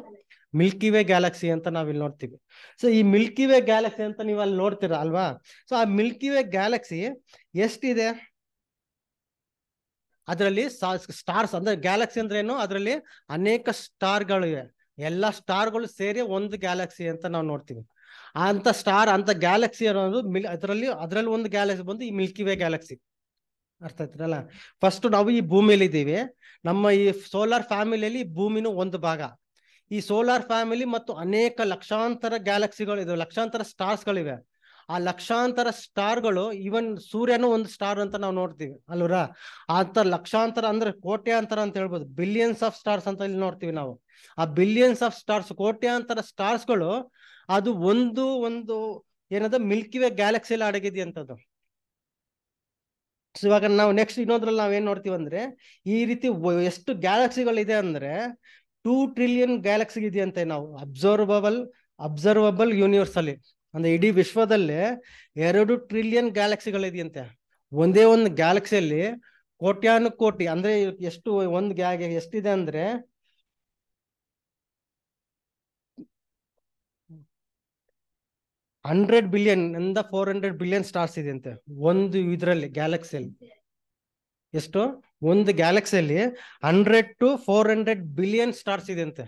ಮಿಲ್ಕಿ ವೇ ಗ್ಯಾಲಕ್ಸಿ ಅಂತ ನಾವಿಲ್ಲಿ ನೋಡ್ತೀವಿ ಸೊ ಈ ಮಿಲ್ಕಿ ವೇ ಗ್ಯಾಲಕ್ಸಿ ಅಂತ ನೀವು ಅಲ್ಲಿ ನೋಡ್ತೀರಾ ಅಲ್ವಾ ಸೊ ಆ ಮಿಲ್ಕಿ ವೇ ಗ್ಯಾಲಕ್ಸಿ ಎಷ್ಟಿದೆ ಅದರಲ್ಲಿ ಸ್ಟಾರ್ಸ್ ಅಂದ್ರೆ ಗ್ಯಾಲಕ್ಸಿ ಅಂದ್ರೆ ಏನು ಅದರಲ್ಲಿ ಅನೇಕ ಸ್ಟಾರ್ಗಳು ಇವೆ ಎಲ್ಲ ಸ್ಟಾರ್ಗಳು ಸೇರಿ ಒಂದು ಗ್ಯಾಲಕ್ಸಿ ಅಂತ ನಾವು ನೋಡ್ತೀವಿ ಅಂತ ಸ್ಟಾರ್ ಅಂತ ಗ್ಯಾಲಕ್ಸಿ ಅನ್ನೋದು ಮಿಲ್ ಅದರಲ್ಲಿ ಅದರಲ್ಲಿ ಒಂದು ಗ್ಯಾಲಕ್ಸಿ ಬಂದು ಈ ಮಿಲ್ಕಿ ವೇ ಗ್ಯಾಲಕ್ಸಿ ಅರ್ಥ ಆಯ್ತಲ್ಲ ಫಸ್ಟ್ ನಾವು ಈ ಭೂಮಿಯಲ್ಲಿ ಇದ್ದೀವಿ ನಮ್ಮ ಈ ಸೋಲಾರ್ ಫ್ಯಾಮಿಲಿಯಲ್ಲಿ ಭೂಮಿನೂ ಒಂದು ಭಾಗ ಈ ಸೋಲಾರ್ ಫ್ಯಾಮಿಲಿ ಮತ್ತು ಅನೇಕ ಲಕ್ಷಾಂತರ ಗ್ಯಾಲಕ್ಸಿಗಳು ಇದಾವೆ ಲಕ್ಷಾಂತರ ಸ್ಟಾರ್ಸ್ಗಳಿವೆ ಆ ಲಕ್ಷಾಂತರ ಸ್ಟಾರ್ಗಳು ಈವನ್ ಸೂರ್ಯನು ಒಂದು ಸ್ಟಾರ್ ಅಂತ ನಾವು ನೋಡ್ತೀವಿ ಅಲ್ವರ ಅಂತ ಲಕ್ಷಾಂತರ ಅಂದ್ರೆ ಕೋಟ್ಯಾಂತರ ಅಂತ ಹೇಳ್ಬೋದು ಬಿಲಿಯನ್ಸ್ ಆಫ್ ಸ್ಟಾರ್ಸ್ ಅಂತ ಇಲ್ಲಿ ನೋಡ್ತೀವಿ ನಾವು ಆ ಬಿಲಿಯನ್ಸ್ ಆಫ್ ಸ್ಟಾರ್ಸ್ ಕೋಟ್ಯಾಂತರ ಸ್ಟಾರ್ಸ್ಗಳು ಅದು ಒಂದು ಒಂದು ಏನದ ಮಿಲ್ಕಿ ವೇ ಗ್ಯಾಲಕ್ಸಿಯಲ್ಲಿ ಅಡಗಿದೆಯಂಥದ್ದು ಇವಾಗ ನಾವು ನೆಕ್ಸ್ಟ್ ಇನ್ನೊಂದ್ರಲ್ಲಿ ನಾವ್ ಏನ್ ನೋಡ್ತೀವಿ ಅಂದ್ರೆ ಈ ರೀತಿ ಎಷ್ಟು ಗ್ಯಾಲಕ್ಸಿಗಳಿದೆ ಅಂದ್ರೆ ಟೂ ಟ್ರಿಲಿಯನ್ ಗ್ಯಾಲಕ್ಸಿ ಇದೆಯಂತೆ ನಾವು ಅಬ್ಸರ್ವಬಲ್ ಅಬ್ಸರ್ವಬಲ್ ಯೂನಿವರ್ಸ್ ಅಲ್ಲಿ ಅಂದ್ರೆ ಇಡೀ ವಿಶ್ವದಲ್ಲೇ ಎರಡು ಟ್ರಿಲಿಯನ್ ಗ್ಯಾಲಕ್ಸಿಗಳಿದೆಯಂತೆ ಒಂದೇ ಒಂದು ಗ್ಯಾಲಕ್ಸಿಯಲ್ಲಿ ಕೋಟ್ಯಾನು ಕೋಟಿ ಅಂದ್ರೆ ಎಷ್ಟು ಒಂದು ಗ್ಯಾಗೆ ಎಷ್ಟಿದೆ ಅಂದ್ರೆ ಹಂಡ್ರೆಡ್ ಬಿಲಿಯನ್ ಇಂದ ಫೋರ್ ಹಂಡ್ರೆಡ್ ಬಿಲಿಯನ್ ಸ್ಟಾರ್ಸ್ ಇದೆ ಅಂತೆ ಒಂದು ಇದರಲ್ಲಿ ಗ್ಯಾಲಕ್ಸಿಯಲ್ಲಿ ಎಷ್ಟು ಒಂದು ಗ್ಯಾಲಕ್ಸಿಯಲ್ಲಿ hundred to four hundred billion stars ಇದೆ ಅಂತೆ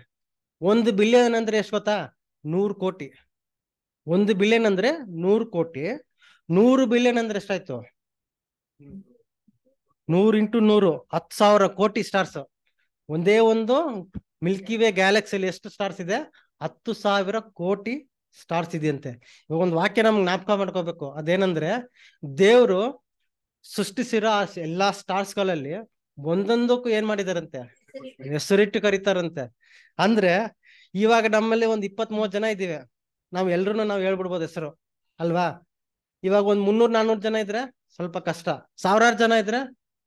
ಒಂದು ಬಿಲಿಯನ್ ಅಂದ್ರೆ ಎಷ್ಟು ಗೊತ್ತಾ ನೂರು ಕೋಟಿ ಒಂದು ಬಿಲಿಯನ್ ಅಂದ್ರೆ ನೂರು ಕೋಟಿ ನೂರು ಬಿಲಿಯನ್ ಅಂದ್ರೆ ಎಷ್ಟಾಯ್ತು ನೂರ್ ಇಂಟು ನೂರು ಹತ್ತು ಸಾವಿರ ಕೋಟಿ ಸ್ಟಾರ್ಸ್ ಒಂದೇ ಒಂದು ಮಿಲ್ಕಿ ವೇ ಗ್ಯಾಲಕ್ಸಿಯಲ್ಲಿ ಎಷ್ಟು ಸ್ಟಾರ್ಸ್ ಇದೆ ಹತ್ತು ಸಾವಿರ ಕೋಟಿ ಸ್ಟಾರ್ಸ್ ಇದೆಯಂತೆ ಇವಾಗ ಒಂದು ವಾಕ್ಯ ನಮ್ಗೆ ಜ್ಞಾಪಕ ಮಾಡ್ಕೋಬೇಕು ಅದೇನಂದ್ರೆ ದೇವರು ಸೃಷ್ಟಿಸಿರೋ ಎಲ್ಲಾ ಎಲ್ಲಾ ಸ್ಟಾರ್ಸ್ಗಳಲ್ಲಿ ಒಂದೊಂದಕ್ಕೂ ಏನ್ ಮಾಡಿದಾರಂತೆ ಹೆಸರಿಟ್ಟು ಕರೀತಾರಂತೆ ಅಂದ್ರೆ ಇವಾಗ ನಮ್ಮಲ್ಲಿ ಒಂದ್ ಇಪ್ಪತ್ ಮೂವತ್ ಜನ ಇದ್ದೀವಿ ನಾವ್ ಎಲ್ರು ನಾವ್ ಹೇಳ್ಬಿಡ್ಬೋದು ಹೆಸರು ಅಲ್ವಾ ಇವಾಗ ಒಂದ್ ಮುನ್ನೂರ್ ನಾನೂರ್ ಜನ ಇದ್ರೆ ಸ್ವಲ್ಪ ಕಷ್ಟ ಸಾವಿರಾರು ಜನ ಇದ್ರೆ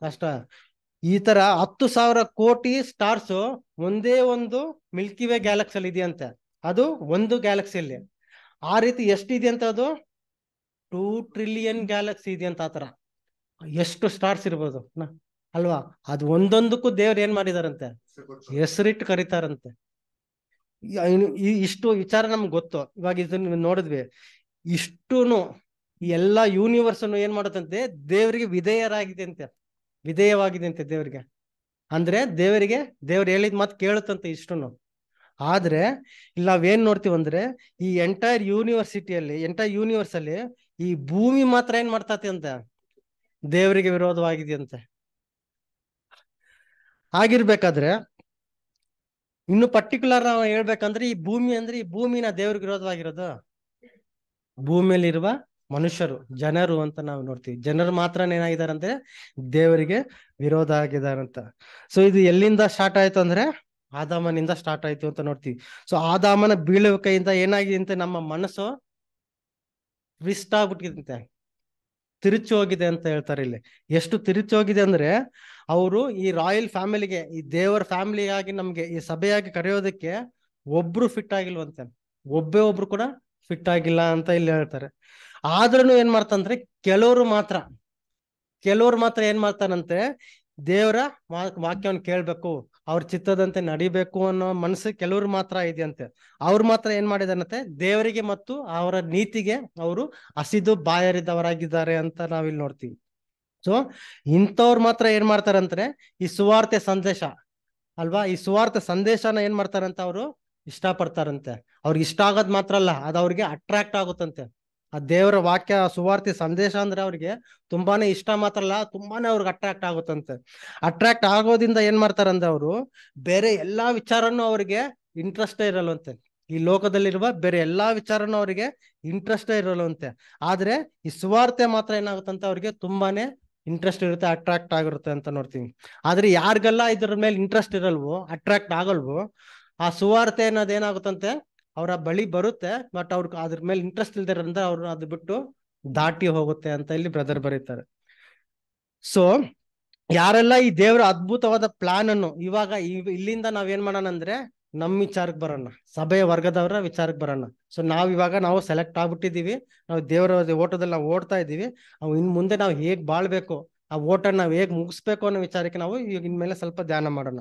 ಕಷ್ಟ ಈ ತರ ಹತ್ತು ಸಾವಿರ ಕೋಟಿ ಸ್ಟಾರ್ಸ್ ಒಂದೇ ಒಂದು ಮಿಲ್ಕಿ ವೇ ಅಲ್ಲಿ ಇದೆಯಂತೆ ಅದು ಒಂದು ಗ್ಯಾಲಕ್ಸಿಯಲ್ಲಿ ಆ ರೀತಿ ಇದೆ ಅಂತ ಅದು ಟೂ ಟ್ರಿಲಿಯನ್ ಗ್ಯಾಲಕ್ಸಿ ಅಂತ ಆತರ ಎಷ್ಟು ಸ್ಟಾರ್ಸ್ ಇರ್ಬೋದು ಅಲ್ವಾ ಅದು ಒಂದೊಂದಕ್ಕೂ ದೇವ್ರು ಏನ್ ಮಾಡಿದಾರಂತೆ ಹೆಸರಿಟ್ಟು ಕರೀತಾರಂತೆ ಇಷ್ಟು ವಿಚಾರ ನಮ್ಗೆ ಗೊತ್ತು ಇವಾಗ ಇದನ್ನ ನೋಡಿದ್ವಿ ಇಷ್ಟುನು ಎಲ್ಲಾ ಯೂನಿವರ್ಸ್ ಅನ್ನು ಏನ್ ಮಾಡುತ್ತಂತೆ ದೇವರಿಗೆ ವಿಧೇಯರಾಗಿದೆ ಅಂತೆ ವಿಧೇಯವಾಗಿದೆ ಅಂತೆ ದೇವರಿಗೆ ಅಂದ್ರೆ ದೇವರಿಗೆ ದೇವ್ರು ಹೇಳಿದ ಮಾತು ಕೇಳುತ್ತಂತೆ ಇಷ್ಟುನು ಆದ್ರೆ ಇಲ್ಲಿ ನಾವೇನ್ ನೋಡ್ತೀವಿ ಅಂದ್ರೆ ಈ ಎಂಟೈರ್ ಯೂನಿವರ್ಸಿಟಿಯಲ್ಲಿ ಎಂಟೈರ್ ಯೂನಿವರ್ಸ್ ಅಲ್ಲಿ ಈ ಭೂಮಿ ಮಾತ್ರ ಏನ್ ಮಾಡ್ತತಿ ಅಂತೆ ದೇವರಿಗೆ ವಿರೋಧವಾಗಿದೆಯಂತೆ ಆಗಿರ್ಬೇಕಾದ್ರೆ ಇನ್ನು ಪರ್ಟಿಕ್ಯುಲರ್ ನಾವು ಹೇಳ್ಬೇಕಂದ್ರೆ ಈ ಭೂಮಿ ಅಂದ್ರೆ ಈ ಭೂಮಿನ ದೇವ್ರಿಗೆ ವಿರೋಧವಾಗಿರೋದು ಭೂಮಿಯಲ್ಲಿರುವ ಮನುಷ್ಯರು ಜನರು ಅಂತ ನಾವು ನೋಡ್ತೀವಿ ಜನರು ಮಾತ್ರ ಏನಾಗಿದ್ದಾರೆ ಅಂದ್ರೆ ದೇವರಿಗೆ ವಿರೋಧ ಆಗಿದಾರಂತ ಸೊ ಇದು ಎಲ್ಲಿಂದ ಸ್ಟಾರ್ಟ್ ಆಯ್ತು ಅಂದ್ರೆ ಆದಾಮನಿಂದ ಸ್ಟಾರ್ಟ್ ಆಯ್ತು ಅಂತ ನೋಡ್ತೀವಿ ಸೊ ಆದಾಮನ ಕೈಯಿಂದ ಏನಾಗಿದೆ ಅಂತ ನಮ್ಮ ಮನಸ್ಸು ಟ್ವಿಸ್ಟ್ ಆಗ್ಬಿಟ್ಟಿದಂತೆ ತಿರುಚಿ ಹೋಗಿದೆ ಅಂತ ಹೇಳ್ತಾರೆ ಇಲ್ಲಿ ಎಷ್ಟು ತಿರುಚಿ ಹೋಗಿದೆ ಅಂದ್ರೆ ಅವರು ಈ ರಾಯಲ್ ಫ್ಯಾಮಿಲಿಗೆ ಈ ದೇವರ ಫ್ಯಾಮಿಲಿಯಾಗಿ ನಮ್ಗೆ ಈ ಸಭೆಯಾಗಿ ಕರೆಯೋದಕ್ಕೆ ಒಬ್ರು ಫಿಟ್ ಆಗಿಲ್ವಂತೆ ಒಬ್ಬೇ ಒಬ್ರು ಕೂಡ ಫಿಟ್ ಆಗಿಲ್ಲ ಅಂತ ಇಲ್ಲಿ ಹೇಳ್ತಾರೆ ಆದ್ರೂ ಏನ್ ಮಾಡ್ತಂದ್ರೆ ಕೆಲವರು ಮಾತ್ರ ಕೆಲವ್ರು ಮಾತ್ರ ಏನ್ ಮಾಡ್ತಾರಂತೆ ದೇವರ ವಾಕ್ಯವನ್ನು ಕೇಳಬೇಕು ಅವ್ರ ಚಿತ್ತದಂತೆ ನಡಿಬೇಕು ಅನ್ನೋ ಮನಸ್ಸು ಕೆಲವ್ರು ಮಾತ್ರ ಇದೆಯಂತೆ ಅವ್ರು ಮಾತ್ರ ಏನ್ ಮಾಡಿದಾರಂತೆ ದೇವರಿಗೆ ಮತ್ತು ಅವರ ನೀತಿಗೆ ಅವರು ಹಸಿದು ಬಾಯರಿದವರಾಗಿದ್ದಾರೆ ಅಂತ ನಾವಿಲ್ಲಿ ನೋಡ್ತೀವಿ ಸೊ ಇಂಥವ್ರು ಮಾತ್ರ ಏನ್ ಮಾಡ್ತಾರಂದ್ರೆ ಈ ಸುವಾರ್ತೆ ಸಂದೇಶ ಅಲ್ವಾ ಈ ಸುವಾರ್ತೆ ಸಂದೇಶನ ಏನ್ ಮಾಡ್ತಾರಂತ ಅವರು ಇಷ್ಟ ಪಡ್ತಾರಂತೆ ಅವ್ರಿಗೆ ಇಷ್ಟ ಆಗೋದ್ ಮಾತ್ರ ಅಲ್ಲ ಅದು ಅವ್ರಿಗೆ ಅಟ್ರಾಕ್ಟ್ ಆಗುತ್ತಂತೆ ಆ ದೇವರ ವಾಕ್ಯ ಸುವಾರ್ತಿ ಸಂದೇಶ ಅಂದ್ರೆ ಅವ್ರಿಗೆ ತುಂಬಾನೇ ಇಷ್ಟ ಮಾತ್ರ ಅಲ್ಲ ತುಂಬಾನೇ ಅವ್ರಿಗೆ ಅಟ್ರಾಕ್ಟ್ ಆಗುತ್ತಂತೆ ಅಟ್ರಾಕ್ಟ್ ಆಗೋದಿಂದ ಏನ್ ಮಾಡ್ತಾರಂದ್ರೆ ಅವರು ಬೇರೆ ಎಲ್ಲಾ ವಿಚಾರನು ಅವ್ರಿಗೆ ಇಂಟ್ರೆಸ್ಟೇ ಇರಲ್ವಂತೆ ಈ ಲೋಕದಲ್ಲಿರುವ ಬೇರೆ ಎಲ್ಲಾ ವಿಚಾರನು ಅವರಿಗೆ ಇಂಟ್ರೆಸ್ಟೇ ಇರಲ್ವಂತೆ ಆದ್ರೆ ಈ ಸುವಾರ್ತೆ ಮಾತ್ರ ಏನಾಗುತ್ತಂತ ಅವ್ರಿಗೆ ತುಂಬಾನೇ ಇಂಟ್ರೆಸ್ಟ್ ಇರುತ್ತೆ ಅಟ್ರಾಕ್ಟ್ ಆಗಿರುತ್ತೆ ಅಂತ ನೋಡ್ತೀನಿ ಆದ್ರೆ ಯಾರಿಗೆಲ್ಲ ಇದ್ರ ಮೇಲೆ ಇಂಟ್ರೆಸ್ಟ್ ಇರಲ್ವೋ ಅಟ್ರಾಕ್ಟ್ ಆಗಲ್ವೋ ಆ ಸುವಾರ್ತೆ ಅನ್ನೋದು ಏನಾಗುತ್ತಂತೆ ಅವರ ಬಳಿ ಬರುತ್ತೆ ಬಟ್ ಅವ್ರ ಅದ್ರ ಮೇಲೆ ಇಂಟ್ರೆಸ್ಟ್ ಇಲ್ದಿರೋದ್ರಿಂದ ಅವ್ರು ಅದ್ ಬಿಟ್ಟು ದಾಟಿ ಹೋಗುತ್ತೆ ಅಂತ ಇಲ್ಲಿ ಬ್ರದರ್ ಬರೀತಾರೆ ಸೊ ಯಾರೆಲ್ಲ ಈ ದೇವರ ಅದ್ಭುತವಾದ ಪ್ಲಾನ್ ಅನ್ನು ಇವಾಗ ಇಲ್ಲಿಂದ ನಾವ್ ಏನ್ ಮಾಡೋಣ ಅಂದ್ರೆ ನಮ್ ವಿಚಾರಕ್ಕೆ ಬರೋಣ ಸಭೆಯ ವರ್ಗದವರ ವಿಚಾರಕ್ಕೆ ಬರೋಣ ಸೊ ನಾವ್ ಇವಾಗ ನಾವು ಸೆಲೆಕ್ಟ್ ಆಗ್ಬಿಟ್ಟಿದೀವಿ ನಾವು ದೇವರ ಓಟದಲ್ಲಿ ನಾವು ಓಡ್ತಾ ಇದೀವಿ ಅವು ಇನ್ ಮುಂದೆ ನಾವು ಹೇಗ್ ಬಾಳ್ಬೇಕು ಆ ಓಟನ್ನು ನಾವು ಹೇಗೆ ಮುಗಿಸ್ಬೇಕು ಅನ್ನೋ ವಿಚಾರಕ್ಕೆ ನಾವು ಈಗ ಇನ್ಮೇಲೆ ಸ್ವಲ್ಪ ಧ್ಯಾನ ಮಾಡೋಣ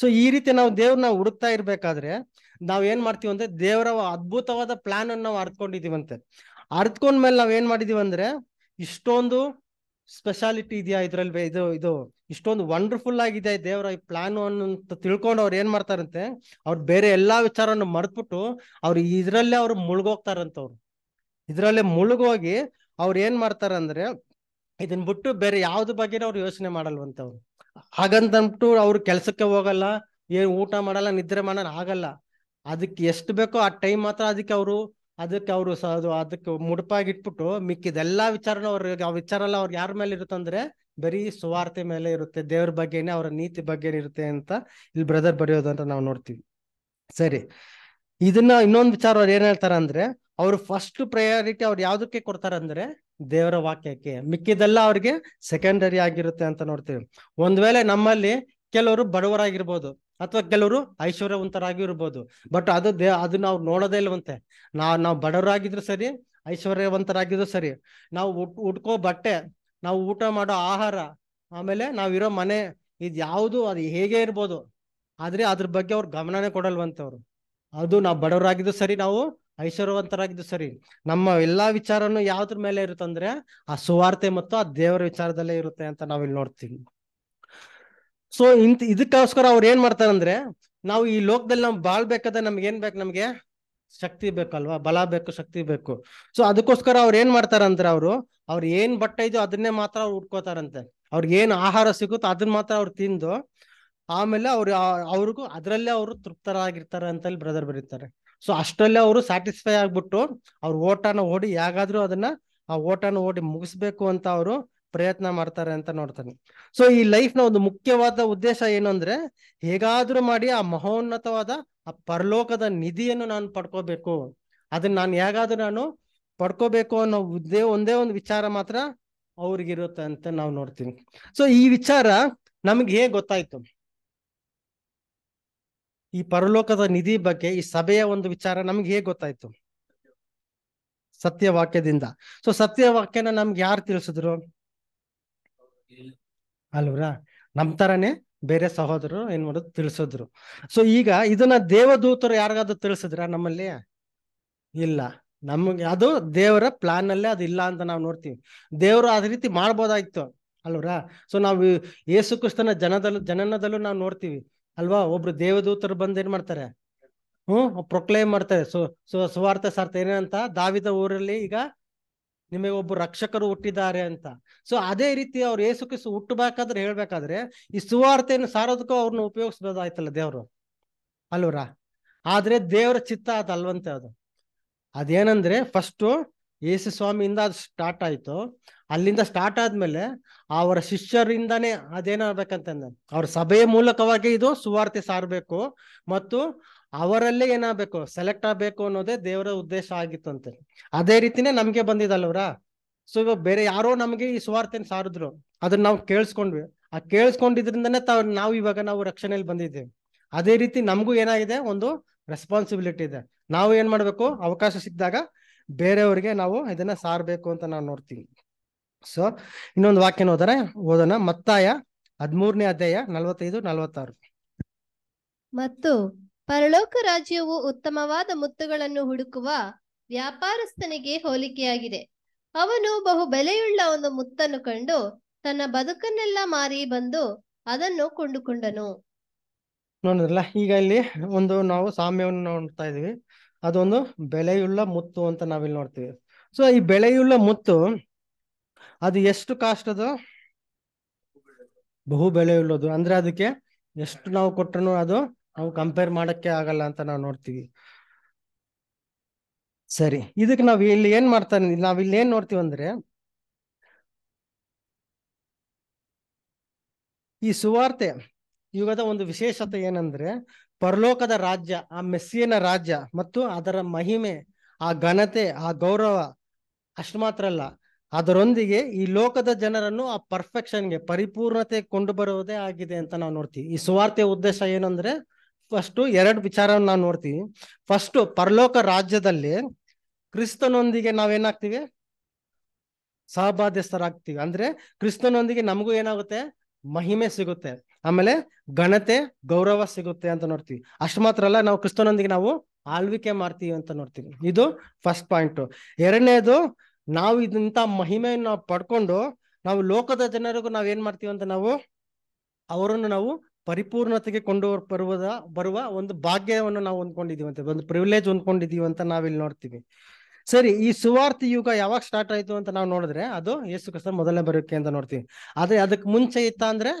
ಸೊ ಈ ರೀತಿ ನಾವು ದೇವ್ರನ್ನ ಹುಡುಕ್ತಾ ಇರ್ಬೇಕಾದ್ರೆ ನಾವ್ ಏನ್ ಮಾಡ್ತೀವಿ ಅಂದ್ರೆ ದೇವರ ಅದ್ಭುತವಾದ ಪ್ಲಾನ್ ಅನ್ನು ನಾವು ಅರ್ತ್ಕೊಂಡಿದೀವಂತೆ ಅರ್ತ್ಕೊಂಡ್ಮೇಲೆ ನಾವ್ ಏನ್ ಮಾಡಿದೀವಿ ಅಂದ್ರೆ ಇಷ್ಟೊಂದು ಸ್ಪೆಷಾಲಿಟಿ ಇದೆಯಾ ಇದ್ರಲ್ಲಿ ಇದು ಇದು ಇಷ್ಟೊಂದು ವಂಡರ್ಫುಲ್ ಆಗಿದೆ ದೇವರ ಈ ಪ್ಲಾನ್ ಅನ್ನೋ ತಿಳ್ಕೊಂಡು ಅವ್ರು ಏನ್ ಮಾಡ್ತಾರಂತೆ ಅವ್ರು ಬೇರೆ ಎಲ್ಲಾ ವಿಚಾರವನ್ನು ಮರೆತ್ಬಿಟ್ಟು ಅವ್ರು ಇದ್ರಲ್ಲೇ ಅವ್ರು ಮುಳುಗೋಗ್ತಾರಂತ ಅವ್ರು ಇದ್ರಲ್ಲೇ ಮುಳುಗೋಗಿ ಅವ್ರು ಏನ್ ಮಾಡ್ತಾರಂದ್ರೆ ಇದನ್ ಬಿಟ್ಟು ಬೇರೆ ಯಾವ್ದು ಬಗ್ಗೆನೂ ಅವ್ರು ಯೋಚನೆ ಮಾಡಲ್ವಂತವ್ರು ಹಾಗಂತಂದ್ಬಿಟ್ಟು ಅವ್ರು ಕೆಲ್ಸಕ್ಕೆ ಹೋಗಲ್ಲ ಏನ್ ಊಟ ಮಾಡಲ್ಲ ನಿದ್ರೆ ಮಾಡಲ್ಲ ಆಗಲ್ಲ ಅದಕ್ಕೆ ಎಷ್ಟು ಬೇಕೋ ಆ ಟೈಮ್ ಮಾತ್ರ ಅದಕ್ಕೆ ಅವರು ಅದಕ್ಕೆ ಅವರು ಅದು ಅದಕ್ಕೆ ಇಟ್ಬಿಟ್ಟು ಮಿಕ್ಕಿದೆಲ್ಲ ವಿಚಾರನೂ ಅವ್ರಿಗೆ ಆ ವಿಚಾರ ಎಲ್ಲ ಅವ್ರಿಗೆ ಯಾರ ಮೇಲೆ ಇರುತ್ತೆ ಅಂದ್ರೆ ಬರೀ ಸುವಾರ್ತೆ ಮೇಲೆ ಇರುತ್ತೆ ದೇವ್ರ ಬಗ್ಗೆನೆ ಅವರ ನೀತಿ ಬಗ್ಗೆ ಇರುತ್ತೆ ಅಂತ ಇಲ್ಲಿ ಬ್ರದರ್ ಬರೆಯೋದಂತ ಅಂತ ನಾವು ನೋಡ್ತೀವಿ ಸರಿ ಇದನ್ನ ಇನ್ನೊಂದು ವಿಚಾರ ಅವ್ರು ಏನ್ ಹೇಳ್ತಾರ ಅಂದ್ರೆ ಅವರು ಫಸ್ಟ್ ಪ್ರಯಾರಿಟಿ ಅವ್ರು ಯಾವ್ದಕ್ಕೆ ಕೊಡ್ತಾರಂದ್ರೆ ದೇವರ ವಾಕ್ಯಕ್ಕೆ ಮಿಕ್ಕಿದೆಲ್ಲ ಅವ್ರಿಗೆ ಸೆಕೆಂಡರಿ ಆಗಿರುತ್ತೆ ಅಂತ ನೋಡ್ತೀವಿ ಒಂದ್ ವೇಳೆ ನಮ್ಮಲ್ಲಿ ಕೆಲವರು ಬಡವರಾಗಿರ್ಬೋದು ಅಥವಾ ಕೆಲವರು ಐಶ್ವರ್ಯವಂತರಾಗಿ ಇರ್ಬೋದು ಬಟ್ ಅದು ದೇ ಅದು ನಾವು ನೋಡೋದೇ ಇಲ್ವಂತೆ ನಾವು ನಾವು ಬಡವರಾಗಿದ್ರು ಸರಿ ಐಶ್ವರ್ಯವಂತರಾಗಿದ್ರು ಸರಿ ನಾವು ಉಟ್ ಉಟ್ಕೋ ಬಟ್ಟೆ ನಾವು ಊಟ ಮಾಡೋ ಆಹಾರ ಆಮೇಲೆ ನಾವಿರೋ ಮನೆ ಇದು ಯಾವುದು ಅದು ಹೇಗೆ ಇರ್ಬೋದು ಆದರೆ ಅದ್ರ ಬಗ್ಗೆ ಅವ್ರು ಗಮನನೇ ಕೊಡಲ್ವಂತೆ ಅವರು ಅದು ನಾವು ಬಡವರಾಗಿದ್ರು ಸರಿ ನಾವು ಐಶ್ವರ್ಯವಂತರಾಗಿದ್ದು ಸರಿ ನಮ್ಮ ಎಲ್ಲಾ ವಿಚಾರನು ಯಾವ್ದ್ರ ಮೇಲೆ ಇರುತ್ತೆ ಅಂದ್ರೆ ಆ ಸುವಾರ್ತೆ ಮತ್ತು ಆ ದೇವರ ವಿಚಾರದಲ್ಲೇ ಇರುತ್ತೆ ಅಂತ ಇಲ್ಲಿ ನೋಡ್ತೀವಿ ಸೊ ಇಂತ ಇದಕ್ಕೋಸ್ಕರ ಅವ್ರು ಏನ್ ಮಾಡ್ತಾರಂದ್ರೆ ನಾವು ಈ ಲೋಕದಲ್ಲಿ ನಾವು ಬಾಳ್ಬೇಕಾದ್ರೆ ನಮ್ಗೆ ಏನ್ ಬೇಕು ನಮ್ಗೆ ಶಕ್ತಿ ಬೇಕಲ್ವಾ ಬಲ ಬೇಕು ಶಕ್ತಿ ಬೇಕು ಸೊ ಅದಕ್ಕೋಸ್ಕರ ಅವ್ರು ಏನ್ ಮಾಡ್ತಾರಂದ್ರೆ ಅವರು ಅವ್ರ ಏನ್ ಬಟ್ಟೆ ಇದೆಯೋ ಅದನ್ನೇ ಮಾತ್ರ ಅವ್ರು ಉಟ್ಕೋತಾರಂತೆ ಅವ್ರಿಗೆ ಏನ್ ಆಹಾರ ಸಿಗುತ್ತೋ ಅದನ್ನ ಮಾತ್ರ ಅವ್ರು ತಿಂದು ಆಮೇಲೆ ಅವ್ರು ಅವ್ರಿಗೂ ಅದರಲ್ಲೇ ಅವರು ತೃಪ್ತರಾಗಿರ್ತಾರೆ ಅಂತ ಬ್ರದರ್ ಬರೀತಾರೆ ಸೊ ಅಷ್ಟರಲ್ಲೇ ಅವರು ಸ್ಯಾಟಿಸ್ಫೈ ಆಗ್ಬಿಟ್ಟು ಅವ್ರ ಓಟನ ಓಡಿ ಯಾಗಾದ್ರೂ ಅದನ್ನ ಆ ಓಟನ ಓಡಿ ಮುಗಿಸ್ಬೇಕು ಅಂತ ಅವರು ಪ್ರಯತ್ನ ಮಾಡ್ತಾರೆ ಅಂತ ನೋಡ್ತಾನೆ ಸೊ ಈ ಲೈಫ್ ನ ಒಂದು ಮುಖ್ಯವಾದ ಉದ್ದೇಶ ಏನು ಅಂದ್ರೆ ಹೇಗಾದ್ರೂ ಮಾಡಿ ಆ ಮಹೋನ್ನತವಾದ ಆ ಪರಲೋಕದ ನಿಧಿಯನ್ನು ನಾನು ಪಡ್ಕೋಬೇಕು ಅದನ್ನ ನಾನು ಹೇಗಾದ್ರೂ ನಾನು ಪಡ್ಕೋಬೇಕು ಅನ್ನೋ ಒಂದೇ ಒಂದೇ ಒಂದು ವಿಚಾರ ಮಾತ್ರ ಅವ್ರಿಗಿರುತ್ತೆ ಅಂತ ನಾವು ನೋಡ್ತೀವಿ ಸೊ ಈ ವಿಚಾರ ನಮ್ಗೆ ಹೇಗ್ ಗೊತ್ತಾಯ್ತು ಈ ಪರಲೋಕದ ನಿಧಿ ಬಗ್ಗೆ ಈ ಸಭೆಯ ಒಂದು ವಿಚಾರ ನಮ್ಗೆ ಹೇಗೆ ಗೊತ್ತಾಯ್ತು ಸತ್ಯವಾಕ್ಯದಿಂದ ಸೊ ಸತ್ಯವಾಕ್ಯನ ನಮ್ಗೆ ಯಾರು ತಿಳಿಸಿದ್ರು ಅಲ್ವ್ರಾ ನಮ್ ತರನೇ ಬೇರೆ ಸಹೋದರರು ಏನ್ ಮಾಡೋದು ತಿಳಿಸಿದ್ರು ಸೊ ಈಗ ಇದನ್ನ ದೇವದೂತರು ಯಾರಿಗಾದ್ರೂ ತಿಳಿಸಿದ್ರ ನಮ್ಮಲ್ಲಿ ಇಲ್ಲ ನಮ್ಗೆ ಅದು ದೇವರ ಪ್ಲಾನ್ ಅಲ್ಲೇ ಅದು ಇಲ್ಲ ಅಂತ ನಾವು ನೋಡ್ತೀವಿ ದೇವರು ಅದ ರೀತಿ ಮಾಡ್ಬೋದಾಯ್ತು ಅಲ್ವರ ಸೊ ನಾವು ಯೇಸು ಕ್ರಿಸ್ತನ ಜನದಲ್ಲೂ ಜನನದಲ್ಲೂ ನಾವು ನೋಡ್ತೀವಿ ಅಲ್ವಾ ಒಬ್ರು ದೇವದೂತರು ಬಂದು ಏನ್ ಮಾಡ್ತಾರೆ ಹ್ಮ್ ಪ್ರೊಕ್ಲೇಮ್ ಮಾಡ್ತಾರೆ ಸು ಸುವಾರ್ತೆ ಸುವಾರ್ಥ ಸಾರ್ಥ ಏನಂತ ದಾವಿದ ಊರಲ್ಲಿ ಈಗ ನಿಮಗೆ ಒಬ್ಬ ರಕ್ಷಕರು ಹುಟ್ಟಿದ್ದಾರೆ ಅಂತ ಸೊ ಅದೇ ರೀತಿ ಅವ್ರು ಏಸು ಹುಟ್ಟಬೇಕಾದ್ರೆ ಹೇಳ್ಬೇಕಾದ್ರೆ ಈ ಸುವಾರ್ತೆಯನ್ನು ಸಾರೋದಕ್ಕೂ ಅವ್ರನ್ನ ಉಪಯೋಗಿಸ್ಬೋದಾಯ್ತಲ್ಲ ದೇವರು ಅಲ್ವರ ಆದ್ರೆ ದೇವರ ಚಿತ್ತ ಅದು ಅದು ಅದೇನಂದ್ರೆ ಫಸ್ಟು ಯೇಸು ಸ್ವಾಮಿಯಿಂದ ಅದು ಸ್ಟಾರ್ಟ್ ಆಯಿತು ಅಲ್ಲಿಂದ ಸ್ಟಾರ್ಟ್ ಆದ್ಮೇಲೆ ಅವರ ಶಿಷ್ಯರಿಂದಾನೇ ಅದೇನಾಗಬೇಕಂತಂದ್ರೆ ಅವ್ರ ಸಭೆಯ ಮೂಲಕವಾಗಿ ಇದು ಸುವಾರ್ತೆ ಸಾರಬೇಕು ಮತ್ತು ಅವರಲ್ಲೇ ಏನಾಗಬೇಕು ಸೆಲೆಕ್ಟ್ ಆಗ್ಬೇಕು ಅನ್ನೋದೇ ದೇವರ ಉದ್ದೇಶ ಆಗಿತ್ತು ಅಂತ ಅದೇ ರೀತಿನೇ ನಮ್ಗೆ ಬಂದಿದಲ್ವ್ರ ಸೊ ಇವಾಗ ಬೇರೆ ಯಾರೋ ನಮಗೆ ಈ ಸುವಾರ್ತೆನ ಸಾರಿದ್ರು ಅದನ್ನ ನಾವು ಕೇಳಿಸ್ಕೊಂಡ್ವಿ ಆ ಕೇಳಿಸ್ಕೊಂಡಿದ್ರಿಂದನೇ ತಾವ್ ನಾವು ಇವಾಗ ನಾವು ರಕ್ಷಣೆಯಲ್ಲಿ ಬಂದಿದ್ದೇವೆ ಅದೇ ರೀತಿ ನಮಗೂ ಏನಾಗಿದೆ ಒಂದು ರೆಸ್ಪಾನ್ಸಿಬಿಲಿಟಿ ಇದೆ ನಾವು ಏನ್ ಮಾಡ್ಬೇಕು ಅವಕಾಶ ಸಿಕ್ಕಿದಾಗ ಬೇರೆಯವ್ರಿಗೆ ನಾವು ಇದನ್ನ ಸಾರಬೇಕು ಅಂತ ನಾವು ನೋಡ್ತೀವಿ ಸೊ ಇನ್ನೊಂದು ವಾಕ್ಯ ಓದೋಣ ಓದೋಣ ಮತ್ತಾಯ ಹದ್ಮೂರನೇ ಅಧ್ಯಾಯ ನಲವತ್ತೈದು ನಲವತ್ತಾರು ಮತ್ತು ಪರಲೋಕ ರಾಜ್ಯವು ಉತ್ತಮವಾದ ಮುತ್ತುಗಳನ್ನು ಹುಡುಕುವ ವ್ಯಾಪಾರಸ್ಥನಿಗೆ ಹೋಲಿಕೆಯಾಗಿದೆ ಅವನು ಬಹು ಬೆಲೆಯುಳ್ಳ ಒಂದು ಮುತ್ತನ್ನು ಕಂಡು ತನ್ನ ಬದುಕನ್ನೆಲ್ಲ ಮಾರಿ ಬಂದು ಅದನ್ನು ಕೊಂಡುಕೊಂಡನು ನೋಡಿದ್ರಲ್ಲ ಈಗ ಇಲ್ಲಿ ಒಂದು ನಾವು ಸಾಮ್ಯವನ್ನು ನೋಡ್ತಾ ಇದೀವಿ ಅದೊಂದು ಬೆಳೆಯುಳ್ಳ ಮುತ್ತು ಅಂತ ನಾವಿಲ್ಲಿ ನೋಡ್ತೀವಿ ಸೊ ಈ ಬೆಳೆಯುಳ್ಳ ಮುತ್ತು ಅದು ಎಷ್ಟು ಕಾಸ್ಟ್ ಅದು ಬಹು ಬೆಲೆಯುಳ್ಳದು ಅಂದ್ರೆ ಅದಕ್ಕೆ ಎಷ್ಟು ನಾವು ಕೊಟ್ಟನು ಅದು ನಾವು ಕಂಪೇರ್ ಮಾಡಕ್ಕೆ ಆಗಲ್ಲ ಅಂತ ನಾವು ನೋಡ್ತೀವಿ ಸರಿ ಇದಕ್ಕೆ ನಾವು ಇಲ್ಲಿ ಏನ್ ಮಾಡ್ತಾರೆ ನಾವ್ ಇಲ್ಲಿ ಏನ್ ನೋಡ್ತೀವಿ ಅಂದ್ರೆ ಈ ಸುವಾರ್ತೆ ಯುಗದ ಒಂದು ವಿಶೇಷತೆ ಏನಂದ್ರೆ ಪರಲೋಕದ ರಾಜ್ಯ ಆ ಮೆಸ್ಸಿಯನ ರಾಜ್ಯ ಮತ್ತು ಅದರ ಮಹಿಮೆ ಆ ಘನತೆ ಆ ಗೌರವ ಅಷ್ಟು ಮಾತ್ರ ಅಲ್ಲ ಅದರೊಂದಿಗೆ ಈ ಲೋಕದ ಜನರನ್ನು ಆ ಪರ್ಫೆಕ್ಷನ್ಗೆ ಪರಿಪೂರ್ಣತೆ ಕೊಂಡು ಬರುವುದೇ ಆಗಿದೆ ಅಂತ ನಾವು ನೋಡ್ತೀವಿ ಈ ಸುವಾರ್ತೆ ಉದ್ದೇಶ ಏನಂದ್ರೆ ಫಸ್ಟ್ ಎರಡು ವಿಚಾರವನ್ನು ನಾವು ನೋಡ್ತೀವಿ ಫಸ್ಟ್ ಪರಲೋಕ ರಾಜ್ಯದಲ್ಲಿ ಕ್ರಿಸ್ತನೊಂದಿಗೆ ನಾವೇನಾಗ್ತೀವಿ ಸಹಬಾಧ್ಯಸ್ಥರಾಗ್ತೀವಿ ಅಂದ್ರೆ ಕ್ರಿಸ್ತನೊಂದಿಗೆ ನಮಗೂ ಏನಾಗುತ್ತೆ ಮಹಿಮೆ ಸಿಗುತ್ತೆ ಆಮೇಲೆ ಘನತೆ ಗೌರವ ಸಿಗುತ್ತೆ ಅಂತ ನೋಡ್ತೀವಿ ಅಷ್ಟು ಮಾತ್ರ ಅಲ್ಲ ನಾವು ಕ್ರಿಸ್ತನೊಂದಿಗೆ ನಾವು ಆಳ್ವಿಕೆ ಮಾಡ್ತೀವಿ ಅಂತ ನೋಡ್ತೀವಿ ಇದು ಫಸ್ಟ್ ಪಾಯಿಂಟ್ ಎರಡನೇದು ನಾವು ಇದಂತ ಮಹಿಮೆಯನ್ನು ಪಡ್ಕೊಂಡು ನಾವು ಲೋಕದ ಜನರಿಗೂ ನಾವ್ ಏನ್ ಮಾಡ್ತೀವಿ ಅಂತ ನಾವು ಅವರನ್ನು ನಾವು ಪರಿಪೂರ್ಣತೆಗೆ ಕೊಂಡು ಬರುವುದ ಬರುವ ಒಂದು ಭಾಗ್ಯವನ್ನು ನಾವು ಹೊಂದ್ಕೊಂಡಿದೀವಿ ಅಂತ ಒಂದು ಪ್ರಿವಿಲೇಜ್ ಹೊಂದ್ಕೊಂಡಿದೀವಿ ಅಂತ ನಾವಿಲ್ಲಿ ನೋಡ್ತೀವಿ ಸರಿ ಈ ಸುವಾರ್ತಿ ಯುಗ ಯಾವಾಗ ಸ್ಟಾರ್ಟ್ ಆಯ್ತು ಅಂತ ನಾವು ನೋಡಿದ್ರೆ ಅದು ಯೇಸು ಕಸ ಮೊದಲನೇ ಬರೋಕೆ ಅಂತ ನೋಡ್ತೀವಿ ಆದ್ರೆ ಅದಕ್ಕೆ ಮುಂಚೆ ಇತ್ತ ಅಂದ್ರೆ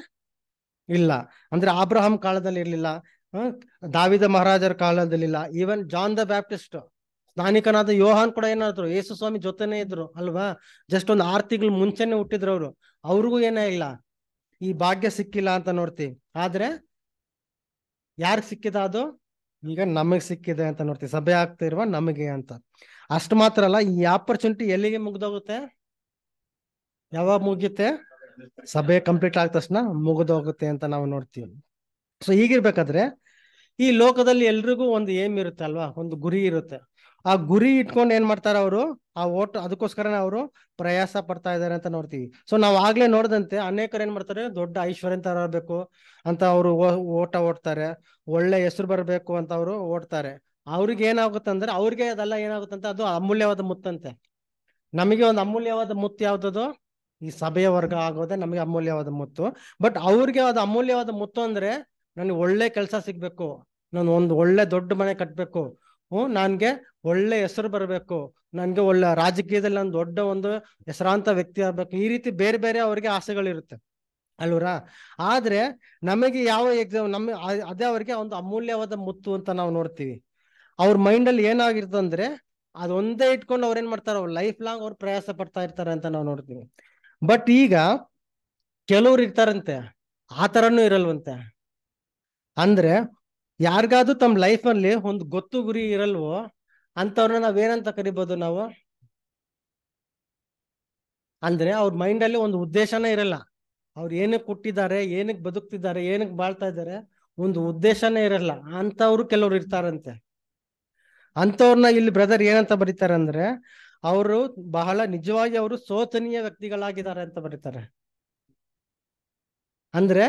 ಇಲ್ಲ ಅಂದ್ರೆ ಆಬ್ರಹಂ ಕಾಲದಲ್ಲಿ ಇರ್ಲಿಲ್ಲ ದಾವಿದ ಮಹಾರಾಜರ ಕಾಲದಲ್ಲಿಲ್ಲ ಈವನ್ ಜಾನ್ ದ ಬ್ಯಾಪ್ಟಿಸ್ಟ್ ಸ್ನಾನಿಕನಾದ ಯೋಹಾನ್ ಕೂಡ ಏನಾದ್ರು ಯೇಸು ಸ್ವಾಮಿ ಜೊತೆನೇ ಇದ್ರು ಅಲ್ವಾ ಜಸ್ಟ್ ಒಂದು ಆರು ತಿಂಗಳು ಮುಂಚೆನೆ ಹುಟ್ಟಿದ್ರು ಅವರು ಅವ್ರಿಗೂ ಏನೇ ಇಲ್ಲ ಈ ಭಾಗ್ಯ ಸಿಕ್ಕಿಲ್ಲ ಅಂತ ನೋಡ್ತಿ ಆದ್ರೆ ಯಾರ್ ಸಿಕ್ಕಿದ ಅದು ಈಗ ನಮಗೆ ಸಿಕ್ಕಿದೆ ಅಂತ ನೋಡ್ತಿ ಸಭೆ ಆಗ್ತಿರುವ ನಮಗೆ ಅಂತ ಅಷ್ಟು ಮಾತ್ರ ಅಲ್ಲ ಈ ಆಪರ್ಚುನಿಟಿ ಎಲ್ಲಿಗೆ ಮುಗ್ದೋಗುತ್ತೆ ಯಾವಾಗ ಮುಗಿಯುತ್ತೆ ಸಭೆ ಕಂಪ್ಲೀಟ್ ಆದ ತಕ್ಷಣ ಮುಗಿದೋಗುತ್ತೆ ಅಂತ ನಾವು ನೋಡ್ತೀವಿ ಸೊ ಹೀಗಿರ್ಬೇಕಾದ್ರೆ ಈ ಲೋಕದಲ್ಲಿ ಎಲ್ರಿಗೂ ಒಂದು ಏಮ್ ಇರುತ್ತೆ ಅಲ್ವಾ ಒಂದು ಗುರಿ ಇರುತ್ತೆ ಆ ಗುರಿ ಇಟ್ಕೊಂಡು ಏನ್ ಮಾಡ್ತಾರೆ ಅವರು ಆ ಓಟ್ ಅದಕ್ಕೋಸ್ಕರನೇ ಅವರು ಪ್ರಯಾಸ ಪಡ್ತಾ ಇದ್ದಾರೆ ಅಂತ ನೋಡ್ತೀವಿ ಸೊ ನಾವು ಆಗ್ಲೇ ನೋಡಿದಂತೆ ಅನೇಕರು ಏನ್ ಮಾಡ್ತಾರೆ ದೊಡ್ಡ ಐಶ್ವರ್ಯ ತರಬೇಕು ಇರಬೇಕು ಅಂತ ಅವರು ಓಟ ಓಡ್ತಾರೆ ಒಳ್ಳೆ ಹೆಸರು ಬರಬೇಕು ಅಂತ ಅವರು ಓಡ್ತಾರೆ ಅವ್ರಿಗೆ ಏನಾಗುತ್ತೆ ಅಂದ್ರೆ ಅವ್ರಿಗೆ ಅದೆಲ್ಲ ಏನಾಗುತ್ತೆ ಅಂತ ಅದು ಅಮೂಲ್ಯವಾದ ಮುತ್ತಂತೆ ನಮಗೆ ಒಂದು ಅಮೂಲ್ಯವಾದ ಮುತ್ತು ಯಾವ್ದದು ಈ ಸಭೆಯ ವರ್ಗ ಆಗೋದೇ ನಮಗೆ ಅಮೂಲ್ಯವಾದ ಮುತ್ತು ಬಟ್ ಅವ್ರಿಗೆ ಅದು ಅಮೂಲ್ಯವಾದ ಮುತ್ತು ಅಂದ್ರೆ ನನಗೆ ಒಳ್ಳೆ ಕೆಲಸ ಸಿಗ್ಬೇಕು ನಾನು ಒಂದು ಒಳ್ಳೆ ದೊಡ್ಡ ಮನೆ ಕಟ್ಟಬೇಕು ಹ್ಞೂ ನನಗೆ ಒಳ್ಳೆ ಹೆಸರು ಬರಬೇಕು ನನಗೆ ಒಳ್ಳೆ ರಾಜಕೀಯದಲ್ಲಿ ನಾನು ದೊಡ್ಡ ಒಂದು ಹೆಸರಾಂತ ವ್ಯಕ್ತಿ ಆಗಬೇಕು ಈ ರೀತಿ ಬೇರೆ ಬೇರೆ ಅವ್ರಿಗೆ ಆಸೆಗಳಿರುತ್ತೆ ಅಲ್ವರ ಆದ್ರೆ ನಮಗೆ ಯಾವ ಎಕ್ಸಾಮ್ ನಮ್ಮ ಅದೇ ಅವ್ರಿಗೆ ಒಂದು ಅಮೂಲ್ಯವಾದ ಮುತ್ತು ಅಂತ ನಾವು ನೋಡ್ತೀವಿ ಅವ್ರ ಮೈಂಡಲ್ಲಿ ಏನಾಗಿರ್ತಂದ್ರೆ ಅದೊಂದೇ ಇಟ್ಕೊಂಡು ಅವ್ರು ಏನ್ ಮಾಡ್ತಾರೆ ಅವ್ರು ಲೈಫ್ ಲಾಂಗ್ ಅವ್ರು ಪ್ರಯಾಸ ಪಡ್ತಾ ಇರ್ತಾರೆ ಅಂತ ನಾವು ನೋಡ್ತೀವಿ ಬಟ್ ಈಗ ಕೆಲವ್ರು ಇರ್ತಾರಂತೆ ಆ ಇರಲ್ವಂತೆ ಅಂದ್ರೆ ಯಾರಿಗಾದ್ರೂ ತಮ್ಮ ಲೈಫ್ ಅಲ್ಲಿ ಒಂದು ಗೊತ್ತು ಗುರಿ ಇರಲ್ವೋ ಅಂಥವ್ರನ್ನ ಏನಂತ ಕರಿಬೋದು ನಾವು ಅಂದ್ರೆ ಅವ್ರ ಅಲ್ಲಿ ಒಂದು ಉದ್ದೇಶನೇ ಇರಲ್ಲ ಅವ್ರು ಏನಕ್ಕೆ ಕೊಟ್ಟಿದ್ದಾರೆ ಏನಕ್ಕೆ ಬದುಕ್ತಿದ್ದಾರೆ ಏನಕ್ಕೆ ಬಾಳ್ತಾ ಇದಾರೆ ಒಂದು ಉದ್ದೇಶನೇ ಇರಲ್ಲ ಅಂತವ್ರು ಕೆಲವ್ರು ಇರ್ತಾರಂತೆ ಅಂತವ್ರನ್ನ ಇಲ್ಲಿ ಬ್ರದರ್ ಏನಂತ ಬರೀತಾರೆ ಅಂದ್ರೆ ಅವರು ಬಹಳ ನಿಜವಾಗಿ ಅವರು ಶೋಚನೀಯ ವ್ಯಕ್ತಿಗಳಾಗಿದ್ದಾರೆ ಅಂತ ಬರೀತಾರೆ ಅಂದ್ರೆ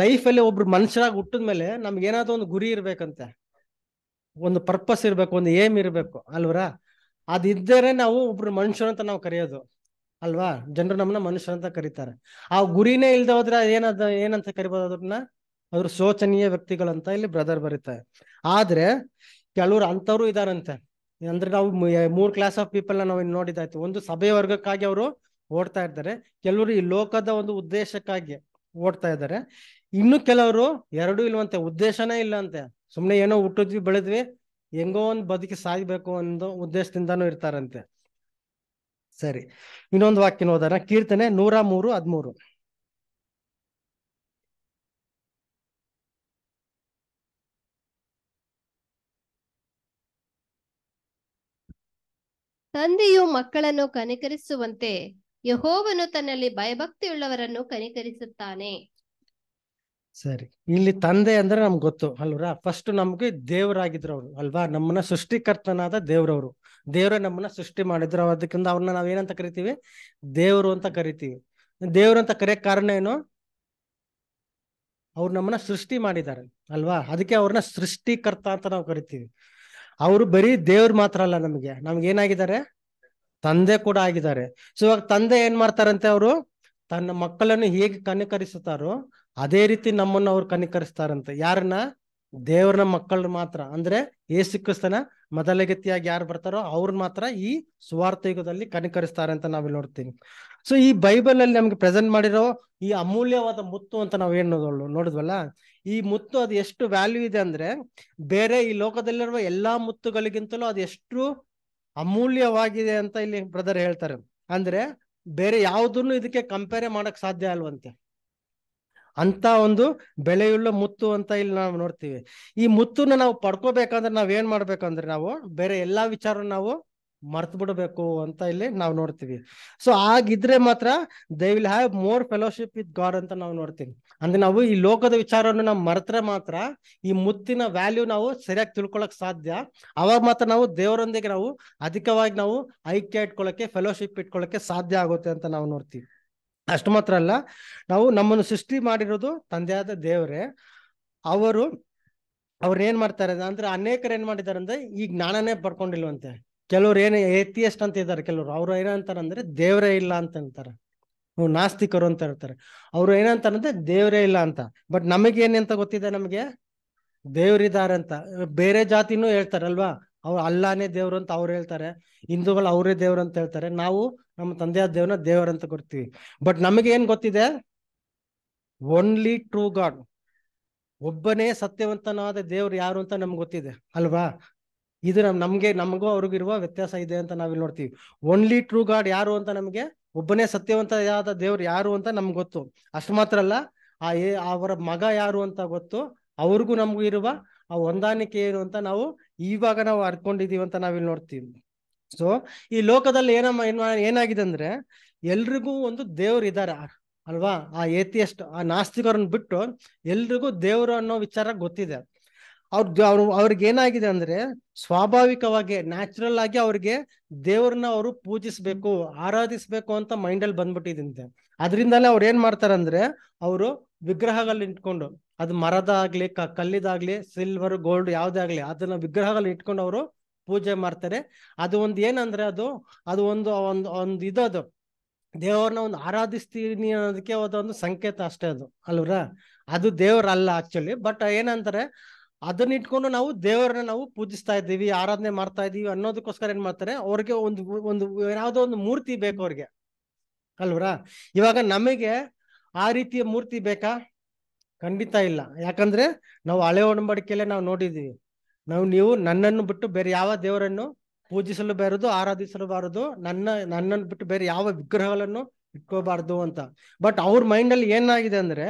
ಲೈಫ್ ಅಲ್ಲಿ ಒಬ್ರು ಮನುಷ್ಯರಾಗಿ ಹುಟ್ಟಿದ್ಮೇಲೆ ನಮ್ಗೆ ಏನಾದ್ರು ಒಂದು ಗುರಿ ಇರ್ಬೇಕಂತೆ ಒಂದು ಪರ್ಪಸ್ ಇರ್ಬೇಕು ಒಂದು ಏಮ್ ಇರ್ಬೇಕು ಅಲ್ವರ ಅದಿದ್ದರೆ ನಾವು ಒಬ್ರು ಮನುಷ್ಯರು ಅಂತ ನಾವು ಕರೆಯೋದು ಅಲ್ವಾ ಜನರು ನಮ್ಮನ್ನ ಮನುಷ್ಯರು ಅಂತ ಕರೀತಾರೆ ಆ ಗುರಿನೇ ಇಲ್ದ ಹೋದ್ರೆ ಏನದ ಏನಂತ ಕರಿಬೋದು ಅದ್ರನ್ನ ಅವ್ರು ಶೋಚನೀಯ ವ್ಯಕ್ತಿಗಳಂತ ಇಲ್ಲಿ ಬ್ರದರ್ ಬರೀತಾರೆ ಆದ್ರೆ ಕೆಲವ್ರು ಅಂತವ್ರು ಇದಾರಂತೆ ಅಂದ್ರೆ ನಾವು ಮೂರ್ ಕ್ಲಾಸ್ ಆಫ್ ಪೀಪಲ್ ನಾವು ನೋಡಿದಾಯ್ತು ಒಂದು ಸಭೆ ವರ್ಗಕ್ಕಾಗಿ ಅವರು ಓಡ್ತಾ ಇರ್ತಾರೆ ಕೆಲವರು ಈ ಲೋಕದ ಒಂದು ಉದ್ದೇಶಕ್ಕಾಗಿ ಓಡ್ತಾ ಇದ್ದಾರೆ ಇನ್ನು ಕೆಲವರು ಎರಡೂ ಇಲ್ವಂತೆ ಉದ್ದೇಶನೇ ಇಲ್ಲಂತೆ ಸುಮ್ಮನೆ ಏನೋ ಹುಟ್ಟಿದ್ವಿ ಬೆಳೆದ್ವಿ ಹೆಂಗೋ ಒಂದು ಬದುಕಿ ಸಾಗಬೇಕು ಅನ್ನೋ ಉದ್ದೇಶದಿಂದಾನು ಇರ್ತಾರಂತೆ ಸರಿ ಇನ್ನೊಂದು ವಾಕ್ಯ ಓದಾರ ಕೀರ್ತನೆ ನೂರ ಮೂರು ಹದ್ಮೂರು ತಂದೆಯು ಮಕ್ಕಳನ್ನು ಕನಿಕರಿಸುವಂತೆ ಯಹೋವನು ತನ್ನಲ್ಲಿ ಭಯಭಕ್ತಿಯುಳ್ಳವರನ್ನು ಕನಿಕರಿಸುತ್ತಾನೆ ಸರಿ ಇಲ್ಲಿ ತಂದೆ ಅಂದ್ರೆ ನಮ್ಗೆ ಗೊತ್ತು ಅಲ್ವರ ಫಸ್ಟ್ ನಮ್ಗೆ ದೇವರಾಗಿದ್ರು ಅವರು ಅಲ್ವಾ ನಮ್ಮನ್ನ ಸೃಷ್ಟಿಕರ್ತನಾದ ದೇವ್ರವರು ದೇವ್ರ ನಮ್ಮನ್ನ ಸೃಷ್ಟಿ ಮಾಡಿದ್ರು ಅದಕ್ಕಿಂತ ಅವ್ರನ್ನ ನಾವ್ ಏನಂತ ಕರಿತೀವಿ ದೇವ್ರು ಅಂತ ಕರಿತೀವಿ ದೇವ್ರು ಅಂತ ಕರೆಯ ಕಾರಣ ಏನು ಅವ್ರು ನಮ್ಮನ್ನ ಸೃಷ್ಟಿ ಮಾಡಿದ್ದಾರೆ ಅಲ್ವಾ ಅದಕ್ಕೆ ಅವ್ರನ್ನ ಸೃಷ್ಟಿಕರ್ತ ಅಂತ ನಾವು ಕರಿತೀವಿ ಅವರು ಬರೀ ದೇವ್ರು ಮಾತ್ರ ಅಲ್ಲ ನಮ್ಗೆ ನಮ್ಗೆ ಏನಾಗಿದ್ದಾರೆ ತಂದೆ ಕೂಡ ಆಗಿದ್ದಾರೆ ಸೊ ಇವಾಗ ತಂದೆ ಏನ್ ಮಾಡ್ತಾರಂತೆ ಅವರು ತನ್ನ ಮಕ್ಕಳನ್ನು ಹೇಗೆ ಕನಿಕರಿಸುತ್ತಾರೋ ಅದೇ ರೀತಿ ನಮ್ಮನ್ನು ಅವ್ರು ಕನಿಕರಿಸ್ತಾರಂತೆ ಯಾರನ್ನ ದೇವ್ರನ್ನ ಮಕ್ಕಳನ್ನ ಮಾತ್ರ ಅಂದ್ರೆ ಏಸು ಕ್ರಿಸ್ತನ ಮೊದಲಗತಿಯಾಗಿ ಯಾರು ಬರ್ತಾರೋ ಅವ್ರನ್ನ ಮಾತ್ರ ಈ ಸ್ವಾರ್ಥ ಯುಗದಲ್ಲಿ ಕನಿಕರಿಸ್ತಾರೆ ಅಂತ ನಾವಿಲ್ಲಿ ನೋಡ್ತೀನಿ ಸೊ ಈ ಬೈಬಲ್ ಅಲ್ಲಿ ನಮ್ಗೆ ಪ್ರೆಸೆಂಟ್ ಮಾಡಿರೋ ಈ ಅಮೂಲ್ಯವಾದ ಮುತ್ತು ಅಂತ ನಾವು ಏನು ನೋಡಿದ್ವಲ್ಲ ಈ ಮುತ್ತು ಅದು ಎಷ್ಟು ವ್ಯಾಲ್ಯೂ ಇದೆ ಅಂದ್ರೆ ಬೇರೆ ಈ ಲೋಕದಲ್ಲಿರುವ ಎಲ್ಲಾ ಮುತ್ತುಗಳಿಗಿಂತಲೂ ಅದು ಎಷ್ಟು ಅಮೂಲ್ಯವಾಗಿದೆ ಅಂತ ಇಲ್ಲಿ ಬ್ರದರ್ ಹೇಳ್ತಾರೆ ಅಂದ್ರೆ ಬೇರೆ ಯಾವುದನ್ನು ಇದಕ್ಕೆ ಕಂಪೇರ್ ಮಾಡಕ್ ಸಾಧ್ಯ ಅಲ್ವಂತೆ ಅಂತ ಒಂದು ಬೆಲೆಯುಳ್ಳ ಮುತ್ತು ಅಂತ ಇಲ್ಲಿ ನಾವು ನೋಡ್ತೀವಿ ಈ ಮುತ್ತುನ ನಾವು ಪಡ್ಕೋಬೇಕಂದ್ರೆ ನಾವ್ ಏನ್ ಮಾಡ್ಬೇಕಂದ್ರೆ ನಾವು ಬೇರೆ ಎಲ್ಲಾ ವಿಚಾರ ನಾವು ಮರ್ತು ಬಿಡಬೇಕು ಅಂತ ಇಲ್ಲಿ ನಾವು ನೋಡ್ತೀವಿ ಸೊ ಆಗಿದ್ರೆ ಮಾತ್ರ they will have more fellowship with God ಅಂತ ನಾವು ನೋಡ್ತೀವಿ ಅಂದ್ರೆ ನಾವು ಈ ಲೋಕದ ವಿಚಾರವನ್ನು ನಾವು ಮರೆತ್ರೆ ಮಾತ್ರ ಈ ಮುತ್ತಿನ ವ್ಯಾಲ್ಯೂ ನಾವು ಸರಿಯಾಗಿ ತಿಳ್ಕೊಳಕ್ ಸಾಧ್ಯ ಅವಾಗ ಮಾತ್ರ ನಾವು ದೇವರೊಂದಿಗೆ ನಾವು ಅಧಿಕವಾಗಿ ನಾವು ಐಕ್ಯ ಇಟ್ಕೊಳಕ್ಕೆ ಫೆಲೋಶಿಪ್ ಇಟ್ಕೊಳ್ಳೋಕೆ ಸಾಧ್ಯ ಆಗುತ್ತೆ ಅಂತ ನಾವು ನೋಡ್ತೀವಿ ಅಷ್ಟು ಮಾತ್ರ ಅಲ್ಲ ನಾವು ನಮ್ಮನ್ನು ಸೃಷ್ಟಿ ಮಾಡಿರೋದು ತಂದೆಯಾದ ದೇವರೇ ಅವರು ಅವ್ರು ಏನ್ ಮಾಡ್ತಾರೆ ಅಂದ್ರೆ ಅನೇಕರು ಏನ್ ಮಾಡಿದ್ದಾರೆ ಅಂದ್ರೆ ಈ ಜ್ಞಾನನೇ ಪಡ್ಕೊಂಡಿಲ್ವಂತೆ ಕೆಲವ್ರು ಏನು ಏತಿಯಸ್ಟ್ ಅಂತ ಇದ್ದಾರೆ ಕೆಲವ್ರು ಅವ್ರು ಏನಂತಾರೆ ಅಂದ್ರೆ ದೇವರೇ ಇಲ್ಲ ಅಂತ ಅಂತಾರೆ ನಾಸ್ತಿಕರು ಅಂತ ಹೇಳ್ತಾರೆ ಅವ್ರು ಅಂದ್ರೆ ದೇವರೇ ಇಲ್ಲ ಅಂತ ಬಟ್ ನಮಗೆ ಅಂತ ಗೊತ್ತಿದೆ ನಮ್ಗೆ ದೇವ್ರಿದ್ದಾರೆ ಅಂತ ಬೇರೆ ಜಾತಿನೂ ಅಲ್ವಾ ಅವ್ರು ಅಲ್ಲಾನೇ ದೇವ್ರು ಅಂತ ಅವ್ರು ಹೇಳ್ತಾರೆ ಹಿಂದೂಗಳು ಅವರೇ ದೇವ್ರು ಅಂತ ಹೇಳ್ತಾರೆ ನಾವು ನಮ್ಮ ತಂದೆಯ ದೇವ್ರನ್ನ ದೇವ್ರ ಅಂತ ಕೊಡ್ತೀವಿ ಬಟ್ ನಮಗೆ ಏನ್ ಗೊತ್ತಿದೆ ಓನ್ಲಿ ಟ್ರೂ ಗಾಡ್ ಒಬ್ಬನೇ ಸತ್ಯವಂತನಾದ ದೇವ್ರು ಯಾರು ಅಂತ ನಮ್ಗೆ ಗೊತ್ತಿದೆ ಅಲ್ವಾ ಇದು ನಮ್ ನಮ್ಗೆ ನಮಗೂ ಅವ್ರಿಗಿರುವ ವ್ಯತ್ಯಾಸ ಇದೆ ಅಂತ ನಾವಿಲ್ಲಿ ನೋಡ್ತೀವಿ ಓನ್ಲಿ ಟ್ರೂ ಗಾಡ್ ಯಾರು ಅಂತ ನಮಗೆ ಒಬ್ಬನೇ ಸತ್ಯವಂತಯಾದ ದೇವ್ರು ಯಾರು ಅಂತ ನಮ್ಗೆ ಗೊತ್ತು ಅಷ್ಟು ಮಾತ್ರ ಅಲ್ಲ ಆ ಅವರ ಮಗ ಯಾರು ಅಂತ ಗೊತ್ತು ಅವ್ರಿಗೂ ನಮಗೂ ಇರುವ ಆ ಹೊಂದಾಣಿಕೆ ಏನು ಅಂತ ನಾವು ಇವಾಗ ನಾವು ಅರ್ಕೊಂಡಿದೀವಿ ಅಂತ ನಾವಿಲ್ಲಿ ನೋಡ್ತೀವಿ ಸೊ ಈ ಲೋಕದಲ್ಲಿ ಏನಮ್ಮ ಏನಾಗಿದೆ ಅಂದ್ರೆ ಎಲ್ರಿಗೂ ಒಂದು ದೇವ್ರು ಇದ್ದಾರೆ ಅಲ್ವಾ ಆ ಏತಿಯಷ್ಟು ಆ ನಾಸ್ತಿಕರನ್ನ ಬಿಟ್ಟು ಎಲ್ರಿಗೂ ದೇವ್ರು ಅನ್ನೋ ವಿಚಾರ ಗೊತ್ತಿದೆ ಅವ್ರ ಅವ್ರು ಅವ್ರಿಗೆ ಏನಾಗಿದೆ ಅಂದ್ರೆ ಸ್ವಾಭಾವಿಕವಾಗಿ ನ್ಯಾಚುರಲ್ ಆಗಿ ಅವ್ರಿಗೆ ದೇವ್ರನ್ನ ಅವರು ಪೂಜಿಸ್ಬೇಕು ಆರಾಧಿಸ್ಬೇಕು ಅಂತ ಮೈಂಡ್ ಅಲ್ಲಿ ಬಂದ್ಬಿಟ್ಟಿದಂತೆ ಅದರಿಂದಲೇ ಅವ್ರು ಏನ್ ಮಾಡ್ತಾರಂದ್ರೆ ಅವರು ವಿಗ್ರಹಗಳಲ್ಲಿ ಇಟ್ಕೊಂಡು ಅದು ಮರದಾಗ್ಲಿ ಕಲ್ಲಿದಾಗ್ಲಿ ಸಿಲ್ವರ್ ಗೋಲ್ಡ್ ಯಾವುದೇ ಆಗ್ಲಿ ಅದನ್ನ ವಿಗ್ರಹಗಳಲ್ಲಿ ಇಟ್ಕೊಂಡು ಅವರು ಪೂಜೆ ಮಾಡ್ತಾರೆ ಅದು ಒಂದು ಏನಂದ್ರೆ ಅದು ಅದು ಒಂದು ಒಂದು ಒಂದು ಅದು ದೇವರನ್ನ ಒಂದು ಆರಾಧಿಸ್ತೀನಿ ಅನ್ನೋದಕ್ಕೆ ಅದೊಂದು ಸಂಕೇತ ಅಷ್ಟೇ ಅದು ಅಲ್ವರ ಅದು ದೇವ್ರಲ್ಲ ಆಕ್ಚುಲಿ ಬಟ್ ಏನಂತಾರೆ ಅದನ್ನ ಇಟ್ಕೊಂಡು ನಾವು ದೇವರನ್ನ ನಾವು ಪೂಜಿಸ್ತಾ ಇದ್ದೀವಿ ಆರಾಧನೆ ಮಾಡ್ತಾ ಇದೀವಿ ಅನ್ನೋದಕ್ಕೋಸ್ಕರ ಏನ್ ಮಾಡ್ತಾರೆ ಅವ್ರಿಗೆ ಒಂದು ಒಂದು ಯಾವ್ದೋ ಒಂದು ಮೂರ್ತಿ ಬೇಕು ಅವ್ರಿಗೆ ಅಲ್ವರ ಇವಾಗ ನಮಗೆ ಆ ರೀತಿಯ ಮೂರ್ತಿ ಬೇಕಾ ಖಂಡಿತ ಇಲ್ಲ ಯಾಕಂದ್ರೆ ನಾವು ಹಳೆ ಒಡಂಬಡಿಕೆಯಲ್ಲೇ ನಾವು ನೋಡಿದೀವಿ ನಾವು ನೀವು ನನ್ನನ್ನು ಬಿಟ್ಟು ಬೇರೆ ಯಾವ ದೇವರನ್ನು ಪೂಜಿಸಲು ಆರಾಧಿಸಲು ಬಾರದು ನನ್ನ ನನ್ನನ್ನು ಬಿಟ್ಟು ಬೇರೆ ಯಾವ ವಿಗ್ರಹಗಳನ್ನು ಇಟ್ಕೋಬಾರ್ದು ಅಂತ ಬಟ್ ಅವ್ರ ಮೈಂಡ್ ಅಲ್ಲಿ ಏನಾಗಿದೆ ಅಂದ್ರೆ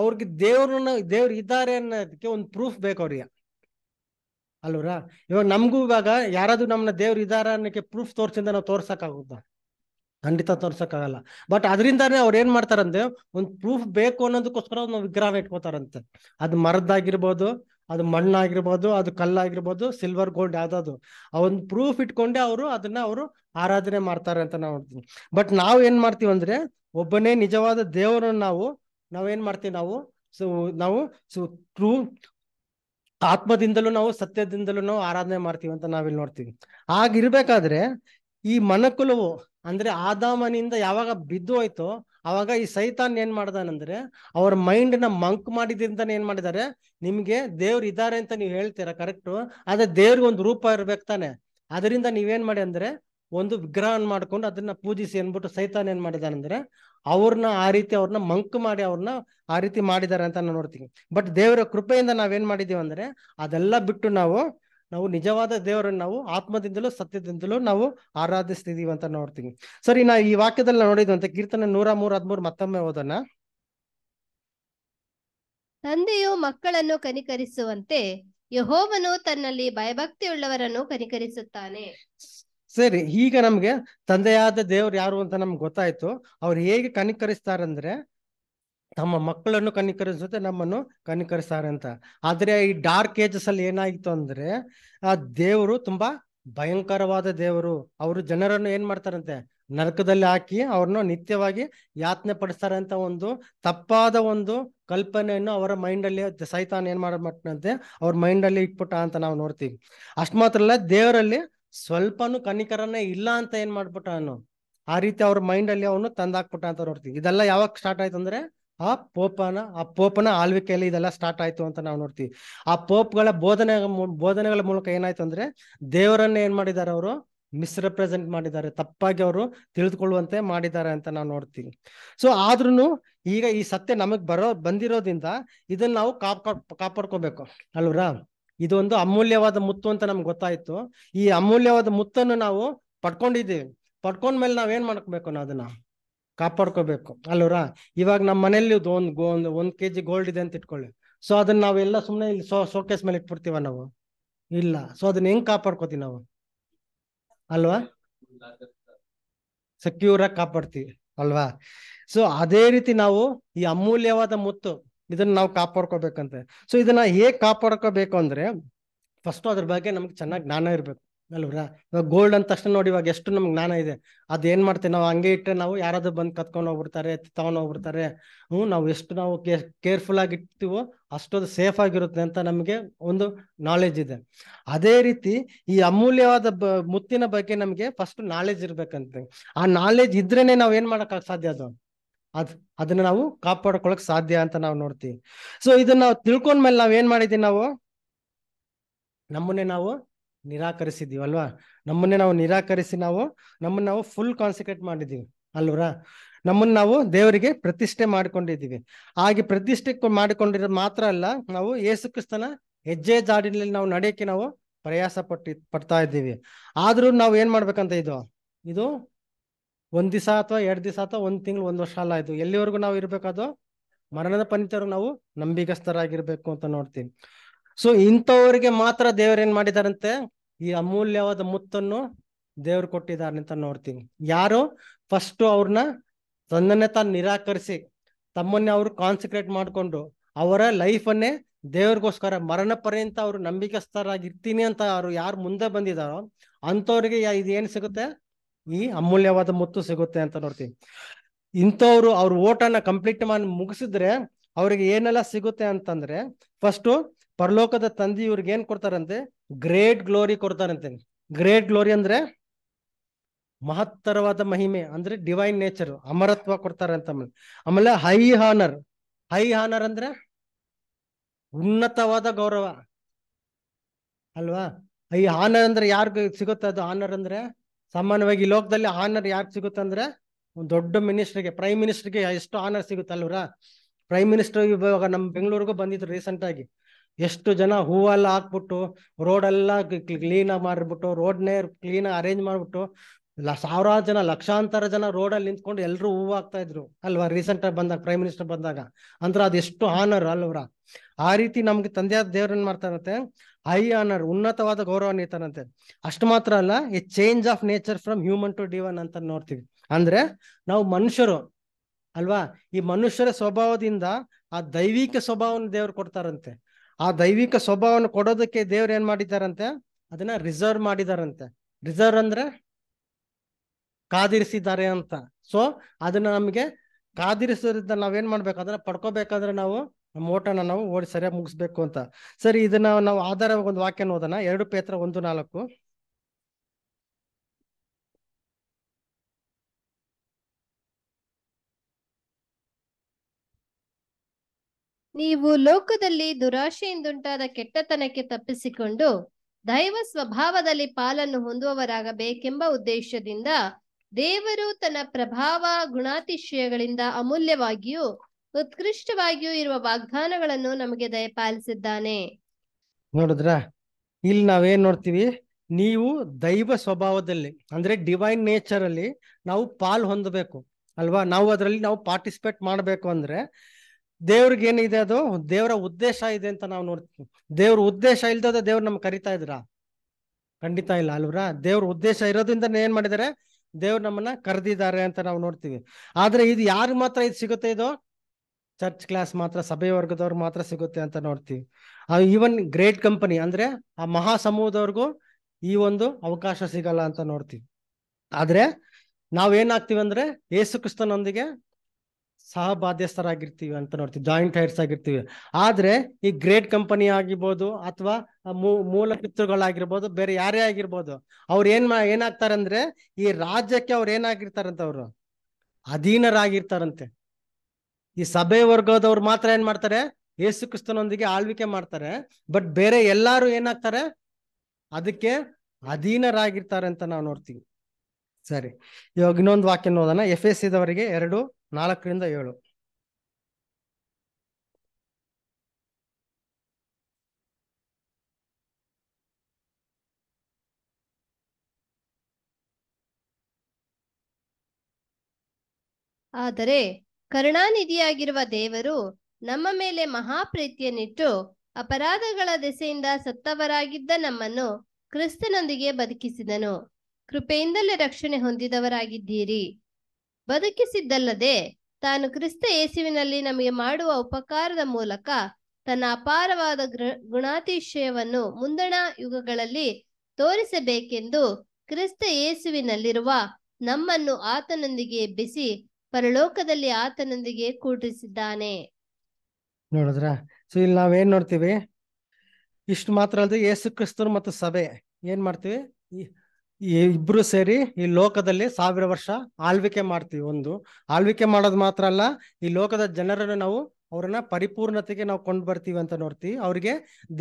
ಅವ್ರಿಗೆ ದೇವ್ರನ್ನ ದೇವ್ರು ಇದ್ದಾರೆ ಅನ್ನೋದಕ್ಕೆ ಒಂದು ಪ್ರೂಫ್ ಬೇಕು ಅವ್ರಿಗೆ ಅಲ್ವರ ಇವಾಗ ನಮಗೂ ಇವಾಗ ಯಾರಾದ್ರೂ ನಮ್ಮನ್ನ ದೇವ್ರ ಇದಾರ ಅನ್ನೋಕ್ಕೆ ಪ್ರೂಫ್ ತೋರ್ಸಿಂದ ನಾವು ತೋರ್ಸಕ್ಕಾಗುತ್ತಾ ಖಂಡಿತ ತೋರ್ಸಕ್ಕಾಗಲ್ಲ ಬಟ್ ಅದರಿಂದಾನೇ ಅವ್ರು ಏನ್ ಮಾಡ್ತಾರಂತೆ ಒಂದು ಪ್ರೂಫ್ ಬೇಕು ಅನ್ನೋದಕ್ಕೋಸ್ಕರ ಒಂದು ವಿಗ್ರಹ ಇಟ್ಕೋತಾರಂತೆ ಅದು ಮರದ್ದಾಗಿರ್ಬೋದು ಅದು ಮಣ್ಣಾಗಿರ್ಬೋದು ಅದು ಕಲ್ಲಾಗಿರ್ಬೋದು ಸಿಲ್ವರ್ ಗೋಲ್ಡ್ ಯಾವ್ದಾದ್ರು ಆ ಒಂದು ಪ್ರೂಫ್ ಇಟ್ಕೊಂಡೆ ಅವರು ಅದನ್ನ ಅವರು ಆರಾಧನೆ ಮಾಡ್ತಾರೆ ಅಂತ ನಾವು ನೋಡ್ತೀವಿ ಬಟ್ ನಾವು ಏನ್ ಮಾಡ್ತೀವಂದ್ರೆ ಅಂದ್ರೆ ಒಬ್ಬನೇ ನಿಜವಾದ ದೇವರನ್ನ ನಾವು ನಾವೇನ್ ಮಾಡ್ತೀವಿ ನಾವು ಸೊ ನಾವು ಸೊ ಟ್ರೂ ಆತ್ಮದಿಂದಲೂ ನಾವು ಸತ್ಯದಿಂದಲೂ ನಾವು ಆರಾಧನೆ ಮಾಡ್ತೀವಿ ಅಂತ ನಾವಿಲ್ಲಿ ನೋಡ್ತೀವಿ ಆಗಿರ್ಬೇಕಾದ್ರೆ ಈ ಮನಕುಲವು ಅಂದ್ರೆ ಆದಾಮನಿಂದ ಯಾವಾಗ ಬಿದ್ದು ಹೋಯ್ತೋ ಅವಾಗ ಈ ಸೈತಾನ್ ಏನ್ ಮಾಡ್ದಾನಂದ್ರೆ ಅವ್ರ ಮೈಂಡ್ ನ ಮಂಕ್ ಮಾಡಿದ್ರಿಂದ ಏನ್ ಮಾಡಿದ್ದಾರೆ ನಿಮ್ಗೆ ದೇವ್ರು ಇದ್ದಾರೆ ಅಂತ ನೀವು ಹೇಳ್ತೀರಾ ಕರೆಕ್ಟ್ ಆದ್ರೆ ದೇವ್ರಿಗೆ ಒಂದು ರೂಪ ಇರ್ಬೇಕು ತಾನೆ ಅದರಿಂದ ನೀವೇನ್ ಮಾಡಿ ಅಂದ್ರೆ ಒಂದು ವಿಗ್ರಹ ಮಾಡ್ಕೊಂಡು ಅದನ್ನ ಪೂಜಿಸಿ ಅನ್ಬಿಟ್ಟು ಸೈತಾನ್ ಏನ್ ಮಾಡಿದಾನಂದ್ರೆ ಅವ್ರನ್ನ ಆ ರೀತಿ ಅವ್ರನ್ನ ಮಂಕ್ ಮಾಡಿ ಅವ್ರನ್ನ ಆ ರೀತಿ ಮಾಡಿದ್ದಾರೆ ಅಂತ ನಾನು ನೋಡ್ತೀನಿ ಬಟ್ ದೇವರ ಕೃಪೆಯಿಂದ ನಾವೇನ್ ಮಾಡಿದೀವಿ ಅಂದ್ರೆ ಅದೆಲ್ಲ ಬಿಟ್ಟು ನಾವು ನಾವು ನಿಜವಾದ ದೇವರನ್ನು ನಾವು ಆತ್ಮದಿಂದಲೂ ಸತ್ಯದಿಂದಲೂ ನಾವು ಆರಾಧಿಸ್ತಿದೀವಿ ಅಂತ ನೋಡ್ತೀವಿ ಸರಿ ನಾ ಈ ವಾಕ್ಯದಲ್ಲಿ ನೋಡಿದ್ವಿ ಅಂತ ಕೀರ್ತನೆ ನೂರ ಮೂರ್ ಹದ್ಮೂರ್ ಮತ್ತೊಮ್ಮೆ ಓದೋಣ ತಂದೆಯು ಮಕ್ಕಳನ್ನು ಕನಿಕರಿಸುವಂತೆ ಯಹೋವನು ತನ್ನಲ್ಲಿ ಭಯಭಕ್ತಿಯುಳ್ಳವರನ್ನು ಕನಿಕರಿಸುತ್ತಾನೆ ಸರಿ ಈಗ ನಮ್ಗೆ ತಂದೆಯಾದ ದೇವ್ರು ಯಾರು ಅಂತ ನಮ್ಗೆ ಗೊತ್ತಾಯ್ತು ಅವ್ರು ಹೇಗೆ ಕನಿಕರಿಸ್ತಾರಂದ್ರೆ ತಮ್ಮ ಮಕ್ಕಳನ್ನು ಕನಿಕರಿಸುತ್ತೆ ನಮ್ಮನ್ನು ಕನಿಕರಿಸ್ತಾರೆ ಅಂತ ಆದ್ರೆ ಈ ಡಾರ್ಕ್ ಏಜಸ್ ಅಲ್ಲಿ ಏನಾಯ್ತು ಅಂದ್ರೆ ಆ ದೇವರು ತುಂಬಾ ಭಯಂಕರವಾದ ದೇವರು ಅವರು ಜನರನ್ನು ಏನ್ ಮಾಡ್ತಾರಂತೆ ನರಕದಲ್ಲಿ ಹಾಕಿ ಅವ್ರನ್ನ ನಿತ್ಯವಾಗಿ ಯಾತ್ನೆ ಪಡಿಸ್ತಾರೆ ಅಂತ ಒಂದು ತಪ್ಪಾದ ಒಂದು ಕಲ್ಪನೆಯನ್ನು ಅವರ ಮೈಂಡ್ ಅಲ್ಲಿ ಸೈತಾನ ಏನ್ ಮಾಡಂತೆ ಅವ್ರ ಮೈಂಡ್ ಅಲ್ಲಿ ಇಟ್ಬಿಟ್ಟ ಅಂತ ನಾವು ನೋಡ್ತೀವಿ ಅಷ್ಟು ಮಾತ್ರ ಅಲ್ಲ ದೇವರಲ್ಲಿ ಸ್ವಲ್ಪನು ಕನಿಕರನೇ ಇಲ್ಲ ಅಂತ ಏನ್ ಮಾಡ್ಬಿಟ್ಟ ಅವನು ಆ ರೀತಿ ಅವ್ರ ಮೈಂಡ್ ಅಲ್ಲಿ ಅವನು ತಂದಾಕ್ಬಿಟ್ಟ ಅಂತ ನೋಡ್ತೀವಿ ಇದೆಲ್ಲ ಯಾವಾಗ ಸ್ಟಾರ್ಟ್ ಆಯ್ತು ಅಂದ್ರೆ ಆ ಪೋಪನ ಆ ಪೋಪನ ಆಳ್ವಿಕೆಯಲ್ಲಿ ಇದೆಲ್ಲ ಸ್ಟಾರ್ಟ್ ಆಯ್ತು ಅಂತ ನಾವು ನೋಡ್ತೀವಿ ಆ ಪೋಪ್ಗಳ ಬೋಧನೆ ಬೋಧನೆಗಳ ಮೂಲಕ ಏನಾಯ್ತು ಅಂದ್ರೆ ದೇವರನ್ನ ಏನ್ ಮಾಡಿದ್ದಾರೆ ಅವರು ಮಿಸ್ರೆಪ್ರೆಸೆಂಟ್ ಮಾಡಿದ್ದಾರೆ ತಪ್ಪಾಗಿ ಅವರು ತಿಳಿದುಕೊಳ್ಳುವಂತೆ ಮಾಡಿದ್ದಾರೆ ಅಂತ ನಾವು ನೋಡ್ತೀವಿ ಸೊ ಆದ್ರೂ ಈಗ ಈ ಸತ್ಯ ನಮಗ್ ಬರೋ ಬಂದಿರೋದ್ರಿಂದ ಇದನ್ನ ನಾವು ಕಾಪಾಡ್ ಕಾಪಾಡ್ಕೋಬೇಕು ಅಲ್ವರಾ ಇದೊಂದು ಅಮೂಲ್ಯವಾದ ಮುತ್ತು ಅಂತ ನಮ್ಗೆ ಗೊತ್ತಾಯ್ತು ಈ ಅಮೂಲ್ಯವಾದ ಮುತ್ತನ್ನು ನಾವು ಪಡ್ಕೊಂಡಿದ್ದೀವಿ ಮೇಲೆ ನಾವೇನ್ ಮಾಡ್ಕೋಬೇಕು ನಾವು ಅದನ್ನ ಕಾಪಾಡ್ಕೋಬೇಕು ಅಲ್ವರ ಇವಾಗ ನಮ್ಮ ಮನೆಯಲ್ಲಿ ಒಂದ್ ಒಂದು ಒಂದ್ ಕೆಜಿ ಗೋಲ್ಡ್ ಇದೆ ಅಂತ ಇಟ್ಕೊಳ್ಳಿ ಸೊ ಅದನ್ನ ನಾವೆಲ್ಲ ಸುಮ್ಮನೆ ಇಲ್ಲಿ ಸೊ ಸೋಕೇಸ್ ಮೇಲೆ ಇಟ್ಬಿಡ್ತೀವ ನಾವು ಇಲ್ಲ ಸೊ ಅದನ್ನ ಹೆಂಗ್ ಕಾಪಾಡ್ಕೋತೀವಿ ನಾವು ಅಲ್ವಾ ಸೆಕ್ಯೂರ್ ಆಗಿ ಕಾಪಾಡ್ತೀವಿ ಅಲ್ವಾ ಸೊ ಅದೇ ರೀತಿ ನಾವು ಈ ಅಮೂಲ್ಯವಾದ ಮುತ್ತು ಇದನ್ನ ನಾವು ಕಾಪಾಡ್ಕೋಬೇಕಂತೆ ಸೊ ಇದನ್ನ ಹೇಗ್ ಕಾಪಾಡ್ಕೋಬೇಕು ಅಂದ್ರೆ ಫಸ್ಟ್ ಅದ್ರ ಬಗ್ಗೆ ನಮ್ಗೆ ಚೆನ್ನಾಗಿ ಜ್ಞಾನ ಇರಬೇಕು ಅಲ್ವ್ರಾ ಇವಾಗ ಗೋಲ್ಡ್ ಅಂದ ತಕ್ಷಣ ನೋಡಿ ಇವಾಗ ಎಷ್ಟು ನಮ್ಗೆ ಜ್ಞಾನ ಇದೆ ಅದ್ ಏನ್ ಮಾಡ್ತೀವಿ ನಾವು ಹಂಗೆ ಇಟ್ಟರೆ ನಾವು ಯಾರಾದ್ರೂ ಬಂದು ಕತ್ಕೊಂಡು ಹೋಗ್ಬಿಡ್ತಾರೆ ತಗೊಂಡ್ ಹೋಗ್ಬಿಡ್ತಾರೆ ಹ್ಞೂ ನಾವು ಎಷ್ಟು ನಾವು ಕೇರ್ಫುಲ್ ಆಗಿ ಇಡ್ತೀವೋ ಅದು ಸೇಫ್ ಆಗಿರುತ್ತೆ ಅಂತ ನಮಗೆ ಒಂದು ನಾಲೆಜ್ ಇದೆ ಅದೇ ರೀತಿ ಈ ಅಮೂಲ್ಯವಾದ ಮುತ್ತಿನ ಬಗ್ಗೆ ನಮಗೆ ಫಸ್ಟ್ ನಾಲೆಜ್ ಇರ್ಬೇಕಂತ ಆ ನಾಲೆಜ್ ಇದ್ರೇನೆ ನಾವ್ ಏನ್ ಮಾಡಕ್ ಸಾಧ್ಯ ಅದು ಅದ್ ಅದನ್ನ ನಾವು ಕಾಪಾಡ್ಕೊಳಕ್ ಸಾಧ್ಯ ಅಂತ ನಾವು ನೋಡ್ತೀವಿ ಸೊ ಇದನ್ನ ನಾವು ತಿಳ್ಕೊಂಡ್ಮೇಲೆ ನಾವ್ ಏನ್ ಮಾಡಿದೀವಿ ನಾವು ನಮ್ಮನ್ನೇ ನಾವು ನಿರಾಕರಿಸಿದೀವಿ ಅಲ್ವಾ ನಮ್ಮನ್ನೇ ನಾವು ನಿರಾಕರಿಸಿ ನಾವು ನಮ್ಮನ್ನ ನಾವು ಫುಲ್ ಕಾನ್ಸಂಟ್ರೇಟ್ ಮಾಡಿದೀವಿ ಅಲ್ವರ ನಮ್ಮನ್ನ ನಾವು ದೇವರಿಗೆ ಪ್ರತಿಷ್ಠೆ ಮಾಡ್ಕೊಂಡಿದ್ದೀವಿ ಹಾಗೆ ಪ್ರತಿಷ್ಠೆ ಮಾಡಿಕೊಂಡಿರೋದು ಮಾತ್ರ ಅಲ್ಲ ನಾವು ಯೇಸು ಕ್ರಿಸ್ತನ ಹೆಜ್ಜೆ ಜಾಡಿನಲ್ಲಿ ನಾವು ನಡೆಯಕ್ಕೆ ನಾವು ಪ್ರಯಾಸ ಪಟ್ಟಿ ಪಡ್ತಾ ಇದ್ದೀವಿ ಆದ್ರೂ ನಾವು ಏನ್ ಮಾಡ್ಬೇಕಂತ ಇದು ಇದು ಒಂದ್ ದಿವಸ ಅಥವಾ ಎರಡ್ ದಿವಸ ಅಥವಾ ಒಂದ್ ತಿಂಗಳು ಒಂದ್ ವರ್ಷ ಅಲ್ಲ ಇದು ಎಲ್ಲಿವರೆಗೂ ನಾವು ಇರ್ಬೇಕಾದ ಮರಣದ ಪಂಡಿತವ್ರಿಗೆ ನಾವು ನಂಬಿಗಸ್ಥರಾಗಿರ್ಬೇಕು ಅಂತ ನೋಡ್ತೀವಿ ಸೊ ಇಂಥವರಿಗೆ ಮಾತ್ರ ಏನ್ ಮಾಡಿದಾರಂತೆ ಈ ಅಮೂಲ್ಯವಾದ ಮುತ್ತನ್ನು ದೇವರು ಕೊಟ್ಟಿದ್ದಾರೆ ಅಂತ ನೋಡ್ತೀವಿ ಯಾರು ಫಸ್ಟ್ ಅವ್ರನ್ನ ತನ್ನನ್ನೇ ತಾನು ನಿರಾಕರಿಸಿ ತಮ್ಮನ್ನೇ ಅವರು ಕಾನ್ಸಂಟ್ರೇಟ್ ಮಾಡಿಕೊಂಡು ಅವರ ಲೈಫನ್ನೇ ದೇವ್ರಿಗೋಸ್ಕರ ಮರಣ ಪರ್ಯಂತ ಅವರು ನಂಬಿಕಸ್ಥರಾಗಿರ್ತೀನಿ ಅಂತ ಅವರು ಯಾರು ಮುಂದೆ ಬಂದಿದಾರೋ ಅಂಥವ್ರಿಗೆ ಇದೇನು ಸಿಗುತ್ತೆ ಈ ಅಮೂಲ್ಯವಾದ ಮುತ್ತು ಸಿಗುತ್ತೆ ಅಂತ ನೋಡ್ತೀವಿ ಇಂಥವ್ರು ಅವ್ರ ಓಟನ್ನ ಕಂಪ್ಲೀಟ್ ಮಾಡಿ ಮುಗಿಸಿದ್ರೆ ಅವ್ರಿಗೆ ಏನೆಲ್ಲ ಸಿಗುತ್ತೆ ಅಂತಂದ್ರೆ ಫಸ್ಟು ಪರಲೋಕದ ತಂದಿ ಇವ್ರಿಗೆ ಏನ್ ಕೊಡ್ತಾರಂತೆ ಗ್ರೇಟ್ ಗ್ಲೋರಿ ಕೊಡ್ತಾರಂತೆ ಗ್ರೇಟ್ ಗ್ಲೋರಿ ಅಂದ್ರೆ ಮಹತ್ತರವಾದ ಮಹಿಮೆ ಅಂದ್ರೆ ಡಿವೈನ್ ನೇಚರ್ ಅಮರತ್ವ ಅಂತ ಆಮೇಲೆ ಹೈ ಹಾನರ್ ಹೈ ಹಾನರ್ ಅಂದ್ರೆ ಉನ್ನತವಾದ ಗೌರವ ಅಲ್ವಾ ಈ ಹಾನರ್ ಅಂದ್ರೆ ಯಾರಿಗೂ ಸಿಗುತ್ತೆ ಅದು ಹಾನರ್ ಅಂದ್ರೆ ಸಾಮಾನ್ಯವಾಗಿ ಲೋಕದಲ್ಲಿ ಆನರ್ ಯಾಕೆ ಸಿಗುತ್ತಂದ್ರೆ ಒಂದು ದೊಡ್ಡ ಮಿನಿಸ್ಟರ್ಗೆ ಪ್ರೈಮ್ ಮಿನಿಸ್ಟರ್ಗೆ ಎಷ್ಟು ಆನರ್ ಸಿಗುತ್ತಲ್ವರ ಪ್ರೈಮ್ ಮಿನಿಸ್ಟರ್ ಇವಾಗ ನಮ್ಮ ಬೆಂಗಳೂರಿಗೂ ಬಂದಿದ್ರು ರೀಸೆಂಟ್ ಆಗಿ ಎಷ್ಟು ಜನ ಹೂವೆಲ್ಲ ಹಾಕ್ಬಿಟ್ಟು ರೋಡ್ ಕ್ಲೀನ್ ಕ್ಲೀನಾಗಿ ಮಾಡಿಬಿಟ್ಟು ರೋಡ್ನೇ ಆಗಿ ಅರೇಂಜ್ ಮಾಡಿಬಿಟ್ಟು ಸಾವಿರಾರು ಜನ ಲಕ್ಷಾಂತರ ಜನ ರೋಡಲ್ಲಿ ನಿಂತ್ಕೊಂಡು ಎಲ್ಲರೂ ಹೂವು ಹಾಕ್ತಾ ಇದ್ರು ಅಲ್ವಾ ರೀಸೆಂಟ್ ಆಗಿ ಬಂದಾಗ ಪ್ರೈಮ್ ಮಿನಿಸ್ಟರ್ ಬಂದಾಗ ಅಂದ್ರೆ ಅದೆಷ್ಟು ಆನರ್ ಅಲ್ವರ ಆ ರೀತಿ ನಮ್ಗೆ ತಂದೆಯಾದ ದೇವ್ರ ಏನ್ ಮಾಡ್ತಾ ಇರುತ್ತೆ ಐ ಆನರ್ ಉನ್ನತವಾದ ಗೌರವ ಗೌರವಾನ್ವಿತನಂತೆ ಅಷ್ಟು ಮಾತ್ರ ಅಲ್ಲ a change of nature from human to divine ಅಂತ ನೋಡ್ತೀವಿ ಅಂದ್ರೆ ನಾವು ಮನುಷ್ಯರು ಅಲ್ವಾ ಈ ಮನುಷ್ಯರ ಸ್ವಭಾವದಿಂದ ಆ ದೈವಿಕ ಸ್ವಭಾವವನ್ನು ದೇವ್ರು ಕೊಡ್ತಾರಂತೆ ಆ ದೈವಿಕ ಸ್ವಭಾವವನ್ನು ಕೊಡೋದಕ್ಕೆ ದೇವ್ರು ಏನ್ ಮಾಡಿದಾರಂತೆ ಅದನ್ನ ರಿಸರ್ವ್ ಮಾಡಿದಾರಂತೆ ರಿಸರ್ವ್ ಅಂದ್ರೆ ಕಾದಿರಿಸಿದ್ದಾರೆ ಅಂತ ಸೊ ಅದನ್ನ ನಮಗೆ ಕಾದಿರಿಸೋದ್ರಿಂದ ನಾವೇನ್ ಮಾಡ್ಬೇಕು ಅದನ್ನ ಪಡ್ಕೋಬೇಕಾದ್ರೆ ನಾವು ಓಟನ ನಾವು ಓಡಿ ಸರಿಯಾಗಿ ಮುಗಿಸ್ಬೇಕು ಅಂತ ಸರಿ ಇದನ್ನ ನಾವು ಆಧಾರ ಒಂದು ವಾಕ್ಯ ನೋದನ ಎರಡು ಪೇತ್ರ ಒಂದು ನಾಲ್ಕು ನೀವು ಲೋಕದಲ್ಲಿ ದುರಾಶೆಯಿಂದಂಟಾದ ಕೆಟ್ಟತನಕ್ಕೆ ತಪ್ಪಿಸಿಕೊಂಡು ದೈವ ಸ್ವಭಾವದಲ್ಲಿ ಪಾಲನ್ನು ಹೊಂದುವವರಾಗಬೇಕೆಂಬ ಉದ್ದೇಶದಿಂದ ದೇವರು ತನ್ನ ಪ್ರಭಾವ ಗುಣಾತಿಶಯಗಳಿಂದ ಅಮೂಲ್ಯವಾಗಿಯೂ ಉತ್ಕೃಷ್ಟವಾಗಿಯೂ ಇರುವ ವಾಗ್ದಾನಗಳನ್ನು ನಮಗೆ ದಯಪಾಲಿಸಿದ್ದಾನೆ ನೋಡಿದ್ರ ಇಲ್ಲಿ ನಾವೇನ್ ನೋಡ್ತೀವಿ ನೀವು ದೈವ ಸ್ವಭಾವದಲ್ಲಿ ಅಂದ್ರೆ ಡಿವೈನ್ ನೇಚರ್ ಅಲ್ಲಿ ನಾವು ಪಾಲ್ ಹೊಂದಬೇಕು ಅಲ್ವಾ ನಾವು ಅದರಲ್ಲಿ ನಾವು ಪಾರ್ಟಿಸಿಪೇಟ್ ಮಾಡಬೇಕು ಅಂದ್ರೆ ದೇವ್ರಿಗೆ ಏನಿದೆ ಅದು ದೇವರ ಉದ್ದೇಶ ಇದೆ ಅಂತ ನಾವು ನೋಡ್ತೀವಿ ದೇವ್ರ ಉದ್ದೇಶ ಇಲ್ದದ ದೇವ್ರು ನಮ್ಗೆ ಕರಿತಾ ಇದ್ರ ಖಂಡಿತ ಇಲ್ಲ ಅಲ್ವ್ರಾ ದೇವ್ರ ಉದ್ದೇಶ ಇರೋದ್ರಿಂದ ಏನ್ ಮಾಡಿದಾರೆ ದೇವ್ರು ನಮ್ಮನ್ನ ಕರೆದಿದ್ದಾರೆ ಅಂತ ನಾವು ನೋಡ್ತೀವಿ ಆದ್ರೆ ಇದು ಯಾರು ಮಾತ್ರ ಇದು ಸಿಗುತ್ತೆ ಇದು ಚರ್ಚ್ ಕ್ಲಾಸ್ ಮಾತ್ರ ಸಭೆ ವರ್ಗದವ್ರು ಮಾತ್ರ ಸಿಗುತ್ತೆ ಅಂತ ನೋಡ್ತೀವಿ ಈವನ್ ಗ್ರೇಟ್ ಕಂಪನಿ ಅಂದ್ರೆ ಆ ಮಹಾ ಸಮೂಹದವ್ರಿಗೂ ಈ ಒಂದು ಅವಕಾಶ ಸಿಗಲ್ಲ ಅಂತ ನೋಡ್ತೀವಿ ಆದ್ರೆ ನಾವೇನಾಗ್ತೀವಿ ಅಂದ್ರೆ ಯೇಸು ಕ್ರಿಸ್ತನೊಂದಿಗೆ ಸಹ ಬಾಧ್ಯಸ್ಥರಾಗಿರ್ತೀವಿ ಅಂತ ನೋಡ್ತೀವಿ ಜಾಯಿಂಟ್ ಹೈರ್ಸ್ ಆಗಿರ್ತೀವಿ ಆದ್ರೆ ಈ ಗ್ರೇಟ್ ಕಂಪನಿ ಆಗಿರ್ಬೋದು ಅಥವಾ ಮೂಲ ಪಿತೃಗಳಾಗಿರ್ಬೋದು ಬೇರೆ ಯಾರೇ ಆಗಿರ್ಬೋದು ಅವ್ರ ಏನ್ ಏನಾಗ್ತಾರಂದ್ರೆ ಈ ರಾಜ್ಯಕ್ಕೆ ಅವ್ರು ಏನಾಗಿರ್ತಾರಂತ ಅವರು ಅಧೀನರಾಗಿರ್ತಾರಂತೆ ಈ ಸಭೆ ವರ್ಗದವ್ರು ಮಾತ್ರ ಏನ್ ಮಾಡ್ತಾರೆ ಯೇಸು ಕ್ರಿಸ್ತನೊಂದಿಗೆ ಆಳ್ವಿಕೆ ಮಾಡ್ತಾರೆ ಬಟ್ ಬೇರೆ ಎಲ್ಲಾರು ಏನಾಗ್ತಾರೆ ಅದಕ್ಕೆ ಅಧೀನರಾಗಿರ್ತಾರೆ ಅಂತ ನಾವು ನೋಡ್ತೀವಿ ಸರಿ ಇವಾಗ ಇನ್ನೊಂದು ವಾಕ್ಯ ನೋಡೋಣ ಎಫ್ ಎಸ್ ಇದವರಿಗೆ ಎರಡು ನಾಲ್ಕರಿಂದ ಏಳು ಆದರೆ ಕರುಣಾನಿಧಿಯಾಗಿರುವ ದೇವರು ನಮ್ಮ ಮೇಲೆ ಮಹಾಪ್ರೀತಿಯನ್ನಿಟ್ಟು ಅಪರಾಧಗಳ ದೆಸೆಯಿಂದ ಸತ್ತವರಾಗಿದ್ದ ನಮ್ಮನ್ನು ಕ್ರಿಸ್ತನೊಂದಿಗೆ ಬದುಕಿಸಿದನು ಕೃಪೆಯಿಂದಲೇ ರಕ್ಷಣೆ ಹೊಂದಿದವರಾಗಿದ್ದೀರಿ ಬದುಕಿಸಿದ್ದಲ್ಲದೆ ತಾನು ಕ್ರಿಸ್ತ ಯೇಸುವಿನಲ್ಲಿ ನಮಗೆ ಮಾಡುವ ಉಪಕಾರದ ಮೂಲಕ ತನ್ನ ಅಪಾರವಾದ ಗುಣಾತಿಶಯವನ್ನು ಮುಂದಣ ಯುಗಗಳಲ್ಲಿ ತೋರಿಸಬೇಕೆಂದು ಕ್ರಿಸ್ತ ಯೇಸುವಿನಲ್ಲಿರುವ ನಮ್ಮನ್ನು ಆತನೊಂದಿಗೆ ಎಬ್ಬಿಸಿ ಪರಲೋಕದಲ್ಲಿ ಆತನೊಂದಿಗೆ ಕೂಡಿಸಿದ್ದಾನೆ ನೋಡಿದ್ರ ಸೊ ಇಲ್ಲಿ ನಾವೇನ್ ನೋಡ್ತೀವಿ ಇಷ್ಟು ಮಾತ್ರ ಅಲ್ಲದೆ ಯೇಸು ಕ್ರಿಸ್ತರು ಮತ್ತು ಸಭೆ ಏನ್ ಮಾಡ್ತೀವಿ ಇಬ್ರು ಸೇರಿ ಈ ಲೋಕದಲ್ಲಿ ಸಾವಿರ ವರ್ಷ ಆಳ್ವಿಕೆ ಮಾಡ್ತೀವಿ ಒಂದು ಆಳ್ವಿಕೆ ಮಾಡೋದು ಮಾತ್ರ ಅಲ್ಲ ಈ ಲೋಕದ ಜನರನ್ನು ನಾವು ಅವ್ರನ್ನ ಪರಿಪೂರ್ಣತೆಗೆ ನಾವು ಕೊಂಡು ಬರ್ತೀವಿ ಅಂತ ನೋಡ್ತೀವಿ ಅವ್ರಿಗೆ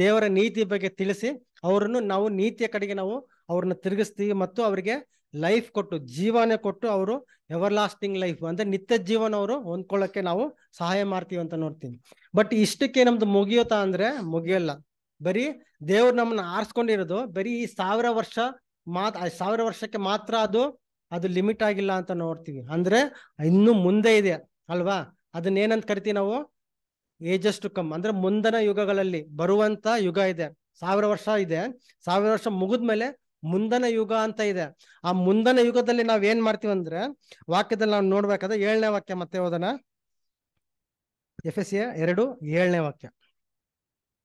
ದೇವರ ನೀತಿ ಬಗ್ಗೆ ತಿಳಿಸಿ ಅವರನ್ನು ನಾವು ನೀತಿಯ ಕಡೆಗೆ ನಾವು ಅವ್ರನ್ನ ತಿರುಗಿಸ್ತೀವಿ ಮತ್ತು ಅವರಿಗೆ ಲೈಫ್ ಕೊಟ್ಟು ಜೀವನ ಕೊಟ್ಟು ಅವರು ಎವರ್ ಲಾಸ್ಟಿಂಗ್ ಲೈಫ್ ಅಂದ್ರೆ ನಿತ್ಯ ಜೀವನ ಅವರು ಹೊಂದ್ಕೊಳ್ಳೋಕೆ ನಾವು ಸಹಾಯ ಮಾಡ್ತೀವಿ ಅಂತ ನೋಡ್ತೀವಿ ಬಟ್ ಇಷ್ಟಕ್ಕೆ ನಮ್ದು ಮುಗಿಯೋತ ಅಂದ್ರೆ ಮುಗಿಯಲ್ಲ ಬರೀ ದೇವ್ರು ನಮ್ಮನ್ನ ಆರಿಸ್ಕೊಂಡಿರೋದು ಬರೀ ಈ ಸಾವಿರ ವರ್ಷ ಮಾತ್ ಸಾವಿರ ವರ್ಷಕ್ಕೆ ಮಾತ್ರ ಅದು ಅದು ಲಿಮಿಟ್ ಆಗಿಲ್ಲ ಅಂತ ನೋಡ್ತೀವಿ ಅಂದ್ರೆ ಇನ್ನು ಮುಂದೆ ಇದೆ ಅಲ್ವಾ ಅದನ್ನೇನಂತ ಕರಿತೀವಿ ನಾವು ಏಜಸ್ ಟು ಕಮ್ ಅಂದ್ರೆ ಮುಂದಿನ ಯುಗಗಳಲ್ಲಿ ಬರುವಂತ ಯುಗ ಇದೆ ಸಾವಿರ ವರ್ಷ ಇದೆ ಸಾವಿರ ವರ್ಷ ಮುಗಿದ್ಮೇಲೆ ಮುಂದನ ಯುಗ ಅಂತ ಇದೆ ಆ ಮುಂದನ ಯುಗದಲ್ಲಿ ನಾವ್ ಏನ್ ಮಾಡ್ತೀವಿ ಅಂದ್ರೆ ವಾಕ್ಯದಲ್ಲಿ ನಾವು ನೋಡ್ಬೇಕಾದ್ರೆ ಏಳನೇ ವಾಕ್ಯ ಮತ್ತೆ ಓದನ ಎಫ್ ಎಸ್ ಎರಡು ಏಳನೇ ವಾಕ್ಯ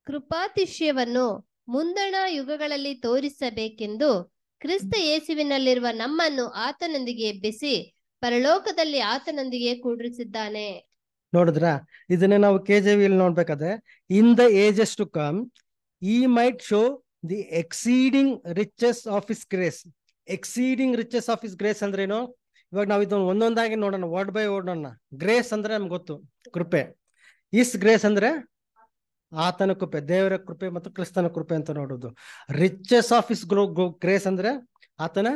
ಕೃಪಾತಿಷ್ಯವನ್ನು ಮುಂದಣ ಯುಗಗಳಲ್ಲಿ ತೋರಿಸಬೇಕೆಂದು ಕ್ರಿಸ್ತ ಯೇಸುವಿನಲ್ಲಿರುವ ನಮ್ಮನ್ನು ಆತನೊಂದಿಗೆ ಎಬ್ಬಿಸಿ ಪರಲೋಕದಲ್ಲಿ ಆತನೊಂದಿಗೆ ಕೂಡಿಸಿದ್ದಾನೆ ನೋಡಿದ್ರ ಇದನ್ನ ನಾವು ಕೆ ಜೆ ವಿಲ್ ನೋಡ್ಬೇಕಾದ್ರೆ in the ages to come he might show the exceeding riches of his grace exceeding riches of his grace ಅಂದ್ರೇನು ಇವಾಗ ನಾವು ಇದನ್ನು ಒಂದೊಂದಾಗಿ ನೋಡೋಣ ವರ್ಡ್ ಬೈ ವರ್ಡ್ ನೋಡೋಣ ಗ್ರೇಸ್ ಅಂದ್ರೆ ನಮ್ಗೆ ಗೊತ್ತು ಕೃಪೆ ಇಸ್ ಗ್ರೇಸ್ ಅಂದ್ರೆ ಆತನ ಕೃಪೆ ದೇವರ ಕೃಪೆ ಮತ್ತು ಕ್ರಿಸ್ತನ ಕೃಪೆ ಅಂತ ನೋಡೋದು ರಿಚಸ್ ಆಫ್ ಇಸ್ ಗ್ರೇಸ್ ಅಂದ್ರೆ ಆತನ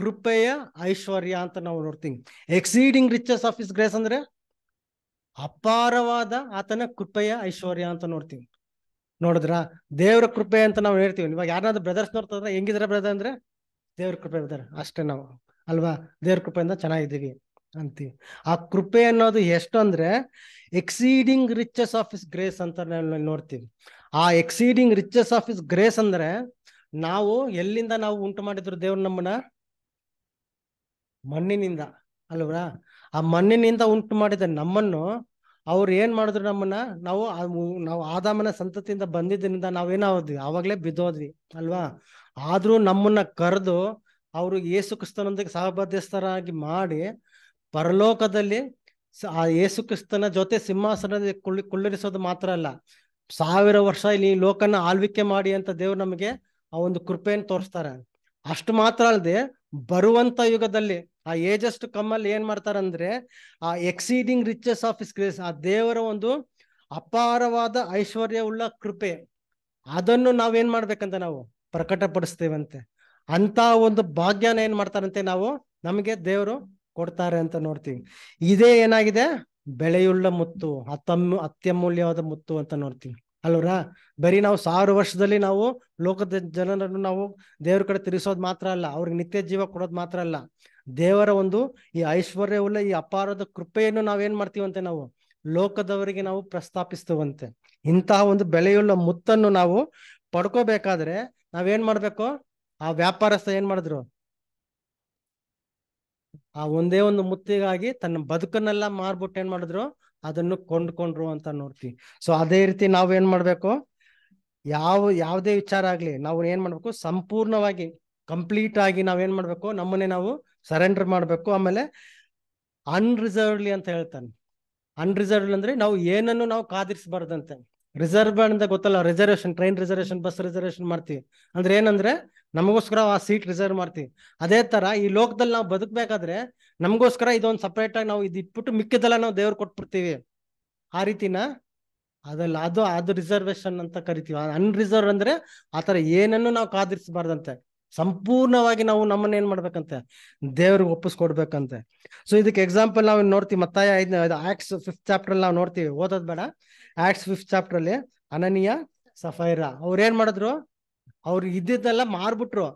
ಕೃಪೆಯ ಐಶ್ವರ್ಯ ಅಂತ ನಾವು ನೋಡ್ತೀವಿ exceeding riches of his grace ಅಂದ್ರೆ ಅಪಾರವಾದ ಆತನ ಕೃಪೆಯ ಐಶ್ವರ್ಯ ಅಂತ ನೋಡ್ತೀವಿ ನೋಡಿದ್ರ ದೇವ್ರ ಕೃಪೆ ಅಂತ ನಾವು ಹೇಳ್ತೀವಿ ಇವಾಗ ಯಾರಾದ್ರೂ ಬ್ರದರ್ಸ್ ನೋಡ್ತಂದ್ರೆ ಹೆಂಗಿದ್ರ ಬ್ರದರ್ ಅಂದ್ರೆ ದೇವ್ರ ಕೃಪೆ ಬ್ರದರ್ ಅಷ್ಟೇ ನಾವು ಅಲ್ವಾ ದೇವ್ರ ಕೃಪೆಯಿಂದ ಚೆನ್ನಾಗಿದ್ದೀವಿ ಅಂತೀವಿ ಆ ಕೃಪೆ ಅನ್ನೋದು ಎಷ್ಟು ಅಂದ್ರೆ exceeding riches of his grace ಅಂತ ನೋಡ್ತೀವಿ ಆ exceeding riches of his grace ಅಂದ್ರೆ ನಾವು ಎಲ್ಲಿಂದ ನಾವು ಉಂಟು ಮಾಡಿದ್ರು ದೇವ್ರ ನಮ್ಮನ್ನ ಮಣ್ಣಿನಿಂದ ಅಲ್ವಾ ಆ ಮಣ್ಣಿನಿಂದ ಉಂಟು ಮಾಡಿದ ನಮ್ಮನ್ನು ಅವ್ರು ಏನ್ ಮಾಡಿದ್ರು ನಮ್ಮನ್ನ ನಾವು ನಾವು ಆದಾಮನ ಸಂತತಿಯಿಂದ ಬಂದಿದ್ದರಿಂದ ನಾವೇನಾದ್ವಿ ಅವಾಗ್ಲೇ ಬಿದ್ದೋದ್ವಿ ಅಲ್ವಾ ಆದ್ರೂ ನಮ್ಮನ್ನ ಕರೆದು ಅವರು ಯೇಸು ಕ್ರಿಸ್ತನೊಂದಿಗೆ ಸಹಬಾಧ್ಯಸ್ಥರಾಗಿ ಮಾಡಿ ಪರಲೋಕದಲ್ಲಿ ಆ ಯೇಸು ಕ್ರಿಸ್ತನ ಜೊತೆ ಸಿಂಹಾಸನದಲ್ಲಿ ಕುಳ್ಳಿ ಕುಳ್ಳಿರಿಸೋದು ಮಾತ್ರ ಅಲ್ಲ ಸಾವಿರ ವರ್ಷ ಇಲ್ಲಿ ಲೋಕನ ಆಳ್ವಿಕೆ ಮಾಡಿ ಅಂತ ದೇವ್ರು ನಮಗೆ ಆ ಒಂದು ಕೃಪೆಯನ್ನು ತೋರಿಸ್ತಾರೆ ಅಷ್ಟು ಮಾತ್ರ ಅಲ್ಲದೆ ಬರುವಂತ ಯುಗದಲ್ಲಿ ಆ ಏಜಸ್ಟ್ ಕಮ್ಮಲ್ಲಿ ಏನ್ ಮಾಡ್ತಾರಂದ್ರೆ ಆ exceeding riches of his grace ಆ ದೇವರ ಒಂದು ಅಪಾರವಾದ ಉಳ್ಳ ಕೃಪೆ ಅದನ್ನು ನಾವೇನ್ ಮಾಡ್ಬೇಕಂತ ನಾವು ಪ್ರಕಟಪಡಿಸ್ತೇವಂತೆ ಅಂತ ಒಂದು ಭಾಗ್ಯನ ಏನ್ ಮಾಡ್ತಾರಂತೆ ನಾವು ನಮಗೆ ದೇವರು ಕೊಡ್ತಾರೆ ಅಂತ ನೋಡ್ತೀವಿ ಇದೇ ಏನಾಗಿದೆ ಬೆಳೆಯುಳ್ಳ ಮುತ್ತು ಅತಮ್ ಅತ್ಯಮೂಲ್ಯವಾದ ಮುತ್ತು ಅಂತ ನೋಡ್ತೀವಿ ಅಲ್ವರಾ ಬರೀ ನಾವು ಸಾವಿರ ವರ್ಷದಲ್ಲಿ ನಾವು ಲೋಕದ ಜನರನ್ನು ನಾವು ದೇವ್ರ ಕಡೆ ತಿರ್ಸೋದ್ ಮಾತ್ರ ಅಲ್ಲ ಅವ್ರಿಗೆ ನಿತ್ಯ ಜೀವ ಕೊಡೋದು ಮಾತ್ರ ಅಲ್ಲ ದೇವರ ಒಂದು ಈ ಐಶ್ವರ್ಯವುಳ್ಳ ಈ ಅಪಾರದ ಕೃಪೆಯನ್ನು ನಾವೇನ್ ಮಾಡ್ತೀವಂತೆ ನಾವು ಲೋಕದವರಿಗೆ ನಾವು ಪ್ರಸ್ತಾಪಿಸ್ತೇವಂತೆ ಇಂತಹ ಒಂದು ಬೆಲೆಯುಳ್ಳ ಮುತ್ತನ್ನು ನಾವು ಪಡ್ಕೋಬೇಕಾದ್ರೆ ನಾವೇನ್ ಮಾಡ್ಬೇಕು ಆ ವ್ಯಾಪಾರಸ್ಥ ಏನ್ ಮಾಡಿದ್ರು ಆ ಒಂದೇ ಒಂದು ಮುತ್ತಿಗಾಗಿ ತನ್ನ ಬದುಕನ್ನೆಲ್ಲ ಮಾರ್ಬಿಟ್ಟು ಏನ್ ಮಾಡಿದ್ರು ಅದನ್ನು ಕೊಂಡ್ಕೊಂಡ್ರು ಅಂತ ನೋಡ್ತೀವಿ ಸೊ ಅದೇ ರೀತಿ ನಾವು ಏನ್ ಮಾಡ್ಬೇಕು ಯಾವ ಯಾವುದೇ ವಿಚಾರ ಆಗ್ಲಿ ನಾವು ಏನ್ ಮಾಡ್ಬೇಕು ಸಂಪೂರ್ಣವಾಗಿ ಕಂಪ್ಲೀಟ್ ಆಗಿ ನಾವೇನ್ ಮಾಡ್ಬೇಕು ನಮ್ಮನ್ನೇ ನಾವು ಸರೆಂಡರ್ ಮಾಡಬೇಕು ಆಮೇಲೆ ಅನ್ರಿಸರ್ವ್ಲಿ ಅಂತ ಹೇಳ್ತಾನೆ ಅನ್ರಿಸರ್ವ್ಡ್ ಅಂದ್ರೆ ನಾವು ಏನನ್ನು ನಾವು ಕಾದಿರಿಸಬಾರ್ದಂತೆ ರಿಸರ್ವ್ ಅಂತ ಗೊತ್ತಲ್ಲ reservation train reservation bus reservation ಮಾಡ್ತೀವಿ ಅಂದ್ರೆ ಏನಂದ್ರೆ ನಮಗೋಸ್ಕರ ಆ ಸೀಟ್ ರಿಸರ್ವ್ ಮಾಡ್ತೀವಿ ಅದೇ ತರ ಈ ಲೋಕದಲ್ಲಿ ನಾವು ಬದುಕಬೇಕಾದ್ರೆ ನಮಗೋಸ್ಕರ ಇದೊಂದು ಸಪ್ರೇಟ್ ಆಗಿ ನಾವು ಇದು ಇಟ್ಬಿಟ್ಟು ಮಿಕ್ಕಿದೆಲ್ಲ ನಾವು ದೇವ್ರು ಕೊಟ್ಬಿಡ್ತೀವಿ ಆ ರೀತಿನ ಅದಲ್ಲ ಅದು ಅದು ರಿಸರ್ವೇಶನ್ ಅಂತ ಕರಿತೀವಿ ಅನ್ರಿಸರ್ವ್ ಅಂದ್ರೆ ಆತರ ಏನನ್ನು ನಾವು ಕಾದಿರಿಸಬಾರ್ದಂತೆ ಸಂಪೂರ್ಣವಾಗಿ ನಾವು ನಮ್ಮನ್ನ ಏನ್ ಮಾಡ್ಬೇಕಂತೆ ದೇವ್ರಿಗೆ ಒಪ್ಪಿಸ್ಕೊಡ್ಬೇಕಂತೆ ಸೊ ಇದಕ್ಕೆ ಎಕ್ಸಾಂಪಲ್ ನಾವು ನೋಡ್ತೀವಿ ಮತ್ತಾಯ ಐದನೇ ಆಕ್ಟ್ಸ್ ಫಿಫ್ತ್ ಚಾಪ್ಟರ್ ನಾವು ನೋಡ್ತೀವಿ ಓದೋದ್ ಬೇಡ ಆಕ್ಟ್ಸ್ ಫಿಫ್ತ್ ಚಾಪ್ಟರ್ ಅಲ್ಲಿ ಅನನಿಯ ಸಫೈರ ಅವ್ರ ಏನ್ ಮಾಡಿದ್ರು ಅವ್ರು ಇದ್ದಿದ್ದೆಲ್ಲ ಮಾರ್ಬಿಟ್ರು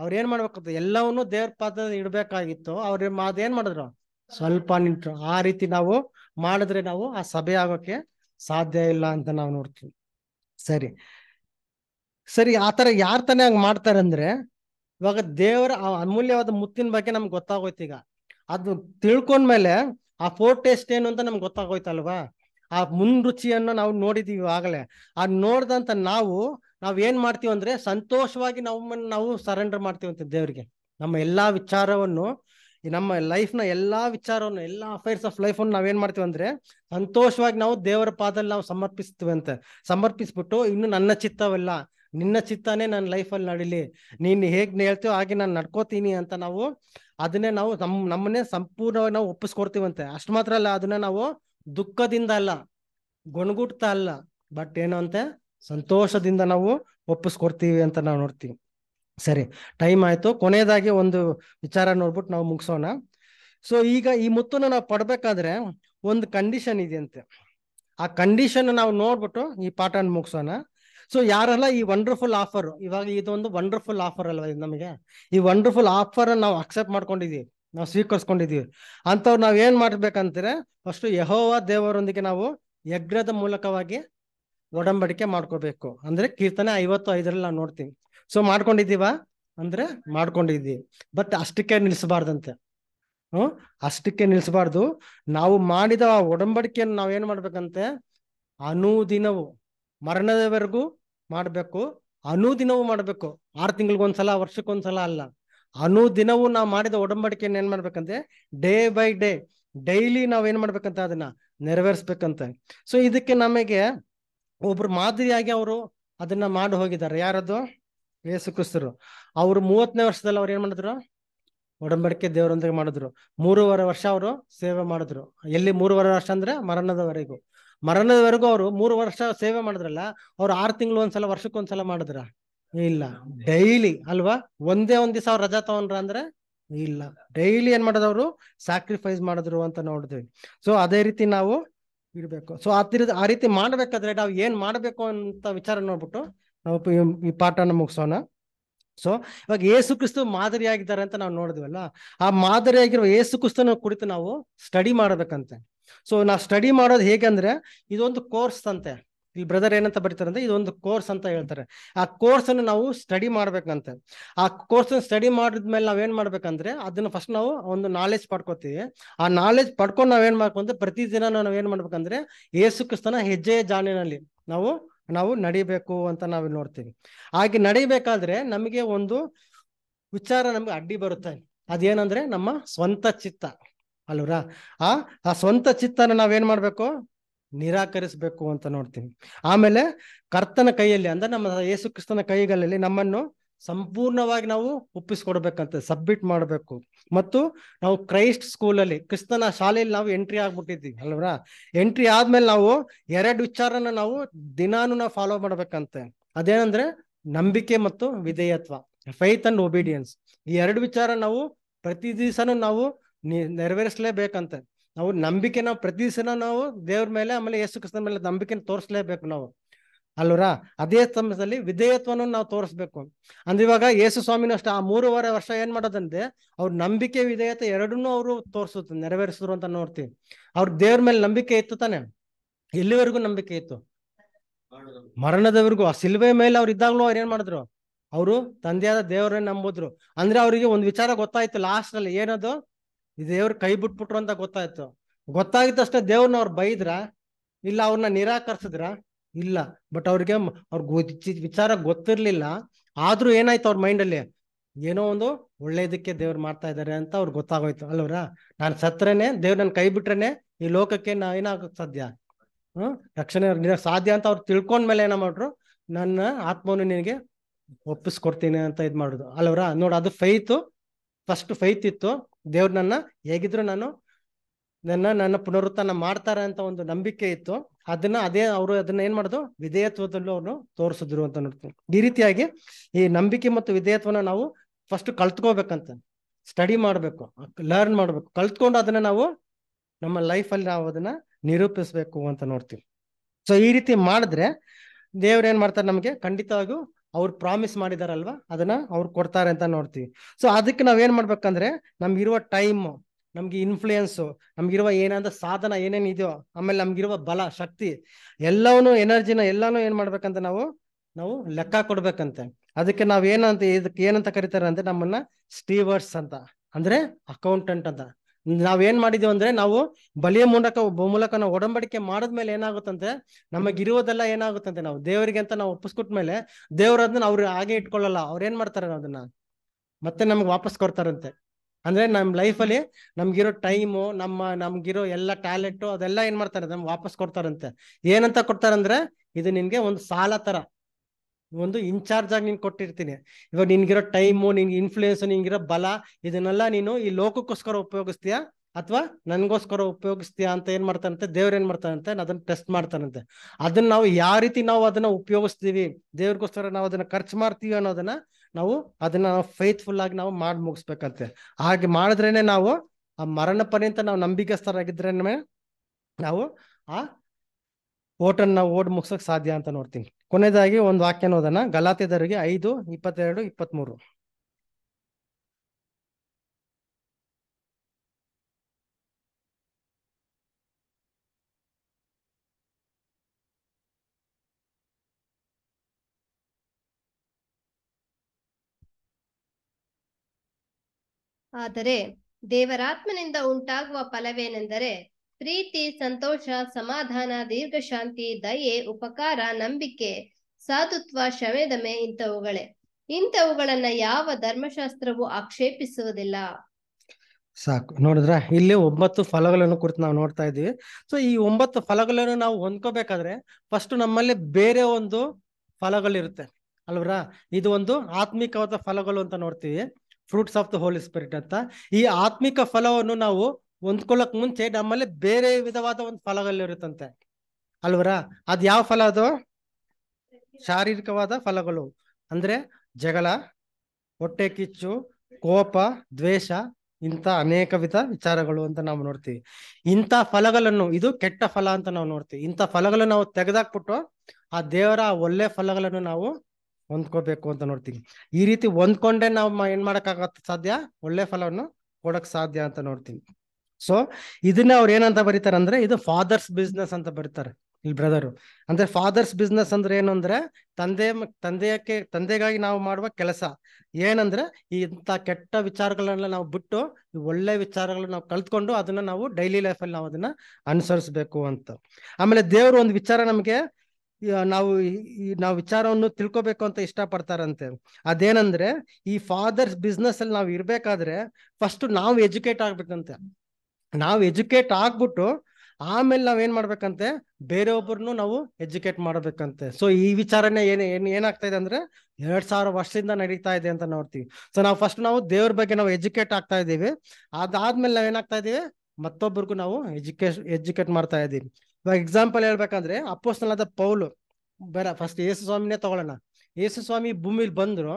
ಅವ್ರ ಏನ್ ಮಾಡ್ಬೇಕಂತ ಎಲ್ಲವನ್ನು ದೇವ್ರ ಪಾತ್ರ ಇಡ್ಬೇಕಾಗಿತ್ತು ಅವ್ರ ಅದೇನ್ ಮಾಡಿದ್ರು ಸ್ವಲ್ಪ ನಿಂತು ಆ ರೀತಿ ನಾವು ಮಾಡಿದ್ರೆ ನಾವು ಆ ಸಭೆ ಆಗೋಕೆ ಸಾಧ್ಯ ಇಲ್ಲ ಅಂತ ನಾವು ನೋಡ್ತೀವಿ ಸರಿ ಸರಿ ಆತರ ಯಾರ್ ತಾನೇ ಹಂಗ್ ಮಾಡ್ತಾರೆ ಅಂದ್ರೆ ಇವಾಗ ದೇವರ ಅಮೂಲ್ಯವಾದ ಮುತ್ತಿನ ಬಗ್ಗೆ ನಮ್ಗೆ ಗೊತ್ತಾಗೋಯ್ತು ಈಗ ಅದು ತಿಳ್ಕೊಂಡ್ಮೇಲೆ ಆ ಫೋರ್ ಟೇಸ್ಟ್ ಏನು ಅಂತ ನಮ್ಗೆ ಗೊತ್ತಾಗೋಯ್ತಲ್ವಾ ಆ ಮುನ್ ರುಚಿಯನ್ನು ನಾವು ನೋಡಿದೀವಿ ಆಗಲೇ ಆ ನೋಡ್ದಂತ ನಾವು ನಾವ್ ಏನ್ ಮಾಡ್ತೀವಿ ಅಂದ್ರೆ ಸಂತೋಷವಾಗಿ ನಮ್ಮನ್ನು ನಾವು ಸರೆಂಡರ್ ಮಾಡ್ತೀವಿ ಅಂತ ದೇವ್ರಿಗೆ ನಮ್ಮ ಎಲ್ಲಾ ವಿಚಾರವನ್ನು ನಮ್ಮ ಲೈಫ್ನ ಎಲ್ಲಾ ವಿಚಾರವನ್ನು ಎಲ್ಲಾ ಅಫೇರ್ಸ್ ಆಫ್ ಲೈಫ್ ಅನ್ನು ನಾವೇನ್ ಮಾಡ್ತೀವಿ ಅಂದ್ರೆ ಸಂತೋಷವಾಗಿ ನಾವು ದೇವರ ಪಾದಲ್ಲಿ ನಾವು ಸಮರ್ಪಿಸ್ತೀವಿ ಅಂತ ಸಮರ್ಪಿಸ್ಬಿಟ್ಟು ಇನ್ನು ನನ್ನ ಚಿತ್ತವೆಲ್ಲ ನಿನ್ನ ಚಿತ್ತಾನೇ ನನ್ನ ಲೈಫಲ್ಲಿ ನಡೀಲಿ ನೀನು ಹೇಗೆ ಹೇಳ್ತೀವೋ ಹಾಗೆ ನಾನು ನಡ್ಕೋತೀನಿ ಅಂತ ನಾವು ಅದನ್ನೇ ನಾವು ನಮ್ಮ ನಮ್ಮನ್ನೇ ಸಂಪೂರ್ಣವಾಗಿ ನಾವು ಒಪ್ಪಿಸ್ಕೊಡ್ತೀವಂತೆ ಅಷ್ಟು ಮಾತ್ರ ಅಲ್ಲ ಅದನ್ನ ನಾವು ದುಃಖದಿಂದ ಅಲ್ಲ ಗೊಣಗುಟ್ತಾ ಅಲ್ಲ ಬಟ್ ಏನು ಅಂತೆ ಸಂತೋಷದಿಂದ ನಾವು ಒಪ್ಪಿಸ್ಕೊಡ್ತೀವಿ ಅಂತ ನಾವು ನೋಡ್ತೀವಿ ಸರಿ ಟೈಮ್ ಆಯ್ತು ಕೊನೆಯದಾಗಿ ಒಂದು ವಿಚಾರ ನೋಡ್ಬಿಟ್ಟು ನಾವು ಮುಗಿಸೋಣ ಸೊ ಈಗ ಈ ಮುತ್ತನ್ನು ನಾವು ಪಡ್ಬೇಕಾದ್ರೆ ಒಂದು ಕಂಡೀಷನ್ ಇದೆಯಂತೆ ಆ ಕಂಡೀಷನ್ ನಾವು ನೋಡ್ಬಿಟ್ಟು ಈ ಪಾಠ ಮುಗಿಸೋಣ ಸೊ ಯಾರೆಲ್ಲ ಈ ವಂಡರ್ಫುಲ್ ಆಫರ್ ಇವಾಗ ಇದೊಂದು ವಂಡರ್ಫುಲ್ ಆಫರ್ ಅಲ್ವಾ ಇದು ನಮಗೆ ಈ ವಂಡರ್ಫುಲ್ ಆಫರ್ ನಾವು ಅಕ್ಸೆಪ್ಟ್ ಮಾಡ್ಕೊಂಡಿದೀವಿ ನಾವು ಸ್ವೀಕರಿಸ್ಕೊಂಡಿದೀವಿ ಅಂತವ್ರು ನಾವ್ ಏನ್ ಮಾಡ್ಬೇಕಂದ್ರೆ ಫಸ್ಟ್ ಯಹೋವ ದೇವರೊಂದಿಗೆ ನಾವು ಯಜ್ಞದ ಮೂಲಕವಾಗಿ ಒಡಂಬಡಿಕೆ ಮಾಡ್ಕೋಬೇಕು ಅಂದ್ರೆ ಕೀರ್ತನೆ ಐವತ್ತು ಐದರಲ್ಲಿ ನಾವು ನೋಡ್ತೀವಿ ಸೊ ಮಾಡ್ಕೊಂಡಿದ್ದೀವ ಅಂದ್ರೆ ಮಾಡ್ಕೊಂಡಿದ್ದೀವಿ ಬಟ್ ಅಷ್ಟಕ್ಕೆ ನಿಲ್ಸಬಾರ್ದಂತೆ ಹ್ಮ್ ಅಷ್ಟಕ್ಕೆ ನಿಲ್ಲಿಸಬಾರ್ದು ನಾವು ಮಾಡಿದ ಆ ಒಡಂಬಡಿಕೆಯನ್ನು ನಾವೇನ್ ಮಾಡ್ಬೇಕಂತೆ ಅನುದಿನವು ಮರಣದವರೆಗೂ ಮಾಡಬೇಕು ಅನುದಿನವೂ ಮಾಡಬೇಕು ಆರು ತಿಂಗಳಿಗೊಂದ್ಸಲ ವರ್ಷಕ್ಕೊಂದ್ಸಲ ಅಲ್ಲ ಅನುದಿನವೂ ನಾವು ಮಾಡಿದ ಒಡಂಬಡಿಕೆಯನ್ನು ಏನ್ ಮಾಡ್ಬೇಕಂದ್ರೆ ಡೇ ಬೈ ಡೇ ಡೈಲಿ ನಾವ್ ಏನ್ ಮಾಡ್ಬೇಕಂತ ಅದನ್ನ ನೆರವೇರಿಸ್ಬೇಕಂತ ಸೊ ಇದಕ್ಕೆ ನಮಗೆ ಒಬ್ರು ಮಾದರಿಯಾಗಿ ಅವರು ಅದನ್ನ ಮಾಡಿ ಹೋಗಿದ್ದಾರೆ ಯಾರದು ಯೇಸು ಕ್ರಿಸ್ತರು ಅವ್ರು ಮೂವತ್ತನೇ ವರ್ಷದಲ್ಲಿ ಅವ್ರು ಏನ್ ಮಾಡಿದ್ರು ಒಡಂಬಡಿಕೆ ದೇವರೊಂದಿಗೆ ಮಾಡಿದ್ರು ಮೂರುವರೆ ವರ್ಷ ಅವರು ಸೇವೆ ಮಾಡಿದ್ರು ಎಲ್ಲಿ ಮೂರುವರೆ ವರ್ಷ ಅಂದ್ರೆ ಮರಣದವರೆಗೂ ಮರಣದವರೆಗೂ ಅವರು ಮೂರು ವರ್ಷ ಸೇವೆ ಮಾಡಿದ್ರಲ್ಲ ಅವ್ರು ಆರ್ ತಿಂಗಳು ಒಂದ್ಸಲ ವರ್ಷಕ್ಕೊಂದ್ಸಲ ಮಾಡಿದ್ರ ಇಲ್ಲ ಡೈಲಿ ಅಲ್ವಾ ಒಂದೇ ಒಂದ್ ದಿವಸ ರಜಾ ತಗೊಂಡ್ರ ಅಂದ್ರೆ ಇಲ್ಲ ಡೈಲಿ ಏನ್ ಮಾಡೋದವ್ರು ಸ್ಯಾಕ್ರಿಫೈಸ್ ಮಾಡಿದ್ರು ಅಂತ ನೋಡಿದ್ವಿ ಸೊ ಅದೇ ರೀತಿ ನಾವು ಇಡ್ಬೇಕು ಸೊ ಆ ರೀತಿ ಮಾಡ್ಬೇಕಾದ್ರೆ ನಾವು ಏನ್ ಮಾಡ್ಬೇಕು ಅಂತ ವಿಚಾರ ನೋಡ್ಬಿಟ್ಟು ನಾವು ಈ ಪಾಠನ ಮುಗಿಸೋಣ ಸೊ ಇವಾಗ ಏಸು ಕ್ರಿಸ್ತು ಮಾದರಿಯಾಗಿದ್ದಾರೆ ಅಂತ ನಾವು ನೋಡಿದ್ವಲ್ಲ ಆ ಮಾದರಿಯಾಗಿರುವ ಏಸು ಕ್ರಿಸ್ತನ ಕುರಿತು ನಾವು ಸ್ಟಡಿ ಮಾಡ್ಬೇಕಂತೆ ಸೊ ನಾವು ಸ್ಟಡಿ ಮಾಡೋದು ಹೇಗಂದ್ರೆ ಇದೊಂದು ಕೋರ್ಸ್ ಅಂತೆ ಇಲ್ಲಿ ಬ್ರದರ್ ಏನಂತ ಅಂದ್ರೆ ಇದೊಂದು ಕೋರ್ಸ್ ಅಂತ ಹೇಳ್ತಾರೆ ಆ ಕೋರ್ಸ್ ಅನ್ನು ನಾವು ಸ್ಟಡಿ ಮಾಡ್ಬೇಕಂತೆ ಆ ಕೋರ್ಸ್ ಸ್ಟಡಿ ಮಾಡಿದ್ಮೇಲೆ ನಾವೇನ್ ಮಾಡ್ಬೇಕಂದ್ರೆ ಅದನ್ನ ಫಸ್ಟ್ ನಾವು ಒಂದು ನಾಲೆಜ್ ಪಡ್ಕೋತೀವಿ ಆ ನಾಲೆಜ್ ಪಡ್ಕೊಂಡು ನಾವೇನ್ ಮಾಡ್ಕೊಂತ ಪ್ರತಿದಿನ ನಾವು ಏನ್ ಮಾಡ್ಬೇಕಂದ್ರೆ ಏಸು ಕ್ರಿಸ್ತನ ಹೆಜ್ಜೆ ಜಾನಿನಲ್ಲಿ ನಾವು ನಾವು ನಡಿಬೇಕು ಅಂತ ನಾವ್ ನೋಡ್ತೀವಿ ಹಾಗೆ ನಡಿಬೇಕಾದ್ರೆ ನಮಗೆ ಒಂದು ವಿಚಾರ ನಮ್ಗೆ ಅಡ್ಡಿ ಬರುತ್ತೆ ಅದೇನಂದ್ರೆ ನಮ್ಮ ಸ್ವಂತ ಚಿತ್ತ ಅಲ್ವರ ಆ ಆ ಸ್ವಂತ ಚಿತ್ತನ ನಾವೇನ್ ಮಾಡ್ಬೇಕು ನಿರಾಕರಿಸಬೇಕು ಅಂತ ನೋಡ್ತೀವಿ ಆಮೇಲೆ ಕರ್ತನ ಕೈಯಲ್ಲಿ ಅಂದ್ರೆ ನಮ್ಮ ಯೇಸು ಕ್ರಿಸ್ತನ ಕೈಗಳಲ್ಲಿ ನಮ್ಮನ್ನು ಸಂಪೂರ್ಣವಾಗಿ ನಾವು ಒಪ್ಪಿಸ್ಕೊಡ್ಬೇಕಂತ ಸಬ್ಮಿಟ್ ಮಾಡಬೇಕು ಮತ್ತು ನಾವು ಕ್ರೈಸ್ಟ್ ಸ್ಕೂಲಲ್ಲಿ ಕ್ರಿಸ್ತನ ಶಾಲೆಯಲ್ಲಿ ನಾವು ಎಂಟ್ರಿ ಆಗ್ಬಿಟ್ಟಿದ್ವಿ ಅಲ್ವರ ಎಂಟ್ರಿ ಆದ್ಮೇಲೆ ನಾವು ಎರಡು ವಿಚಾರನ ನಾವು ದಿನಾನು ನಾವು ಫಾಲೋ ಮಾಡ್ಬೇಕಂತೆ ಅದೇನಂದ್ರೆ ನಂಬಿಕೆ ಮತ್ತು ವಿಧೇಯತ್ವ ಫೈತ್ ಅಂಡ್ ಒಬಿಡಿಯನ್ಸ್ ಈ ಎರಡು ವಿಚಾರ ನಾವು ಪ್ರತಿ ದಿವಸನೂ ನಾವು ನೆರವೇರಿಸಲೇಬೇಕಂತ ನಾವು ನಂಬಿಕೆ ನಾವು ಪ್ರತಿ ದಿವಸ ನಾವು ದೇವ್ರ ಮೇಲೆ ಆಮೇಲೆ ಯೇಸು ಕೃಷ್ಣ ಮೇಲೆ ನಂಬಿಕೆನ ತೋರಿಸ್ಲೇಬೇಕು ನಾವು ಅಲ್ವರ ಅದೇ ಸಮಯದಲ್ಲಿ ವಿಧೇಯತ್ವವನ್ನು ನಾವು ತೋರಿಸ್ಬೇಕು ಅಂದ್ರೆ ಇವಾಗ ಯೇಸು ಸ್ವಾಮಿನ ಅಷ್ಟೇ ಆ ಮೂರುವರೆ ವರ್ಷ ಏನ್ ಮಾಡೋದಂತೆ ಅವ್ರ ನಂಬಿಕೆ ವಿಧೇಯತೆ ಎರಡನ್ನೂ ಅವರು ತೋರಿಸುತ್ತೆ ನೆರವೇರಿಸಿದ್ರು ಅಂತ ನೋಡ್ತೀವಿ ಅವ್ರ ದೇವ್ರ ಮೇಲೆ ನಂಬಿಕೆ ಇತ್ತು ತಾನೆ ಎಲ್ಲಿವರೆಗೂ ನಂಬಿಕೆ ಇತ್ತು ಮರಣದವರೆಗೂ ಆ ಸಿಲ್ವೆ ಮೇಲೆ ಅವ್ರು ಇದ್ದಾಗ್ಲೂ ಅವ್ರು ಏನ್ ಮಾಡಿದ್ರು ಅವರು ತಂದೆಯಾದ ದೇವರನ್ನ ನಂಬಿದ್ರು ಅಂದ್ರೆ ಅವರಿಗೆ ಒಂದು ವಿಚಾರ ಗೊತ್ತಾಯ್ತು ಲಾಸ್ಟ್ ಅಲ್ಲಿ ಏನದು ದೇವ್ರ ಕೈ ಬಿಟ್ಬಿಟ್ರು ಅಂತ ಗೊತ್ತಾಯ್ತು ಗೊತ್ತಾಗಿದ್ದಷ್ಟೇ ದೇವ್ರನ್ನ ಅವ್ರು ಬೈದ್ರ ಇಲ್ಲ ಅವ್ರನ್ನ ನಿರಾಕರಿಸಿದ್ರ ಇಲ್ಲ ಬಟ್ ಅವ್ರಿಗೆ ಅವ್ರ ವಿಚಾರ ಗೊತ್ತಿರ್ಲಿಲ್ಲ ಆದ್ರೂ ಏನಾಯ್ತು ಅವ್ರ ಮೈಂಡಲ್ಲಿ ಏನೋ ಒಂದು ಒಳ್ಳೇದಕ್ಕೆ ದೇವ್ರು ಮಾಡ್ತಾ ಇದ್ದಾರೆ ಅಂತ ಅವ್ರಿಗೆ ಗೊತ್ತಾಗೋಯ್ತು ಅಲ್ವರ ನಾನು ಸತ್ರನೆ ದೇವ್ರ ನನ್ನ ಕೈ ಬಿಟ್ರೇನೆ ಈ ಲೋಕಕ್ಕೆ ನಾ ಏನಾಗಕ್ ಸಾಧ್ಯ ಹ್ಮ್ ರಕ್ಷಣೆ ಸಾಧ್ಯ ಅಂತ ಅವ್ರು ತಿಳ್ಕೊಂಡ್ಮೇಲೆ ಏನ ಮಾಡ್ರು ನನ್ನ ಆತ್ಮವನ್ನು ನಿನಗೆ ಒಪ್ಪಿಸ್ಕೊಡ್ತೀನಿ ಅಂತ ಇದ್ ಮಾಡುದು ಅಲ್ವರ ನೋಡ ಅದು ಫೈತು ಫಸ್ಟ್ ಫೈತ್ ಇತ್ತು ದೇವ್ರ ನನ್ನ ಹೇಗಿದ್ರು ನಾನು ನನ್ನ ನನ್ನ ಪುನರುತ್ಥಾನ ಮಾಡ್ತಾರೆ ಅಂತ ಒಂದು ನಂಬಿಕೆ ಇತ್ತು ಅದನ್ನ ಅದೇ ಅವರು ಅದನ್ನ ಏನ್ ಮಾಡುದು ವಿಧೇಯತ್ವದಲ್ಲೂ ಅವರು ತೋರಿಸಿದ್ರು ಅಂತ ನೋಡ್ತೀನಿ ಈ ರೀತಿಯಾಗಿ ಈ ನಂಬಿಕೆ ಮತ್ತು ವಿಧೇಯತ್ವನ ನಾವು ಫಸ್ಟ್ ಕಲ್ತ್ಕೋಬೇಕಂತ ಸ್ಟಡಿ ಮಾಡಬೇಕು ಲರ್ನ್ ಮಾಡಬೇಕು ಕಲ್ತ್ಕೊಂಡು ಅದನ್ನ ನಾವು ನಮ್ಮ ಲೈಫಲ್ಲಿ ನಾವು ಅದನ್ನ ನಿರೂಪಿಸ್ಬೇಕು ಅಂತ ನೋಡ್ತೀವಿ ಸೊ ಈ ರೀತಿ ಮಾಡಿದ್ರೆ ದೇವ್ರ ಏನ್ ಮಾಡ್ತಾರೆ ನಮಗೆ ಖಂಡಿತವಾಗಿಯೂ ಅವ್ರು ಪ್ರಾಮಿಸ್ ಮಾಡಿದಾರಲ್ವಾ ಅದನ್ನ ಅವ್ರು ಕೊಡ್ತಾರೆ ಅಂತ ನೋಡ್ತೀವಿ ಸೊ ಅದಕ್ಕೆ ನಾವೇನ್ ಮಾಡ್ಬೇಕಂದ್ರೆ ನಮ್ಗಿರುವ ಟೈಮ್ ನಮ್ಗೆ ಇನ್ಫ್ಲೂಯೆನ್ಸ್ ನಮ್ಗಿರುವ ಏನಂದ್ರೆ ಸಾಧನ ಏನೇನ್ ಇದೆಯೋ ಆಮೇಲೆ ನಮ್ಗಿರುವ ಬಲ ಶಕ್ತಿ ಎಲ್ಲವನ್ನೂ ಎನರ್ಜಿನ ಎಲ್ಲಾನು ಏನ್ ಮಾಡ್ಬೇಕಂತ ನಾವು ನಾವು ಲೆಕ್ಕ ಕೊಡ್ಬೇಕಂತೆ ಅದಕ್ಕೆ ನಾವ್ ಏನಂತ ಇದಕ್ಕೆ ಏನಂತ ಕರಿತಾರೆ ಅಂದ್ರೆ ನಮ್ಮನ್ನ ಸ್ಟೀವರ್ಸ್ ಅಂತ ಅಂದ್ರೆ ಅಕೌಂಟೆಂಟ್ ಅಂತ ನಾವೇನ್ ಮಾಡಿದೀವಿ ಅಂದ್ರೆ ನಾವು ಬಲಿಯ ಮೂಲಕ ಮೂಲಕ ನಾವು ಒಡಂಬಡಿಕೆ ಮಾಡಿದ್ಮೇಲೆ ಏನಾಗುತ್ತಂತೆ ನಮಗಿರುವುದೆಲ್ಲ ಏನಾಗುತ್ತಂತೆ ನಾವು ದೇವರಿಗೆ ಅಂತ ನಾವು ಒಪ್ಪಿಸ್ಕೊಟ್ಮೇಲೆ ದೇವ್ರ ಅದನ್ನ ಅವ್ರು ಹಾಗೆ ಇಟ್ಕೊಳ್ಳಲ್ಲ ಅವ್ರು ಏನ್ ಮಾಡ್ತಾರೆ ಅದನ್ನ ಮತ್ತೆ ನಮ್ಗೆ ವಾಪಸ್ ಕೊಡ್ತಾರಂತೆ ಅಂದ್ರೆ ನಮ್ ಲೈಫಲ್ಲಿ ನಮ್ಗಿರೋ ಟೈಮು ನಮ್ಮ ನಮ್ಗಿರೋ ಎಲ್ಲ ಟ್ಯಾಲೆಂಟು ಅದೆಲ್ಲ ಏನ್ ಮಾಡ್ತಾರೆ ನಮ್ಗೆ ವಾಪಸ್ ಕೊಡ್ತಾರಂತೆ ಏನಂತ ಕೊಡ್ತಾರಂದ್ರೆ ಇದು ನಿನ್ಗೆ ಒಂದು ಸಾಲ ತರ ಒಂದು ಇನ್ಚಾರ್ಜ್ ಆಗಿ ನೀನು ಕೊಟ್ಟಿರ್ತೀನಿ ಇವಾಗ ನಿನ್ಗಿರೋ ಟೈಮು ನಿನ್ಗೆ ಇನ್ಫ್ಲೂಯೆನ್ಸ್ ನಿನ್ಗಿರೋ ಬಲ ಇದನ್ನೆಲ್ಲ ನೀನು ಈ ಲೋಕಕ್ಕೋಸ್ಕರ ಉಪಯೋಗಿಸ್ತೀಯಾ ಅಥವಾ ನನಗೋಸ್ಕರ ಉಪಯೋಗಿಸ್ತೀಯಾ ಅಂತ ಏನ್ ಮಾಡ್ತಾನಂತೆ ದೇವ್ರ ಏನ್ ಮಾಡ್ತಾನಂತೆ ಅದನ್ನ ಟೆಸ್ಟ್ ಮಾಡ್ತಾನಂತೆ ಅದನ್ನ ನಾವು ಯಾವ ರೀತಿ ನಾವು ಅದನ್ನ ಉಪಯೋಗಿಸ್ತೀವಿ ದೇವ್ರಿಗೋಸ್ಕರ ನಾವು ಅದನ್ನ ಖರ್ಚು ಮಾಡ್ತೀವಿ ಅನ್ನೋದನ್ನ ನಾವು ಅದನ್ನ ನಾವು ಫೈತ್ಫುಲ್ ಆಗಿ ನಾವು ಮಾಡಿ ಮುಗಿಸ್ಬೇಕಂತೆ ಹಾಗೆ ಮಾಡಿದ್ರೇನೆ ನಾವು ಆ ಮರಣ ಪರ್ಯಂತ ನಾವು ನಂಬಿಕೆಸ್ತರಾಗಿದ್ರೇನೆ ನಾವು ಆ ಓಟನ್ನ ನಾವು ಓಡ್ ಮುಗ್ಸಕ್ ಸಾಧ್ಯ ಅಂತ ನೋಡ್ತೀನಿ ಕೊನೆಯದಾಗಿ ಒಂದು ವಾಕ್ಯ ಓದೋಣ ಗಲಾತೆದರಿಗೆ ಐದು ಇಪ್ಪತ್ತೆರಡು ಇಪ್ಪತ್ಮೂರು. ಆದರೆ ದೇವರಾತ್ಮನಿಂದ ಉಂಟಾಗುವ ಫಲವೇನೆಂದರೆ ಪ್ರೀತಿ ಸಂತೋಷ ಸಮಾಧಾನ ದೀರ್ಘಶಾಂತಿ ದಯೆ ಉಪಕಾರ ನಂಬಿಕೆ ಸಾಧುತ್ವ ಶವೇದಮೆ ಇಂಥವುಗಳೇ ಇಂಥವುಗಳನ್ನ ಯಾವ ಧರ್ಮಶಾಸ್ತ್ರವು ಆಕ್ಷೇಪಿಸುವುದಿಲ್ಲ ಸಾಕು ನೋಡಿದ್ರ ಇಲ್ಲಿ ಒಂಬತ್ತು ಫಲಗಳನ್ನು ಕುರಿತು ನಾವು ನೋಡ್ತಾ ಇದೀವಿ ಸೊ ಈ ಒಂಬತ್ತು ಫಲಗಳನ್ನು ನಾವು ಹೊಂದ್ಕೋಬೇಕಾದ್ರೆ ಫಸ್ಟ್ ನಮ್ಮಲ್ಲಿ ಬೇರೆ ಒಂದು ಫಲಗಳಿರುತ್ತೆ ಅಲ್ವರ ಇದು ಒಂದು ಆತ್ಮಿಕವಾದ ಫಲಗಳು ಅಂತ ನೋಡ್ತೀವಿ fruits of the Holy Spirit ಅಂತ ಈ ಆತ್ಮಿಕ ಫಲವನ್ನು ನಾವು ಹೊಂದ್ಕೊಳ್ಳಕ್ ಮುಂಚೆ ನಮ್ಮಲ್ಲಿ ಬೇರೆ ವಿಧವಾದ ಒಂದು ಫಲಗಳಿರುತ್ತಂತೆ ಅಲ್ವರ ಅದ್ ಯಾವ ಫಲ ಅದು ಶಾರೀರಿಕವಾದ ಫಲಗಳು ಅಂದ್ರೆ ಜಗಳ ಹೊಟ್ಟೆ ಕಿಚ್ಚು ಕೋಪ ದ್ವೇಷ ಇಂಥ ಅನೇಕ ವಿಧ ವಿಚಾರಗಳು ಅಂತ ನಾವು ನೋಡ್ತೀವಿ ಇಂಥ ಫಲಗಳನ್ನು ಇದು ಕೆಟ್ಟ ಫಲ ಅಂತ ನಾವು ನೋಡ್ತೀವಿ ಇಂಥ ಫಲಗಳನ್ನು ನಾವು ತೆಗೆದಾಕ್ಬಿಟ್ಟು ಆ ದೇವರ ಒಳ್ಳೆ ಫಲಗಳನ್ನು ನಾವು ಹೊಂದ್ಕೋಬೇಕು ಅಂತ ನೋಡ್ತೀವಿ ಈ ರೀತಿ ಹೊಂದ್ಕೊಂಡೆ ನಾವು ಏನ್ ಮಾಡಕ್ ಸಾಧ್ಯ ಒಳ್ಳೆ ಫಲವನ್ನು ಕೊಡಕ್ ಸಾಧ್ಯ ಅಂತ ನೋಡ್ತೀನಿ ಸೊ ಇದನ್ನ ಅವ್ರು ಏನಂತ ಬರೀತಾರೆ ಅಂದ್ರೆ ಇದು ಫಾದರ್ಸ್ ಬಿಸ್ನೆಸ್ ಅಂತ ಬರೀತಾರೆ ಇಲ್ಲಿ ಬ್ರದರ್ ಅಂದ್ರೆ ಫಾದರ್ಸ್ ಬಿಸ್ನೆಸ್ ಅಂದ್ರೆ ಏನು ಅಂದ್ರೆ ತಂದೆ ತಂದೆಯಕ್ಕೆ ತಂದೆಗಾಗಿ ನಾವು ಮಾಡುವ ಕೆಲಸ ಏನಂದ್ರೆ ಈ ಇಂಥ ಕೆಟ್ಟ ವಿಚಾರಗಳನ್ನೆಲ್ಲ ನಾವು ಬಿಟ್ಟು ಒಳ್ಳೆ ವಿಚಾರಗಳನ್ನ ನಾವು ಕಲ್ತ್ಕೊಂಡು ಅದನ್ನ ನಾವು ಡೈಲಿ ಲೈಫಲ್ಲಿ ನಾವು ಅದನ್ನ ಅನುಸರಿಸಬೇಕು ಅಂತ ಆಮೇಲೆ ದೇವರು ಒಂದು ವಿಚಾರ ನಮಗೆ ನಾವು ನಾವು ವಿಚಾರವನ್ನು ತಿಳ್ಕೊಬೇಕು ಅಂತ ಇಷ್ಟ ಇಷ್ಟಪಡ್ತಾರಂತೆ ಅದೇನಂದ್ರೆ ಈ ಫಾದರ್ಸ್ ಬಿಸ್ನೆಸ್ ಅಲ್ಲಿ ನಾವು ಇರ್ಬೇಕಾದ್ರೆ ಫಸ್ಟ್ ನಾವು ಎಜುಕೇಟ್ ಆಗ್ಬೇಕಂತೆ ನಾವು ಎಜುಕೇಟ್ ಆಗ್ಬಿಟ್ಟು ಆಮೇಲೆ ನಾವೇನ್ ಮಾಡ್ಬೇಕಂತೆ ಬೇರೆಯೊಬ್ಬರನ್ನು ನಾವು ಎಜುಕೇಟ್ ಮಾಡಬೇಕಂತೆ ಸೊ ಈ ವಿಚಾರನೇ ಏನ್ ಏನ್ ಏನಾಗ್ತಾ ಇದೆ ಅಂದ್ರೆ ಎರಡ್ ಸಾವಿರ ವರ್ಷದಿಂದ ನಡೀತಾ ಇದೆ ಅಂತ ನೋಡ್ತೀವಿ ಸೊ ನಾವು ಫಸ್ಟ್ ನಾವು ದೇವ್ರ ಬಗ್ಗೆ ನಾವು ಎಜುಕೇಟ್ ಆಗ್ತಾ ಇದೀವಿ ಅದಾದ್ಮೇಲೆ ನಾವ್ ಏನಾಗ್ತಾ ಇದೀವಿ ಮತ್ತೊಬ್ಬರಿಗೂ ನಾವು ಎಜುಕೇಶ್ ಎಜುಕೇಟ್ ಮಾಡ್ತಾ ಇದೀವಿ ಇವಾಗ ಎಕ್ಸಾಂಪಲ್ ಹೇಳ್ಬೇಕಂದ್ರೆ ಅಪ್ಪೋಸ್ನಲ್ಲಾದ ಪೌಲು ಬೇರೆ ಫಸ್ಟ್ ಯೇಸು ಸ್ವಾಮಿನೇ ತಗೊಳ್ಳೋಣ ಯೇಸು ಸ್ವಾಮಿ ಭೂಮಿಲಿ ಬಂದ್ರು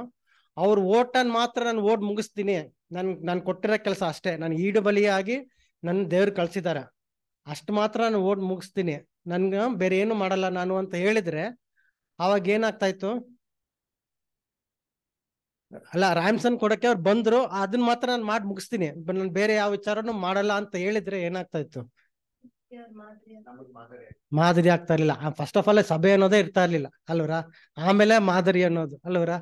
ಅವ್ರ ಓಟನ್ ಮಾತ್ರ ನಾನು ಓಟ್ ಮುಗಿಸ್ತೀನಿ ನನ್ ನಾನು ಕೊಟ್ಟಿರೋ ಕೆಲಸ ಅಷ್ಟೇ ನಾನು ಈಡು ಬಲಿಯಾಗಿ ನನ್ನ ದೇವ್ರು ಕಳ್ಸಿದಾರ ಅಷ್ಟು ಮಾತ್ರ ನಾನು ಓಡ್ ಮುಗಿಸ್ತೀನಿ ನನ್ಗ ಬೇರೆ ಏನು ಮಾಡಲ್ಲ ನಾನು ಅಂತ ಹೇಳಿದ್ರೆ ಅವಾಗ ಏನಾಗ್ತಾ ಇತ್ತು ಅಲ್ಲ ರಾಮ್ಸನ್ ಕೊಡಕ್ಕೆ ಅವ್ರು ಬಂದ್ರು ಅದನ್ನ ಮಾತ್ರ ನಾನು ಮಾಡಿ ಮುಗಿಸ್ತೀನಿ ನಾನು ಬೇರೆ ಯಾವ ವಿಚಾರನು ಮಾಡಲ್ಲ ಅಂತ ಹೇಳಿದ್ರೆ ಏನಾಗ್ತಾ ಇತ್ತು ಮಾದರಿ ಆಗ್ತಾ ಇರ್ಲಿಲ್ಲ ಫಸ್ಟ್ ಆಫ್ ಆಲ್ ಸಭೆ ಅನ್ನೋದೇ ಇರ್ತಾ ಇರ್ಲಿಲ್ಲ ಅಲ್ವರ ಆಮೇಲೆ ಮಾದರಿ ಅನ್ನೋದು ಅಲ್ವರ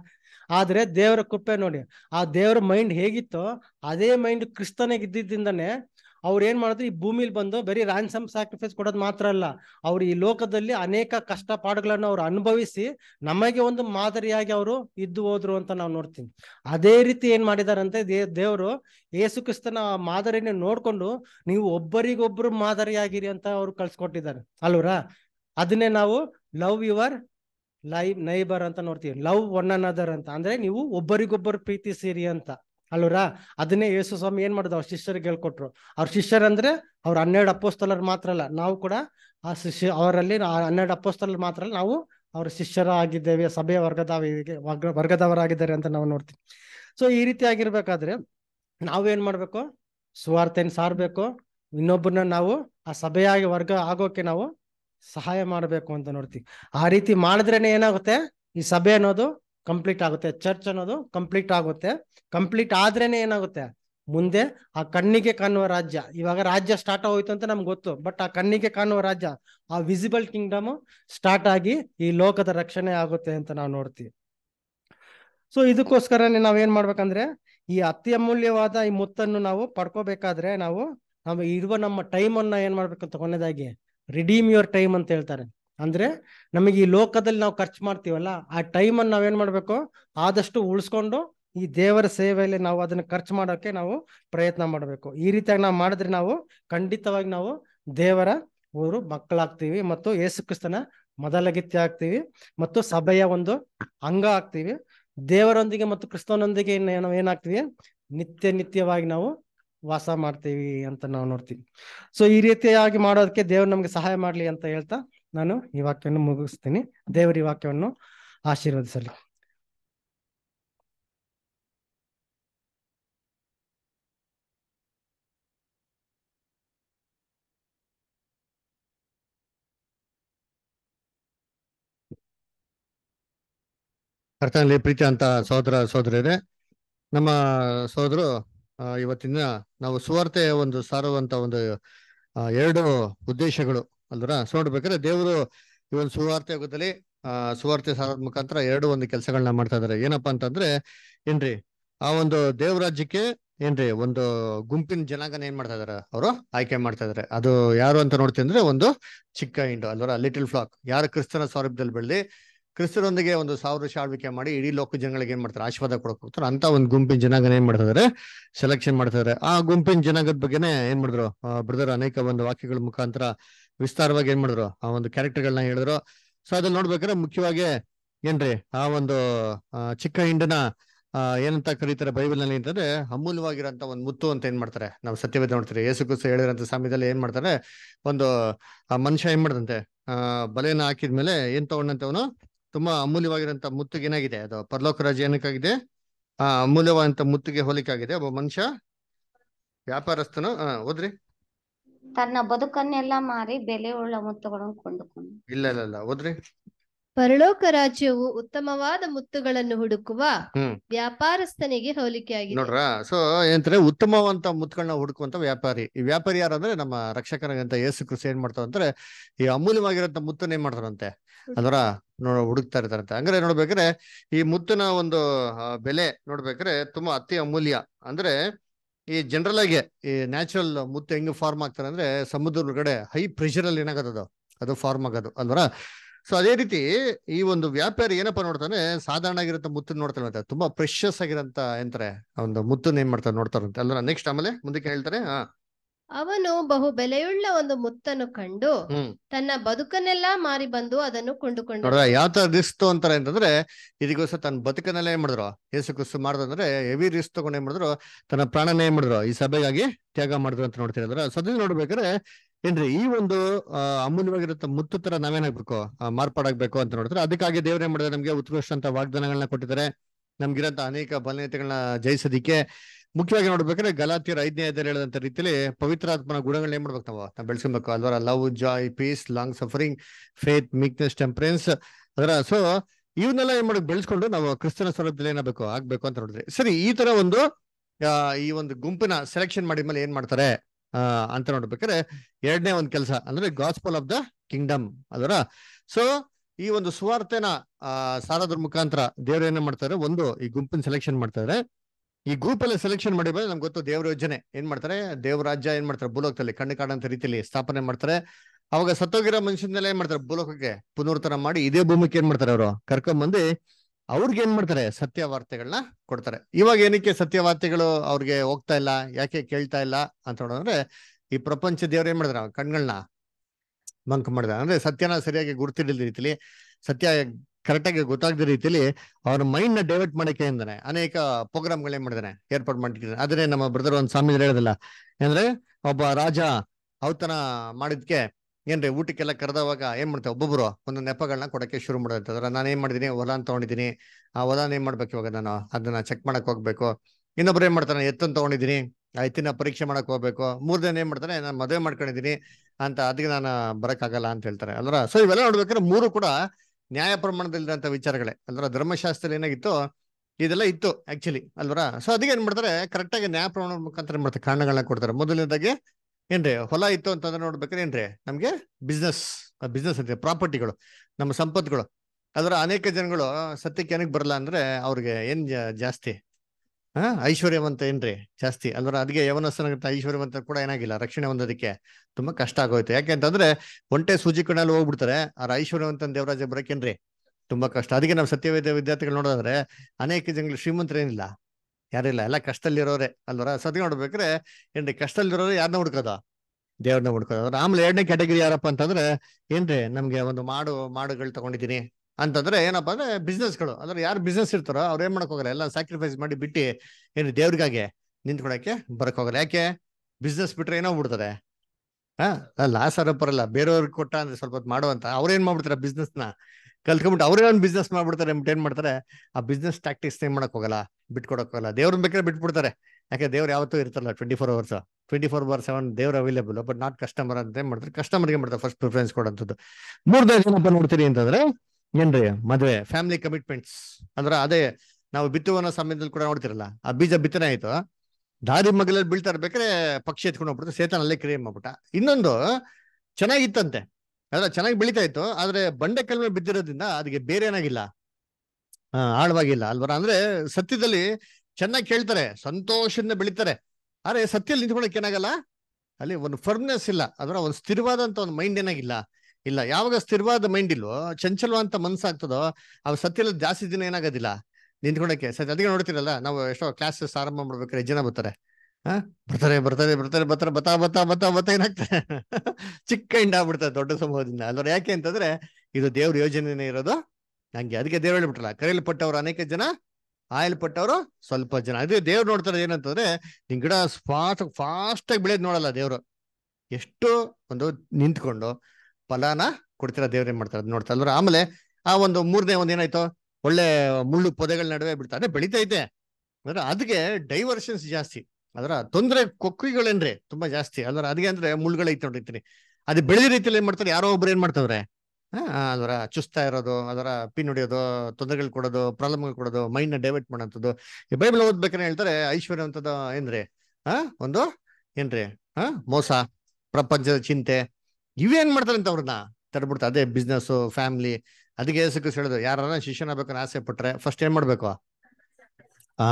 ಆದ್ರೆ ದೇವರ ಕೃಪೆ ನೋಡಿ ಆ ದೇವರ ಮೈಂಡ್ ಹೇಗಿತ್ತೋ ಅದೇ ಮೈಂಡ್ ಕ್ರಿಸ್ತನಿಗೆ ಇದ್ದಿದ್ದಿಂದಾನೆ ಅವ್ರು ಏನ್ ಮಾಡಿದ್ರು ಈ ಭೂಮಿಲಿ ಬಂದು ಬರೀ ರ್ಯಾನ್ಸಮ್ ಸ್ಯಾಕ್ರಿಫೈಸ್ ಕೊಡೋದು ಮಾತ್ರ ಅಲ್ಲ ಅವ್ರು ಈ ಲೋಕದಲ್ಲಿ ಅನೇಕ ಕಷ್ಟಪಾಡುಗಳನ್ನು ಅವ್ರು ಅನುಭವಿಸಿ ನಮಗೆ ಒಂದು ಮಾದರಿಯಾಗಿ ಅವರು ಇದ್ದು ಹೋದ್ರು ಅಂತ ನಾವು ನೋಡ್ತೀವಿ ಅದೇ ರೀತಿ ಏನ್ ಮಾಡಿದಾರಂತೆ ದೇವರು ಯೇಸು ಕ್ರಿಸ್ತನ ಮಾದರಿನ ನೋಡ್ಕೊಂಡು ನೀವು ಒಬ್ಬರಿಗೊಬ್ರು ಮಾದರಿಯಾಗಿರಿ ಅಂತ ಅವ್ರು ಕಳ್ಸಿಕೊಟ್ಟಿದ್ದಾರೆ ಅಲ್ವರಾ ಅದನ್ನೇ ನಾವು ಲವ್ ಯುವರ್ ಲೈವ್ ನೈಬರ್ ಅಂತ ನೋಡ್ತೀವಿ ಲವ್ ಒನ್ ಅನದರ್ ಅಂತ ಅಂದ್ರೆ ನೀವು ಒಬ್ಬರಿಗೊಬ್ಬರು ಪ್ರೀತಿಸಿರಿ ಅಂತ ಅಲ್ವರ ಅದನ್ನೇ ಯೇಸು ಸ್ವಾಮಿ ಏನ್ ಮಾಡಿದ್ರು ಅವ್ರ ಶಿಷ್ಯರಿಗೆ ಹೇಳ್ಕೊಟ್ರು ಅವ್ರ ಶಿಷ್ಯರಂದ್ರೆ ಅವ್ರ ಹನ್ನೆರಡು ಅಪ್ಪೋಸ್ತಲರ್ ಮಾತ್ರ ಅಲ್ಲ ನಾವು ಕೂಡ ಆ ಶಿಷ್ಯ ಅವರಲ್ಲಿ ಆ ಹನ್ನೆರಡು ಅಪ್ಪೋಸ್ತಲರ್ ಮಾತ್ರ ಅಲ್ಲ ನಾವು ಅವ್ರ ಶಿಷ್ಯರಾಗಿದ್ದೇವೆ ಸಭೆಯ ವರ್ಗದ ವರ್ಗದವರಾಗಿದ್ದಾರೆ ಅಂತ ನಾವು ನೋಡ್ತೀವಿ ಸೊ ಈ ರೀತಿ ಆಗಿರ್ಬೇಕಾದ್ರೆ ನಾವೇನ್ ಮಾಡ್ಬೇಕು ಸುವಾರ್ತೆಯನ್ನು ಸಾರಬೇಕು ಇನ್ನೊಬ್ಬರನ್ನ ನಾವು ಆ ಸಭೆಯಾಗಿ ವರ್ಗ ಆಗೋಕೆ ನಾವು ಸಹಾಯ ಮಾಡಬೇಕು ಅಂತ ನೋಡ್ತೀವಿ ಆ ರೀತಿ ಮಾಡಿದ್ರೇನೆ ಏನಾಗುತ್ತೆ ಈ ಸಭೆ ಅನ್ನೋದು ಕಂಪ್ಲೀಟ್ ಆಗುತ್ತೆ ಚರ್ಚ್ ಅನ್ನೋದು ಕಂಪ್ಲೀಟ್ ಆಗುತ್ತೆ ಕಂಪ್ಲೀಟ್ ಆದ್ರೇನೆ ಏನಾಗುತ್ತೆ ಮುಂದೆ ಆ ಕಣ್ಣಿಗೆ ಕಾಣುವ ರಾಜ್ಯ ಇವಾಗ ರಾಜ್ಯ ಸ್ಟಾರ್ಟ್ ಆಗೋಯ್ತು ಅಂತ ನಮ್ಗೆ ಗೊತ್ತು ಬಟ್ ಆ ಕಣ್ಣಿಗೆ ಕಾಣುವ ರಾಜ್ಯ ಆ ವಿಸಿಬಲ್ ಕಿಂಗ್ಡಮ್ ಸ್ಟಾರ್ಟ್ ಆಗಿ ಈ ಲೋಕದ ರಕ್ಷಣೆ ಆಗುತ್ತೆ ಅಂತ ನಾವು ನೋಡ್ತೀವಿ ಸೊ ಇದಕ್ಕೋಸ್ಕರನೇ ನಾವೇನ್ ಮಾಡ್ಬೇಕಂದ್ರೆ ಈ ಅತ್ಯಮೂಲ್ಯವಾದ ಈ ಮುತ್ತನ್ನು ನಾವು ಪಡ್ಕೋಬೇಕಾದ್ರೆ ನಾವು ನಾವು ಇರುವ ನಮ್ಮ ಟೈಮ್ ಅನ್ನ ಏನ್ ಮಾಡ್ಬೇಕಂತ ಅಂತ ರಿಡೀಮ್ ಯುವರ್ ಟೈಮ್ ಅಂತ ಹೇಳ್ತಾರೆ ಅಂದ್ರೆ ನಮಗೆ ಈ ಲೋಕದಲ್ಲಿ ನಾವು ಖರ್ಚು ಮಾಡ್ತೀವಲ್ಲ ಆ ಟೈಮನ್ನು ನಾವೇನ್ ಮಾಡ್ಬೇಕು ಆದಷ್ಟು ಉಳಿಸ್ಕೊಂಡು ಈ ದೇವರ ಸೇವೆಯಲ್ಲಿ ನಾವು ಅದನ್ನ ಖರ್ಚು ಮಾಡೋಕೆ ನಾವು ಪ್ರಯತ್ನ ಮಾಡಬೇಕು ಈ ರೀತಿಯಾಗಿ ನಾವು ಮಾಡಿದ್ರೆ ನಾವು ಖಂಡಿತವಾಗಿ ನಾವು ದೇವರ ಊರು ಮಕ್ಕಳಾಗ್ತೀವಿ ಮತ್ತು ಯೇಸುಕ್ರಿಸ್ತನ ಮೊದಲಗಿತ್ತಿ ಆಗ್ತೀವಿ ಮತ್ತು ಸಭೆಯ ಒಂದು ಅಂಗ ಆಗ್ತೀವಿ ದೇವರೊಂದಿಗೆ ಮತ್ತು ಕ್ರಿಸ್ತನೊಂದಿಗೆ ನಾವು ಏನಾಗ್ತೀವಿ ನಿತ್ಯ ನಿತ್ಯವಾಗಿ ನಾವು ವಾಸ ಮಾಡ್ತೀವಿ ಅಂತ ನಾವು ನೋಡ್ತೀವಿ ಸೊ ಈ ರೀತಿಯಾಗಿ ಮಾಡೋದಕ್ಕೆ ದೇವರು ನಮ್ಗೆ ಸಹಾಯ ಮಾಡ್ಲಿ ಅಂತ ಹೇಳ್ತಾ ನಾನು ಈ ವಾಕ್ಯವನ್ನು ಮುಗಿಸ್ತೀನಿ ದೇವರ ಈ ವಾಕ್ಯವನ್ನು ಆಶೀರ್ವದಿಸಲಿ ಕರ್ತನಲ್ಲಿ ಪ್ರೀತಿ ಅಂತ ಸಹೋದರ ಸಹೋದರರೇ ನಮ್ಮ ಸಹೋದರು ಇವತ್ತಿನ ನಾವು ಸುವಾರ್ತೆಯ ಒಂದು ಸಾರುವಂತ ಒಂದು ಎರಡು ಉದ್ದೇಶಗಳು ಅಲ್ದರ ಸೊ ನೋಡ್ಬೇಕಾದ್ರೆ ದೇವರು ಈ ಒಂದು ಸುವಾರ್ತೆ ಯುಗದಲ್ಲಿ ಆ ಸುವಾರ್ತೆ ಸಾರದ ಮುಖಾಂತರ ಎರಡು ಒಂದು ಕೆಲಸಗಳನ್ನ ಮಾಡ್ತಾ ಇದಾರೆ ಏನಪ್ಪಾ ಅಂತಂದ್ರೆ ಏನ್ರಿ ಆ ಒಂದು ದೇವರಾಜ್ಯಕ್ಕೆ ಏನ್ರಿ ಒಂದು ಗುಂಪಿನ ಜನಾಂಗನ ಏನ್ ಮಾಡ್ತಾ ಇದಾರೆ ಅವರು ಆಯ್ಕೆ ಮಾಡ್ತಾ ಇದಾರೆ ಅದು ಯಾರು ಅಂತ ನೋಡ್ತೀನಿ ಅಂದ್ರೆ ಒಂದು ಚಿಕ್ಕ ಹಿಂಡು ಅಲ್ವರ ಲಿಟಲ್ ಫ್ಲಾಕ್ ಯಾರು ಕ್ರಿಸ್ತನ ಸೌರಭ್ಯದಲ್ಲಿ ಬೆಳ್ದಿ ಕ್ರಿಸ್ತರೊಂದಿಗೆ ಒಂದು ಸಾವಿರ ಶಾಳ್ವಿಕೆ ಮಾಡಿ ಇಡೀ ಲೋಕ ಜನಗಳಿಗೆ ಏನ್ ಮಾಡ್ತಾರೆ ಆಶೀರ್ವಾದ ಕೊಡಕ್ ಹೋಗ್ತಾರೆ ಅಂತ ಒಂದು ಗುಂಪಿನ ಜನಾಂಗನ ಏನ್ ಮಾಡ್ತಾ ಇದಾರೆ ಸೆಲೆಕ್ಷನ್ ಮಾಡ್ತಾ ಇದಾರೆ ಆ ಗುಂಪಿನ ಜನಾಂಗದ ಬಗ್ಗೆನೆ ಏನ್ ಮಾಡಿದ್ರು ಬ್ರದರ್ ಅನೇಕ ಒಂದು ವಾಕ್ಯಗಳ ಮುಖಾಂತರ ವಿಸ್ತಾರವಾಗಿ ಏನ್ ಮಾಡಿದ್ರು ಆ ಒಂದು ಕ್ಯಾರೆಕ್ಟರ್ಗಳನ್ನ ಹೇಳಿದ್ರು ಸೊ ಅದನ್ನ ನೋಡ್ಬೇಕಾದ್ರೆ ಮುಖ್ಯವಾಗಿ ಏನ್ರಿ ಆ ಒಂದು ಚಿಕ್ಕ ಹಿಂಡನ ಏನಂತ ಕರೀತಾರೆ ಬೈಬಲ್ ನಲ್ಲಿ ಅಂತಂದ್ರೆ ಅಮೂಲ್ಯವಾಗಿರಂತ ಒಂದು ಮುತ್ತು ಅಂತ ಏನ್ ಮಾಡ್ತಾರೆ ನಾವು ಸತ್ಯವೇದ ನೋಡ್ತೀರಿ ಯೇಸು ಕ್ರಿಸ್ತ ಹೇಳಿರಂತ ಸಮಯದಲ್ಲಿ ಏನ್ ಮಾಡ್ತಾರೆ ಒಂದು ಆ ಮನುಷ್ಯ ಏನ್ ಮಾಡ್ದಂತೆ ಆ ಬಲೆಯನ್ನ ಹಾಕಿದ್ಮೇಲೆ ಏನ್ ತಗೊಂಡಂತೆ ಅವನು ತುಂಬಾ ಅಮೂಲ್ಯವಾಗಿರಂತ ಮುತ್ತುಗೆ ಏನಾಗಿದೆ ಅದು ಪರಲೋಕ ರಾಜ ಏನಕ್ಕಾಗಿದೆ ಆ ಅಮೂಲ್ಯವಾದಂತ ಮುತ್ತಿಗೆ ಹೋಲಿಕಾಗಿದೆ ಒಬ್ಬ ಮನುಷ್ಯ ವ್ಯಾಪಾರಸ್ಥನು ಹೋದ್ರಿ ತನ್ನ ಬದುಕನ್ನೆಲ್ಲ ಮಾರಿ ಬೆಲೆ ಉಳ್ಳ ಮುತ್ತುಗಳನ್ನು ಕೊಂಡುಕೊಂಡು ಇಲ್ಲ ಇಲ್ಲ ಇಲ್ಲ ಓದ್ರಿ ಪರಲೋಕ ರಾಜ್ಯವು ಉತ್ತಮವಾದ ಮುತ್ತುಗಳನ್ನು ಹುಡುಕುವ ವ್ಯಾಪಾರಸ್ಥನಿಗೆ ಹೋಲಿಕೆಯಾಗಿದೆ ನೋಡ್ರ ಸೊ ಏನಂತಾರೆ ಉತ್ತಮವಂತ ಮುತ್ತುಗಳನ್ನ ಹುಡುಕುವಂತ ವ್ಯಾಪಾರಿ ಈ ವ್ಯಾಪಾರಿ ಯಾರು ಅಂದ್ರೆ ನಮ್ಮ ರಕ್ಷಕನಗಂತ ಯೇಸು ಕೃಷಿ ಏನ್ ಮಾಡ್ತಾವ ಅಂದ್ರೆ ಈ ಅಮೂಲ್ಯವಾಗಿರುವಂತ ಮುತ್ತನ್ನ ಏನ್ ಮಾಡ್ತಾರಂತೆ ಅದರ ನೋಡ ಹುಡುಕ್ತಾ ಇರ್ತಾರಂತೆ ಅಂದ್ರೆ ನೋಡ್ಬೇಕ್ರೆ ಈ ಮುತ್ತಿನ ಒಂದು ಬೆಲೆ ನೋಡ್ಬೇಕ್ರೆ ತುಂಬಾ ಅತಿ ಅಮೂಲ್ಯ ಅಂದ್ರೆ ಈ ಜನರಲ್ ಆಗಿ ಈ ನ್ಯಾಚುರಲ್ ಮುತ್ತು ಹೆಂಗ್ ಫಾರ್ಮ್ ಆಗ್ತಾರೆ ಅಂದ್ರೆ ಸಮುದ್ರ ಒಳಗಡೆ ಹೈ ಪ್ರೆಷರ್ ಅಲ್ಲಿ ಏನಾಗತ್ತದ ಅದು ಫಾರ್ಮ್ ಆಗೋದು ಅಲ್ವರ ಸೊ ಅದೇ ರೀತಿ ಈ ಒಂದು ವ್ಯಾಪಾರಿ ಏನಪ್ಪಾ ನೋಡ್ತಾನೆ ಸಾಧಾರಣ ಆಗಿರೋ ಮುತ್ತು ನೋಡ್ತಾನೆ ಅಂತ ತುಂಬಾ ಪ್ರೆಷಸ್ ಆಗಿರಂತ ಎಂತಾರೆ ಒಂದು ಮುತ್ತನ್ನ ಏನ್ ಮಾಡ್ತಾರೆ ನೋಡ್ತಾರಂತೆ ಅಲ್ವರ ನೆಕ್ಸ್ಟ್ ಆಮೇಲೆ ಮುಂದಕ್ಕೆ ಹೇಳ್ತಾರೆ ಹಾ ಅವನು ಬಹು ಬೆಲೆಯುಳ್ಳ ಒಂದು ಮುತ್ತನ್ನು ಕಂಡು ತನ್ನ ಬದುಕನ್ನೆಲ್ಲಾ ಮಾರಿ ಬಂದು ಅದನ್ನು ಕೊಂಡುಕೊಂಡ ಯಾವ ತರ ರಿಸ್ಕ್ ತಗೊಂತಾರೆ ಅಂತಂದ್ರೆ ಇದಕ್ಕೋಸ್ಕರ ತನ್ನ ಬದುಕನ್ನೆಲ್ಲ ಏನ್ ಮಾಡಿದ್ರು ಏಸು ಕುಸು ಮಾಡಿದ್ರೆ ಹೆವಿ ರಿಸ್ಕ್ ತಗೊಂಡು ಏನ್ ಮಾಡಿದ್ರು ತನ್ನ ಪ್ರಾಣನ ಏನ್ ಮಾಡಿದ್ರು ಈ ಸಭೆಗಾಗಿ ತ್ಯಾಗ ಮಾಡಿದ್ರು ಅಂತ ನೋಡ್ತೀನಿ ಅಂದ್ರೆ ಸದ್ಯ ನೋಡ್ಬೇಕಾದ್ರೆ ಏನ್ರಿ ಈ ಒಂದು ಅಮೂಲ್ಯವಾಗಿರುತ್ತ ಮುತ್ತು ತರ ನಾವೇನಾಗ್ಬೇಕು ಮಾರ್ಪಾಡಾಗ್ಬೇಕು ಅಂತ ನೋಡಿದ್ರೆ ಅದಕ್ಕಾಗಿ ದೇವ್ರೇನ್ ಮಾಡಿದ್ರೆ ನಮ್ಗೆ ಉತ್ಕೃಷ್ಟ ವಾಗ್ದಾನಗಳನ್ನ ಕೊಟ್ಟಿದ್ದಾರೆ ನಮ್ಗಿರಂತ ಅನೇಕ ಬಲನೀಯತೆಗಳನ್ನ ಜಯಿಸೋದಿಕ್ಕೆ ಮುಖ್ಯವಾಗಿ ನೋಡ್ಬೇಕಂದ್ರೆ ಗಲಾತಿಯ ಐದನೇ ಐದನೇ ಹೇಳಿದಂತ ರೀತಿಯಲ್ಲಿ ಪವಿತ್ರಾತ್ಮನ ಗುಣಗಳನ್ನ ಏನ್ ಮಾಡ್ಬೇಕು ನಾವು ನಾವು ಬೆಳೆಸ್ಕೊಬೇಕು ಅದರ love joy peace long suffering faith meekness temperance ಅದರ ಸೊ ಇವನ್ನೆಲ್ಲ ಏನ್ ಮಾಡಿ ಬೆಳೆಸ್ಕೊಂಡು ನಾವು ಕ್ರಿಸ್ತನ ಸ್ವರೂಪದಲ್ಲಿ ಏನಾಗಬೇಕು ಆಗ್ಬೇಕು ಅಂತ ನೋಡಿದ್ರೆ ಸರಿ ಈ ತರ ಒಂದು ಈ ಒಂದು ಗುಂಪಿನ ಸೆಲೆಕ್ಷನ್ ಮಾಡಿದ್ಮೇಲೆ ಏನ್ ಮಾಡ್ತಾರೆ ಅಂತ ನೋಡ್ಬೇಕಾದ್ರೆ ಎರಡನೇ ಒಂದು ಕೆಲಸ ಅಂದ್ರೆ ಗಾಸ್ಪಲ್ ಆಫ್ ದ ಕಿಂಗ್ಡಮ್ ಅದರ ಸೊ ಈ ಒಂದು ಸುವಾರ್ತೆನ ಆ ಸಾರದ್ರ ಮುಖಾಂತರ ದೇವ್ರ ಏನ ಮಾಡ್ತಾರೆ ಒಂದು ಈ ಗುಂಪಿನ ಸೆಲೆಕ್ಷನ್ ಮಾಡ್ತಾರೆ ಈ ಗ್ರೂಪ್ ಅಲ್ಲಿ ಸೆಲೆಕ್ಷನ್ ಮಾಡಿ ನಮ್ಗೆ ಗೊತ್ತು ದೇವ್ರ ಯೋಜನೆ ಏನ್ ಮಾಡ್ತಾರೆ ದೇವ್ರ ರಾಜ್ಯ ಏನ್ ಮಾಡ್ತಾರೆ ಭೂಲೋಕದಲ್ಲಿ ಕಣ್ಣು ಕಾಡಂತ ರೀತಿಯಲ್ಲಿ ಸ್ಥಾಪನೆ ಮಾಡ್ತಾರೆ ಅವಾಗ ಸತ್ತೋಗಿರೋ ಮನುಷ್ಯನೆಲ್ಲ ಏನ್ ಮಾಡ್ತಾರೆ ಭೂಲೋಕಕ್ಕೆ ಪುನರ್ತನ ಮಾಡಿ ಇದೇ ಭೂಮಿಗೆ ಏನ್ ಮಾಡ್ತಾರೆ ಅವರು ಬಂದು ಅವ್ರಿಗೆ ಏನ್ ಮಾಡ್ತಾರೆ ಸತ್ಯ ವಾರ್ತೆಗಳನ್ನ ಕೊಡ್ತಾರೆ ಇವಾಗ ಏನಕ್ಕೆ ಸತ್ಯ ವಾರ್ತೆಗಳು ಅವ್ರಿಗೆ ಹೋಗ್ತಾ ಇಲ್ಲ ಯಾಕೆ ಕೇಳ್ತಾ ಇಲ್ಲ ಅಂತ ನೋಡಿದ್ರೆ ಈ ಪ್ರಪಂಚ ದೇವ್ರ ಏನ್ ಮಾಡಿದ್ರೆ ಕಣ್ಗಳನ್ನ ಬಂಕ್ ಮಾಡಿದ ಅಂದ್ರೆ ಸತ್ಯನ ಸರಿಯಾಗಿ ಗುರುತಿಡಿದ ರೀತಿಲಿ ಸತ್ಯ ಕರೆಕ್ಟ್ ಆಗಿ ಗೊತ್ತಾಗದ ರೀತಿಯಲ್ಲಿ ಅವ್ರ ಮೈಂಡ್ ನ ಡೈವರ್ಟ್ ಮಾಡಕ್ಕೆ ಅಂದ್ರೆ ಅನೇಕ ಪ್ರೋಗ್ರಾಮ್ಗಳೇನ್ ಮಾಡಿದಾನೆ ಏರ್ಪಾಡ್ ಮಾಡಿದ್ರೆ ಆದ್ರೆ ನಮ್ಮ ಬ್ರದರ್ ಒಂದ್ ಸ್ವಾಮಿ ಹೇಳೋದಿಲ್ಲ ಅಂದ್ರೆ ಒಬ್ಬ ರಾಜ ಅವತನ ಮಾಡಿದ್ಕೆ ಏನ್ರಿ ಊಟಕ್ಕೆಲ್ಲ ಕರೆದವಾಗ ಏನ್ ಮಾಡ್ತಾರೆ ಒಬ್ಬೊಬ್ರು ಒಂದು ನೆಪಗಳನ್ನ ಕೊಡಕ್ಕೆ ಶುರು ಮಾಡೋದ್ರ ನಾನು ಏನ್ ಮಾಡಿದೀನಿ ಹೊಲಾನ್ ತಗೊಂಡಿದ್ದೀನಿ ಆ ಹೊಲಾನ್ ಏನ್ ಮಾಡ್ಬೇಕು ಇವಾಗ ನಾನು ಅದನ್ನ ಚೆಕ್ ಮಾಡಕ್ ಹೋಗ್ಬೇಕು ಇನ್ನೊಬ್ರು ಏನ್ ಮಾಡ್ತಾನೆ ಎತ್ತನ್ ತಗೊಂಡಿದ್ದೀನಿ ಆ ಎತ್ತಿನ ಪರೀಕ್ಷೆ ಮಾಡಕ್ ಹೋಗ್ಬೇಕು ದಿನ ಏನ್ ಮಾಡ್ತಾನೆ ನಾನು ಮದುವೆ ಮಾಡ್ಕೊಂಡಿದೀನಿ ಅಂತ ಅದಕ್ಕೆ ನಾನು ಆಗಲ್ಲ ಅಂತ ಹೇಳ್ತಾರೆ ಅಲ್ರ ಸೊ ಇವೆಲ್ಲ ನೋಡ್ಬೇಕಾದ್ರೆ ಮೂರು ಕೂಡ ನ್ಯಾಯ ಪ್ರಮಾಣದಲ್ಲಿರೋಂಥ ವಿಚಾರಗಳೇ ಅಲ್ವರ ಧರ್ಮಶಾಸ್ತ್ರ ಏನಾಗಿತ್ತು ಇದೆಲ್ಲ ಇತ್ತು ಆಕ್ಚುಲಿ ಅಲ್ವರ ಸೊ ಅದಕ್ಕೆ ಏನ್ ಮಾಡ್ತಾರೆ ಕರೆಕ್ಟ್ ಆಗಿ ನ್ಯಾಯ ಪ್ರಮಾಣ ಮುಖಾಂತರ ಏನ್ ಮಾಡ್ತಾರೆ ಕಾರಣಗಳನ್ನ ಕೊಡ್ತಾರೆ ಮೊದಲನೇದಾಗಿ ಏನ್ರಿ ಹೊಲ ಇತ್ತು ಅಂತಂದ್ರೆ ನೋಡ್ಬೇಕಾದ್ರೆ ಏನ್ರಿ ನಮ್ಗೆ ಬಿಸ್ನೆಸ್ ಬಿಸ್ನೆಸ್ ಅಂತ ಪ್ರಾಪರ್ಟಿಗಳು ನಮ್ಮ ಸಂಪತ್ತುಗಳು ಅದರ ಅನೇಕ ಜನಗಳು ಸತ್ಯಕ್ಕೆ ಏನಕ್ಕೆ ಬರಲ್ಲ ಅಂದ್ರೆ ಅವ್ರಿಗೆ ಏನ್ ಜಾಸ್ತಿ ಹ ಐಶ್ವರ್ಯವಂತ ಏನ್ರಿ ಜಾಸ್ತಿ ಅಂದ್ರೆ ಅದಕ್ಕೆ ಯವನಸ್ಥನಾಗಿರ್ತ ಐಶ್ವರ್ಯವಂತ ಕೂಡ ಏನಾಗಿಲ್ಲ ರಕ್ಷಣೆ ಹೊಂದೋದಕ್ಕೆ ತುಂಬಾ ಕಷ್ಟ ಆಗೋಯ್ತು ಯಾಕೆ ಅಂತಂದ್ರೆ ಒಂಟೆ ಸೂಜಿ ಕಣಲ್ಲಿ ಹೋಗ್ಬಿಡ್ತಾರೆ ಆ ಐಶ್ವರ್ಯವಂತ ದೇವರಾಜ ಬರಕೇನ್ರಿ ತುಂಬಾ ಕಷ್ಟ ಅದಕ್ಕೆ ನಾವು ಸತ್ಯವೇದ ವಿದ್ಯಾರ್ಥಿಗಳು ನೋಡೋದ್ರೆ ಅನೇಕ ಜನಗಳು ಶ್ರೀಮಂತರೇನಿಲ್ಲ ಯಾರಿಲ್ಲ ಎಲ್ಲ ಕಷ್ಟದಲ್ಲಿರೋರೆ ಅಲ್ವರ ಸದ್ಯ ನೋಡ್ಬೇಕ್ರೆ ಏನ್ರಿ ಕಷ್ಟದಲ್ಲಿರೋರು ಯಾರನ್ನ ಹುಡ್ಕೋದ ದೇವ್ರನ್ನ ಹುಡ್ಕೋದ ಆಮೇಲೆ ಎರಡನೇ ಕ್ಯಾಟಗರಿ ಯಾರಪ್ಪ ಅಂತಂದ್ರೆ ಏನ್ರಿ ನಮ್ಗೆ ಒಂದು ಮಾಡು ಮಾಡುಗಳು ತಗೊಂಡಿದ್ದೀನಿ ಅಂತಂದ್ರೆ ಏನಪ್ಪಾ ಅಂದ್ರೆ ಬಿಸ್ನೆಸ್ಗಳು ಅಂದ್ರೆ ಯಾರು ಬಿಸ್ನೆಸ್ ಇರ್ತಾರೋ ಅವ್ರು ಏನ್ ಮಾಡಕ್ ಹೋಗಲ್ಲ ಎಲ್ಲ ಸ್ಯಾಕ್ರಿಫೈಸ್ ಮಾಡಿ ಬಿಟ್ಟು ಏನು ದೇವ್ರಿಗಾಗೆ ನಿಂತ್ಕೊಳಕ್ಕೆ ಬರಕ್ ಹೋಗಲ್ಲ ಯಾಕೆ ಬಿಸ್ನೆಸ್ ಬಿಟ್ರೆ ಏನೋ ಬಿಡ್ತಾರೆ ಹಾ ಲಾಸ್ ಆರೋ ಬರಲ್ಲ ಬೇರೆಯವ್ರಿಗೆ ಕೊಟ್ಟ ಅಂದ್ರೆ ಸ್ವಲ್ಪ ಮಾಡುವಂತ ಏನ್ ಮಾಡ್ಬಿಡ್ತಾರೆ ಬಿಸ್ನೆಸ್ನ ಕಲ್ತ್ಕೊಂಡ್ಬಿಟ್ಟು ಅವರೇ ಒಂದು ಬಿಸ್ನೆಸ್ ಮಾಡ್ಬಿಡ್ತಾರೆ ಏನ್ ಮಾಡ್ತಾರೆ ಆ ಬಿಸ್ನೆಸ್ ಟ್ಯಾಕ್ಟಿಕ್ಸ್ ಏನ್ ಮಾಡಕ್ ಹೋಗಲ್ಲ ಬಿಟ್ಕೊಡಕ್ ಹೋಗಲ್ಲ ದೇವ್ರನ್ನ ಬೇಕಾದ್ರೆ ಬಿಟ್ಬಿಡ್ತಾರೆ ಯಾಕೆ ದೇವ್ರ ಯಾವತ್ತೂ ಇರ್ತಾರಲ್ಲ twenty four hours twenty four hours seven ದೇವ್ರ ಅವೈಲೇಬಲ್ ಬಟ್ ನಾಟ್ ಕಸ್ಟಮರ್ ಅಂತ ಏನ್ ಮಾಡ್ತಾರೆ ಕಸ್ಟಮರ್ಗೆ ಮಾಡ್ತಾರೆ ಫಸ್ಟ್ ಪ್ರಿಫರೆನ್ಸ್ ಕೊಡೋಂಥದ್ದು ಮೂರ್ ಏನಪ್ಪ ನೋಡ್ತೀರಿ ಅಂತಂದ್ರೆ ಏನ್ರಿ ಮದ್ವೆ ಫ್ಯಾಮಿಲಿ ಕಮಿಟ್ಮೆಂಟ್ಸ್ ಅಂದ್ರ ಅದೇ ನಾವು ಬಿತ್ತುವ ಸಮಯದಲ್ಲಿ ಕೂಡ ನೋಡ್ತಿರಲ್ಲ ಆ ಬೀಜ ಬಿತ್ತನೆ ಆಯ್ತು ದಾರಿ ಮಗಲಲ್ಲಿ ಬೀಳ್ತಾ ಬೇಕ್ರೆ ಪಕ್ಷಿ ಎತ್ಕೊಂಡು ಹೋಗ್ಬಿಡ್ತು ಸೇತನಲ್ಲೇ ಕ್ರಿಯೆ ಮಾಡ್ಬಿಟ್ಟ ಇನ್ನೊಂದು ಚೆನ್ನಾಗಿತ್ತಂತೆ ಅದ್ರ ಚೆನ್ನಾಗಿ ಬೆಳೀತಾ ಇತ್ತು ಆದ್ರೆ ಬಂಡೆ ಕಲ್ಮೆ ಬಿದ್ದಿರೋದ್ರಿಂದ ಅದಕ್ಕೆ ಬೇರೆ ಏನಾಗಿಲ್ಲ ಆಳವಾಗಿಲ್ಲ ಅಲ್ವರ ಅಂದ್ರೆ ಸತ್ಯದಲ್ಲಿ ಚೆನ್ನಾಗಿ ಕೇಳ್ತಾರೆ ಸಂತೋಷದಿಂದ ಬೆಳಿತಾರೆ ಆದ್ರೆ ಸತ್ಯದಲ್ಲಿ ನಿಂತ್ಕೊಳಕ್ ಏನಾಗಲ್ಲ ಅಲ್ಲಿ ಒಂದು ಫರ್ಮ್ನೆಸ್ ಇಲ್ಲ ಅದರ ಒಂದು ಸ್ಥಿರವಾದಂತ ಒಂದು ಮೈಂಡ್ ಏನಾಗಿಲ್ಲ ಇಲ್ಲ ಯಾವಾಗ ಸ್ಥಿರವಾದ ಮೈಂಡ್ ಇಲ್ವೋ ಅಂತ ಮನ್ಸಾಗ್ತದೋ ಅವ್ ಸತ್ಯಲ್ಲ ಜಾಸ್ತಿ ದಿನ ಏನಾಗೋದಿಲ್ಲ ನಿಂತ್ಕೊಳಕ್ಕೆ ಸತ್ಯ ಅದಕ್ಕೆ ನೋಡ್ತಿರಲ್ಲ ನಾವು ಎಷ್ಟೋ ಕ್ಲಾಸಸ್ ಆರಂಭ ಮಾಡ್ಬೇಕಾದ್ರೆ ಜನ ಬರ್ತಾರೆ ಹಾ ಬರ್ತಾರೆ ಬರ್ತಾರೆ ಬರ್ತಾರೆ ಬರ್ತಾರೆ ಬತಾ ಬತಾ ಬತಾ ಬತ್ತಾ ಏನಾಗ್ತಾರೆ [LAUGHS] ಚಿಕ್ಕ ಹಿಂಡ್ ಆಗ್ಬಿಡ್ತಾರೆ ದೊಡ್ಡ ಸಮೂಹದಿಂದ ಅಂದ್ರೆ ಯಾಕೆ ಅಂತಂದ್ರೆ ಇದು ದೇವ್ರ ಯೋಜನೆನೇ ಇರೋದು ನಂಗೆ ಅದಕ್ಕೆ ದೇವ್ರು ಹೇಳ್ಬಿಟ್ರಲ್ಲ ಕರೆಯಲ್ಪಟ್ಟವ್ರು ಅನೇಕ ಜನ ಪಟ್ಟವರು ಸ್ವಲ್ಪ ಜನ ಅದೇ ದೇವ್ರು ನೋಡ್ತಾರೆ ಏನಂತಂದ್ರೆ ನಿನ್ ಗಿಡ ಫಾಸ್ಟ್ ಫಾಸ್ಟ್ ಆಗಿ ಬೆಳೆಯೋದು ನೋಡಲ್ಲ ದೇವ್ರು ಎಷ್ಟು ಒಂದು ನಿಂತ್ಕೊಂಡು ಫಲಾನ ಕೊಡ್ತಿರೋ ದೇವ್ರ ಏನ್ ಮಾಡ್ತಾರೆ ನೋಡ್ತಾ ಆಮೇಲೆ ಆ ಒಂದು ಮೂರನೇ ಒಂದ್ ಏನಾಯ್ತು ಒಳ್ಳೆ ಮುಳ್ಳು ಪೊದೆಗಳ ನಡುವೆ ಬಿಡ್ತಾರೆ ಬೆಳಿತೈತೆ ಅಂದ್ರೆ ಅದಕ್ಕೆ ಡೈವರ್ಷನ್ಸ್ ಜಾಸ್ತಿ ಅದರ ತೊಂದರೆ ಕೊಕ್ಕಿಗಳೇನ್ರಿ ತುಂಬಾ ಜಾಸ್ತಿ ಅದರ ಅದಕ್ಕೆ ಅಂದ್ರೆ ಮುಳ್ಳುಗಳೈತೆ ನೋಡಿರ್ತೀನಿ ಅದು ಬೆಳೆದ ರೀತಿಯಲ್ಲಿ ಏನ್ ಮಾಡ್ತಾರೆ ಯಾರೋ ಒಬ್ರು ಏನ್ ಮಾಡ್ತವ್ರೆ ಅದರ ಚುಸ್ತಾ ಇರೋದು ಅದರ ಪಿನ್ ಹೊಡಿಯೋದು ತೊಂದರೆಗಳು ಕೊಡೋದು ಪ್ರಾಬ್ಲಮ್ಗಳು ಕೊಡೋದು ಮೈಂಡ್ ನ ಡೈವರ್ಟ್ ಈ ಬೈಬಲ್ ಓದ್ಬೇಕನ್ನ ಹೇಳ್ತಾರೆ ಐಶ್ವರ್ಯ ಅಂತದ್ದು ಏನ್ರಿ ಆ ಒಂದು ಏನ್ರಿ ಆ ಮೋಸ ಪ್ರಪಂಚದ ಚಿಂತೆ ಇವೇನ್ ಮಾಡ್ತಾರೆ ಅಂತ ಅವ್ರನ್ನ ತಡ್ಬಿಡ್ತಾ ಅದೇ ಬಿಸ್ನೆಸ್ ಫ್ಯಾಮಿಲಿ ಅದಕ್ಕೆ ಯೇಸುಕ್ರಿಸ್ ಹೇಳಿದ್ರು ಯಾರು ಶಿಷ್ಯನ ಬೇಕನ್ನ ಆಸೆ ಪಟ್ರೆ ಫಸ್ಟ್ ಏನ್ ಮಾಡ್ಬೇಕು ಆ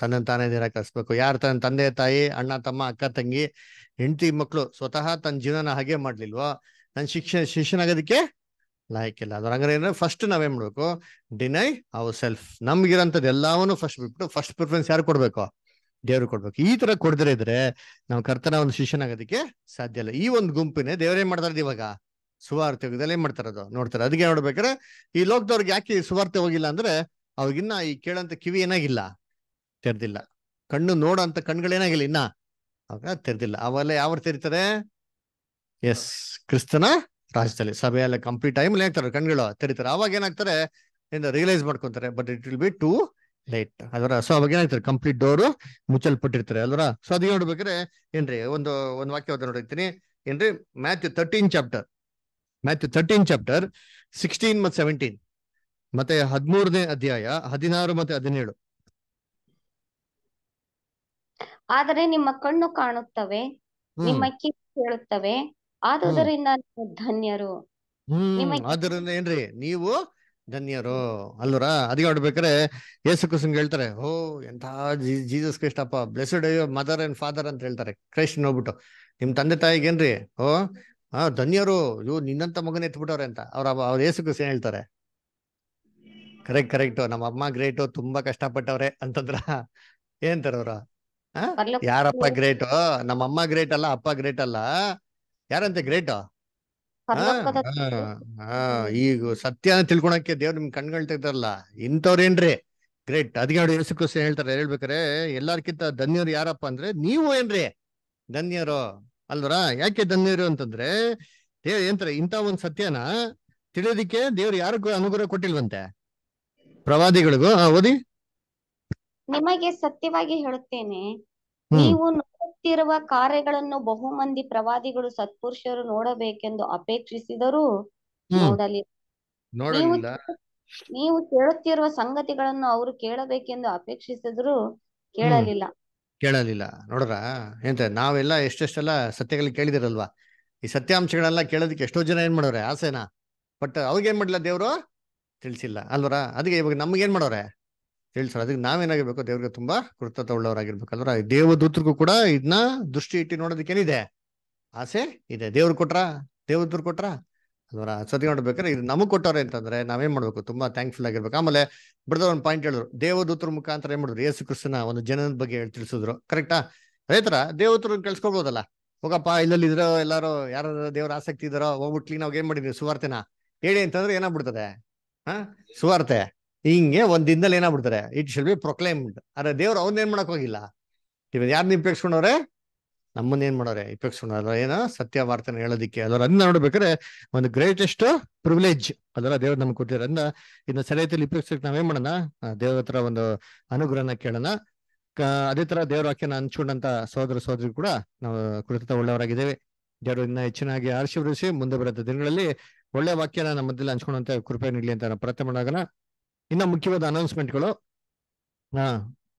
ತನ್ನ ತಾನೇ ದಿನ ಕಲಿಸ್ಬೇಕು ಯಾರು ತನ್ನ ತಂದೆ ತಾಯಿ ಅಣ್ಣ ತಮ್ಮ ಅಕ್ಕ ತಂಗಿ ಹೆಂಡತಿ ಮಕ್ಕಳು ಸ್ವತಃ ತನ್ನ ಜೀವನ ಹಾಗೆ ಮಾಡ್ಲಿಲ್ವೋ ನನ್ನ ಶಿಕ್ಷಣ ಶಿಷ್ಯನಾಗೋದಕ್ಕೆ ಇಲ್ಲ ಅದ್ರ ಹಂಗಾರೆ ಏನಂದ್ರೆ ಫಸ್ಟ್ ನಾವೇನ್ ಮಾಡ್ಬೇಕು ಡಿನೈ ಅವರ್ ಸೆಲ್ಫ್ ನಮ್ಗಿರೋಂಥದ್ದು ಎಲ್ಲವನ್ನೂ ಫಸ್ಟ್ ಬಿಟ್ಟು ಫಸ್ಟ್ ಪ್ರಿಫರೆನ್ಸ್ ಯಾರು ಕೊಡ್ಬೇಕು ದೇವರು ಕೊಡ್ಬೇಕು ಈ ತರ ಕೊಡದ್ರೆ ಇದ್ರೆ ನಾವು ಕರ್ತನ ಒಂದು ಶಿಷ್ಯನಾಗೋದಕ್ಕೆ ಸಾಧ್ಯ ಇಲ್ಲ ಈ ಒಂದು ಗುಂಪಿನೇ ದೇವರೇನ್ ಮಾಡ್ತಾರದು ಇವಾಗ ಸುವಾರ್ತೆ ಏನ್ ಅದು ನೋಡ್ತಾರೆ ಅದಕ್ಕೆ ನೋಡ್ಬೇಕಾರೆ ಈ ಲೋಕದವ್ರಿಗೆ ಯಾಕೆ ಸುವಾರ್ತೆ ಹೋಗಿಲ್ಲ ಅಂದ್ರೆ ಅವ್ರಿಗಿನ್ನ ಈ ಕೇಳಂತ ಕಿವಿ ಏನಾಗಿಲ್ಲ ತೆರೆದಿಲ್ಲ ಕಣ್ಣು ನೋಡೋಂತ ಕಣ್ಗಳೇನಾಗಿಲ್ಲ ಇನ್ನ ಅವಾಗ ತೆರೆದಿಲ್ಲ ಅವೆಲ್ಲ ಯಾವ್ರು ತೆರಿತಾರೆ ಎಸ್ ಕ್ರಿಸ್ತನ ರಾಜ್ಯದಲ್ಲಿ ಸಭೆಯಲ್ಲ ಕಂಪ್ಲೀಟ್ ಟೈಮ್ ಹೇಳ್ತಾರೆ ಕಣ್ಗಳು ತೆರಿತಾರೆ ಅವಾಗ ಏನಾಗ್ತಾರೆ ರಿಯಲೈಸ್ ಮಾಡ್ಕೊಂತಾರೆ but it will be too late ಅದರ ಸೊ ಅವಾಗ ಏನಾಯ್ತಾರೆ ಕಂಪ್ಲೀಟ್ ಡೋರ್ ಮುಚ್ಚಲ್ಪಟ್ಟಿರ್ತಾರೆ ಅಲ್ವರ ಸೊ ಅದೇ ನೋಡ್ಬೇಕಾದ್ರೆ ಏನ್ರಿ ಒಂದು ಒಂದು ವಾಕ್ಯ ನೋಡಿರ್ತೀನಿ ಏನ್ರಿ Matthew thirteen chapter Matthew thirteen chapter sixteen ಮತ್ತು ಸೆವೆಂಟೀನ್ ಮತ್ತೆ ಹದಿಮೂರನೇ ಅಧ್ಯಾಯ ಹದಿನಾರು ಮತ್ತೆ ಹದಿನೇಳು ಆದರೆ ನಿಮ್ಮ ಕಣ್ಣು ಕಾಣುತ್ತವೆ ನಿಮ್ಮ ಕಿವಿ ಕೇಳುತ್ತವೆ ಆದುದರಿಂದ ಧನ್ಯರು ಹ್ಮ್ ಆದ್ರಿಂದ ಏನ್ರಿ ನೀವು ಧನ್ಯರು ಅಲ್ಲರ ಅದಿಗೆ ಆಡ್ಬೇಕಾರೆ ಯೇಸು ಕುಸುಮ್ ಹೇಳ್ತಾರೆ ಓ ಎಂಥ ಜೀಸಸ್ ಅಪ್ಪ ಬ್ಲೆಸ್ಡ್ ಮದರ್ ಅಂಡ್ ಫಾದರ್ ಅಂತ ಹೇಳ್ತಾರೆ ಕ್ರೈಸ್ಟ್ ನೋಡ್ಬಿಟ್ಟು ನಿಮ್ ತಂದೆ ಏನ್ರಿ ಓ ಹಾ ಧನ್ಯರು ಇವ್ ನಿನ್ನಂತ ಮಗನ ಎತ್ಬಿಟ್ಟವ್ರೆ ಅಂತ ಅವ್ರ ಅವ್ರ ಯೇಸು ಹೇಳ್ತಾರೆ ಕರೆಕ್ಟ್ ಕರೆಕ್ಟ್ ನಮ್ಮ ಅಮ್ಮ ಗ್ರೇಟ್ ತುಂಬಾ ಕಷ್ಟಪಟ್ಟವ್ರೆ ಅಂತಂದ್ರ ಏನಂತಾರ ಅವ್ರ ಯಾರಪ್ಪ ಗ್ರೇಟ್ ನಮ್ಮ ಅಮ್ಮ ಗ್ರೇಟ್ ಅಲ್ಲ ಅಪ್ಪ ಗ್ರೇಟ್ ಅಲ್ಲ ಯಾರಂತೆ ಗ್ರೇಟ್ ಈಗ ಸತ್ಯನ ತಿಳ್ಕೊಳಕ್ಕೆ ದೇವ್ರ ನಿಮ್ ಕಣ್ಗಳ್ ತೆಗ್ದಾರಲ್ಲ ಇಂಥವ್ರೇನ್ರಿ ಗ್ರೇಟ್ ಅದಕ್ಕೆ ನೋಡಿ ಯೇಸು ಹೇಳ್ತಾರೆ ಹೇಳ್ಬೇಕಾರೆ ಎಲ್ಲಾರ್ಕಿಂತ ಧನ್ಯರು ಯಾರಪ್ಪ ಅಂದ್ರೆ ನೀವು ಏನ್ರಿ ಧನ್ಯರು ಅಲ್ವರ ಯಾಕೆ ಧನ್ಯರು ಅಂತಂದ್ರೆ ದೇವ್ ಏನ್ತಾರೆ ಇಂಥ ಒಂದ್ ಸತ್ಯನ ತಿಳಿಯೋದಿಕ್ಕೆ ದೇವ್ರು ಯಾರಿಗೂ ಅನುಗ್ರಹ ಕೊಟ್ಟಿಲ್ವಂತೆ ಪ್ರವಾದಿಗಳಿಗೂ ಓದಿ ನಿಮಗೆ ಸತ್ಯವಾಗಿ ಹೇಳುತ್ತೇನೆ ನೀವು ಕೊಟ್ಟಿರುವ ಕಾರ್ಯಗಳನ್ನು ಬಹುಮಂದಿ ಪ್ರವಾದಿಗಳು ಸತ್ಪುರುಷರು ನೋಡಬೇಕೆಂದು ಅಪೇಕ್ಷಿಸಿದರು ನೋಡಲಿಲ್ಲ ನೀವು ಕೇಳುತ್ತಿರುವ ಸಂಗತಿಗಳನ್ನು ಅವರು ಕೇಳಬೇಕೆಂದು ಅಪೇಕ್ಷಿಸಿದ್ರು ಕೇಳಲಿಲ್ಲ ಕೇಳಲಿಲ್ಲ ನೋಡ್ರ ಎಂತ ನಾವೆಲ್ಲ ಎಷ್ಟೆಷ್ಟೆಲ್ಲ ಸತ್ಯಗಳು ಕೇಳಿದಿರಲ್ವಾ ಈ ಸತ್ಯಾಂಶಗಳೆಲ್ಲ ಕೇಳೋದಕ್ಕೆ ಎಷ್ಟೋ ಜನ ಏನ್ ಮಾಡೋರೆ ಆಸೆನಾ ಬಟ್ ಅವ್ರಿಗೇನ್ ಮಾಡ್ಲಾ ದೇವ್ರು ತಿಳಿಸಿಲ್ಲ ಅಲ್ವರ ಅದಕ್ಕೆ ಇವಾಗ ಏನ್ ಮಾಡೋರೆ ಸರ್ ಅದಕ್ಕೆ ನಾವೇನಾಗಿರ್ಬೇಕು ದೇವ್ರಿಗೆ ತುಂಬಾ ಕೃತಜ್ಞತೆ ಉಳ್ಳವರಾಗಿರ್ಬೇಕಂದ್ರೆ ದೇವದೂತರಿಗೂ ಕೂಡ ಇದನ್ನ ದೃಷ್ಟಿ ಇಟ್ಟು ನೋಡೋದಕ್ಕೇನಿದೆ ಆಸೆ ಇದೆ ದೇವ್ರು ಕೊಟ್ರ ದೇವದೂರು ಕೊಟ್ರ ಅದರ ಸತಿ ನೋಡ್ಬೇಕಾದ್ರೆ ಇದು ನಮಗೆ ಕೊಟ್ಟವ್ರೆ ಅಂತಂದ್ರೆ ನಾವೇನ್ ಮಾಡ್ಬೇಕು ತುಂಬಾ ಥ್ಯಾಂಕ್ಫುಲ್ ಆಗಿರ್ಬೇಕು ಆಮೇಲೆ ಬಿಡದ ಒಂದು ಪಾಯಿಂಟ್ ಹೇಳಿದ್ರು ದೇವದೂತರ ಮುಖಾಂತರ ಏನ್ ಮಾಡಿದ್ರು ಯೇಸು ಕೃಷ್ಣನ ಒಂದು ಜನದ ಬಗ್ಗೆ ಹೇಳಿ ತಿಳಿಸಿದ್ರು ಕರೆಕ್ಟಾ ರೈತರ ದೇವದೂತರನ್ನ ಕಳ್ಸ್ಕೊಳ್ಬೋದಲ್ಲ ಹೋಗಪ್ಪ ಇಲ್ಲಲ್ಲಿ ಇದ್ರೋ ಎಲ್ಲಾರು ಯಾರ ದೇವ್ರ ಆಸಕ್ತಿ ಇದಾರೋ ಹೋಗ್ಬಿಟ್ಲಿ ನಾವ್ ಏನ್ ಮಾಡಿದ್ರಿ ಸುವಾರ್ತೆನ ಹೇಳಿ ಅಂತಂದ್ರೆ ಏನಾಗ್ಬಿಡ್ತದೆ ಹ ಸುವಾರ್ತೆ ಹಿಂಗೆ ಒಂದ್ ದಿನದಲ್ಲಿ ಏನಾಗ್ಬಿಡ್ತಾರೆ ಇಟ್ ಶುಡ್ ಬಿ ಆದ್ರೆ ದೇವ್ರ ದೇವ್ರು ಏನ್ ಮಾಡಕ್ ಹೋಗಿಲ್ಲ ಇವ್ ಯಾರ್ನ ಉಪಯೋಗಿಸ್ಕೊಂಡವ್ರೆ ನಮ್ಮನ್ನ ಏನ್ ಮಾಡೋರೆ ಉಪಯೋಗಿಸ್ಕೊಂಡವ್ರ ಏನೋ ಸತ್ಯ ವಾರ್ತೆನ ಹೇಳೋದಿಕ್ಕೆ ಅದ್ರ ಅದನ್ನ ನೋಡ್ಬೇಕಾದ್ರೆ ಒಂದು ಗ್ರೇಟೆಸ್ಟ್ ಪ್ರಿವಿಲೇಜ್ ಅದರ ದೇವ್ರ ನಮ್ಗೆ ಕೊಟ್ಟಿದ್ದಾರೆ ಅದನ್ನ ಇದನ್ನ ಸರಿಯತಲ್ಲಿ ನಾವ್ ನಾವೇನ್ ಮಾಡೋಣ ದೇವ್ರ ಹತ್ರ ಒಂದು ಅನುಗ್ರಹನ ಕೇಳೋಣ ಅದೇ ತರ ದೇವ್ರ ವಾಕ್ಯನ ಹಂಚ್ಕೊಂಡಂತ ಸಹೋದರ ಸಹೋದರಿ ಕೂಡ ನಾವು ಕೃತ ಒಳ್ಳೆಯವರಾಗಿದ್ದೇವೆ ದೇವರು ಇನ್ನ ಹೆಚ್ಚಿನಾಗಿ ಉರಿಸಿ ಮುಂದೆ ಬರೋ ದಿನಗಳಲ್ಲಿ ಒಳ್ಳೆ ವಾಕ್ಯನ ನಮ್ಮ ಮಧ್ಯದಲ್ಲಿ ಹಂಚ್ಕೊಂಡಂತ ಕೃಪೆ ನೀಡಲಿ ಅಂತ ನಾವು ಪ್ರಾರ್ಥನೆ ಮಾಡೋಣ ಇನ್ನ ಮುಖ್ಯವಾದ ಅನೌನ್ಸ್ಮೆಂಟ್ಗಳು ಹಾ